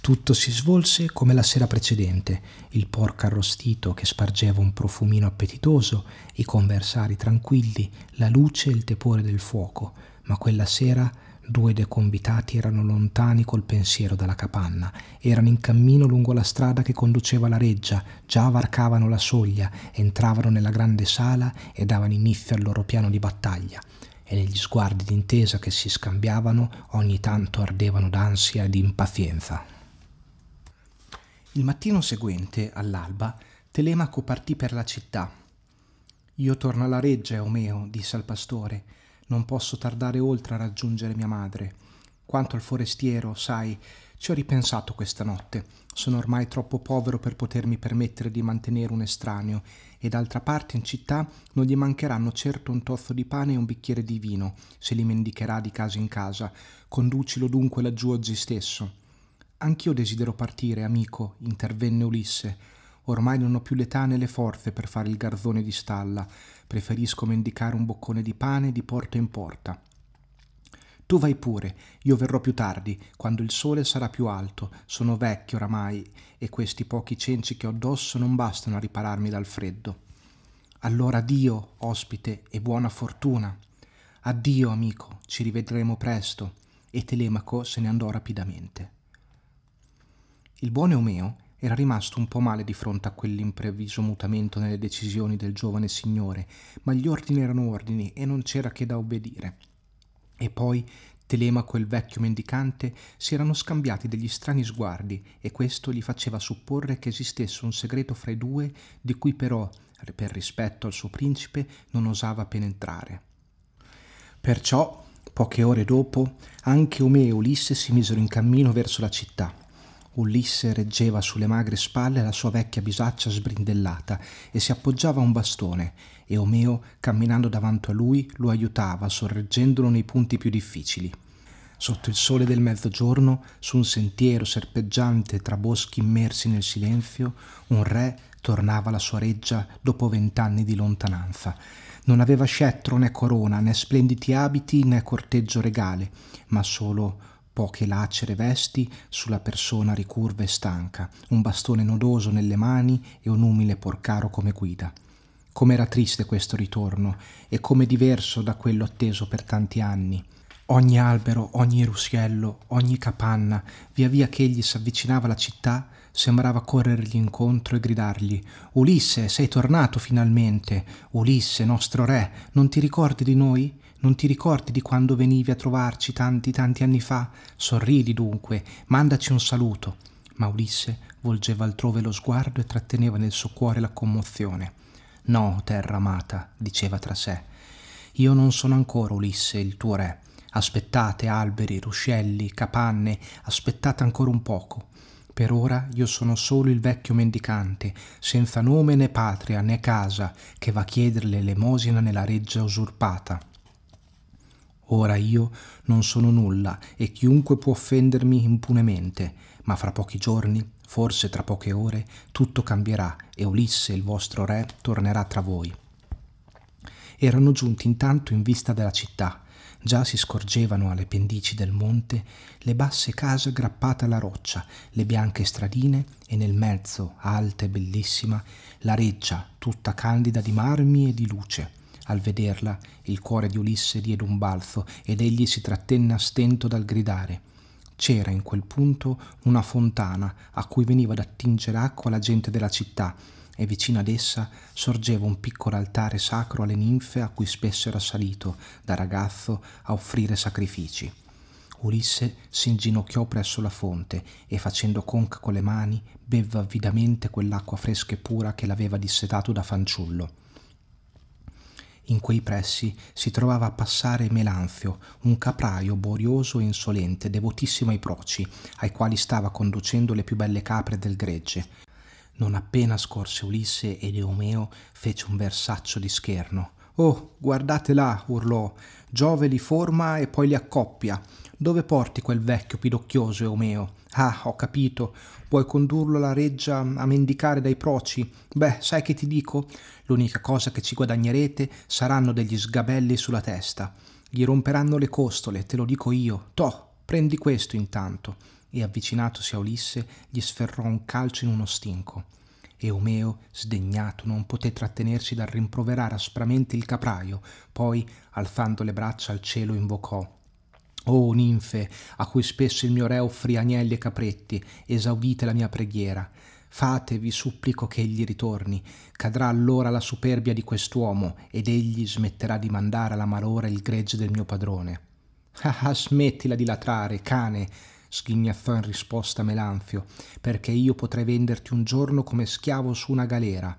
Speaker 1: Tutto si svolse come la sera precedente, il porco arrostito che spargeva un profumino appetitoso, i conversari tranquilli, la luce e il tepore del fuoco, ma quella sera Due dei convitati erano lontani col pensiero dalla capanna, erano in cammino lungo la strada che conduceva alla reggia, già varcavano la soglia, entravano nella grande sala e davano inizio al loro piano di battaglia, e negli sguardi d'intesa che si scambiavano ogni tanto ardevano d'ansia e d'impazienza. Il mattino seguente, all'alba, Telemaco partì per la città. Io torno alla reggia, Omeo, disse al pastore, non posso tardare oltre a raggiungere mia madre. Quanto al forestiero, sai, ci ho ripensato questa notte. Sono ormai troppo povero per potermi permettere di mantenere un estraneo, e d'altra parte in città non gli mancheranno certo un tozzo di pane e un bicchiere di vino, se li mendicherà di casa in casa. Conducilo dunque laggiù oggi stesso. Anch'io desidero partire, amico, intervenne Ulisse. Ormai non ho più l'età né le forze per fare il garzone di stalla. Preferisco mendicare un boccone di pane di porta in porta. Tu vai pure, io verrò più tardi, quando il sole sarà più alto. Sono vecchio oramai e questi pochi cenci che ho addosso non bastano a ripararmi dal freddo. Allora addio, ospite, e buona fortuna. Addio, amico, ci rivedremo presto. E Telemaco se ne andò rapidamente. Il buon Omeo era rimasto un po' male di fronte a quell'impreviso mutamento nelle decisioni del giovane signore, ma gli ordini erano ordini e non c'era che da obbedire. E poi Telemaco e il vecchio mendicante si erano scambiati degli strani sguardi e questo gli faceva supporre che esistesse un segreto fra i due di cui però, per rispetto al suo principe, non osava penetrare. Perciò, poche ore dopo, anche Omeo e Ulisse si misero in cammino verso la città Ulisse reggeva sulle magre spalle la sua vecchia bisaccia sbrindellata e si appoggiava a un bastone, e Omeo, camminando davanti a lui, lo aiutava, sorreggendolo nei punti più difficili. Sotto il sole del mezzogiorno, su un sentiero serpeggiante tra boschi immersi nel silenzio, un re tornava alla sua reggia dopo vent'anni di lontananza. Non aveva scettro né corona, né splendidi abiti né corteggio regale, ma solo poche lacere vesti sulla persona ricurva e stanca, un bastone nodoso nelle mani e un umile porcaro come guida. Com'era triste questo ritorno e come diverso da quello atteso per tanti anni. Ogni albero, ogni ruscello, ogni capanna, via via che egli s'avvicinava alla città, sembrava corrergli incontro e gridargli Ulisse, sei tornato finalmente! Ulisse, nostro re, non ti ricordi di noi? Non ti ricordi di quando venivi a trovarci tanti, tanti anni fa? Sorridi dunque, mandaci un saluto. Ma Ulisse volgeva altrove lo sguardo e tratteneva nel suo cuore la commozione. No, terra amata, diceva tra sé, io non sono ancora Ulisse, il tuo re. Aspettate alberi, ruscelli, capanne, aspettate ancora un poco. Per ora io sono solo il vecchio mendicante, senza nome né patria né casa, che va a chiedere l'elemosina nella reggia usurpata. Ora io non sono nulla e chiunque può offendermi impunemente, ma fra pochi giorni, forse tra poche ore, tutto cambierà e Ulisse, il vostro re, tornerà tra voi. Erano giunti intanto in vista della città. Già si scorgevano alle pendici del monte le basse case aggrappate alla roccia, le bianche stradine e nel mezzo, alta e bellissima, la reggia, tutta candida di marmi e di luce al vederla, il cuore di Ulisse diede un balzo ed egli si trattenne a stento dal gridare. C'era in quel punto una fontana a cui veniva ad attingere acqua la gente della città e vicino ad essa sorgeva un piccolo altare sacro alle ninfe a cui spesso era salito, da ragazzo, a offrire sacrifici. Ulisse si inginocchiò presso la fonte e facendo conca con le mani bevve avidamente quell'acqua fresca e pura che l'aveva dissetato da fanciullo. In quei pressi si trovava a passare Melanzio, un capraio borioso e insolente, devotissimo ai proci, ai quali stava conducendo le più belle capre del gregge. Non appena scorse Ulisse ed Eumeo fece un versaccio di scherno. Oh, guardate là, urlò. Giove li forma e poi li accoppia. Dove porti quel vecchio pidocchioso Eumeo? Ah, ho capito puoi condurlo alla reggia a mendicare dai proci? Beh, sai che ti dico? L'unica cosa che ci guadagnerete saranno degli sgabelli sulla testa. Gli romperanno le costole, te lo dico io. Toh, prendi questo intanto. E avvicinatosi a Ulisse, gli sferrò un calcio in uno stinco. E Omeo, sdegnato, non poté trattenersi dal rimproverare aspramente il capraio, poi, alzando le braccia al cielo, invocò o oh, ninfe, a cui spesso il mio re offrì agnelli e capretti, esaudite la mia preghiera. Fatevi supplico che egli ritorni. Cadrà allora la superbia di quest'uomo, ed egli smetterà di mandare alla malora il gregge del mio padrone. Ah, ah, smettila di latrare, cane, sghignazzò in risposta Melanfio, perché io potrei venderti un giorno come schiavo su una galera.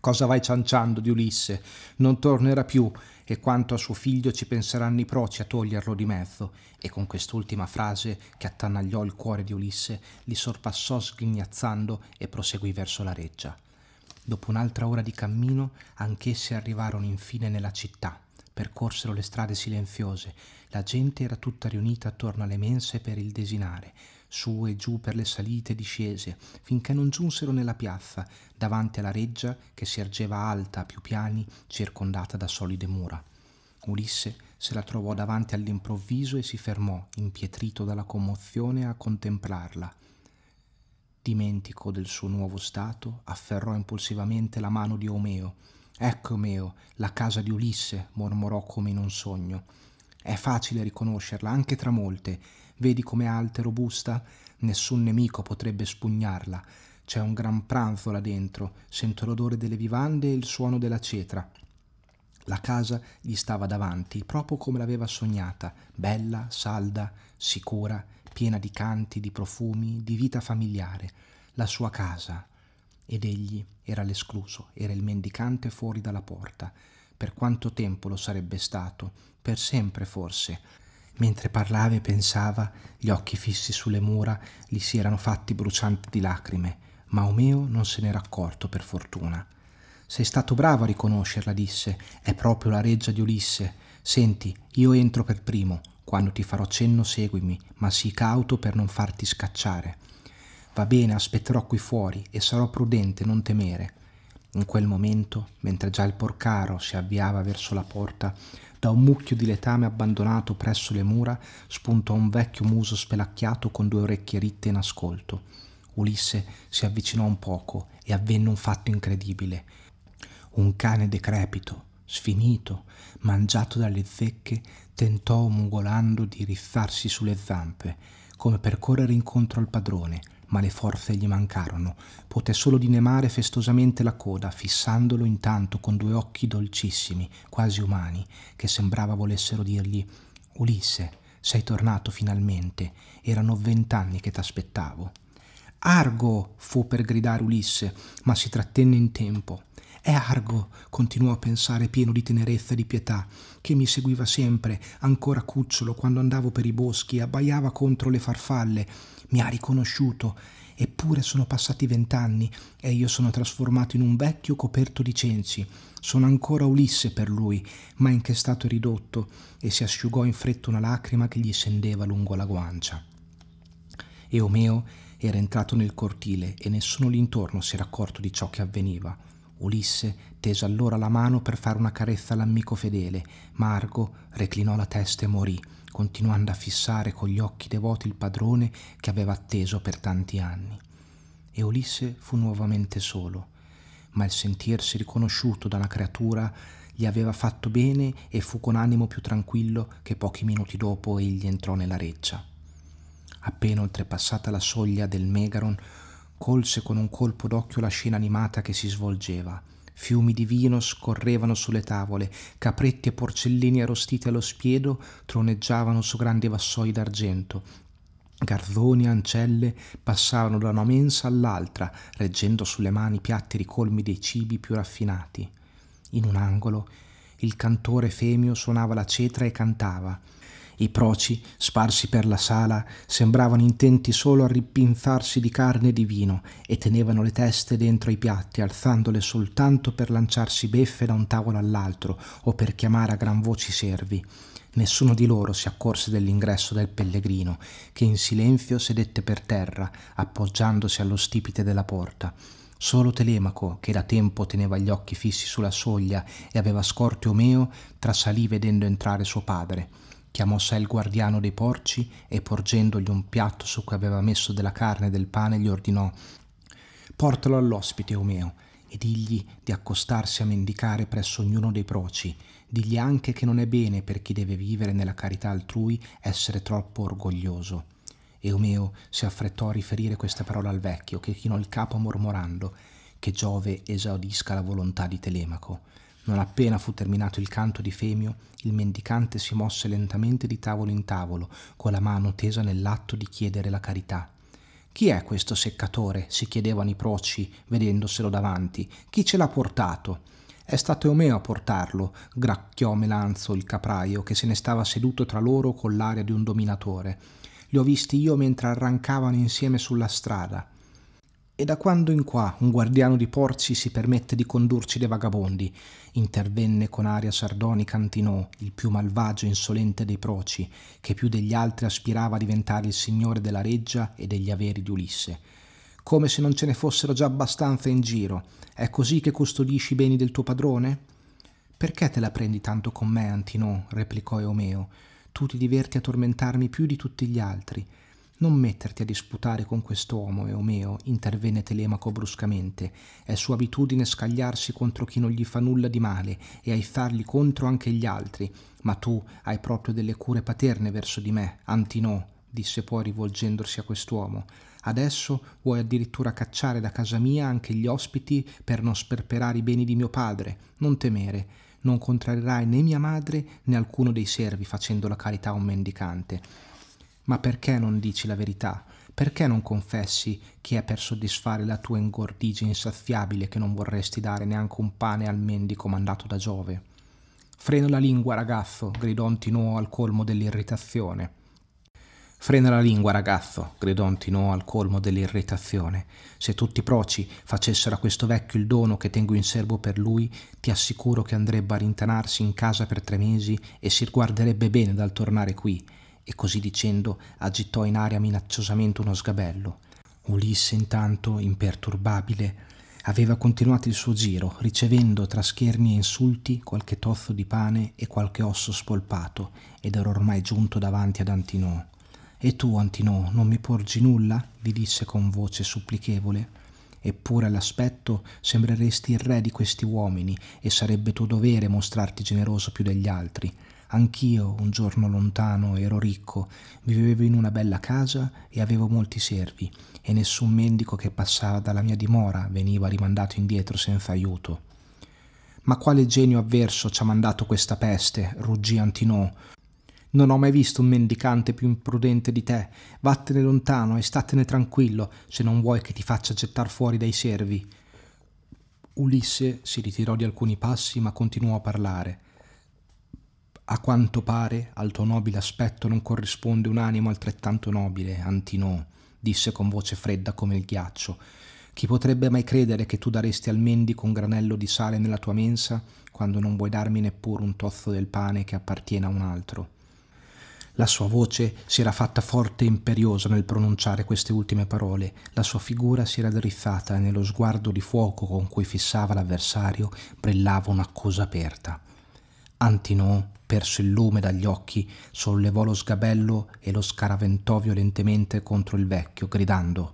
Speaker 1: Cosa vai cianciando di Ulisse? Non tornerà più, e quanto a suo figlio ci penseranno i proci a toglierlo di mezzo, e con quest'ultima frase, che attanagliò il cuore di Ulisse, li sorpassò sghignazzando e proseguì verso la reggia. Dopo un'altra ora di cammino, anch'essi arrivarono infine nella città, percorsero le strade silenziose, la gente era tutta riunita attorno alle mense per il desinare, su e giù per le salite e discese, finché non giunsero nella piazza, davanti alla reggia che si ergeva alta a più piani, circondata da solide mura. Ulisse se la trovò davanti all'improvviso e si fermò, impietrito dalla commozione, a contemplarla. Dimentico del suo nuovo stato, afferrò impulsivamente la mano di Omeo. Ecco, Omeo, la casa di Ulisse, mormorò come in un sogno. È facile riconoscerla anche tra molte, Vedi com'è alta e robusta? Nessun nemico potrebbe spugnarla. C'è un gran pranzo là dentro, sento l'odore delle vivande e il suono della cetra. La casa gli stava davanti, proprio come l'aveva sognata, bella, salda, sicura, piena di canti, di profumi, di vita familiare. La sua casa. Ed egli era l'escluso, era il mendicante fuori dalla porta. Per quanto tempo lo sarebbe stato? Per sempre forse. Mentre parlava e pensava, gli occhi fissi sulle mura gli si erano fatti brucianti di lacrime, ma Omeo non se n'era accorto per fortuna. Sei stato bravo a riconoscerla, disse, è proprio la reggia di Ulisse. Senti, io entro per primo, quando ti farò cenno seguimi, ma sii cauto per non farti scacciare. Va bene, aspetterò qui fuori e sarò prudente, non temere. In quel momento, mentre già il porcaro si avviava verso la porta, da un mucchio di letame abbandonato presso le mura spuntò un vecchio muso spelacchiato con due orecchie ritte in ascolto. Ulisse si avvicinò un poco e avvenne un fatto incredibile. Un cane decrepito, sfinito, mangiato dalle zecche, tentò mugolando di rizzarsi sulle zampe, come per correre incontro al padrone, ma le forze gli mancarono. Poté solo dinemare festosamente la coda, fissandolo intanto con due occhi dolcissimi, quasi umani, che sembrava volessero dirgli Ulisse, sei tornato finalmente, erano vent'anni che t'aspettavo. Argo! fu per gridare Ulisse, ma si trattenne in tempo. È Argo, continuò a pensare pieno di tenerezza e di pietà, che mi seguiva sempre, ancora cucciolo, quando andavo per i boschi, e abbaiava contro le farfalle, mi ha riconosciuto, eppure sono passati vent'anni e io sono trasformato in un vecchio coperto di cenci. Sono ancora Ulisse per lui, ma in che stato è ridotto, e si asciugò in fretta una lacrima che gli scendeva lungo la guancia. E Omeo era entrato nel cortile e nessuno l'intorno si era accorto di ciò che avveniva. Ulisse tese allora la mano per fare una carezza all'amico fedele, Margo reclinò la testa e morì continuando a fissare con gli occhi devoti il padrone che aveva atteso per tanti anni. E Ulisse fu nuovamente solo, ma il sentirsi riconosciuto dalla creatura gli aveva fatto bene e fu con animo più tranquillo che pochi minuti dopo egli entrò nella reccia. Appena oltrepassata la soglia del Megaron, colse con un colpo d'occhio la scena animata che si svolgeva Fiumi di vino scorrevano sulle tavole, capretti e porcellini arrostiti allo spiedo troneggiavano su grandi vassoi d'argento. Garzoni e ancelle passavano da una mensa all'altra, reggendo sulle mani piatti ricolmi dei cibi più raffinati. In un angolo il cantore femio suonava la cetra e cantava i proci, sparsi per la sala, sembravano intenti solo a ripinzarsi di carne e di vino e tenevano le teste dentro i piatti, alzandole soltanto per lanciarsi beffe da un tavolo all'altro o per chiamare a gran voce i servi. Nessuno di loro si accorse dell'ingresso del pellegrino, che in silenzio sedette per terra, appoggiandosi allo stipite della porta. Solo Telemaco, che da tempo teneva gli occhi fissi sulla soglia e aveva scorto Omeo, trasalì vedendo entrare suo padre chiamò sé il guardiano dei porci e porgendogli un piatto su cui aveva messo della carne e del pane gli ordinò portalo all'ospite Omeo e digli di accostarsi a mendicare presso ognuno dei proci. Digli anche che non è bene per chi deve vivere nella carità altrui essere troppo orgoglioso. Eumeo si affrettò a riferire questa parola al vecchio, che chinò il capo mormorando che Giove esaudisca la volontà di Telemaco. Non appena fu terminato il canto di Femio, il mendicante si mosse lentamente di tavolo in tavolo, con la mano tesa nell'atto di chiedere la carità. Chi è questo seccatore? si chiedevano i proci, vedendoselo davanti. Chi ce l'ha portato? È stato Eomeo a portarlo, gracchiò Melanzo il capraio, che se ne stava seduto tra loro con l'aria di un dominatore. Li ho visti io mentre arrancavano insieme sulla strada. E da quando in qua un guardiano di porci si permette di condurci dei vagabondi, intervenne con aria sardonica Antinò, il più malvagio e insolente dei proci, che più degli altri aspirava a diventare il signore della reggia e degli averi di Ulisse. Come se non ce ne fossero già abbastanza in giro, è così che custodisci i beni del tuo padrone? Perché te la prendi tanto con me, Antinò? replicò Eomeo. Tu ti diverti a tormentarmi più di tutti gli altri. Non metterti a disputare con quest'uomo, Eomeo, intervenne Telemaco bruscamente. È sua abitudine scagliarsi contro chi non gli fa nulla di male e ai fargli contro anche gli altri. Ma tu hai proprio delle cure paterne verso di me, Antino, disse poi rivolgendosi a quest'uomo. Adesso vuoi addirittura cacciare da casa mia anche gli ospiti per non sperperare i beni di mio padre. Non temere, non contrarrerai né mia madre né alcuno dei servi facendo la carità a un mendicante ma perché non dici la verità? Perché non confessi che è per soddisfare la tua ingordigia insaziabile che non vorresti dare neanche un pane al mendico mandato da Giove? Frena la lingua, ragazzo, gridò Antinoo al colmo dell'irritazione. Frena la lingua, ragazzo, gridò Antinoo al colmo dell'irritazione. Se tutti i proci facessero a questo vecchio il dono che tengo in serbo per lui, ti assicuro che andrebbe a rintanarsi in casa per tre mesi e si riguarderebbe bene dal tornare qui e così dicendo agitò in aria minacciosamente uno sgabello. Ulisse intanto, imperturbabile, aveva continuato il suo giro, ricevendo tra schermi e insulti qualche tozzo di pane e qualche osso spolpato, ed era ormai giunto davanti ad Antinò. E tu, Antinò, non mi porgi nulla? gli disse con voce supplichevole. Eppure all'aspetto sembreresti il re di questi uomini e sarebbe tuo dovere mostrarti generoso più degli altri. Anch'io, un giorno lontano, ero ricco, vivevo in una bella casa e avevo molti servi, e nessun mendico che passava dalla mia dimora veniva rimandato indietro senza aiuto. Ma quale genio avverso ci ha mandato questa peste? ruggì Antinò. Non ho mai visto un mendicante più imprudente di te. Vattene lontano e statene tranquillo, se non vuoi che ti faccia gettar fuori dai servi. Ulisse si ritirò di alcuni passi, ma continuò a parlare a quanto pare al tuo nobile aspetto non corrisponde un animo altrettanto nobile, Antino, disse con voce fredda come il ghiaccio. Chi potrebbe mai credere che tu daresti al mendico un granello di sale nella tua mensa quando non vuoi darmi neppure un tozzo del pane che appartiene a un altro? La sua voce si era fatta forte e imperiosa nel pronunciare queste ultime parole, la sua figura si era drizzata e nello sguardo di fuoco con cui fissava l'avversario brillava un'accusa aperta. Antinò perso il lume dagli occhi, sollevò lo sgabello e lo scaraventò violentemente contro il vecchio, gridando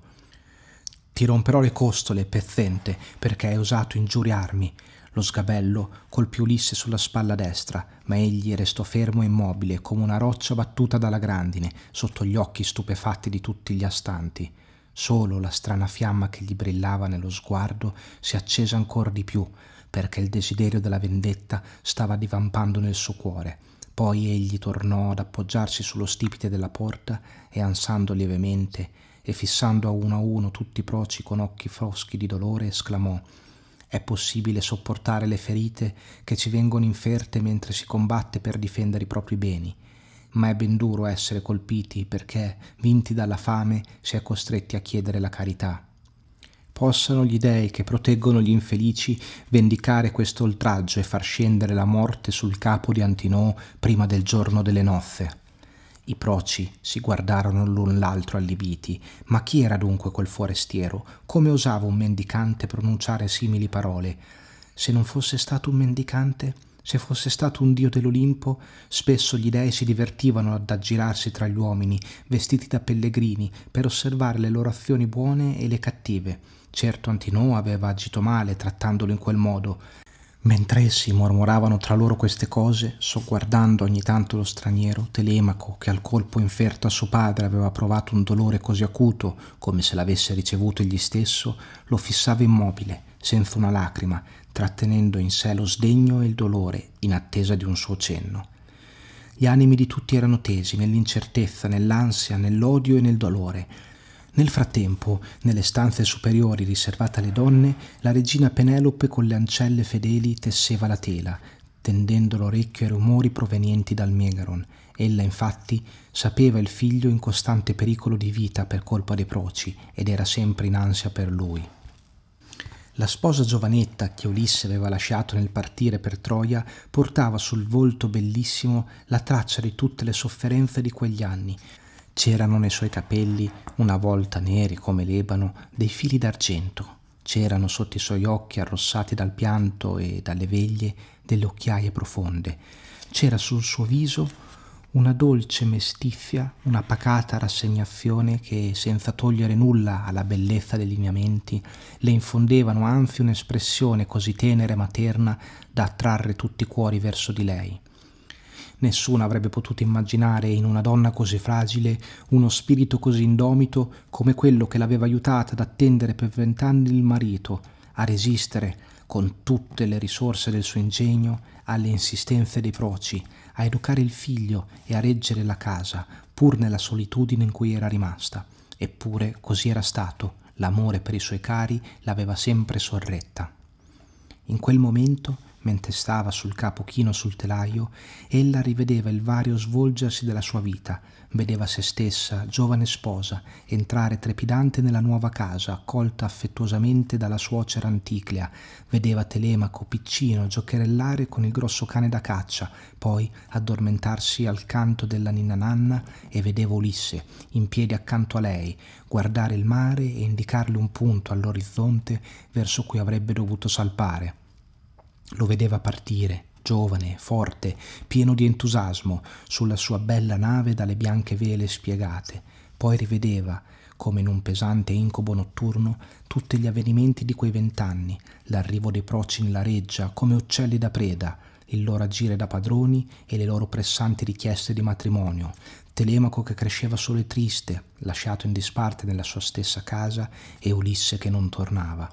Speaker 1: Ti romperò le costole, pezzente, perché hai osato ingiuriarmi. Lo sgabello colpì Ulisse sulla spalla destra, ma egli restò fermo e immobile, come una roccia battuta dalla grandine, sotto gli occhi stupefatti di tutti gli astanti. Solo la strana fiamma che gli brillava nello sguardo si accese ancora di più, perché il desiderio della vendetta stava divampando nel suo cuore. Poi egli tornò ad appoggiarsi sullo stipite della porta e ansando lievemente e fissando a uno a uno tutti i proci con occhi foschi di dolore, esclamò è possibile sopportare le ferite che ci vengono inferte mentre si combatte per difendere i propri beni, ma è ben duro essere colpiti perché, vinti dalla fame, si è costretti a chiedere la carità. Possano gli dei che proteggono gli infelici vendicare questo oltraggio e far scendere la morte sul capo di Antinoo prima del giorno delle nozze. I proci si guardarono l'un l'altro allibiti, ma chi era dunque quel forestiero? Come osava un mendicante pronunciare simili parole? Se non fosse stato un mendicante, se fosse stato un dio dell'Olimpo, spesso gli dei si divertivano ad aggirarsi tra gli uomini, vestiti da pellegrini, per osservare le loro azioni buone e le cattive, Certo Antinò aveva agito male trattandolo in quel modo. Mentre essi mormoravano tra loro queste cose, sogguardando ogni tanto lo straniero, Telemaco, che al colpo inferto a suo padre aveva provato un dolore così acuto come se l'avesse ricevuto egli stesso, lo fissava immobile, senza una lacrima, trattenendo in sé lo sdegno e il dolore, in attesa di un suo cenno. Gli animi di tutti erano tesi nell'incertezza, nell'ansia, nell'odio e nel dolore, nel frattempo, nelle stanze superiori riservate alle donne, la regina Penelope con le ancelle fedeli tesseva la tela, tendendo l'orecchio ai rumori provenienti dal Megaron. Ella infatti sapeva il figlio in costante pericolo di vita per colpa dei proci ed era sempre in ansia per lui. La sposa giovanetta che Ulisse aveva lasciato nel partire per Troia portava sul volto bellissimo la traccia di tutte le sofferenze di quegli anni, C'erano nei suoi capelli, una volta neri come l'ebano, dei fili d'argento. C'erano sotto i suoi occhi arrossati dal pianto e dalle veglie delle occhiaie profonde. C'era sul suo viso una dolce mestizia, una pacata rassegnazione che, senza togliere nulla alla bellezza dei lineamenti, le infondevano anzi un'espressione così tenera e materna da attrarre tutti i cuori verso di lei. Nessuno avrebbe potuto immaginare in una donna così fragile uno spirito così indomito come quello che l'aveva aiutata ad attendere per vent'anni il marito, a resistere, con tutte le risorse del suo ingegno, alle insistenze dei proci, a educare il figlio e a reggere la casa, pur nella solitudine in cui era rimasta. Eppure così era stato, l'amore per i suoi cari l'aveva sempre sorretta. In quel momento mentre stava sul capo chino sul telaio, ella rivedeva il vario svolgersi della sua vita, vedeva se stessa, giovane sposa, entrare trepidante nella nuova casa, accolta affettuosamente dalla suocera Anticlea, vedeva Telemaco piccino giocherellare con il grosso cane da caccia, poi addormentarsi al canto della ninna nanna e vedeva Ulisse, in piedi accanto a lei, guardare il mare e indicarle un punto all'orizzonte verso cui avrebbe dovuto salpare. Lo vedeva partire, giovane, forte, pieno di entusiasmo, sulla sua bella nave dalle bianche vele spiegate. Poi rivedeva, come in un pesante incubo notturno, tutti gli avvenimenti di quei vent'anni, l'arrivo dei proci nella reggia, come uccelli da preda, il loro agire da padroni e le loro pressanti richieste di matrimonio, Telemaco che cresceva solo e triste, lasciato in disparte nella sua stessa casa, e Ulisse che non tornava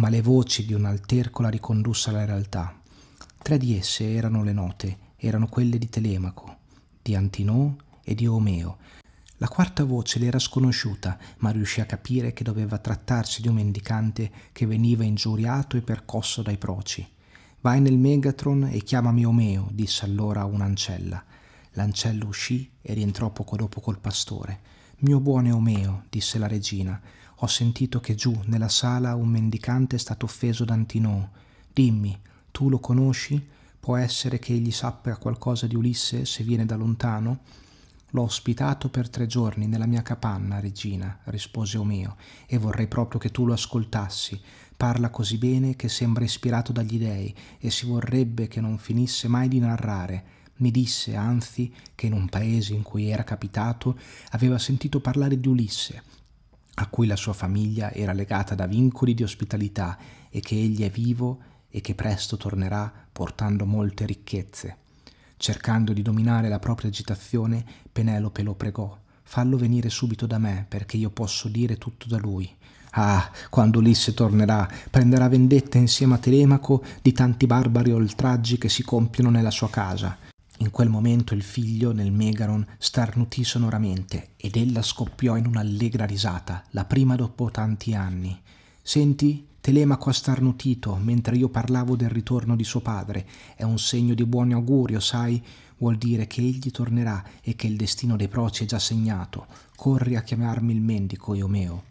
Speaker 1: ma le voci di un alterco la ricondusse alla realtà. Tre di esse erano le note, erano quelle di Telemaco, di Antinò e di Omeo. La quarta voce le era sconosciuta, ma riuscì a capire che doveva trattarsi di un mendicante che veniva ingiuriato e percosso dai proci. Vai nel Megatron e chiamami Omeo, disse allora un'ancella. L'ancello uscì e rientrò poco dopo col pastore. Mio buone Omeo, disse la regina, ho sentito che giù, nella sala, un mendicante è stato offeso da Antino. Dimmi, tu lo conosci? Può essere che egli sappia qualcosa di Ulisse se viene da lontano? L'ho ospitato per tre giorni nella mia capanna, regina, rispose Omeo, e vorrei proprio che tu lo ascoltassi. Parla così bene che sembra ispirato dagli dei, e si vorrebbe che non finisse mai di narrare. Mi disse, anzi, che in un paese in cui era capitato aveva sentito parlare di Ulisse, a cui la sua famiglia era legata da vincoli di ospitalità e che egli è vivo e che presto tornerà portando molte ricchezze. Cercando di dominare la propria agitazione, Penelope lo pregò fallo venire subito da me, perché io posso dire tutto da lui. Ah, quando Ulisse tornerà, prenderà vendetta insieme a Telemaco di tanti barbari oltraggi che si compiono nella sua casa. In quel momento il figlio nel megaron starnutì sonoramente ed ella scoppiò in un'allegra risata, la prima dopo tanti anni. Senti, Telemaco ha starnutito mentre io parlavo del ritorno di suo padre. È un segno di buon augurio, sai? Vuol dire che egli tornerà e che il destino dei proci è già segnato. Corri a chiamarmi il mendico, Iomeo.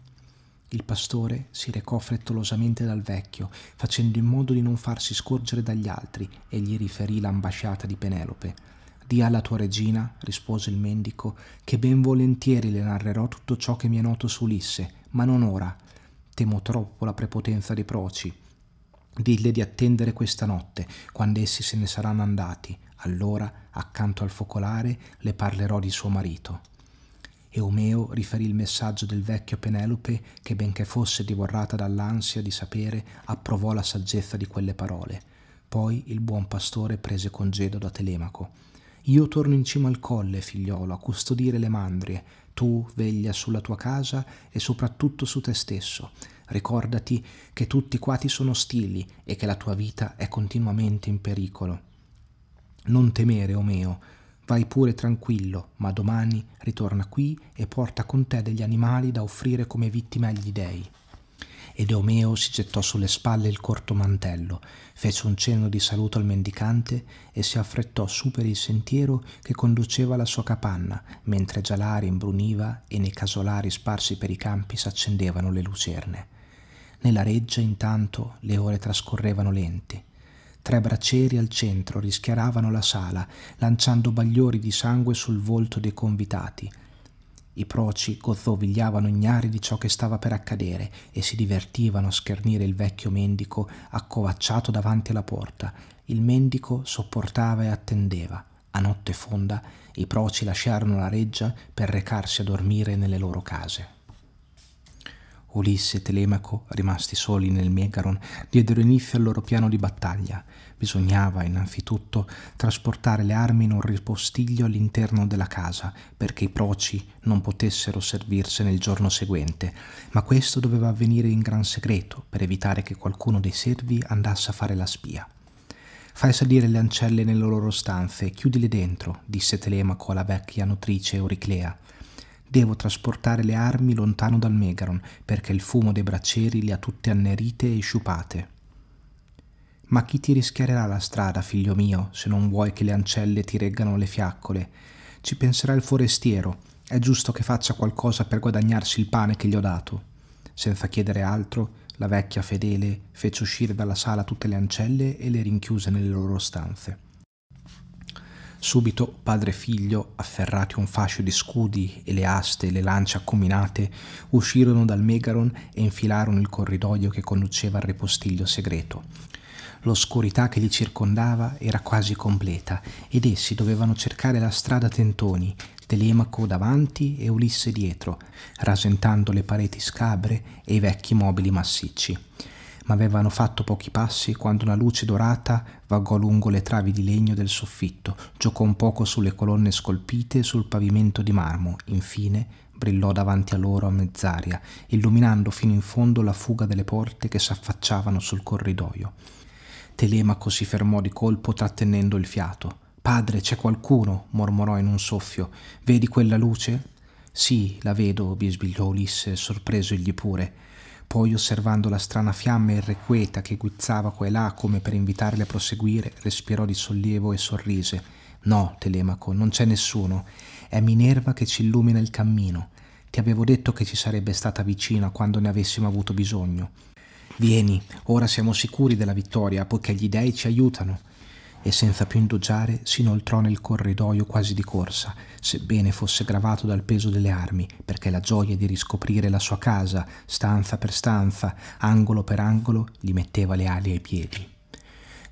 Speaker 1: Il pastore si recò frettolosamente dal vecchio, facendo in modo di non farsi scorgere dagli altri, e gli riferì l'ambasciata di Penelope. Di alla tua regina, rispose il mendico, che ben volentieri le narrerò tutto ciò che mi è noto su Ulisse, ma non ora. Temo troppo la prepotenza dei proci. Dille di attendere questa notte, quando essi se ne saranno andati. Allora, accanto al focolare, le parlerò di suo marito e Omeo riferì il messaggio del vecchio Penelope che, benché fosse divorrata dall'ansia di sapere, approvò la saggezza di quelle parole. Poi il buon pastore prese congedo da Telemaco. Io torno in cima al colle, figliolo, a custodire le mandrie. Tu veglia sulla tua casa e soprattutto su te stesso. Ricordati che tutti qua ti sono ostili e che la tua vita è continuamente in pericolo. Non temere, Omeo, Vai pure tranquillo, ma domani ritorna qui e porta con te degli animali da offrire come vittime agli dèi. Ed Omeo si gettò sulle spalle il corto mantello, fece un cenno di saluto al mendicante e si affrettò su per il sentiero che conduceva alla sua capanna, mentre già l'aria imbruniva e nei casolari sparsi per i campi s'accendevano le lucerne. Nella reggia, intanto, le ore trascorrevano lenti. Tre braccieri al centro rischiaravano la sala, lanciando bagliori di sangue sul volto dei convitati. I proci gozzovigliavano ignari di ciò che stava per accadere e si divertivano a schernire il vecchio mendico accovacciato davanti alla porta. Il mendico sopportava e attendeva. A notte fonda i proci lasciarono la reggia per recarsi a dormire nelle loro case. Ulisse e Telemaco, rimasti soli nel Megaron, diedero inizio al loro piano di battaglia. Bisognava innanzitutto trasportare le armi in un ripostiglio all'interno della casa, perché i proci non potessero servirsene il giorno seguente, ma questo doveva avvenire in gran segreto, per evitare che qualcuno dei servi andasse a fare la spia. Fai salire le ancelle nelle loro stanze e chiudile dentro, disse Telemaco alla vecchia nutrice Euriclea. Devo trasportare le armi lontano dal Megaron, perché il fumo dei braccieri le ha tutte annerite e sciupate. Ma chi ti rischiarerà la strada, figlio mio, se non vuoi che le ancelle ti reggano le fiaccole? Ci penserà il forestiero. È giusto che faccia qualcosa per guadagnarsi il pane che gli ho dato. Senza chiedere altro, la vecchia fedele fece uscire dalla sala tutte le ancelle e le rinchiuse nelle loro stanze. Subito padre e figlio, afferrati un fascio di scudi e le aste e le lance accominate, uscirono dal Megaron e infilarono il corridoio che conduceva al ripostiglio segreto. L'oscurità che li circondava era quasi completa ed essi dovevano cercare la strada a tentoni, Telemaco davanti e Ulisse dietro, rasentando le pareti scabre e i vecchi mobili massicci ma avevano fatto pochi passi quando una luce dorata vagò lungo le travi di legno del soffitto, giocò un poco sulle colonne scolpite e sul pavimento di marmo, infine brillò davanti a loro a mezz'aria, illuminando fino in fondo la fuga delle porte che s'affacciavano sul corridoio. Telemaco si fermò di colpo trattenendo il fiato. Padre, c'è qualcuno, mormorò in un soffio. Vedi quella luce? Sì, la vedo, bisbigliò Ulisse, sorpreso egli pure. Poi, osservando la strana fiamma irrequieta che guizzava qua e là come per invitarli a proseguire, respirò di sollievo e sorrise. No, Telemaco, non c'è nessuno. È Minerva che ci illumina il cammino. Ti avevo detto che ci sarebbe stata vicina quando ne avessimo avuto bisogno. Vieni, ora siamo sicuri della vittoria, poiché gli dei ci aiutano e senza più indugiare si inoltrò nel corridoio quasi di corsa, sebbene fosse gravato dal peso delle armi, perché la gioia di riscoprire la sua casa, stanza per stanza, angolo per angolo, gli metteva le ali ai piedi.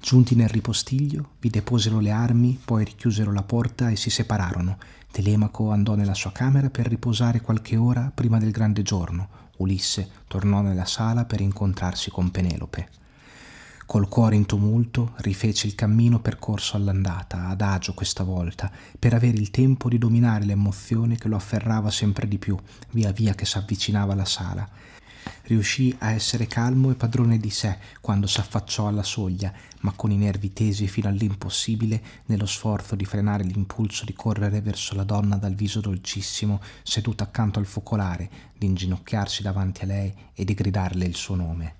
Speaker 1: Giunti nel ripostiglio, vi deposero le armi, poi richiusero la porta e si separarono. Telemaco andò nella sua camera per riposare qualche ora prima del grande giorno. Ulisse tornò nella sala per incontrarsi con Penelope. Col cuore in tumulto rifece il cammino percorso all'andata, ad agio questa volta, per avere il tempo di dominare l'emozione che lo afferrava sempre di più, via via che s'avvicinava alla sala. Riuscì a essere calmo e padrone di sé quando s'affacciò alla soglia, ma con i nervi tesi fino all'impossibile nello sforzo di frenare l'impulso di correre verso la donna dal viso dolcissimo, seduta accanto al focolare, di inginocchiarsi davanti a lei e di gridarle il suo nome.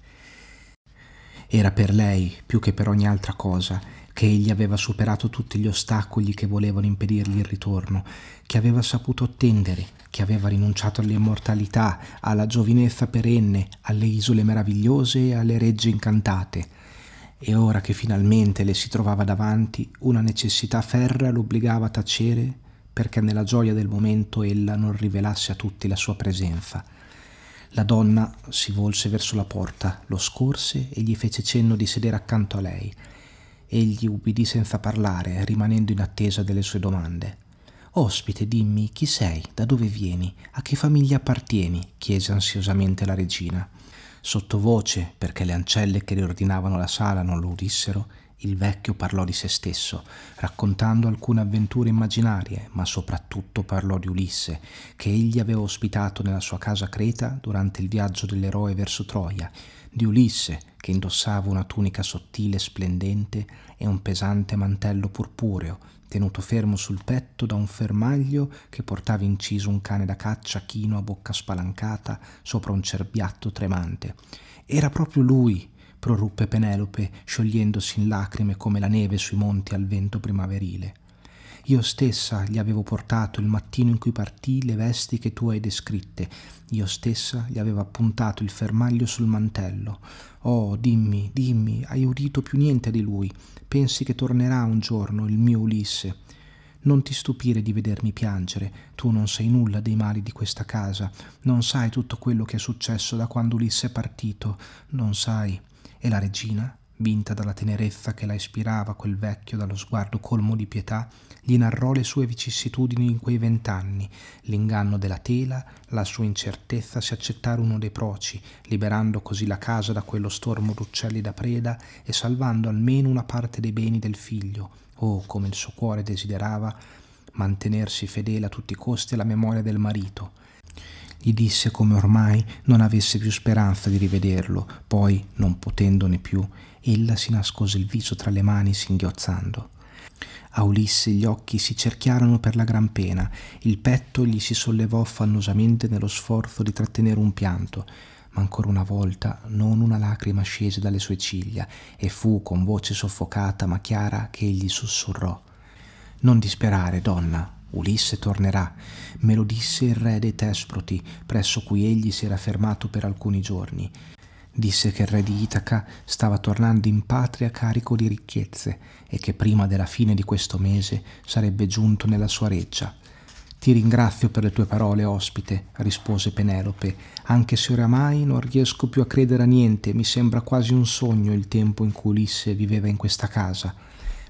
Speaker 1: Era per lei, più che per ogni altra cosa, che egli aveva superato tutti gli ostacoli che volevano impedirgli il ritorno, che aveva saputo attendere, che aveva rinunciato all'immortalità, alla giovinezza perenne, alle isole meravigliose e alle regge incantate. E ora che finalmente le si trovava davanti, una necessità ferra l'obbligava a tacere perché nella gioia del momento ella non rivelasse a tutti la sua presenza. La donna si volse verso la porta, lo scorse e gli fece cenno di sedere accanto a lei. Egli ubbidì senza parlare, rimanendo in attesa delle sue domande. Ospite, dimmi chi sei, da dove vieni, a che famiglia appartieni? chiese ansiosamente la regina. Sottovoce, perché le ancelle che riordinavano la sala non lo udissero, il vecchio parlò di se stesso, raccontando alcune avventure immaginarie, ma soprattutto parlò di Ulisse, che egli aveva ospitato nella sua casa creta durante il viaggio dell'eroe verso Troia, di Ulisse, che indossava una tunica sottile e splendente e un pesante mantello purpureo, tenuto fermo sul petto da un fermaglio che portava inciso un cane da caccia chino a bocca spalancata sopra un cerbiatto tremante. Era proprio lui, proruppe Penelope, sciogliendosi in lacrime come la neve sui monti al vento primaverile. Io stessa gli avevo portato il mattino in cui partì le vesti che tu hai descritte, io stessa gli avevo appuntato il fermaglio sul mantello. Oh, dimmi, dimmi, hai udito più niente di lui, pensi che tornerà un giorno il mio Ulisse. Non ti stupire di vedermi piangere, tu non sai nulla dei mali di questa casa, non sai tutto quello che è successo da quando Ulisse è partito, non sai e la regina, vinta dalla tenerezza che la ispirava quel vecchio dallo sguardo colmo di pietà, gli narrò le sue vicissitudini in quei vent'anni, l'inganno della tela, la sua incertezza se accettare uno dei proci, liberando così la casa da quello stormo d'uccelli da preda e salvando almeno una parte dei beni del figlio, o, oh, come il suo cuore desiderava, mantenersi fedele a tutti i costi alla memoria del marito, gli disse come ormai non avesse più speranza di rivederlo, poi, non potendone più, ella si nascose il viso tra le mani singhiozzando. A Ulisse gli occhi si cerchiarono per la gran pena, il petto gli si sollevò affannosamente nello sforzo di trattenere un pianto, ma ancora una volta non una lacrima scese dalle sue ciglia e fu con voce soffocata ma chiara che egli sussurrò Non disperare, donna, Ulisse tornerà, me lo disse il re dei Tesproti, presso cui egli si era fermato per alcuni giorni. Disse che il re di Itaca stava tornando in patria carico di ricchezze e che prima della fine di questo mese sarebbe giunto nella sua reggia. Ti ringrazio per le tue parole, ospite, rispose Penelope, anche se oramai non riesco più a credere a niente, mi sembra quasi un sogno il tempo in cui Ulisse viveva in questa casa.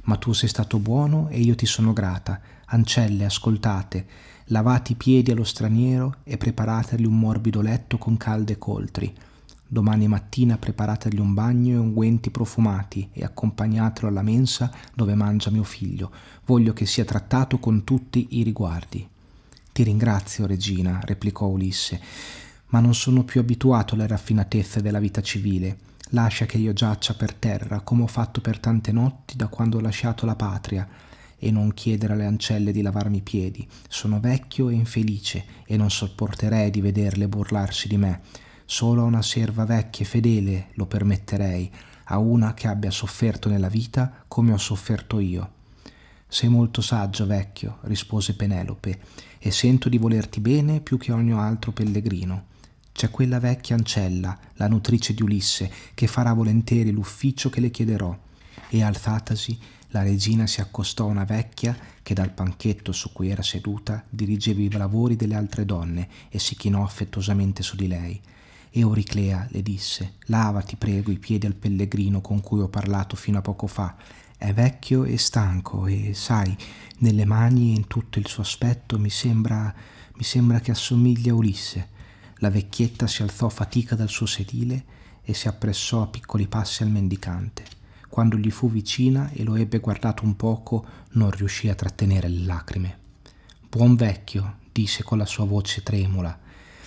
Speaker 1: Ma tu sei stato buono e io ti sono grata, ancelle ascoltate, lavati i piedi allo straniero e preparategli un morbido letto con calde coltri. Domani mattina preparategli un bagno e unguenti profumati e accompagnatelo alla mensa dove mangia mio figlio. Voglio che sia trattato con tutti i riguardi. Ti ringrazio, regina, replicò Ulisse, ma non sono più abituato alle raffinatezze della vita civile. Lascia che io giaccia per terra, come ho fatto per tante notti da quando ho lasciato la patria e non chiedere alle ancelle di lavarmi i piedi. Sono vecchio e infelice e non sopporterei di vederle burlarsi di me. Solo a una serva vecchia e fedele lo permetterei, a una che abbia sofferto nella vita come ho sofferto io. Sei molto saggio, vecchio, rispose Penelope, e sento di volerti bene più che ogni altro pellegrino. C'è quella vecchia ancella, la nutrice di Ulisse, che farà volentieri l'ufficio che le chiederò. E alzatasi, la regina si accostò a una vecchia che dal panchetto su cui era seduta dirigeva i lavori delle altre donne e si chinò affettuosamente su di lei. Euriclea le disse, lavati prego i piedi al pellegrino con cui ho parlato fino a poco fa. È vecchio e stanco e, sai, nelle mani e in tutto il suo aspetto mi sembra, mi sembra che assomigli a Ulisse. La vecchietta si alzò a fatica dal suo sedile e si appressò a piccoli passi al mendicante quando gli fu vicina e lo ebbe guardato un poco, non riuscì a trattenere le lacrime. Buon vecchio, disse con la sua voce tremula,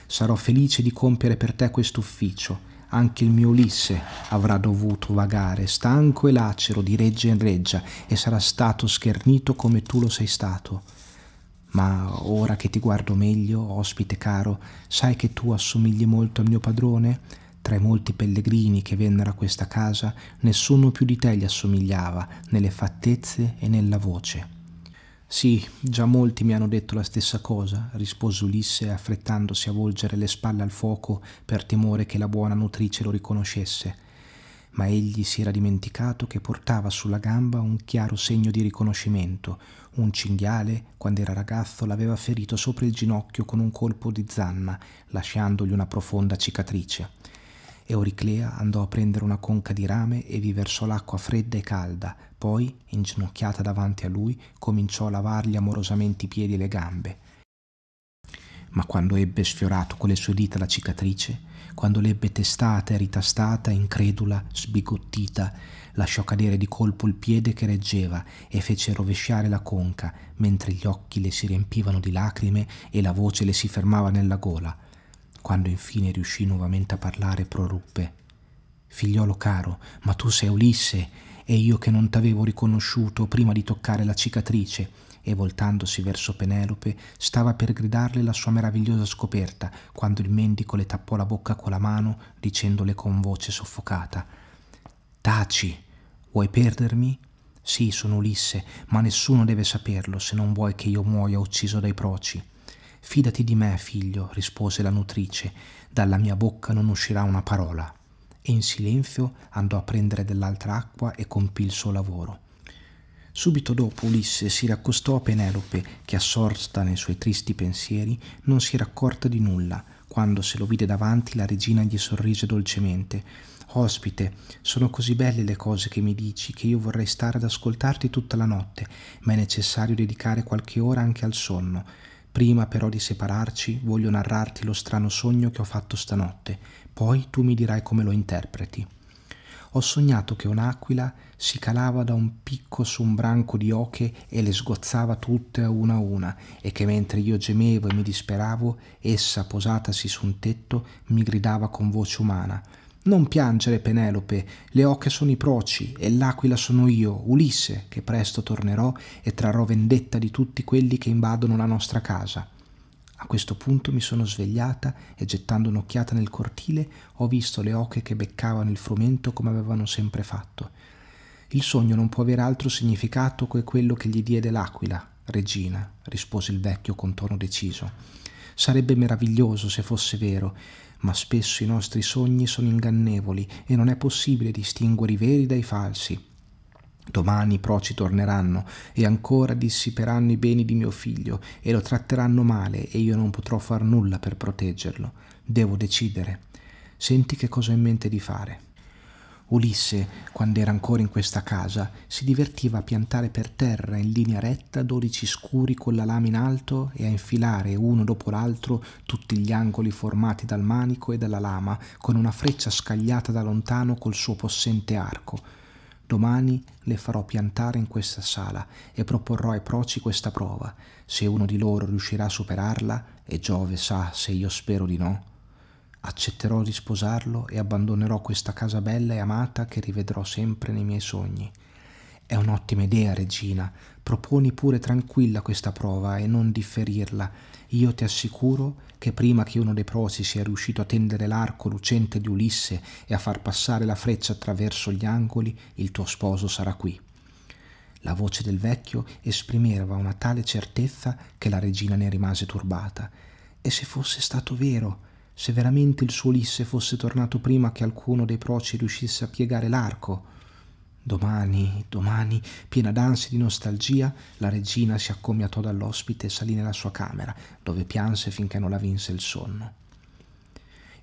Speaker 1: sarò felice di compiere per te questo ufficio. Anche il mio Ulisse avrà dovuto vagare, stanco e lacero, di reggia in reggia, e sarà stato schernito come tu lo sei stato. Ma ora che ti guardo meglio, ospite caro, sai che tu assomigli molto al mio padrone? Tra i molti pellegrini che vennero a questa casa, nessuno più di te gli assomigliava, nelle fattezze e nella voce. Sì, già molti mi hanno detto la stessa cosa, rispose Ulisse affrettandosi a volgere le spalle al fuoco per timore che la buona nutrice lo riconoscesse. Ma egli si era dimenticato che portava sulla gamba un chiaro segno di riconoscimento. Un cinghiale, quando era ragazzo, l'aveva ferito sopra il ginocchio con un colpo di zanna, lasciandogli una profonda cicatrice. Euriclea andò a prendere una conca di rame e vi versò l'acqua fredda e calda, poi, inginocchiata davanti a lui, cominciò a lavargli amorosamente i piedi e le gambe. Ma quando ebbe sfiorato con le sue dita la cicatrice, quando l'ebbe testata e ritastata, incredula, sbigottita, lasciò cadere di colpo il piede che reggeva e fece rovesciare la conca, mentre gli occhi le si riempivano di lacrime e la voce le si fermava nella gola. Quando infine riuscì nuovamente a parlare, proruppe. Figliolo caro, ma tu sei Ulisse, e io che non t'avevo riconosciuto prima di toccare la cicatrice, e voltandosi verso Penelope stava per gridarle la sua meravigliosa scoperta, quando il mendico le tappò la bocca con la mano, dicendole con voce soffocata Taci, vuoi perdermi? Sì, sono Ulisse, ma nessuno deve saperlo se non vuoi che io muoia ucciso dai proci. Fidati di me, figlio, rispose la nutrice, dalla mia bocca non uscirà una parola. E in silenzio andò a prendere dell'altra acqua e compì il suo lavoro. Subito dopo Ulisse si raccostò a Penelope, che assorta nei suoi tristi pensieri non si era accorta di nulla. Quando se lo vide davanti, la regina gli sorrise dolcemente. Ospite, sono così belle le cose che mi dici che io vorrei stare ad ascoltarti tutta la notte, ma è necessario dedicare qualche ora anche al sonno. Prima però di separarci voglio narrarti lo strano sogno che ho fatto stanotte, poi tu mi dirai come lo interpreti. Ho sognato che un'aquila si calava da un picco su un branco di oche e le sgozzava tutte a una a una, e che mentre io gemevo e mi disperavo, essa posatasi su un tetto mi gridava con voce umana non piangere, Penelope, le oche sono i proci e l'aquila sono io, Ulisse, che presto tornerò e trarrò vendetta di tutti quelli che invadono la nostra casa. A questo punto mi sono svegliata e gettando un'occhiata nel cortile ho visto le oche che beccavano il frumento come avevano sempre fatto. Il sogno non può avere altro significato che quello che gli diede l'aquila, regina, rispose il vecchio con tono deciso. Sarebbe meraviglioso se fosse vero, ma spesso i nostri sogni sono ingannevoli e non è possibile distinguere i veri dai falsi. Domani i proci torneranno e ancora dissiperanno i beni di mio figlio e lo tratteranno male e io non potrò far nulla per proteggerlo. Devo decidere. Senti che cosa ho in mente di fare. Ulisse, quando era ancora in questa casa, si divertiva a piantare per terra in linea retta dodici scuri con la lama in alto e a infilare uno dopo l'altro tutti gli angoli formati dal manico e dalla lama con una freccia scagliata da lontano col suo possente arco. Domani le farò piantare in questa sala e proporrò ai proci questa prova. Se uno di loro riuscirà a superarla, e Giove sa se io spero di no, accetterò di sposarlo e abbandonerò questa casa bella e amata che rivedrò sempre nei miei sogni. È un'ottima idea, regina. Proponi pure tranquilla questa prova e non differirla. Io ti assicuro che prima che uno dei prosi sia riuscito a tendere l'arco lucente di Ulisse e a far passare la freccia attraverso gli angoli, il tuo sposo sarà qui. La voce del vecchio esprimeva una tale certezza che la regina ne rimase turbata. E se fosse stato vero? se veramente il suo Ulisse fosse tornato prima che alcuno dei proci riuscisse a piegare l'arco. Domani, domani, piena d'ansia e di nostalgia, la regina si accomiatò dall'ospite e salì nella sua camera, dove pianse finché non la vinse il sonno.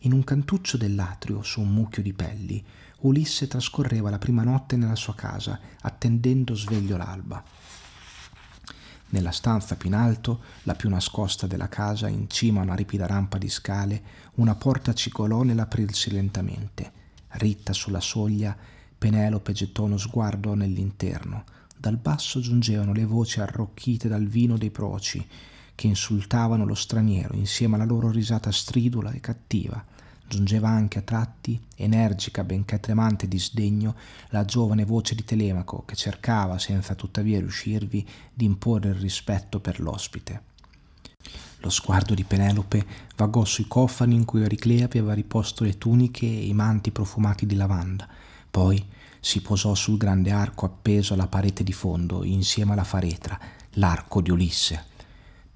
Speaker 1: In un cantuccio dell'atrio, su un mucchio di pelli, Ulisse trascorreva la prima notte nella sua casa, attendendo sveglio l'alba. Nella stanza più in alto, la più nascosta della casa, in cima a una ripida rampa di scale, una porta cigolò nell'aprirsi lentamente. Ritta sulla soglia, Penelope gettò uno sguardo nell'interno. Dal basso giungevano le voci arrocchite dal vino dei proci, che insultavano lo straniero insieme alla loro risata stridula e cattiva giungeva anche a tratti, energica benché tremante di sdegno, la giovane voce di Telemaco che cercava, senza tuttavia riuscirvi, di imporre il rispetto per l'ospite. Lo sguardo di Penelope vagò sui cofani in cui Ericlea aveva riposto le tuniche e i manti profumati di lavanda, poi si posò sul grande arco appeso alla parete di fondo insieme alla faretra, l'arco di Ulisse.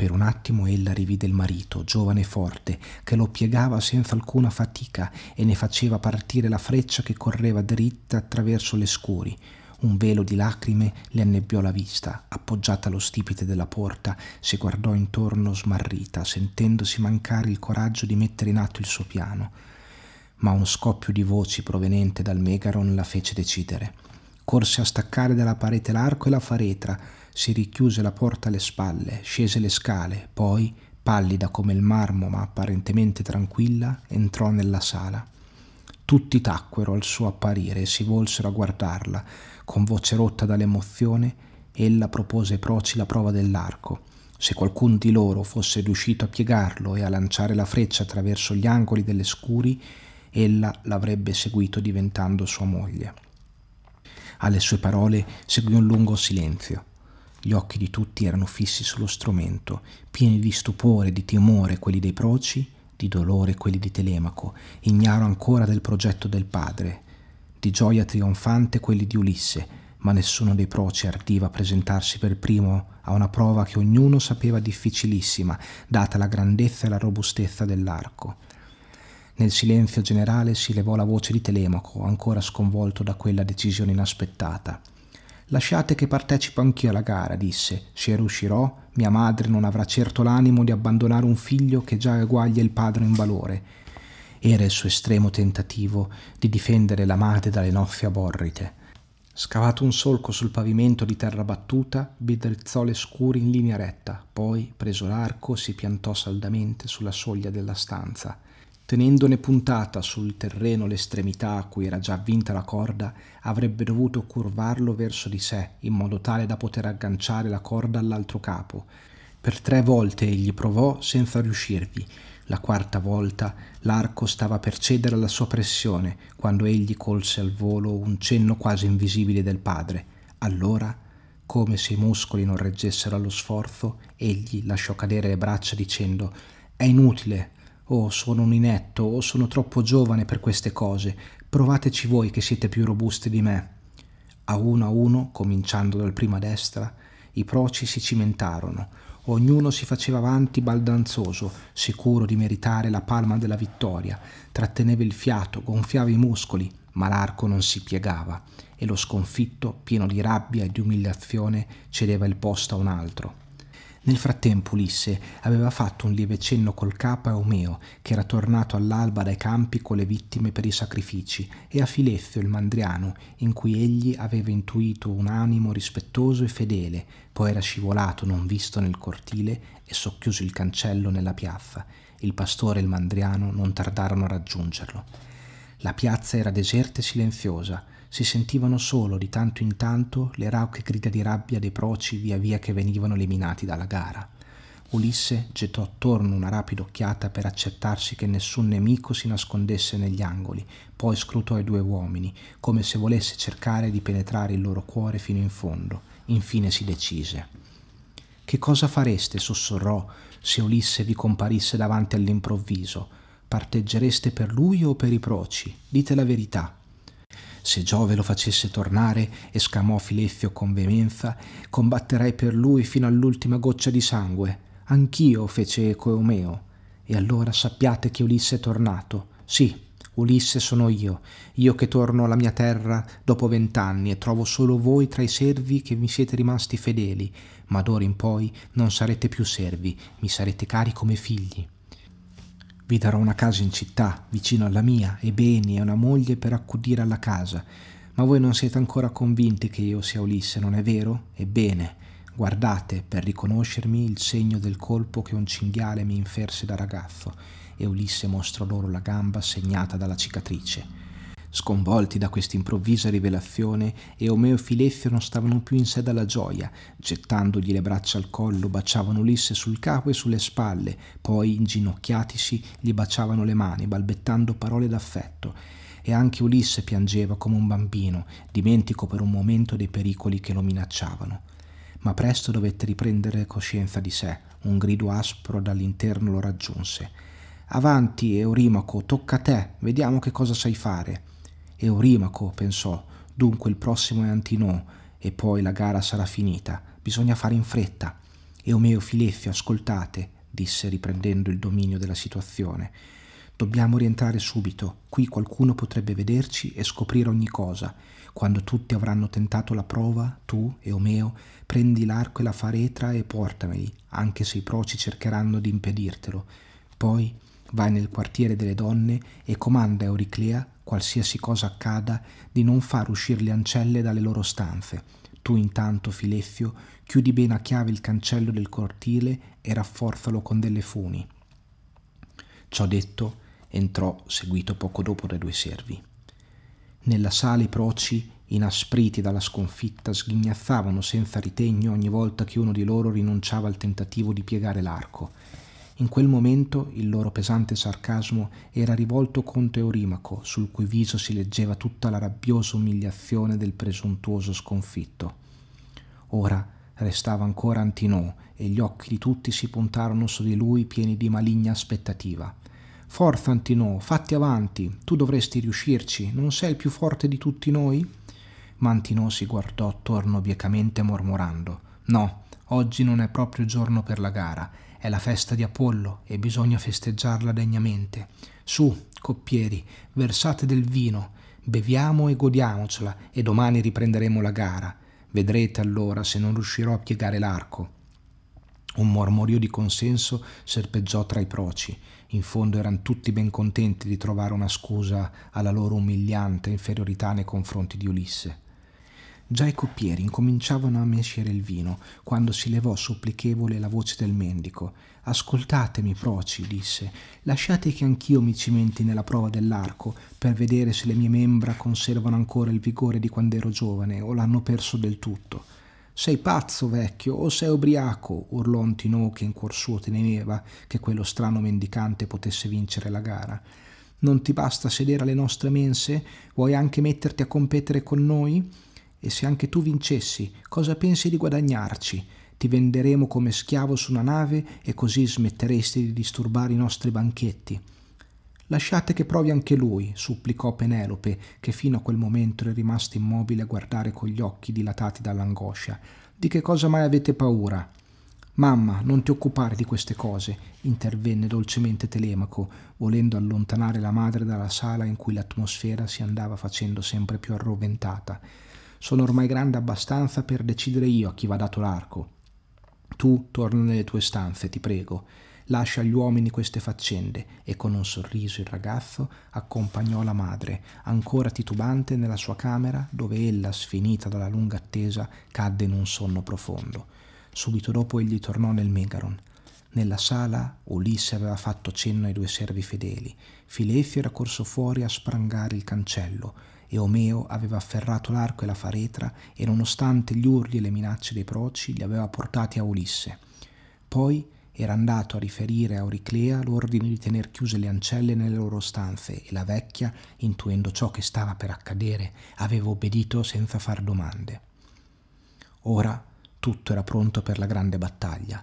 Speaker 1: Per un attimo ella rivide il marito, giovane e forte, che lo piegava senza alcuna fatica e ne faceva partire la freccia che correva dritta attraverso le scuri. Un velo di lacrime le annebbiò la vista. Appoggiata allo stipite della porta, si guardò intorno smarrita, sentendosi mancare il coraggio di mettere in atto il suo piano. Ma uno scoppio di voci proveniente dal Megaron la fece decidere. Corse a staccare dalla parete l'arco e la faretra, si richiuse la porta alle spalle, scese le scale, poi, pallida come il marmo ma apparentemente tranquilla, entrò nella sala. Tutti tacquero al suo apparire e si volsero a guardarla. Con voce rotta dall'emozione, ella propose ai proci la prova dell'arco. Se qualcun di loro fosse riuscito a piegarlo e a lanciare la freccia attraverso gli angoli delle scuri, ella l'avrebbe seguito diventando sua moglie. Alle sue parole seguì un lungo silenzio. Gli occhi di tutti erano fissi sullo strumento, pieni di stupore, di timore quelli dei proci, di dolore quelli di Telemaco, ignaro ancora del progetto del padre, di gioia trionfante quelli di Ulisse, ma nessuno dei proci ardiva presentarsi per primo a una prova che ognuno sapeva difficilissima, data la grandezza e la robustezza dell'arco. Nel silenzio generale si levò la voce di Telemaco, ancora sconvolto da quella decisione inaspettata. Lasciate che partecipo anch'io alla gara, disse. Se riuscirò, mia madre non avrà certo l'animo di abbandonare un figlio che già eguaglia il padre in valore. Era il suo estremo tentativo di difendere la madre dalle noffie aborrite. Scavato un solco sul pavimento di terra battuta, bidrizzò le scuri in linea retta, poi, preso l'arco, si piantò saldamente sulla soglia della stanza tenendone puntata sul terreno l'estremità a cui era già vinta la corda, avrebbe dovuto curvarlo verso di sé in modo tale da poter agganciare la corda all'altro capo. Per tre volte egli provò senza riuscirvi. La quarta volta l'arco stava per cedere alla sua pressione quando egli colse al volo un cenno quasi invisibile del padre. Allora, come se i muscoli non reggessero allo sforzo, egli lasciò cadere le braccia dicendo È inutile, o sono un inetto o sono troppo giovane per queste cose, provateci voi che siete più robusti di me. A uno a uno, cominciando dal primo a destra, i proci si cimentarono, ognuno si faceva avanti baldanzoso, sicuro di meritare la palma della vittoria, tratteneva il fiato, gonfiava i muscoli, ma l'arco non si piegava e lo sconfitto, pieno di rabbia e di umiliazione, cedeva il posto a un altro. Nel frattempo Ulisse aveva fatto un lieve cenno col capo a Omeo, che era tornato all'alba dai campi con le vittime per i sacrifici, e a Filezio il mandriano, in cui egli aveva intuito un animo rispettoso e fedele, poi era scivolato non visto nel cortile e socchiuso il cancello nella piazza. Il pastore e il mandriano non tardarono a raggiungerlo. La piazza era deserta e silenziosa, si sentivano solo di tanto in tanto le rauche grida di rabbia dei proci via via che venivano eliminati dalla gara. Ulisse gettò attorno una rapida occhiata per accertarsi che nessun nemico si nascondesse negli angoli, poi scrutò i due uomini, come se volesse cercare di penetrare il loro cuore fino in fondo. Infine si decise. Che cosa fareste, sussurrò, se Ulisse vi comparisse davanti all'improvviso? Parteggereste per lui o per i proci? Dite la verità. Se Giove lo facesse tornare, esclamò Fileffio con veemenza, combatterei per lui fino all'ultima goccia di sangue. Anch'io fece eco Omeo. E allora sappiate che Ulisse è tornato. Sì, Ulisse sono io, io che torno alla mia terra dopo vent'anni e trovo solo voi tra i servi che mi siete rimasti fedeli, ma d'ora in poi non sarete più servi, mi sarete cari come figli. Vi darò una casa in città, vicino alla mia, e beni e una moglie per accudire alla casa. Ma voi non siete ancora convinti che io sia Ulisse, non è vero? Ebbene, guardate per riconoscermi il segno del colpo che un cinghiale mi inferse da ragazzo. E Ulisse mostrò loro la gamba segnata dalla cicatrice. Sconvolti da questa improvvisa rivelazione, Eomeo e Filezio non stavano più in sé dalla gioia, gettandogli le braccia al collo, baciavano Ulisse sul capo e sulle spalle, poi, inginocchiatisi, gli baciavano le mani, balbettando parole d'affetto. E anche Ulisse piangeva come un bambino, dimentico per un momento dei pericoli che lo minacciavano. Ma presto dovette riprendere coscienza di sé, un grido aspro dall'interno lo raggiunse. Avanti, Eurimaco, tocca a te, vediamo che cosa sai fare. Eurimaco pensò, dunque il prossimo è Antinò, e poi la gara sarà finita, bisogna fare in fretta. Eumeo Fileffio, ascoltate, disse riprendendo il dominio della situazione. Dobbiamo rientrare subito, qui qualcuno potrebbe vederci e scoprire ogni cosa. Quando tutti avranno tentato la prova, tu, Eumeo, prendi l'arco e la faretra e portameli, anche se i proci cercheranno di impedirtelo. Poi Vai nel quartiere delle donne e comanda a Euriclea, qualsiasi cosa accada, di non far uscire le ancelle dalle loro stanze. Tu intanto, Fileffio, chiudi bene a chiave il cancello del cortile e rafforzalo con delle funi. Ciò detto, entrò, seguito poco dopo dai due servi. Nella sala i proci, inaspriti dalla sconfitta, sghignazzavano senza ritegno ogni volta che uno di loro rinunciava al tentativo di piegare l'arco in quel momento il loro pesante sarcasmo era rivolto contro Eurimaco, sul cui viso si leggeva tutta la rabbiosa umiliazione del presuntuoso sconfitto. Ora restava ancora Antinò e gli occhi di tutti si puntarono su di lui pieni di maligna aspettativa. Forza Antinò, fatti avanti, tu dovresti riuscirci, non sei il più forte di tutti noi? Ma Antinò si guardò attorno biecamente mormorando. No, oggi non è proprio giorno per la gara è la festa di Apollo e bisogna festeggiarla degnamente. Su, coppieri, versate del vino, beviamo e godiamocela e domani riprenderemo la gara. Vedrete allora se non riuscirò a piegare l'arco. Un mormorio di consenso serpeggiò tra i proci. In fondo erano tutti ben contenti di trovare una scusa alla loro umiliante inferiorità nei confronti di Ulisse. Già i coppieri incominciavano a mescere il vino, quando si levò supplichevole la voce del mendico. Ascoltatemi, proci, disse, lasciate che anch'io mi cimenti nella prova dell'arco, per vedere se le mie membra conservano ancora il vigore di quando ero giovane, o l'hanno perso del tutto. Sei pazzo, vecchio, o sei ubriaco? urlò Antinò che in cuor suo temeva che quello strano mendicante potesse vincere la gara. Non ti basta sedere alle nostre mense? Vuoi anche metterti a competere con noi? E se anche tu vincessi, cosa pensi di guadagnarci? Ti venderemo come schiavo su una nave e così smetteresti di disturbare i nostri banchetti. Lasciate che provi anche lui, supplicò Penelope, che fino a quel momento era rimasta immobile a guardare con gli occhi dilatati dall'angoscia. Di che cosa mai avete paura? Mamma, non ti occupare di queste cose, intervenne dolcemente Telemaco, volendo allontanare la madre dalla sala in cui l'atmosfera si andava facendo sempre più arroventata. Sono ormai grande abbastanza per decidere io a chi va dato l'arco. Tu torna nelle tue stanze, ti prego. Lascia agli uomini queste faccende e con un sorriso il ragazzo accompagnò la madre, ancora titubante nella sua camera dove ella, sfinita dalla lunga attesa, cadde in un sonno profondo. Subito dopo egli tornò nel Megaron. Nella sala Ulisse aveva fatto cenno ai due servi fedeli. Filefio era corso fuori a sprangare il cancello e Omeo aveva afferrato l'arco e la faretra e nonostante gli urli e le minacce dei proci li aveva portati a Ulisse. Poi era andato a riferire a Oriclea l'ordine di tener chiuse le ancelle nelle loro stanze e la vecchia, intuendo ciò che stava per accadere, aveva obbedito senza far domande. Ora tutto era pronto per la grande battaglia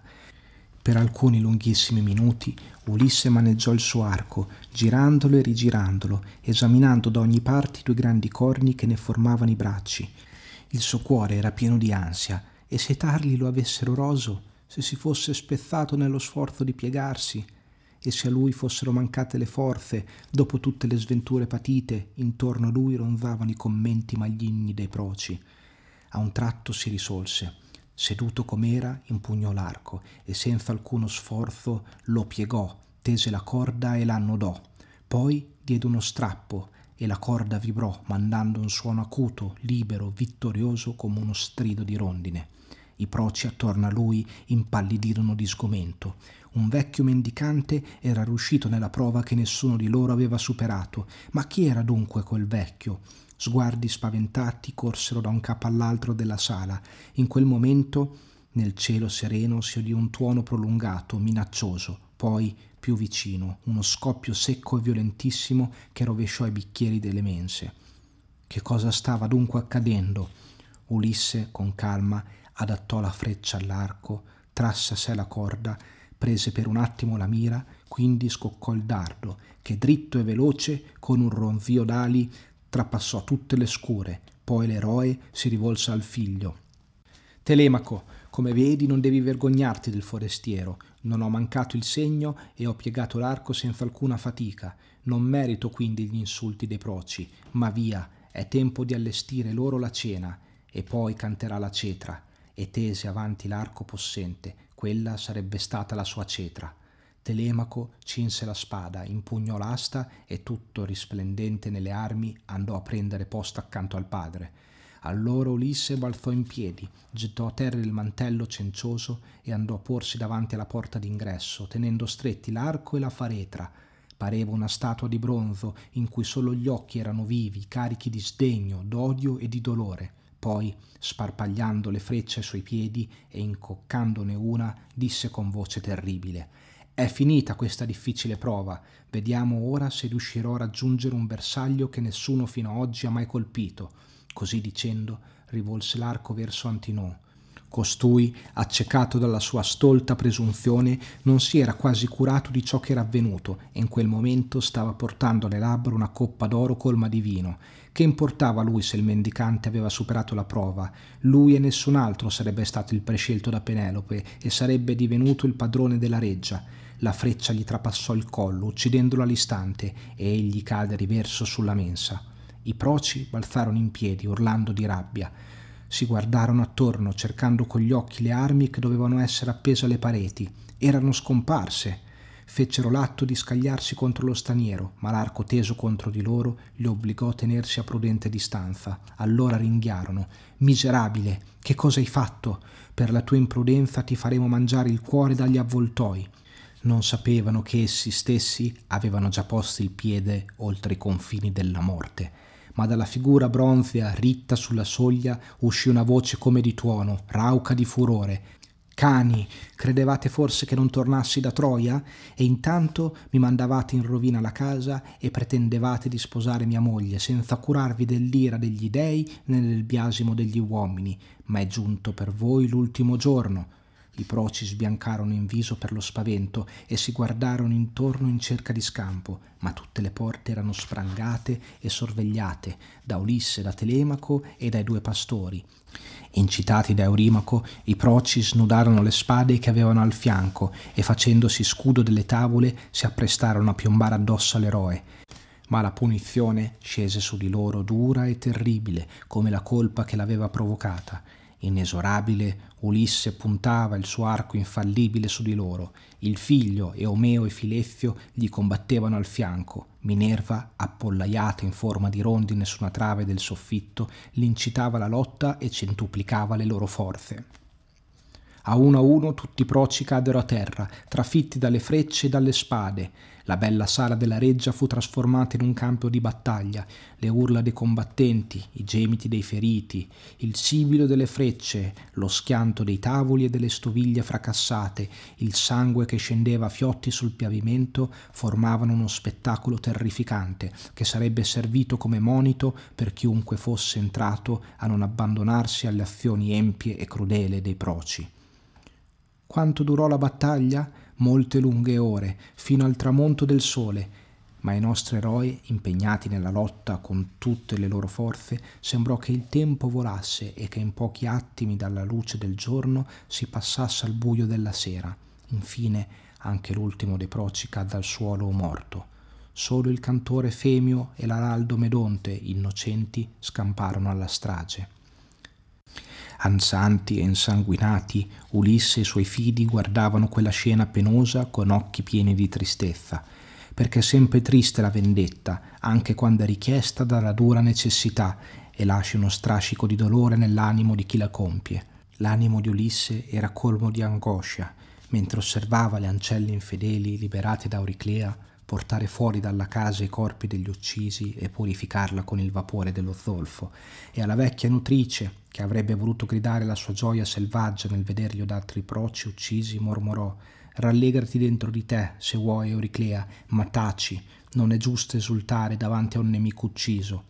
Speaker 1: per alcuni lunghissimi minuti Ulisse maneggiò il suo arco, girandolo e rigirandolo, esaminando da ogni parte i due grandi corni che ne formavano i bracci. Il suo cuore era pieno di ansia, e se i tarli lo avessero roso, se si fosse spezzato nello sforzo di piegarsi, e se a lui fossero mancate le forze dopo tutte le sventure patite, intorno a lui ronzavano i commenti maligni dei proci. A un tratto si risolse Seduto com'era, impugnò l'arco e senza alcuno sforzo lo piegò, tese la corda e l'annodò. Poi diede uno strappo e la corda vibrò, mandando un suono acuto, libero, vittorioso come uno strido di rondine. I proci attorno a lui impallidirono di sgomento. Un vecchio mendicante era riuscito nella prova che nessuno di loro aveva superato. Ma chi era dunque quel vecchio? Sguardi spaventati corsero da un capo all'altro della sala. In quel momento, nel cielo sereno, si udì un tuono prolungato, minaccioso, poi più vicino, uno scoppio secco e violentissimo che rovesciò i bicchieri delle mense. Che cosa stava dunque accadendo? Ulisse, con calma, adattò la freccia all'arco, trasse a sé la corda, prese per un attimo la mira, quindi scoccò il dardo, che dritto e veloce, con un ronzio d'ali, trapassò tutte le scure, poi l'eroe si rivolse al figlio. Telemaco, come vedi non devi vergognarti del forestiero, non ho mancato il segno e ho piegato l'arco senza alcuna fatica, non merito quindi gli insulti dei proci, ma via, è tempo di allestire loro la cena, e poi canterà la cetra, e tese avanti l'arco possente, quella sarebbe stata la sua cetra. Telemaco cinse la spada, impugnò l'asta e tutto risplendente nelle armi andò a prendere posto accanto al padre. Allora Ulisse balzò in piedi, gettò a terra il mantello cencioso e andò a porsi davanti alla porta d'ingresso, tenendo stretti l'arco e la faretra. Pareva una statua di bronzo in cui solo gli occhi erano vivi, carichi di sdegno, d'odio e di dolore. Poi, sparpagliando le frecce ai suoi piedi e incoccandone una, disse con voce terribile: è finita questa difficile prova, vediamo ora se riuscirò a raggiungere un bersaglio che nessuno fino ad oggi ha mai colpito. Così dicendo, rivolse l'arco verso Antinò. Costui, accecato dalla sua stolta presunzione, non si era quasi curato di ciò che era avvenuto e in quel momento stava portando alle labbra una coppa d'oro colma di vino. Che importava a lui se il mendicante aveva superato la prova? Lui e nessun altro sarebbe stato il prescelto da Penelope e sarebbe divenuto il padrone della reggia la freccia gli trapassò il collo, uccidendolo all'istante, e egli cadde riverso sulla mensa. I proci balzarono in piedi, urlando di rabbia. Si guardarono attorno, cercando con gli occhi le armi che dovevano essere appese alle pareti. Erano scomparse. Fecero l'atto di scagliarsi contro lo straniero, ma l'arco teso contro di loro li obbligò a tenersi a prudente distanza. Allora ringhiarono. Miserabile, che cosa hai fatto? Per la tua imprudenza ti faremo mangiare il cuore dagli avvoltoi non sapevano che essi stessi avevano già posto il piede oltre i confini della morte. Ma dalla figura bronzea, ritta sulla soglia, uscì una voce come di tuono, rauca di furore. Cani, credevate forse che non tornassi da Troia? E intanto mi mandavate in rovina la casa e pretendevate di sposare mia moglie, senza curarvi dell'ira degli dei né del biasimo degli uomini. Ma è giunto per voi l'ultimo giorno i proci sbiancarono in viso per lo spavento e si guardarono intorno in cerca di scampo, ma tutte le porte erano sprangate e sorvegliate da Ulisse, da Telemaco e dai due pastori. Incitati da Eurimaco, i proci snudarono le spade che avevano al fianco e facendosi scudo delle tavole si apprestarono a piombare addosso all'eroe ma la punizione scese su di loro dura e terribile come la colpa che l'aveva provocata Inesorabile, Ulisse puntava il suo arco infallibile su di loro. Il figlio, Eomeo e Filezio, gli combattevano al fianco. Minerva, appollaiata in forma di rondine su una trave del soffitto, l'incitava alla lotta e centuplicava le loro forze. A uno a uno tutti i proci caddero a terra, trafitti dalle frecce e dalle spade. La bella sala della reggia fu trasformata in un campo di battaglia, le urla dei combattenti, i gemiti dei feriti, il sibilo delle frecce, lo schianto dei tavoli e delle stoviglie fracassate, il sangue che scendeva a fiotti sul pavimento formavano uno spettacolo terrificante che sarebbe servito come monito per chiunque fosse entrato a non abbandonarsi alle azioni empie e crudele dei proci. Quanto durò la battaglia? molte lunghe ore, fino al tramonto del sole, ma ai nostri eroi, impegnati nella lotta con tutte le loro forze, sembrò che il tempo volasse e che in pochi attimi dalla luce del giorno si passasse al buio della sera. Infine, anche l'ultimo dei proci cadde al suolo morto. Solo il cantore Femio e l'araldo Medonte, innocenti, scamparono alla strage. Ansanti e insanguinati, Ulisse e i suoi fidi guardavano quella scena penosa con occhi pieni di tristezza, perché è sempre triste la vendetta, anche quando è richiesta dalla dura necessità e lascia uno strascico di dolore nell'animo di chi la compie. L'animo di Ulisse era colmo di angoscia, mentre osservava le ancelle infedeli liberate da Euriclea portare fuori dalla casa i corpi degli uccisi e purificarla con il vapore dello zolfo, e alla vecchia nutrice, che avrebbe voluto gridare la sua gioia selvaggia nel vedergli da altri proci uccisi, mormorò Rallegrati dentro di te, se vuoi, Euriclea, ma taci, non è giusto esultare davanti a un nemico ucciso.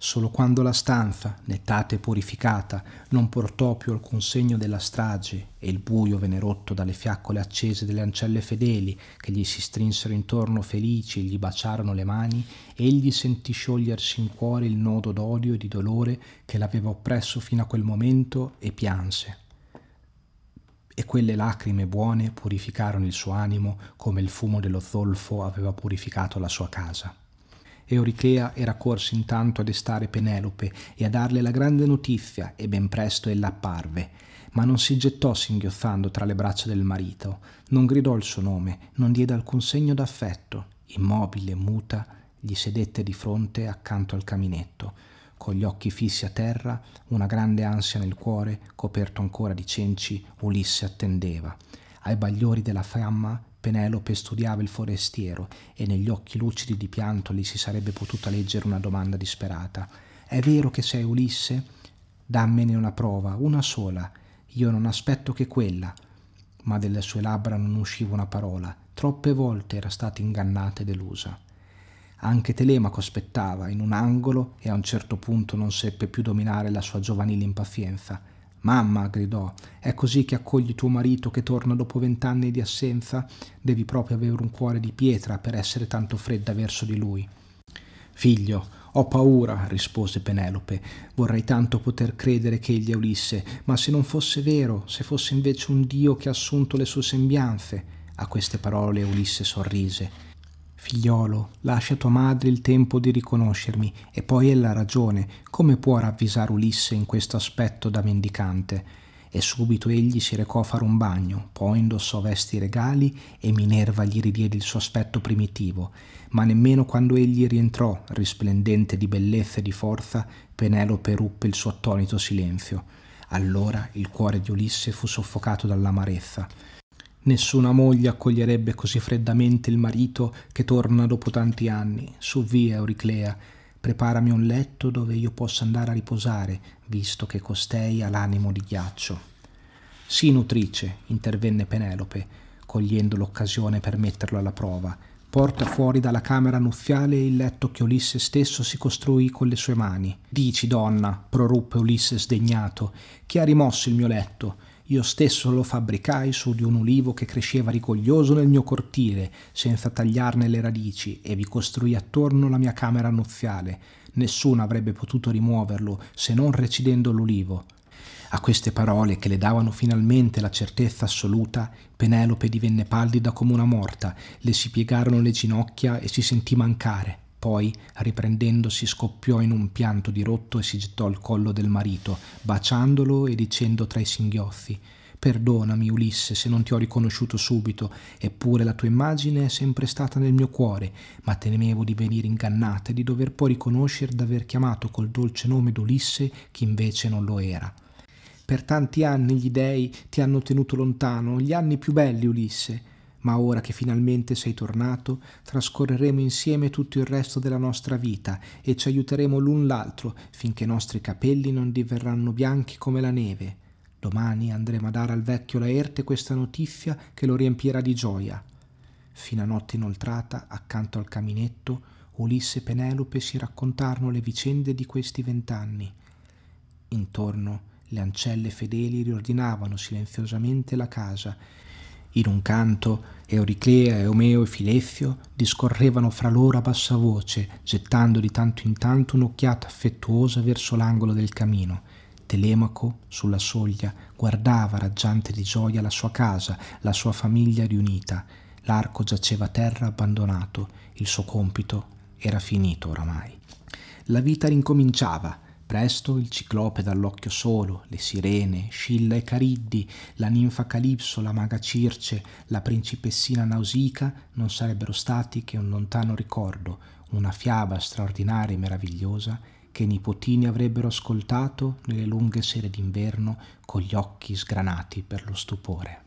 Speaker 1: Solo quando la stanza, nettata e purificata, non portò più alcun segno della strage e il buio venne rotto dalle fiaccole accese delle ancelle fedeli che gli si strinsero intorno felici e gli baciarono le mani, egli sentì sciogliersi in cuore il nodo d'odio e di dolore che l'aveva oppresso fino a quel momento e pianse. E quelle lacrime buone purificarono il suo animo come il fumo dello zolfo aveva purificato la sua casa. Eurichea era corsa intanto a destare Penelope e a darle la grande notizia e ben presto ella apparve. Ma non si gettò singhiozzando tra le braccia del marito, non gridò il suo nome, non diede alcun segno d'affetto. Immobile, muta, gli sedette di fronte accanto al caminetto, con gli occhi fissi a terra, una grande ansia nel cuore, coperto ancora di cenci, Ulisse attendeva. Ai bagliori della fiamma Penelope studiava il forestiero e negli occhi lucidi di pianto gli si sarebbe potuta leggere una domanda disperata. È vero che sei Ulisse? Dammene una prova, una sola. Io non aspetto che quella. Ma delle sue labbra non usciva una parola. Troppe volte era stata ingannata e delusa. Anche Telemaco aspettava in un angolo e a un certo punto non seppe più dominare la sua giovanile impazienza Mamma, gridò, è così che accogli tuo marito che torna dopo vent'anni di assenza? Devi proprio avere un cuore di pietra per essere tanto fredda verso di lui. Figlio, ho paura, rispose Penelope. Vorrei tanto poter credere che egli è Ulisse, ma se non fosse vero, se fosse invece un dio che ha assunto le sue sembianze. A queste parole Ulisse sorrise. Figliolo, lascia tua madre il tempo di riconoscermi, e poi ella ha ragione, come può ravvisare Ulisse in questo aspetto da mendicante? E subito egli si recò a fare un bagno, poi indossò vesti regali e Minerva gli ridiede il suo aspetto primitivo, ma nemmeno quando egli rientrò, risplendente di bellezza e di forza, Penelope ruppe il suo attonito silenzio. Allora il cuore di Ulisse fu soffocato dall'amarezza Nessuna moglie accoglierebbe così freddamente il marito che torna dopo tanti anni. Su via, Euriclea, preparami un letto dove io possa andare a riposare, visto che costei ha l'animo di ghiaccio. Sì, nutrice, intervenne Penelope, cogliendo l'occasione per metterlo alla prova. Porta fuori dalla camera nuziale il letto che Ulisse stesso si costruì con le sue mani. Dici, donna, proruppe Ulisse sdegnato, chi ha rimosso il mio letto? Io stesso lo fabbricai su di un ulivo che cresceva rigoglioso nel mio cortile, senza tagliarne le radici, e vi costruì attorno la mia camera nuziale. Nessuno avrebbe potuto rimuoverlo se non recidendo l'ulivo. A queste parole, che le davano finalmente la certezza assoluta, Penelope divenne pallida come una morta, le si piegarono le ginocchia e si sentì mancare. Poi, riprendendosi, scoppiò in un pianto dirotto e si gettò al collo del marito, baciandolo e dicendo tra i singhiozzi Perdonami, Ulisse, se non ti ho riconosciuto subito, eppure la tua immagine è sempre stata nel mio cuore, ma temevo di venire ingannata e di dover poi riconoscere d'aver chiamato col dolce nome d'Ulisse chi invece non lo era. Per tanti anni gli dei ti hanno tenuto lontano, gli anni più belli, Ulisse, ma ora che finalmente sei tornato, trascorreremo insieme tutto il resto della nostra vita e ci aiuteremo l'un l'altro finché i nostri capelli non diverranno bianchi come la neve. Domani andremo a dare al vecchio Laerte questa notizia che lo riempirà di gioia. Fino a notte inoltrata, accanto al caminetto, Ulisse e Penelope si raccontarono le vicende di questi vent'anni. Intorno le ancelle fedeli riordinavano silenziosamente la casa in un canto Euriclea, Eomeo e Fileffio discorrevano fra loro a bassa voce, gettando di tanto in tanto un'occhiata affettuosa verso l'angolo del camino. Telemaco, sulla soglia, guardava raggiante di gioia la sua casa, la sua famiglia riunita. L'arco giaceva a terra abbandonato, il suo compito era finito oramai. La vita rincominciava, Presto il ciclope dall'occhio solo, le sirene, Scilla e Cariddi, la ninfa Calipso, la maga Circe, la principessina Nausica non sarebbero stati che un lontano ricordo, una fiaba straordinaria e meravigliosa che i nipotini avrebbero ascoltato nelle lunghe sere d'inverno con gli occhi sgranati per lo stupore.